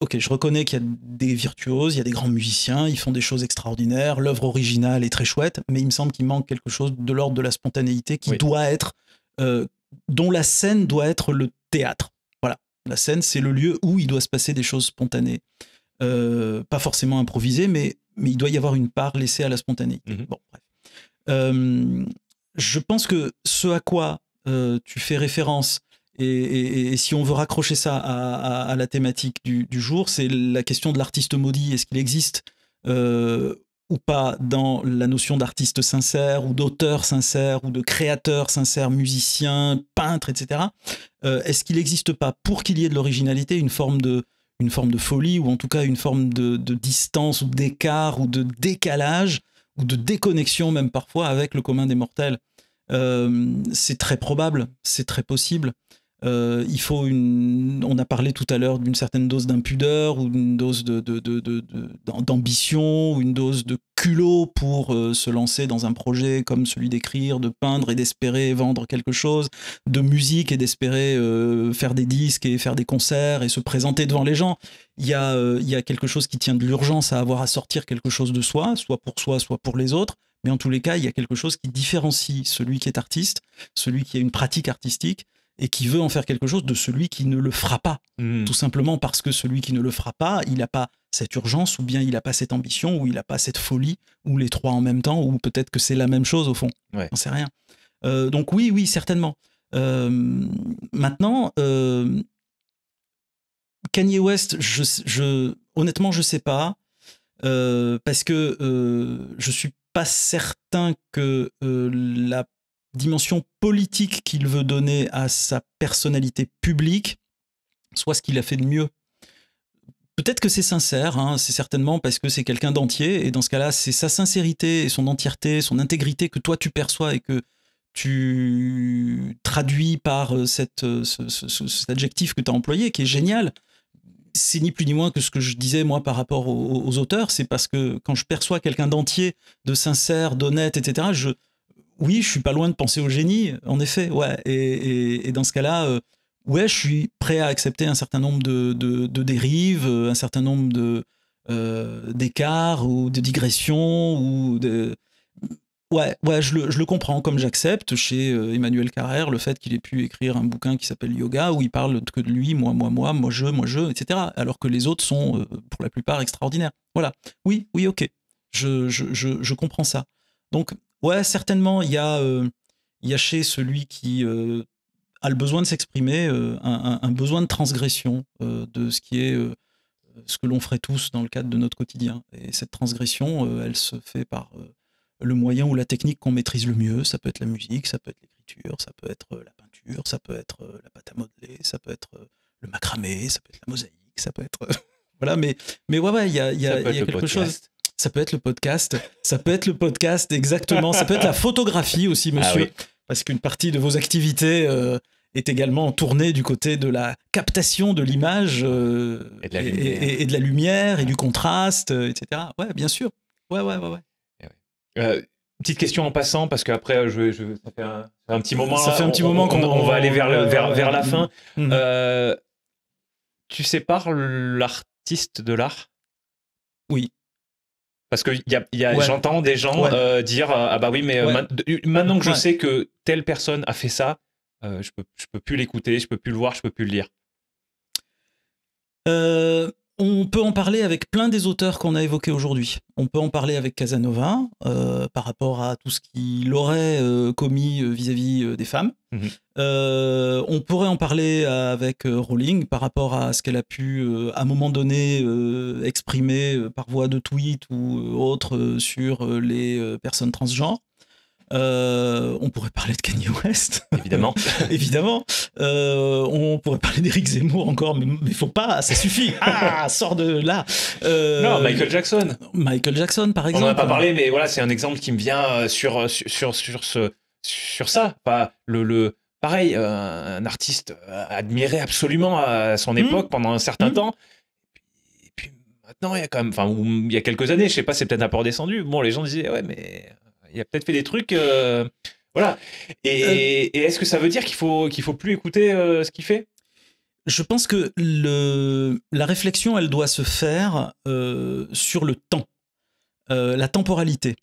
A: Ok, je reconnais qu'il y a des virtuoses, il y a des grands musiciens, ils font des choses extraordinaires, l'œuvre originale est très chouette, mais il me semble qu'il manque quelque chose de l'ordre de la spontanéité qui doit être, dont la scène doit être le théâtre. Voilà, la scène, c'est le lieu où il doit se passer des choses spontanées. pas forcément improvisées, mais mais il doit y avoir une part laissée à la spontanéité. Mhm. Bon, bref. Euh, je pense que ce à quoi euh, tu fais référence, et, si on veut raccrocher ça à, la thématique du, jour, c'est la question de l'artiste maudit. Est-ce qu'il existe euh, ou pas dans la notion d'artiste sincère, ou d'auteur sincère, ou de créateur sincère, musicien, peintre, etc. Est-ce qu'il n'existe pas, pour qu'il y ait de l'originalité, une forme de, une forme de folie ou en tout cas une forme de, distance ou d'écart ou de décalage ou de déconnexion même parfois avec le commun des mortels. Euh, c'est très probable, c'est très possible. Euh, il faut une. On a parlé tout à l'heure d'une certaine dose d'impudeur ou d'une dose d'ambition ou une dose de culot pour euh, se lancer dans un projet comme celui d'écrire, de peindre et d'espérer vendre quelque chose, de musique et d'espérer euh, faire des disques et faire des concerts et se présenter devant les gens. il y a quelque chose qui tient de l'urgence à avoir à sortir quelque chose de soi, soit pour soi, soit pour les autres. Mais en tous les cas, il y a quelque chose qui différencie celui qui est artiste, celui qui a une pratique artistique, et qui veut en faire quelque chose de celui qui ne le fera pas. Hmm. Tout simplement parce que celui qui ne le fera pas, il n'a pas cette urgence, ou bien il n'a pas cette ambition, ou il n'a pas cette folie, ou les trois en même temps, ou peut-être que c'est la même chose au fond. On On sait rien. Euh, donc oui, oui, certainement. Euh, maintenant, euh, Kanye West, je, je, honnêtement, je sais pas, parce que je suis pas certain que la dimension politique qu'il veut donner à sa personnalité publique, soit ce qu'il a fait de mieux. Peut-être que c'est sincère, hein, c'est certainement parce que c'est quelqu'un d'entier, et dans ce cas-là, c'est sa sincérité et son entièreté, son intégrité que toi tu perçois et que tu traduis par euh, euh, cet adjectif que tu as employé, qui est génial. C'est ni plus ni moins que ce que je disais moi par rapport aux, aux auteurs, c'est parce que quand je perçois quelqu'un d'entier, de sincère, d'honnête, etc., je, oui, je suis pas loin de penser au génie, en effet, ouais. Et, dans ce cas-là, euh, ouais, je suis prêt à accepter un certain nombre de, dérives, un certain nombre de euh, d'écarts ou de digressions ou de Ouais, ouais, je le, je le comprends, comme j'accepte chez euh, Emmanuel Carrère le fait qu'il ait pu écrire un bouquin qui s'appelle Yoga, où il parle que de lui, moi, moi, moi, moi, je, moi, je, etc. Alors que les autres sont, pour la plupart, extraordinaires. Voilà. Oui, oui, ok. Je, je, je, je comprends ça. Donc, Ouais, certainement. Il y, a, euh, y a chez celui qui euh, a le besoin de s'exprimer, euh, un, besoin de transgression de ce qui est ce que l'on ferait tous dans le cadre de notre quotidien. Et cette transgression, elle se fait par le moyen ou la technique qu'on maîtrise le mieux. Ça peut être la musique, ça peut être l'écriture, ça peut être la peinture, ça peut être la pâte à modeler, ça peut être le macramé, ça peut être la mosaïque, ça peut être. [laughs] voilà, mais, mais ouais, ouais, il y a, quelque chose. Ça peut être le podcast, ça peut être le podcast, exactement. Ça peut être la photographie aussi, ah monsieur. Parce qu'une partie de vos activités euh, est également tournée du côté de la captation de l'image euh, et, de la lumière et du contraste, euh, etc. Ouais, bien sûr.
B: Ouais, ouais, ouais. ouais. Eh petite question en passant, parce qu'après, je, je, ça fait un, petit moment. Ça fait un petit moment qu'on on, va aller vers, vers, la fin. Mmh. tu sépares l'artiste de l'art Oui. Parce que j'entends des gens euh, dire euh, Ah bah oui, mais euh, maintenant que je sais que telle personne a fait ça, je, peux, je peux plus l'écouter, je peux plus le voir, je peux plus le lire. Euh, on peut en parler avec plein des auteurs qu'on a évoqués aujourd'hui.
A: On peut en parler avec Casanova euh, par rapport à tout ce qu'il aurait euh, commis euh, vis-à-vis des femmes. Mhm. on pourrait en parler avec Rowling par rapport à ce qu'elle a pu à un moment donné exprimer par voie de tweet ou autre sur les personnes transgenres. Euh, on pourrait parler de
B: Kanye West. [laughs] Évidemment.
A: Évidemment. Euh, on pourrait parler d'Eric Zemmour encore, mais il faut pas, ça suffit. [laughs] Ah, sors de là. Euh, non, Michael Jackson. Michael Jackson, par exemple. On n'en a pas parlé,
B: mais voilà, c'est un exemple qui me vient sur, sur, sur, ce, sur ça. Pas le, le, pareil, un artiste admiré absolument à son hmm. époque pendant un certain hmm. temps maintenant, il y a quand même, enfin, il y a quelques années, je sais pas, c'est peut-être un peu redescendu. Bon, les gens disaient, ouais, mais il a peut-être fait des trucs. Euh, voilà. Euh, et, est-ce que ça veut dire qu'il faut qu'il faut plus écouter euh, ce qu'il fait Je pense que
A: la réflexion, elle doit se faire sur le temps, la temporalité.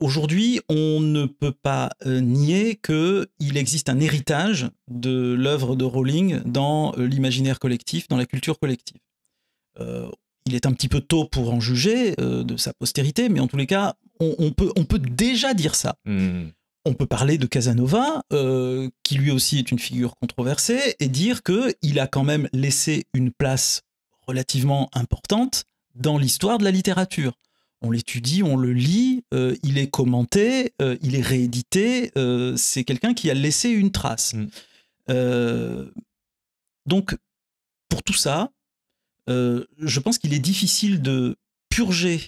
A: Aujourd'hui, on ne peut pas nier que existe un héritage de l'œuvre de Rowling dans l'imaginaire collectif, dans la culture collective il est un petit peu tôt pour en juger de sa postérité, mais en tous les cas, on, peut, on peut déjà dire ça. Hmm. On peut parler de Casanova, euh, qui lui aussi est une figure controversée, et dire qu'il a quand même laissé une place relativement importante dans l'histoire de la littérature. On l'étudie, on le lit, euh, il est commenté, euh, il est réédité, c'est quelqu'un qui a laissé une trace. Hmm. donc, pour tout ça, je pense qu'il est difficile de purger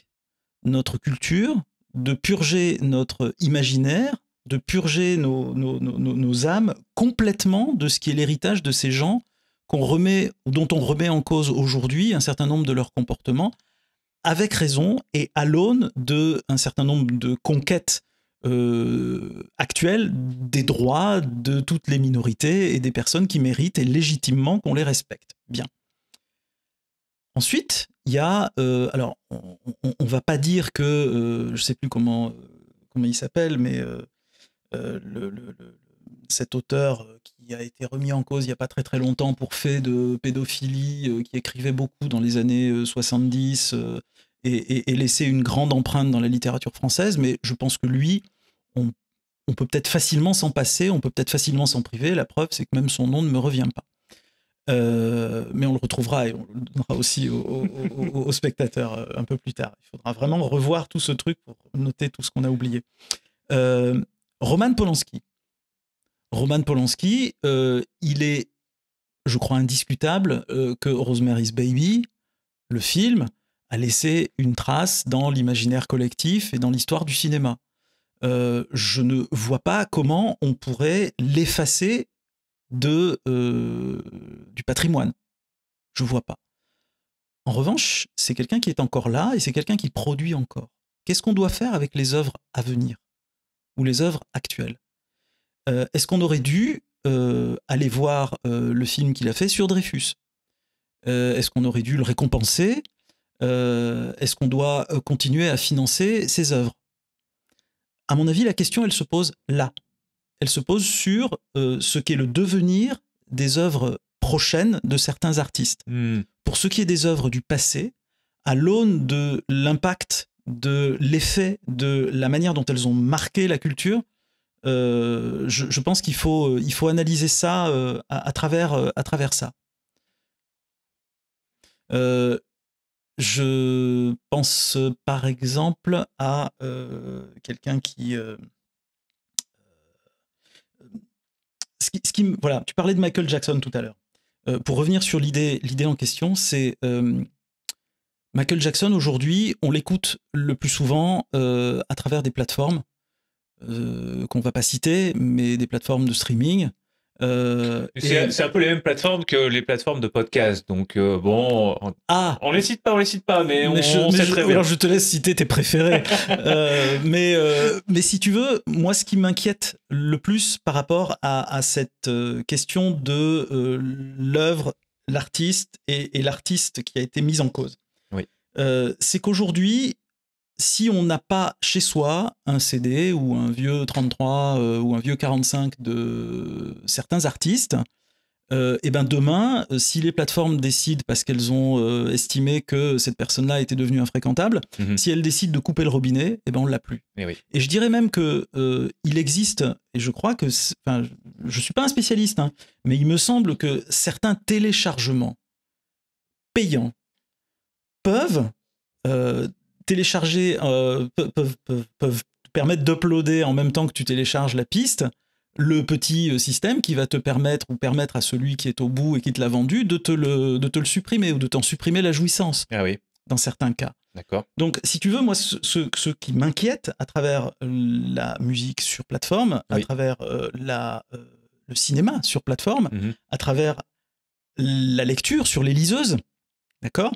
A: notre culture de purger notre imaginaire, de purger nos, âmes complètement de ce qui est l'héritage de ces gens qu'on remet, dont on remet en cause aujourd'hui un certain nombre de leurs comportements, avec raison et à l'aune d'un certain nombre de conquêtes euh, actuelles des droits de toutes les minorités et des personnes qui méritent et légitimement qu'on les respecte. Bien. Ensuite, il y a, euh, alors, on, ne va pas dire que, je euh, je sais plus comment, euh, comment il s'appelle, mais cet auteur qui a été remis en cause il n'y a pas très très longtemps pour fait de pédophilie, qui écrivait beaucoup dans les années 70 et, laissait une grande empreinte dans la littérature française, mais je pense que lui, on, on peut peut-être facilement s'en passer, on peut peut-être facilement s'en priver. La preuve, c'est que même son nom ne me revient pas. Euh, mais on le retrouvera et on le donnera aussi aux, spectateurs euh, un peu plus tard. Il faudra vraiment revoir tout ce truc pour noter tout ce qu'on a oublié. Euh, Roman Polanski. Roman Polanski, il est, je crois, indiscutable que Rosemary's Baby, le film, a laissé une trace dans l'imaginaire collectif et dans l'histoire du cinéma. je ne vois pas comment on pourrait l'effacer de, euh, du patrimoine. Je vois pas. En revanche, c'est quelqu'un qui est encore là et c'est quelqu'un qui produit encore. Qu'est-ce qu'on doit faire avec les œuvres à venir ou les œuvres actuelles euh, Est-ce qu'on aurait dû euh, aller voir le film qu'il a fait sur Dreyfus Est-ce qu'on aurait dû le récompenser Est-ce qu'on doit continuer à financer ses œuvres À mon avis, la question, elle se pose là, elle se pose sur euh, ce qu'est le devenir des œuvres prochaines de certains artistes. Hmm. Pour ce qui est des œuvres du passé, à l'aune de l'impact, de l'effet, de la manière dont elles ont marqué la culture, euh, je, pense qu'il faut, euh, il faut analyser ça à, travers, à travers ça. je pense par exemple à quelqu'un qui voilà, tu parlais de Michael Jackson tout à l'heure. Euh, pour revenir sur l'idée, en question, c'est euh, Michael Jackson aujourd'hui, on l'écoute le plus souvent euh, à travers des plateformes qu'on ne va pas citer, mais des plateformes de streaming. Euh, c'est un peu
B: les mêmes plateformes que les plateformes de podcast. Donc, euh, bon. On,
A: ah les cite pas, on les cite pas, mais, on, Alors, je te laisse citer tes préférés. [laughs] Euh, mais, mais si tu veux, moi, ce qui
B: m'inquiète
A: le plus par rapport à, cette question de l'œuvre, l'artiste et, l'artiste qui a été mise en cause, oui. c'est qu'aujourd'hui, si on n'a pas chez soi un CD ou un vieux 33 euh, ou un vieux 45 de certains artistes, et euh, eh ben demain, euh, si les plateformes décident, parce qu'elles ont estimé que cette personne-là était devenue infréquentable, mhm. si elles décident de couper le robinet, et eh ben on l'a plus. Eh et, je dirais même que il existe, et je crois que, enfin, je suis pas un spécialiste, hein, mais il me semble que certains téléchargements payants peuvent télécharger, euh, peuvent, peuvent, peuvent, permettre d'uploader en même temps que tu télécharges la piste le petit euh, système qui va te permettre ou permettre à celui qui est au bout et qui te l'a vendu de te le, de te le supprimer ou de t'en supprimer la jouissance. Ah oui. Dans certains cas. D'accord. Donc, si tu veux, moi, ce, ce, qui m'inquiète à travers euh, la musique sur plateforme, à travers la, le cinéma sur plateforme, mm-hmm. à travers la lecture sur les liseuses, d'accord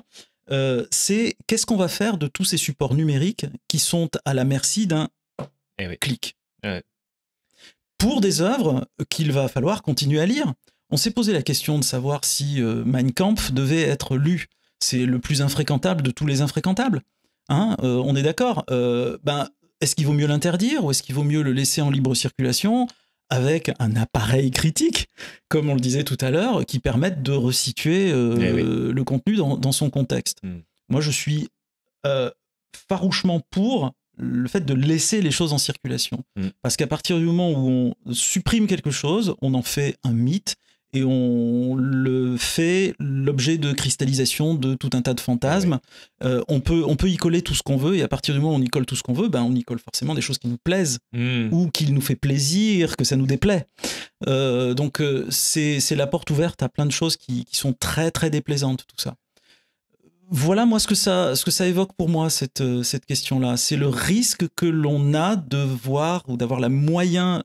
A: euh, c'est qu'est-ce qu'on va faire de tous ces supports numériques qui sont à la merci d'un eh clic eh Pour des œuvres qu'il va falloir continuer à lire. On s'est posé la question de savoir si euh, Mein Kampf devait être lu. C'est le plus infréquentable de tous les infréquentables. Hein, euh, on est d'accord ben, Est-ce qu'il vaut mieux l'interdire ou est-ce qu'il vaut mieux le laisser en libre circulation avec un appareil critique, comme on le disait tout à l'heure, qui permette de resituer euh, eh le contenu dans, son contexte. Hmm. Moi, je suis euh, farouchement pour le fait de laisser les choses en circulation. Hmm. Parce qu'à partir du moment où on supprime quelque chose, on en fait un mythe, et on le fait l'objet de cristallisation de tout un tas de fantasmes. Euh, on, peut, on peut y coller tout ce qu'on veut, et à partir du moment où on y colle tout ce qu'on veut, ben, on y colle forcément des choses qui nous plaisent, hmm. ou qui nous fait plaisir, que ça nous déplaît. Euh, donc euh, c'est la porte ouverte à plein de choses qui, qui, sont très très déplaisantes, tout ça. Voilà moi ce que ça, ce que ça évoque pour moi, cette, cette question-là. C'est le risque que l'on a de voir ou d'avoir la moyen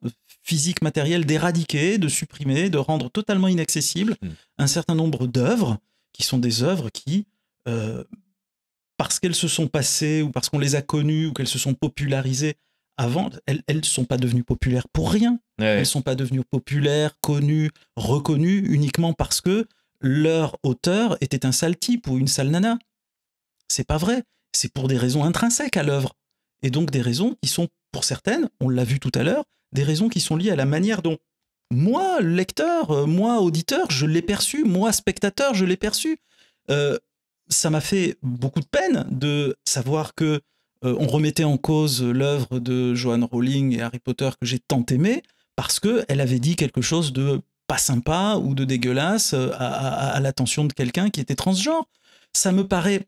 A: physique matérielle d'éradiquer, de supprimer, de rendre totalement inaccessible hmm. un certain nombre d'œuvres qui sont des œuvres qui, euh, parce qu'elles se sont passées ou parce qu'on les a connues ou qu'elles se sont popularisées avant, elles ne sont pas devenues populaires pour rien. Elles ne sont pas devenues populaires, connues, reconnues uniquement parce que leur auteur était un sale type ou une sale nana. C'est pas vrai. C'est pour des raisons intrinsèques à l'œuvre. Et donc des raisons qui sont, pour certaines, on l'a vu tout à l'heure, des raisons qui sont liées à la manière dont moi, lecteur, euh, moi, auditeur, je l'ai perçu, moi, spectateur, je l'ai perçu. Euh, ça m'a fait beaucoup de peine de savoir que euh, on remettait en cause l'œuvre de Joanne Rowling et Harry Potter que j'ai tant aimé parce qu'elle avait dit quelque chose de pas sympa ou de dégueulasse à l'attention de quelqu'un qui était transgenre. Ça me paraît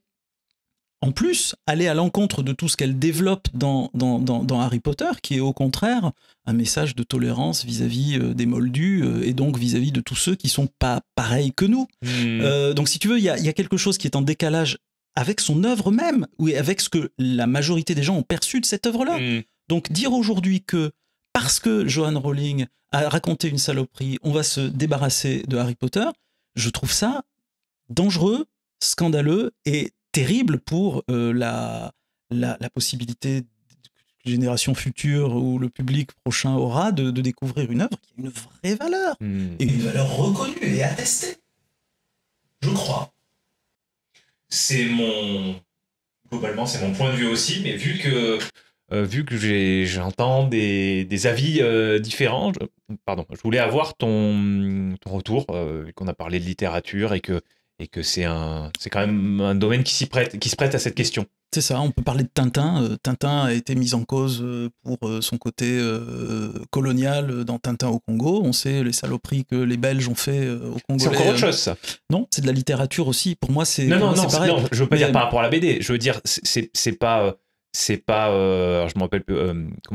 A: en plus aller à l'encontre de tout ce qu'elle développe dans, Harry Potter, qui est au contraire un message de tolérance vis-à-vis euh, des moldus euh, et donc vis-à-vis de tous ceux qui sont pas pareils que nous. Hmm. Euh, donc si tu veux, il y a, quelque chose qui est en décalage avec son œuvre même, ou avec ce que la majorité des gens ont perçu de cette œuvre-là. Hmm. Donc dire aujourd'hui que parce que Johan Rowling a raconté une saloperie, on va se débarrasser de Harry Potter, je trouve ça dangereux, scandaleux et terrible pour euh, la, la, possibilité que les générations futures ou le public prochain aura de, découvrir une œuvre qui a une vraie valeur. Hmm. Et une valeur reconnue et attestée.
B: Je crois. C'est mon. Globalement, c'est mon point de vue aussi, mais vu que. Euh, vu que j'entends des, avis euh, différents, je, pardon, je voulais avoir ton, retour, qu'on a parlé de littérature et que et que c'est un, c'est quand même un domaine qui s'y prête, qui se prête à cette question. C'est ça, on peut
A: parler de Tintin. Euh, Tintin a été mis en cause euh, pour euh, son côté colonial dans Tintin au Congo. On sait les saloperies que les Belges ont fait au Congo. C'est encore autre chose, ça. Non, c'est de la littérature aussi. Pour moi, c'est. Non, non, non, je veux pas dire par rapport
B: à la BD. Je veux dire, c'est, c'est pas. C'est pas. je me rappelle plus.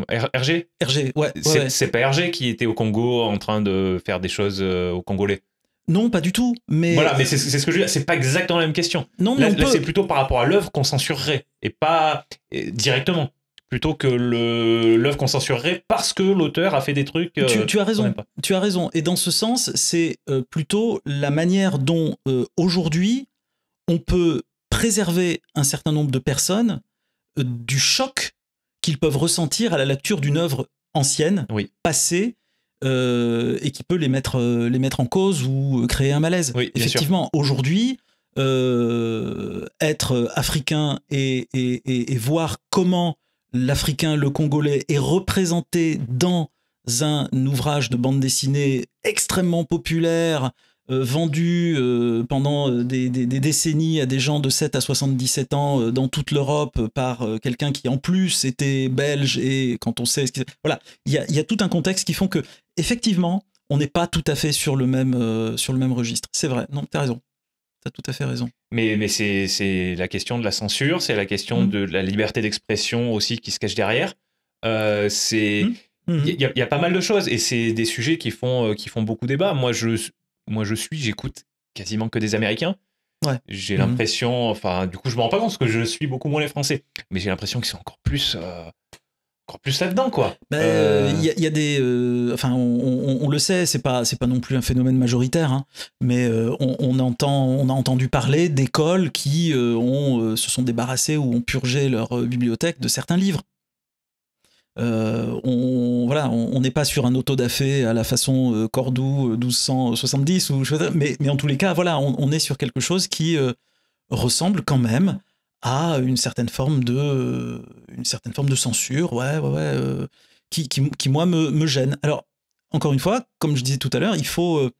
B: RG RG, ouais. c'est pas RG qui était au Congo en train de faire des choses au Congolais.
A: Non, pas du tout. Mais voilà, mais c'est ce que je veux dire. C'est pas exactement
B: la même question. Non, mais c'est plutôt par rapport à l'œuvre qu'on censurerait et pas directement plutôt que le l'œuvre qu'on censurerait parce que l'auteur a fait des trucs. tu, as euh, raison.
A: Tu as raison. Et dans ce sens, c'est euh, plutôt la manière dont euh, aujourd'hui on peut préserver un certain nombre de personnes du choc qu'ils peuvent ressentir à la lecture d'une œuvre ancienne, passée, euh, et qui peut les mettre, euh, les mettre en cause ou euh, créer un malaise. Effectivement, aujourd'hui, être africain et, et, et, voir comment l'africain, le congolais est représenté dans un ouvrage de bande dessinée extrêmement populaire, vendu pendant des, décennies à des gens de 7 à 77 ans dans toute l'Europe par quelqu'un qui en plus était belge et quand on sait ce Voilà, il y y a, tout un contexte qui font que effectivement, on n'est pas tout à fait sur le même, euh, sur le même registre. C'est vrai,
B: non, tu as raison. Tu as tout à fait raison. Mais, mais c'est la question de la censure, c'est la question mm. de la liberté d'expression aussi qui se cache derrière. Euh, c'est. Il mm. mm-hmm. y, a pas mal de choses et c'est des sujets qui font, euh, qui font beaucoup débat. Moi, je, moi, je suis, j'écoute quasiment que des Américains. J'ai mm-hmm. l'impression, enfin, du coup, je me rends pas compte que je suis beaucoup moins les Français, mais j'ai l'impression que c'est encore plus encore plus là-dedans, quoi. Bah, euh, il
A: y, a des, euh, enfin, on, le sait, c'est pas, c'est pas non plus un phénomène majoritaire, hein. mais euh, on, entend, on a entendu parler d'écoles qui ont, se sont débarrassées ou ont purgé leur bibliothèque de certains livres. on voilà, on n'est pas sur un auto da à la façon Cordoue 1270 ou mais mais en tous les cas, voilà, on, est sur quelque chose qui ressemble quand même à une certaine forme de, euh, une certaine forme de censure, ouais, ouais, euh, qui, qui, moi me, me, gêne. Alors, encore une fois, comme je disais tout à l'heure, il faut euh,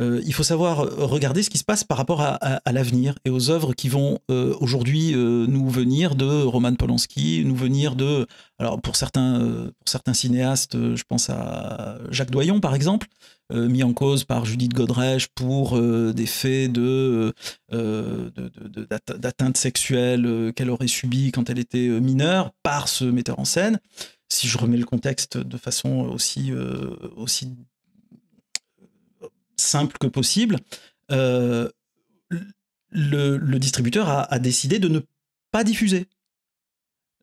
A: euh, il faut savoir euh, regarder ce qui se passe par rapport à, l'avenir et aux œuvres qui vont euh, aujourd'hui nous venir de Roman Polanski, nous venir de, alors pour certains, cinéastes, je pense à Jacques Doyon par exemple, mis en cause par Judith Godrèche pour des faits de, d'atteinte sexuelle qu'elle aurait subie quand elle était mineure par ce metteur en scène si je remets le contexte de façon aussi, aussi simple que possible, euh, le, distributeur a, décidé de ne pas diffuser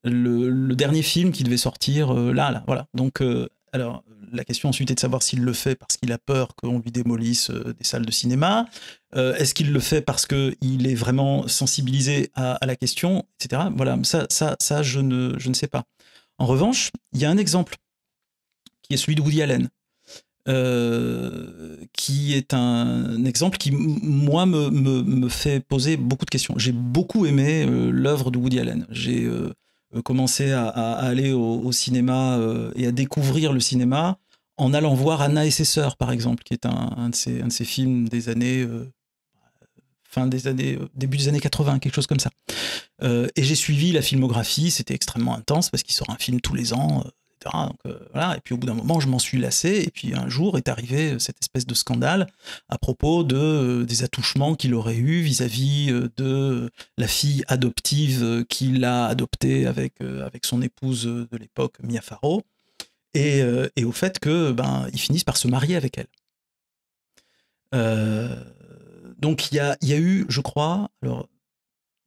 A: le, dernier film qui devait sortir euh, là, là, voilà. Donc, euh, alors, la question ensuite est de savoir s'il le fait parce qu'il a peur qu'on lui démolisse des salles de cinéma. Est-ce qu'il le fait parce qu'il est vraiment sensibilisé à, la question, etc. Voilà, ça, ça, ça je, ne, je ne sais pas. En revanche, il y a un exemple qui est celui de Woody Allen. Euh, qui est un exemple qui, moi, me, me, fait poser beaucoup de questions. J'ai beaucoup aimé euh, l'œuvre de Woody Allen. J'ai euh, commencé à, aller au, cinéma et à découvrir le cinéma en allant voir Anna et ses sœurs, par exemple, qui est un, de, ses, un de, ses, films des années fin des années, début des années 80, quelque chose comme ça. et j'ai suivi la filmographie, c'était extrêmement intense parce qu'il sort un film tous les ans, euh, voilà. Et puis au bout d'un moment, je m'en suis lassé. Et puis un jour est arrivé euh, cette espèce de scandale à propos de, euh, des attouchements qu'il aurait eu vis-à-vis de la fille adoptive qu'il a adoptée avec, avec son épouse de l'époque, Mia Farrow, et, au fait que ben, finissent par se marier avec elle. donc il y a, eu, je crois, alors,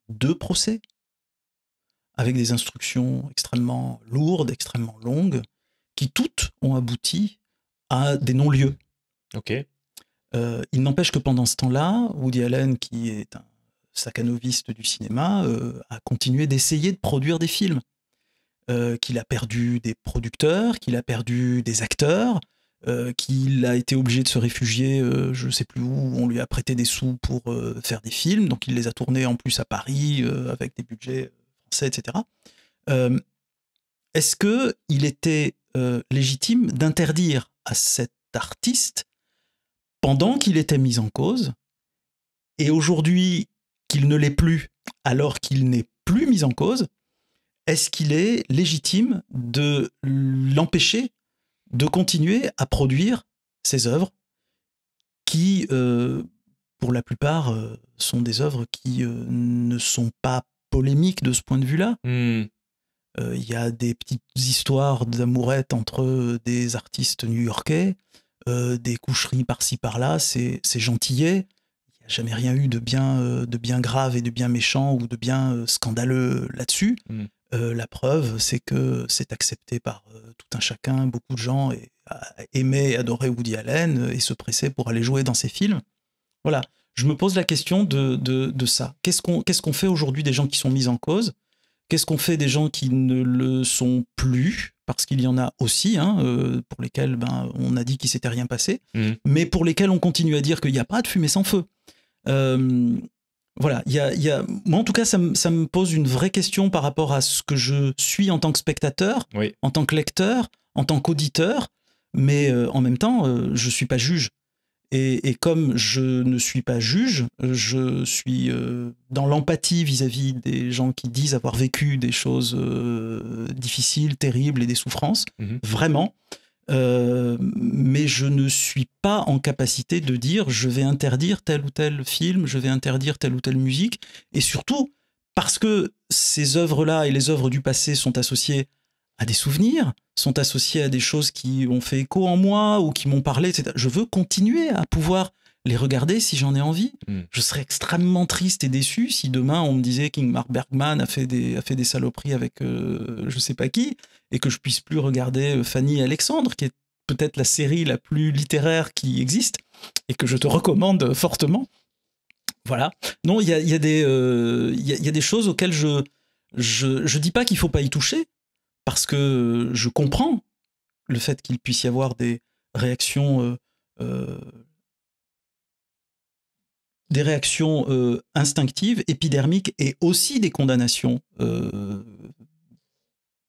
A: deux procès avec des instructions extrêmement lourdes, extrêmement longues, qui toutes ont abouti à des non-lieux. Ok. Euh, il n'empêche que pendant ce temps-là, Woody Allen, qui est un sacanoviste du cinéma, euh, a continué d'essayer de produire des films. Euh, qu'il a perdu des producteurs, qu'il a perdu des acteurs, qu'il a été obligé de se réfugier, je ne sais plus où, on lui a prêté des sous pour faire des films, donc il les a tournés en plus à Paris avec des budgets etc. Euh, est-ce que il était euh, légitime d'interdire à cet artiste pendant qu'il était mis en cause et aujourd'hui qu'il ne l'est plus alors qu'il n'est plus mis en cause est-ce qu'il est légitime de l'empêcher de continuer à produire ses œuvres qui, euh, pour la plupart, sont des œuvres qui ne sont pas polémique de ce point de vue-là. Hmm. Euh, il y a des petites histoires d'amourettes entre euh, des artistes new-yorkais, euh, des coucheries par-ci par-là, c'est gentillet. Il n'y a jamais rien eu de bien, de bien grave et de bien méchant ou de bien scandaleux là-dessus. Hmm. la preuve, c'est que c'est accepté par tout un chacun, beaucoup de gens aimaient et adoraient Woody Allen et se pressaient pour aller jouer dans ses films. Voilà je me pose la question de, ça. Qu'est-ce qu'on fait aujourd'hui des gens qui sont mis en cause Qu'est-ce qu'on fait des gens qui ne le sont plus Parce qu'il y en a aussi, hein, euh, pour lesquels ben, on a dit qu'il s'était rien passé, mmh. mais pour lesquels on continue à dire qu'il n'y a pas de fumée sans feu. Euh, voilà, y moi en tout cas, ça, me pose une vraie question par rapport à ce que je suis en tant que spectateur, en tant que lecteur, en tant qu'auditeur, mais euh, en même temps, je ne suis pas juge. Et, comme je ne suis pas juge, je suis euh, dans l'empathie vis-à-vis des gens qui disent avoir vécu des choses euh, difficiles, terribles et des souffrances, mhm. vraiment. Euh, mais je ne suis pas en capacité de dire je vais interdire tel ou tel film, je vais interdire telle ou telle musique. Et surtout, parce que ces œuvres-là et les œuvres du passé sont associées à des souvenirs, sont associés à des choses qui ont fait écho en moi ou qui m'ont parlé, etc. Je veux continuer à pouvoir les regarder si j'en ai envie. Hmm. Je serais extrêmement triste et déçu si demain on me disait qu'Ingmar Bergman a fait des, a fait des saloperies avec euh, je sais pas qui et que je puisse plus regarder euh, Fanny et Alexandre, qui est peut-être la série la plus littéraire qui existe et que je te recommande fortement. Voilà. Non, il y a, y, des choses auxquelles je. Je ne dis pas qu'il faut pas y toucher, parce que euh, je comprends le fait qu'il puisse y avoir des réactions, euh, euh, des réactions instinctives, épidermiques et aussi des condamnations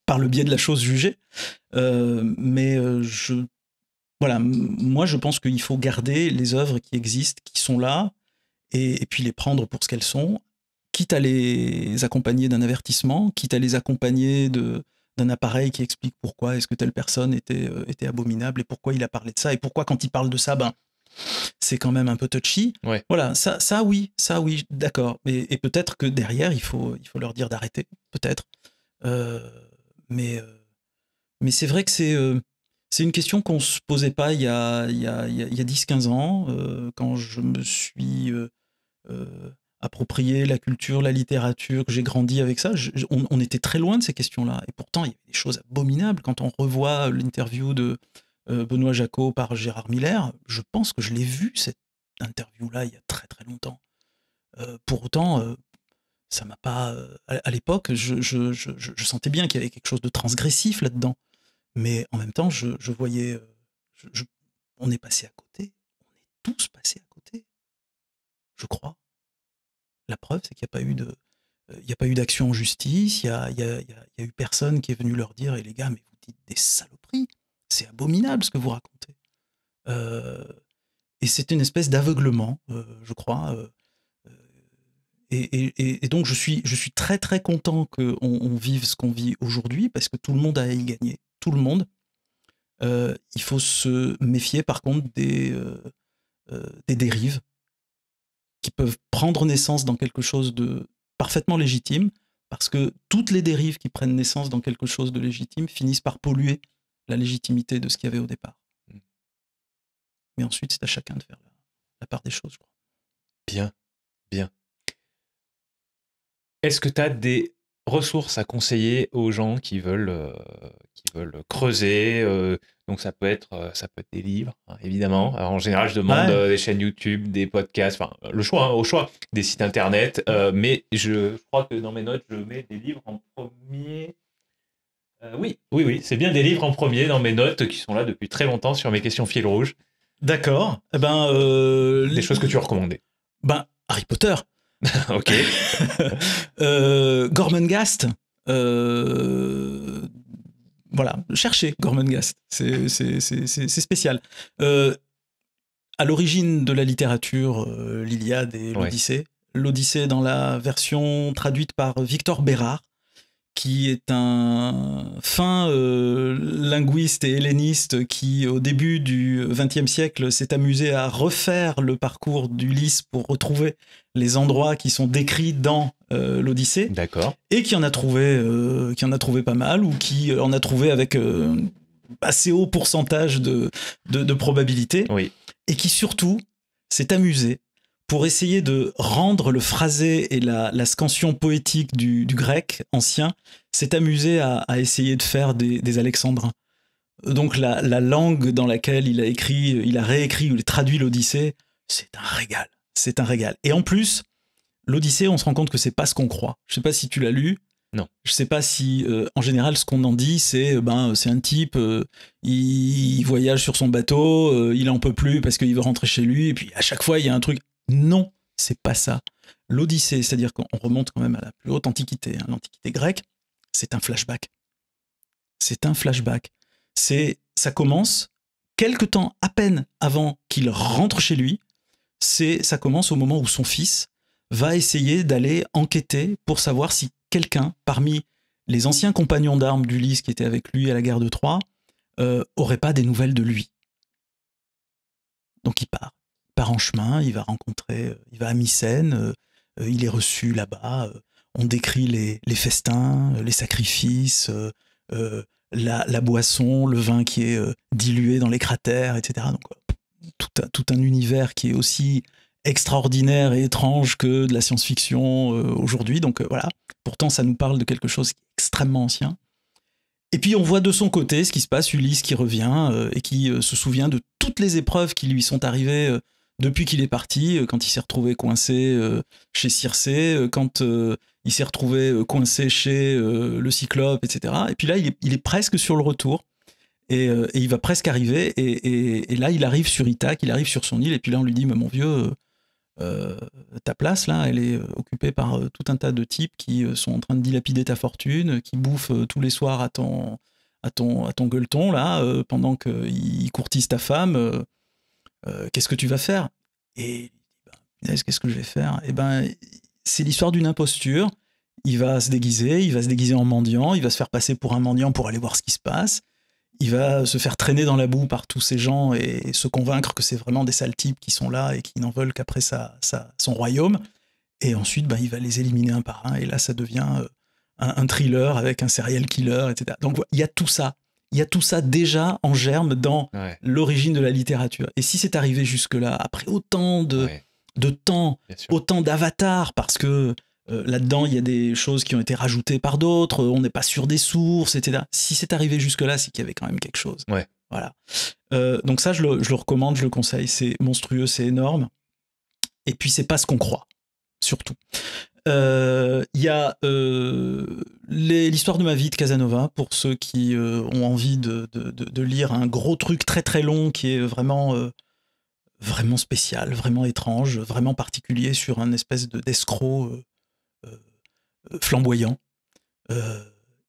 A: par le biais de la chose jugée. mais je voilà, moi je pense qu'il faut garder les œuvres qui existent, qui sont là, et puis les prendre pour ce qu'elles sont, quitte à les accompagner d'un avertissement, quitte à les accompagner de, d'un appareil qui explique pourquoi est-ce que telle personne était, euh, était abominable et pourquoi il a parlé de ça et pourquoi quand il parle de ça, ben, c'est quand même un peu touchy. Voilà, ça, ça oui, ça oui, d'accord. Et, peut-être que derrière, il faut, il faut leur dire d'arrêter, peut-être. Euh, mais euh, mais c'est vrai que c'est c'est une question qu'on ne se posait pas il y a, il 10-15 ans, quand je me suis approprié, la culture, la littérature, que j'ai grandi avec ça. on, était très loin de ces questions-là. Et pourtant, il y avait des choses abominables. Quand on revoit l'interview de euh, Benoît Jacot par Gérard Miller, je pense que je l'ai vu, cette interview-là, il y a très très longtemps. Euh, pour autant, euh, ça m'a pas. à l'époque, je, je, sentais bien qu'il y avait quelque chose de transgressif là-dedans. Mais en même temps, je, voyais. on est passé à côté. On est tous passés à côté. Je crois. La preuve, c'est qu'il n'y a pas eu de, euh, il d'action en justice, il n'y a, eu personne qui est venu leur dire, et «Eh, les gars, mais vous dites des saloperies, c'est abominable ce que vous racontez. Euh, et c'est une espèce d'aveuglement, euh, je crois. et, donc je suis, je suis très très content qu'on on vive ce qu'on vit aujourd'hui, parce que tout le monde a y gagner, tout le monde. il faut se méfier par contre des, des dérives qui peuvent prendre naissance dans quelque chose de parfaitement légitime, parce que toutes les dérives qui prennent naissance dans quelque chose de légitime finissent par polluer la légitimité de ce qu'il y avait au départ. Hmm. Mais ensuite, c'est à chacun de faire la, part des choses, je crois.
B: Bien, bien. Est-ce que tu as des ressources à conseiller aux gens qui veulent, euh, qui veulent creuser. Euh, donc ça peut être, euh, ça peut être des livres, hein, évidemment. en général, je demande des chaînes YouTube, des podcasts, enfin le choix, hein, au choix, des sites internet. mais je, crois que dans mes notes, je mets des livres en premier. oui, oui, oui, c'est bien des livres en premier dans mes notes qui sont là depuis très longtemps sur mes questions fil rouge, D'accord. Eh ben, les choses que tu recommandais. Ben,
A: Harry Potter. [laughs] ok. euh, Gormenghast. Euh, voilà, cherchez Gormenghast. C'est spécial. Euh, à l'origine de la littérature, euh, l'Iliade et l'Odyssée. L'Odyssée dans la version traduite par Victor Bérard qui est un fin euh, linguiste et helléniste qui, au début du XXe siècle, s'est amusé à refaire le parcours d'Ulysse pour retrouver les endroits qui sont décrits dans euh, l'Odyssée. D'accord. Et qui en a trouvé, euh, qui en a trouvé pas mal ou qui en a trouvé avec assez haut pourcentage de, de, de probabilité. Oui. Et qui surtout s'est amusé pour essayer de rendre le phrasé et la, scansion poétique du, grec ancien, s'est amusé à, essayer de faire des, alexandrins. Donc la, langue dans laquelle il a écrit, il a réécrit ou traduit l'Odyssée, c'est un régal. C'est un régal. Et en plus, l'Odyssée, on se rend compte que c'est pas ce qu'on croit. Je sais pas si tu l'as lu. Non. Je sais pas si, euh, en général, ce qu'on en dit, c'est euh, ben c'est un type, euh, il, voyage sur son bateau, il en peut plus parce qu'il veut rentrer chez lui, et puis à chaque fois il y a un truc non, c'est pas ça. L'Odyssée, c'est-à-dire qu'on remonte quand même à la plus haute antiquité, hein, l'antiquité grecque, c'est un flashback. C'est un flashback. C'est, ça commence quelque temps à peine avant qu'il rentre chez lui. C'est, ça commence au moment où son fils va essayer d'aller enquêter pour savoir si quelqu'un parmi les anciens compagnons d'armes d'Ulysse qui étaient avec lui à la guerre de Troie euh, aurait pas des nouvelles de lui. Donc il part part en chemin, il va rencontrer, euh, il va à Mycène, euh, euh, il est reçu là-bas, on décrit les, festins, les sacrifices, la, boisson, le vin qui est dilué dans les cratères, etc. Donc tout un, univers qui est aussi extraordinaire et étrange que de la science-fiction aujourd'hui. Donc voilà, pourtant ça nous parle de quelque chose qui extrêmement ancien. Et puis on voit de son côté ce qui se passe, Ulysse qui revient et qui se souvient de toutes les épreuves qui lui sont arrivées depuis qu'il est parti, euh, quand il s'est retrouvé coincé euh, chez Circe, euh, quand il s'est retrouvé coincé chez le Cyclope, etc. Et puis là, il est, presque sur le retour. Et, il va presque arriver. Et, là, il arrive sur Ithaque, il arrive sur son île. Et puis là, on lui dit, mon vieux, ta place, là, elle est occupée par tout un tas de types qui sont en train de dilapider ta fortune, qui bouffent tous les soirs à ton, à ton, à ton gueuleton, là, pendant qu'ils courtisent ta femme. Euh, qu'est-ce que tu vas faire Et ben, qu'est-ce que je vais faire Et eh ben, c'est l'histoire d'une imposture. Il va se déguiser, il va se déguiser en mendiant, il va se faire passer pour un mendiant pour aller voir ce qui se passe. Il va se faire traîner dans la boue par tous ces gens et, se convaincre que c'est vraiment des sales types qui sont là et qui n'en veulent qu'après sa, son royaume. Et ensuite, ben, il va les éliminer un par un. Et là, ça devient euh, un, un thriller avec un serial killer, etc. Donc, il y a tout ça il y a tout ça déjà en germe dans l'origine de la littérature. Et si c'est arrivé jusque-là, après autant de, de temps, autant d'avatars, parce que euh, là-dedans, il y a des choses qui ont été rajoutées par d'autres, on n'est pas sûr des sources, etc. Si c'est arrivé jusque-là, c'est qu'il y avait quand même quelque chose. Ouais. Voilà. Euh, donc ça, je le, je le, recommande, je le conseille. C'est monstrueux, c'est énorme. Et puis, c'est pas ce qu'on croit, surtout. Il euh, y a euh, l'histoire de ma vie de Casanova, pour ceux qui euh, ont envie de, de, de, lire un gros truc très très long qui est vraiment vraiment spécial, vraiment étrange, vraiment particulier sur un espèce de d'escroc flamboyant.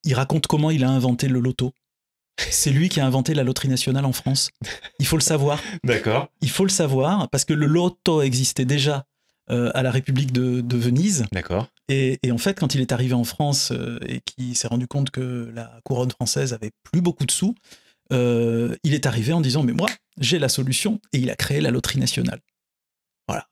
A: il raconte comment il a inventé le loto. C'est lui qui a inventé la loterie nationale en France. Il faut le savoir. D'accord. Il faut le savoir parce que le loto existait déjà euh, à la République de, Venise. D'accord. Et, en fait, quand il est arrivé en France euh, et qu'il s'est rendu compte que la couronne française avait plus beaucoup de sous, euh, il est arrivé en disant mais moi j'ai la solution et il a créé la loterie nationale. Voilà.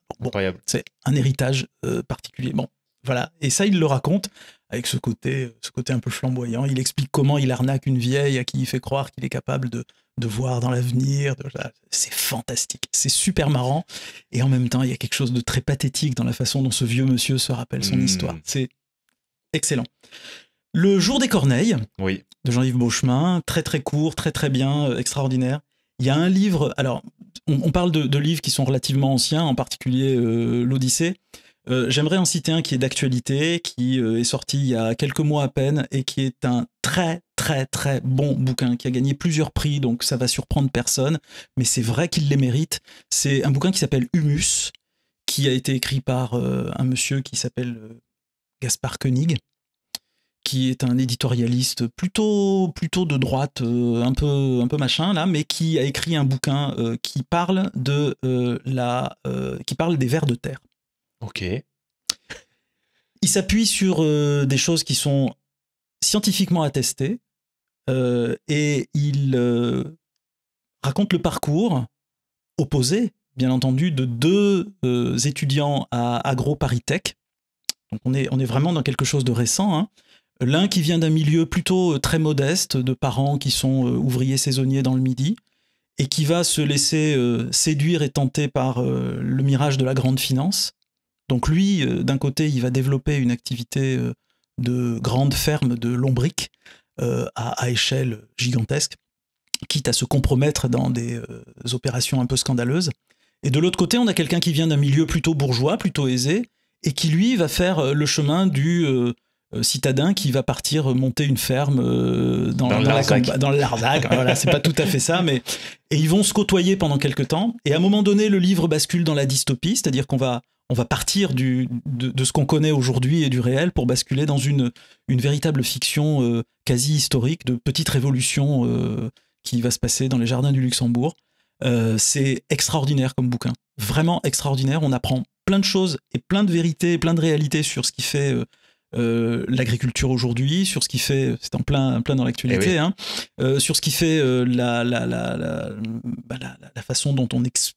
A: C'est un héritage particulier. Bon, voilà. Et ça il le raconte avec ce côté, ce côté un peu flamboyant. Il explique comment il arnaque une vieille à qui il fait croire qu'il est capable de de voir dans l'avenir. C'est fantastique, c'est super marrant. Et en même temps, il y a quelque chose de très pathétique dans la façon dont ce vieux monsieur se rappelle son hmm. histoire. C'est excellent. Le jour des corneilles, oui. de Jean-Yves Beauchemin, très très court, très très bien, euh, extraordinaire. Il y a un livre, alors on, parle de, livres qui sont relativement anciens, en particulier euh, l'Odyssée. Euh, j'aimerais en citer un qui est d'actualité, qui est sorti il y a quelques mois à peine et qui est un très très très bon bouquin qui a gagné plusieurs prix, donc ça va surprendre personne, mais c'est vrai qu'il les mérite. C'est un bouquin qui s'appelle Humus, qui a été écrit par euh, un monsieur qui s'appelle euh, Gaspard Koenig, qui est un éditorialiste plutôt plutôt de droite, euh, un peu un peu machin là, mais qui a écrit un bouquin qui parle de la qui parle des vers de terre. Ok. Il s'appuie sur des choses qui sont scientifiquement attestées, euh, et il euh, raconte le parcours opposé, bien entendu, de deux euh, étudiants à agro Donc on est, on est vraiment dans quelque chose de récent. Hein. L'un qui vient d'un milieu plutôt très modeste, de parents qui sont ouvriers saisonniers dans le Midi, et qui va se laisser séduire et tenter par le mirage de la grande finance. Donc lui, d'un côté, il va développer une activité de grande ferme de lombric, euh, à, échelle gigantesque, quitte à se compromettre dans des euh, opérations un peu scandaleuses. Et de l'autre côté, on a quelqu'un qui vient d'un milieu plutôt bourgeois, plutôt aisé, et qui lui va faire euh, le chemin du citadin qui va partir monter une ferme dans, dans, le dans [laughs] voilà, c'est pas tout à fait ça, mais et ils vont se côtoyer pendant quelques temps. Et à un moment donné, le livre bascule dans la dystopie, c'est-à-dire qu'on va on va partir de, ce qu'on connaît aujourd'hui et du réel pour basculer dans une, une véritable fiction euh, quasi historique de petite révolution euh, qui va se passer dans les jardins du Luxembourg. Euh, c'est extraordinaire comme bouquin, vraiment extraordinaire. On apprend plein de choses et plein de vérités, plein de réalités sur ce qui fait l'agriculture aujourd'hui, sur ce qui fait, c'est en plein, plein dans eh l'actualité, hein, sur ce qui fait bah, la la la façon dont on explique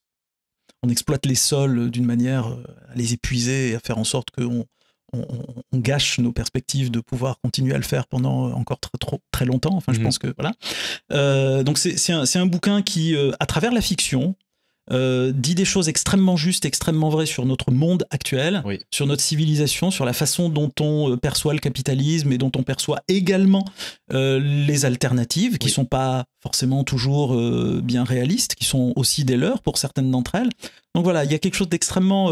A: on exploite les sols d'une manière euh, à les épuiser et à faire en sorte qu'on on, gâche nos perspectives de pouvoir continuer à le faire pendant encore très, longtemps. Enfin, je mhm. pense que voilà. Euh, donc c'est un, bouquin qui, euh, à travers la fiction, euh, dit des choses extrêmement justes, extrêmement vraies sur notre monde actuel, sur notre civilisation, sur la façon dont on euh, perçoit le capitalisme et dont on perçoit également euh, les alternatives, qui sont pas forcément toujours bien réalistes, qui sont aussi des leurs pour certaines d'entre elles. Donc voilà, il y a quelque chose d'extrêmement,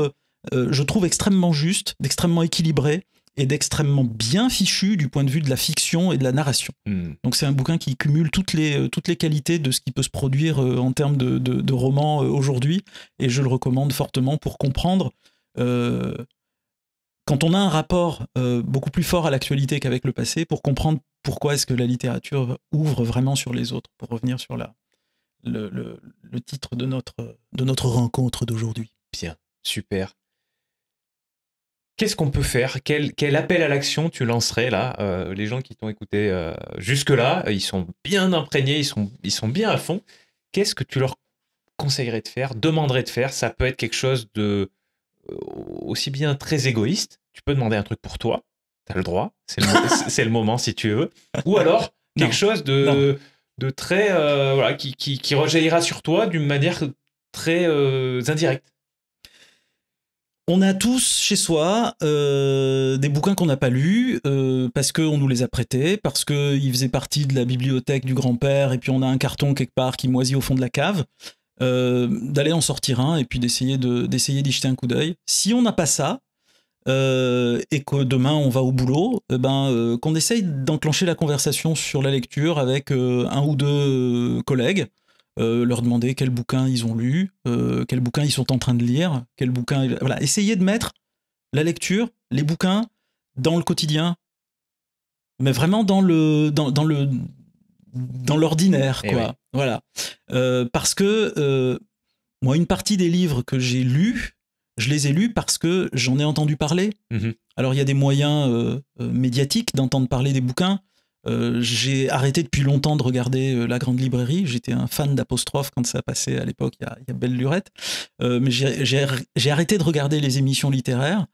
A: je trouve, extrêmement juste, d'extrêmement équilibré, et d'extrêmement bien fichu du point de vue de la fiction et de la narration. Hmm. Donc c'est un bouquin qui cumule toutes les, euh, toutes les qualités de ce qui peut se produire euh, en termes de, de, romans euh, aujourd'hui, et je le recommande fortement pour comprendre. quand on a un rapport beaucoup plus fort à l'actualité qu'avec le passé, pour comprendre pourquoi est-ce que la littérature ouvre vraiment sur les autres, pour revenir sur la, le, le, le titre de notre, de notre rencontre d'aujourd'hui.
B: Bien, super. Qu'est-ce qu'on peut faire quel, appel à l'action tu lancerais là euh, Les gens qui t'ont écouté euh, jusque-là, ils sont bien imprégnés, ils sont, ils sont bien à fond. Qu'est-ce que tu leur conseillerais de faire, demanderais de faire Ça peut être quelque chose de euh, aussi bien très égoïste. Tu peux demander un truc pour toi, tu as le droit, [laughs] c'est le, moment si tu veux. Ou alors quelque chose de, de très. voilà, qui, qui, qui rejaillira sur toi d'une manière très indirecte. On a tous
A: chez soi euh, des bouquins qu'on n'a pas lus euh, parce qu'on nous les a prêtés, parce qu'ils faisaient partie de la bibliothèque du grand-père, et puis on a un carton quelque part qui moisit au fond de la cave. Euh, d'aller en sortir un et puis d'essayer d'essayer d'y jeter un coup d'œil. Si on n'a pas ça et que demain on va au boulot, eh ben qu'on essaye d'enclencher la conversation sur la lecture avec un ou deux collègues euh, leur demander quels bouquins ils ont lu, quels euh, quel bouquin ils sont en train de lire, quel bouquin. Voilà, essayez de mettre la lecture, les bouquins dans le quotidien, mais vraiment dans le dans, le dans l'ordinaire, eh quoi. Voilà, euh, parce que moi, une partie des livres que j'ai lus, je les ai lus parce que j'en ai entendu parler. Mhm. Alors, il y a des moyens médiatiques d'entendre parler des bouquins. Euh, j'ai arrêté depuis longtemps de regarder euh, La Grande Librairie. J'étais un fan d'Apostrophe quand ça passait à l'époque, il y, a, Belle Lurette. Euh, mais j'ai arrêté de regarder les émissions littéraires.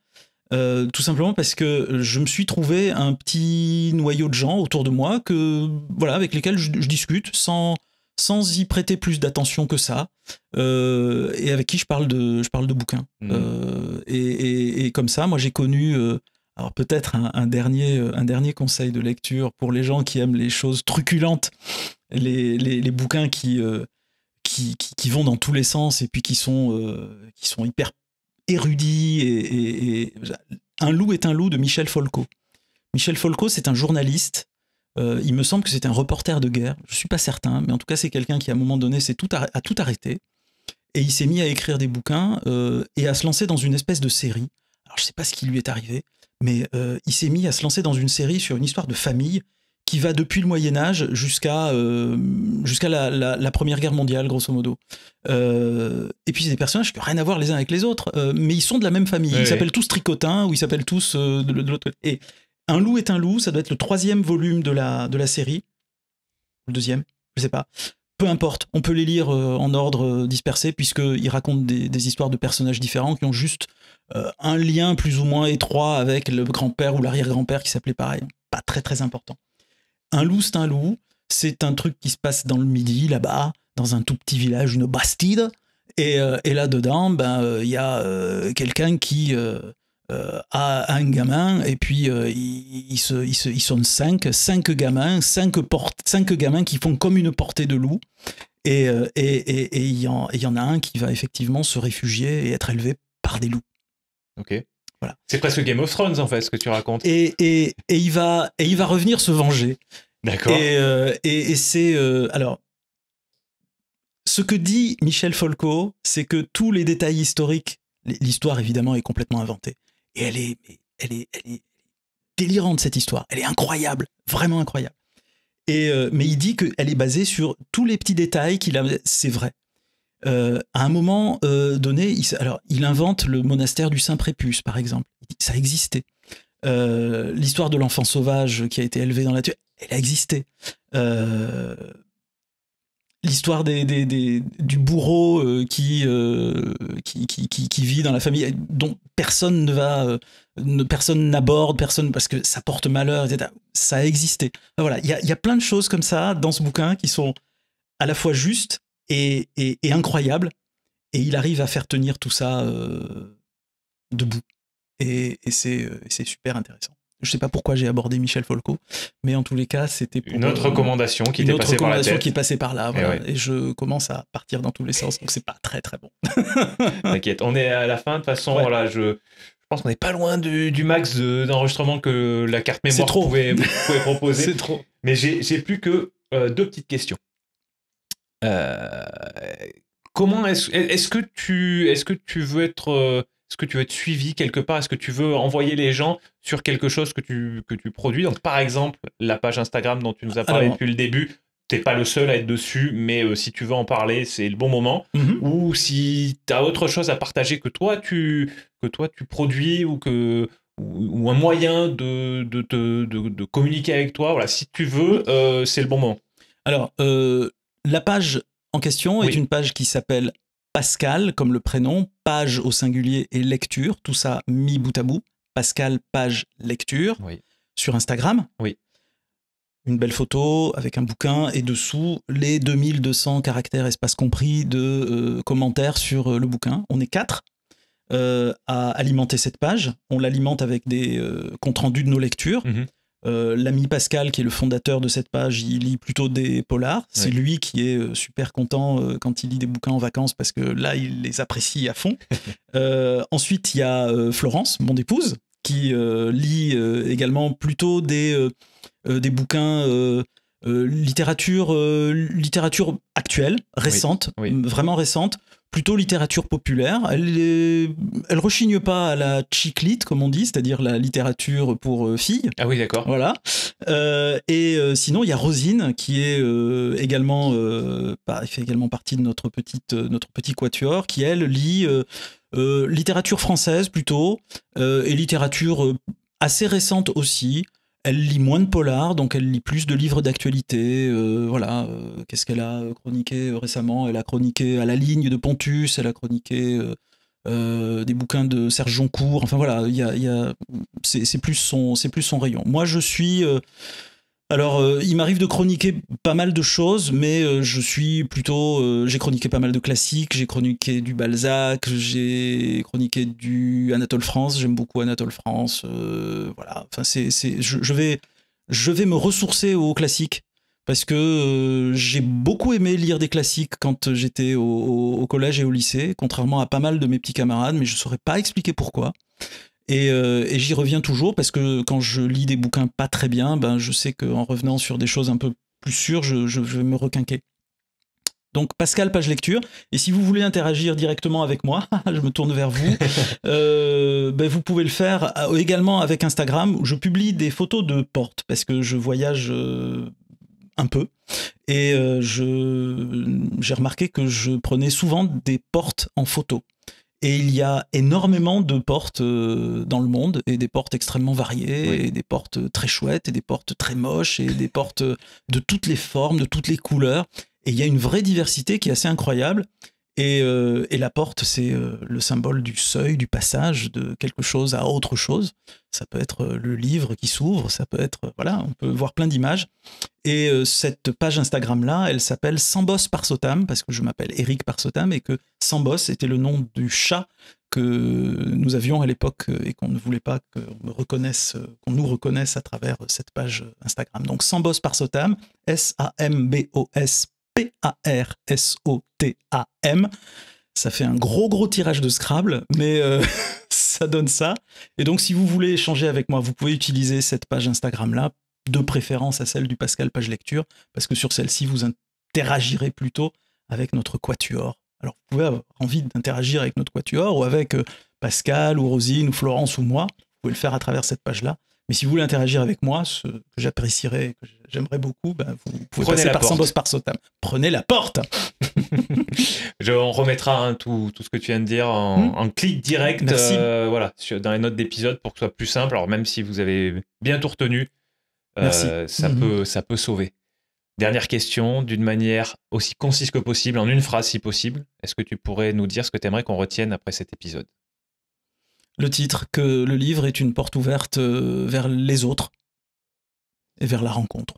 A: tout simplement parce que je me suis trouvé un petit noyau de gens autour de moi que voilà avec lesquels je, discute sans sans y prêter plus d'attention que ça et avec qui je parle de je parle de bouquins mmh. et, et, comme ça moi j'ai connu alors peut-être un, dernier, euh, un dernier conseil de lecture pour les gens qui aiment les choses truculentes, les, les, bouquins euh, qui, qui, qui, vont dans tous les sens et puis qui sont, euh, qui sont hyper érudits. Et, Un loup est un loup de Michel Folco. Michel Folco, c'est un journaliste. il me semble que c'est un reporter de guerre. Je ne suis pas certain, mais en tout cas, c'est quelqu'un qui, à un moment donné, tout a tout arrêté. Et il s'est mis à écrire des bouquins et à se lancer dans une espèce de série. Alors, je ne sais pas ce qui lui est arrivé mais euh, il s'est mis à se lancer dans une série sur une histoire de famille qui va depuis le Moyen Âge jusqu'à euh, la, Première Guerre mondiale, grosso modo. Euh, et puis c'est des personnages qui n'ont rien à voir les uns avec les autres, mais ils sont de la même famille. ils s'appellent tous Tricotin ou ils s'appellent tous de, l'autre l'autre. Et Un loup est un loup, ça doit être le troisième volume de la, de la série. Le deuxième, je sais pas peu importe, on peut les lire en ordre dispersé puisqu'ils racontent des, histoires de personnages différents qui ont juste euh, un lien plus ou moins étroit avec le grand-père ou l'arrière-grand-père qui s'appelait pareil. Pas très très important. Un loup, c'est un loup. C'est un truc qui se passe dans le midi, là-bas, dans un tout petit village, une bastide. Et, euh, là-dedans, il ben, euh, y a quelqu'un qui a un gamin et puis il ils, sont cinq, cinq gamins, cinq, gamins qui font comme une portée de loup. Et il y, en a un qui va effectivement se réfugier et être élevé par des loups.
B: Voilà. C'est presque Game of Thrones en fait ce que tu racontes. Et, et, et il, va, et il va revenir se venger.
A: D'accord. Et, euh, c'est euh, alors ce que dit Michel Folco, c'est que tous les détails historiques, l'histoire évidemment est complètement inventée et elle est, elle est, elle est délirante cette histoire. Elle est incroyable, vraiment incroyable. Et euh, mais il dit qu'elle est basée sur tous les petits détails qu'il a. C'est vrai. Euh, à un moment euh, donné, il, alors il invente le monastère du Saint Prépuce, par exemple. Ça existait. Euh, L'histoire de l'enfant sauvage qui a été élevé dans la tu elle a existé. Euh, l'histoire des, du bourreau qui qui, vit dans la famille, dont personne ne va, personne n'aborde, personne parce que ça porte malheur, etc. Ça a existé. Voilà, il y a, y a plein de choses comme ça dans ce bouquin qui sont à la fois justes et incroyable et il arrive à faire tenir tout ça euh, debout. Euh, et, c'est, super intéressant. Je ne sais pas pourquoi j'ai abordé Michel Folco, mais en tous les cas,
B: c'était une autre euh, recommandation qui était passée par qui par là. Eh et,
A: je commence à partir dans tous les sens, donc c'est pas très très bon. [laughs]
B: T'inquiète, on est à la fin. De façon, voilà, je, je pense qu'on n'est pas loin du, max d'enregistrement que la carte mémoire Pouvait, pouvait [laughs] proposer. trop. Mais j'ai plus que deux petites questions. Euh, comment est-ce que tu est-ce que tu veux être euh, ce que tu veux être suivi quelque part Est-ce que tu veux envoyer les gens sur quelque chose que tu, que tu produis Donc, par exemple, la page Instagram dont tu nous as parlé depuis le début, t'es pas le seul à être dessus, mais euh, si tu veux en parler, c'est le bon moment. Mhm. Ou si tu as autre chose à partager que toi, tu, que toi, tu produis ou que ou, un moyen de de, communiquer avec toi. Voilà, si tu
A: veux, c'est le bon moment. Alors, la page en question est une page qui s'appelle Pascal, comme le prénom, page au singulier et lecture, tout ça mis bout à bout. Pascal, page, lecture, sur Instagram. Oui. Une belle photo avec un bouquin et dessous les 2200 caractères, espace compris, de euh, commentaires sur euh, le bouquin. On est quatre euh, à alimenter cette page. On l'alimente avec des comptes rendus de nos lectures. Mm-hmm. Euh, l'ami Pascal, qui est le fondateur de cette page, il lit plutôt des polars. C'est lui qui est euh, super content euh, quand il lit des bouquins en vacances parce que là, il les apprécie à fond. [laughs] ensuite, il y a Florence, mon épouse, qui lit également plutôt des, bouquins littérature, littérature actuelle, récente, vraiment récente plutôt littérature populaire. Elle, est... elle rechigne pas à la chiclite, comme on dit, c'est-à-dire la littérature pour euh, filles. Ah oui, d'accord. Voilà. Euh, et euh, sinon, il y a Rosine, qui est également, bah, fait également partie de notre, petite, notre petit quatuor, qui, elle, lit littérature française plutôt, et littérature assez récente aussi. Elle lit moins de polar, donc elle lit plus de livres d'actualité. Euh, voilà, euh, qu'est-ce qu'elle a chroniqué euh, récemment Elle a chroniqué à la ligne de Pontus, elle a chroniqué des bouquins de Serge Joncourt. Enfin voilà, y a, c'est plus, plus son rayon. Moi, je suis alors, euh, il m'arrive de chroniquer pas mal de choses, mais euh, je suis plutôt. Euh, j'ai chroniqué pas mal de classiques, j'ai chroniqué du Balzac, j'ai chroniqué du Anatole France, j'aime beaucoup Anatole France. voilà, enfin, c'est, je, vais, je vais me ressourcer aux classiques. Parce que j'ai beaucoup aimé lire des classiques quand j'étais au, collège et au lycée, contrairement à pas mal de mes petits camarades, mais je ne saurais pas expliquer pourquoi. Euh, et, j'y reviens toujours parce que quand je lis des bouquins pas très bien, ben je sais qu'en revenant sur des choses un peu plus sûres, je, vais me requinquer. Donc Pascal, page lecture. Et si vous voulez interagir directement avec moi, [laughs] je me tourne vers vous, [laughs] euh, ben, vous pouvez le faire euh, également avec Instagram. Où je publie des photos de portes parce que je voyage un peu. Et j'ai remarqué que je prenais souvent des portes en photo. Et il y a énormément de portes euh, dans le monde, et des portes extrêmement variées, et des portes euh, très chouettes, et des portes très moches, et des portes euh, de toutes les formes, de toutes les couleurs. Et il y a une vraie diversité qui est assez incroyable. Euh, et, la porte, c'est euh, le symbole du seuil, du passage de quelque chose à autre chose. Ça peut être euh, le livre qui s'ouvre, ça peut être... Voilà, on peut voir plein d'images. Et cette page Instagram-là, elle s'appelle Sambos par parce que je m'appelle Eric Parsotam et que Sambos était le nom du chat que nous avions à l'époque et qu'on ne voulait pas qu'on reconnaisse, qu'on nous reconnaisse à travers cette page Instagram. Donc Sambos par S-A-M-B-O-S P-A-R-S-O-T-A-M. Ça fait un gros gros tirage de Scrabble, mais euh, [laughs] ça donne ça. Et donc si vous voulez échanger avec moi, vous pouvez utiliser cette page Instagram-là, de préférence à celle du Pascal Page Lecture, parce que sur celle-ci, vous interagirez plutôt avec notre quatuor. Alors vous pouvez avoir envie d'interagir avec notre quatuor ou avec euh, Pascal ou Rosine ou Florence ou moi. Vous pouvez le faire à travers cette page-là. Mais si vous voulez interagir avec moi, ce que j'apprécierais, que j'aimerais beaucoup, ben, vous pouvez passer par porte. par Sotam. Prenez la porte
B: [laughs] Je, On remettra hein, tout, tout, ce que tu viens de dire en, hmm. clic direct euh, voilà, dans les notes d'épisode pour que ce soit plus simple. Alors même si vous avez bien tout retenu,
A: euh, ça, mhm. peut,
B: ça peut sauver. Dernière question, d'une manière aussi concise que possible, en une phrase si possible. Est-ce que tu pourrais nous dire ce que tu aimerais qu'on retienne après cet épisode
A: le titre, que le
B: livre est une porte ouverte euh, vers les autres et vers la rencontre.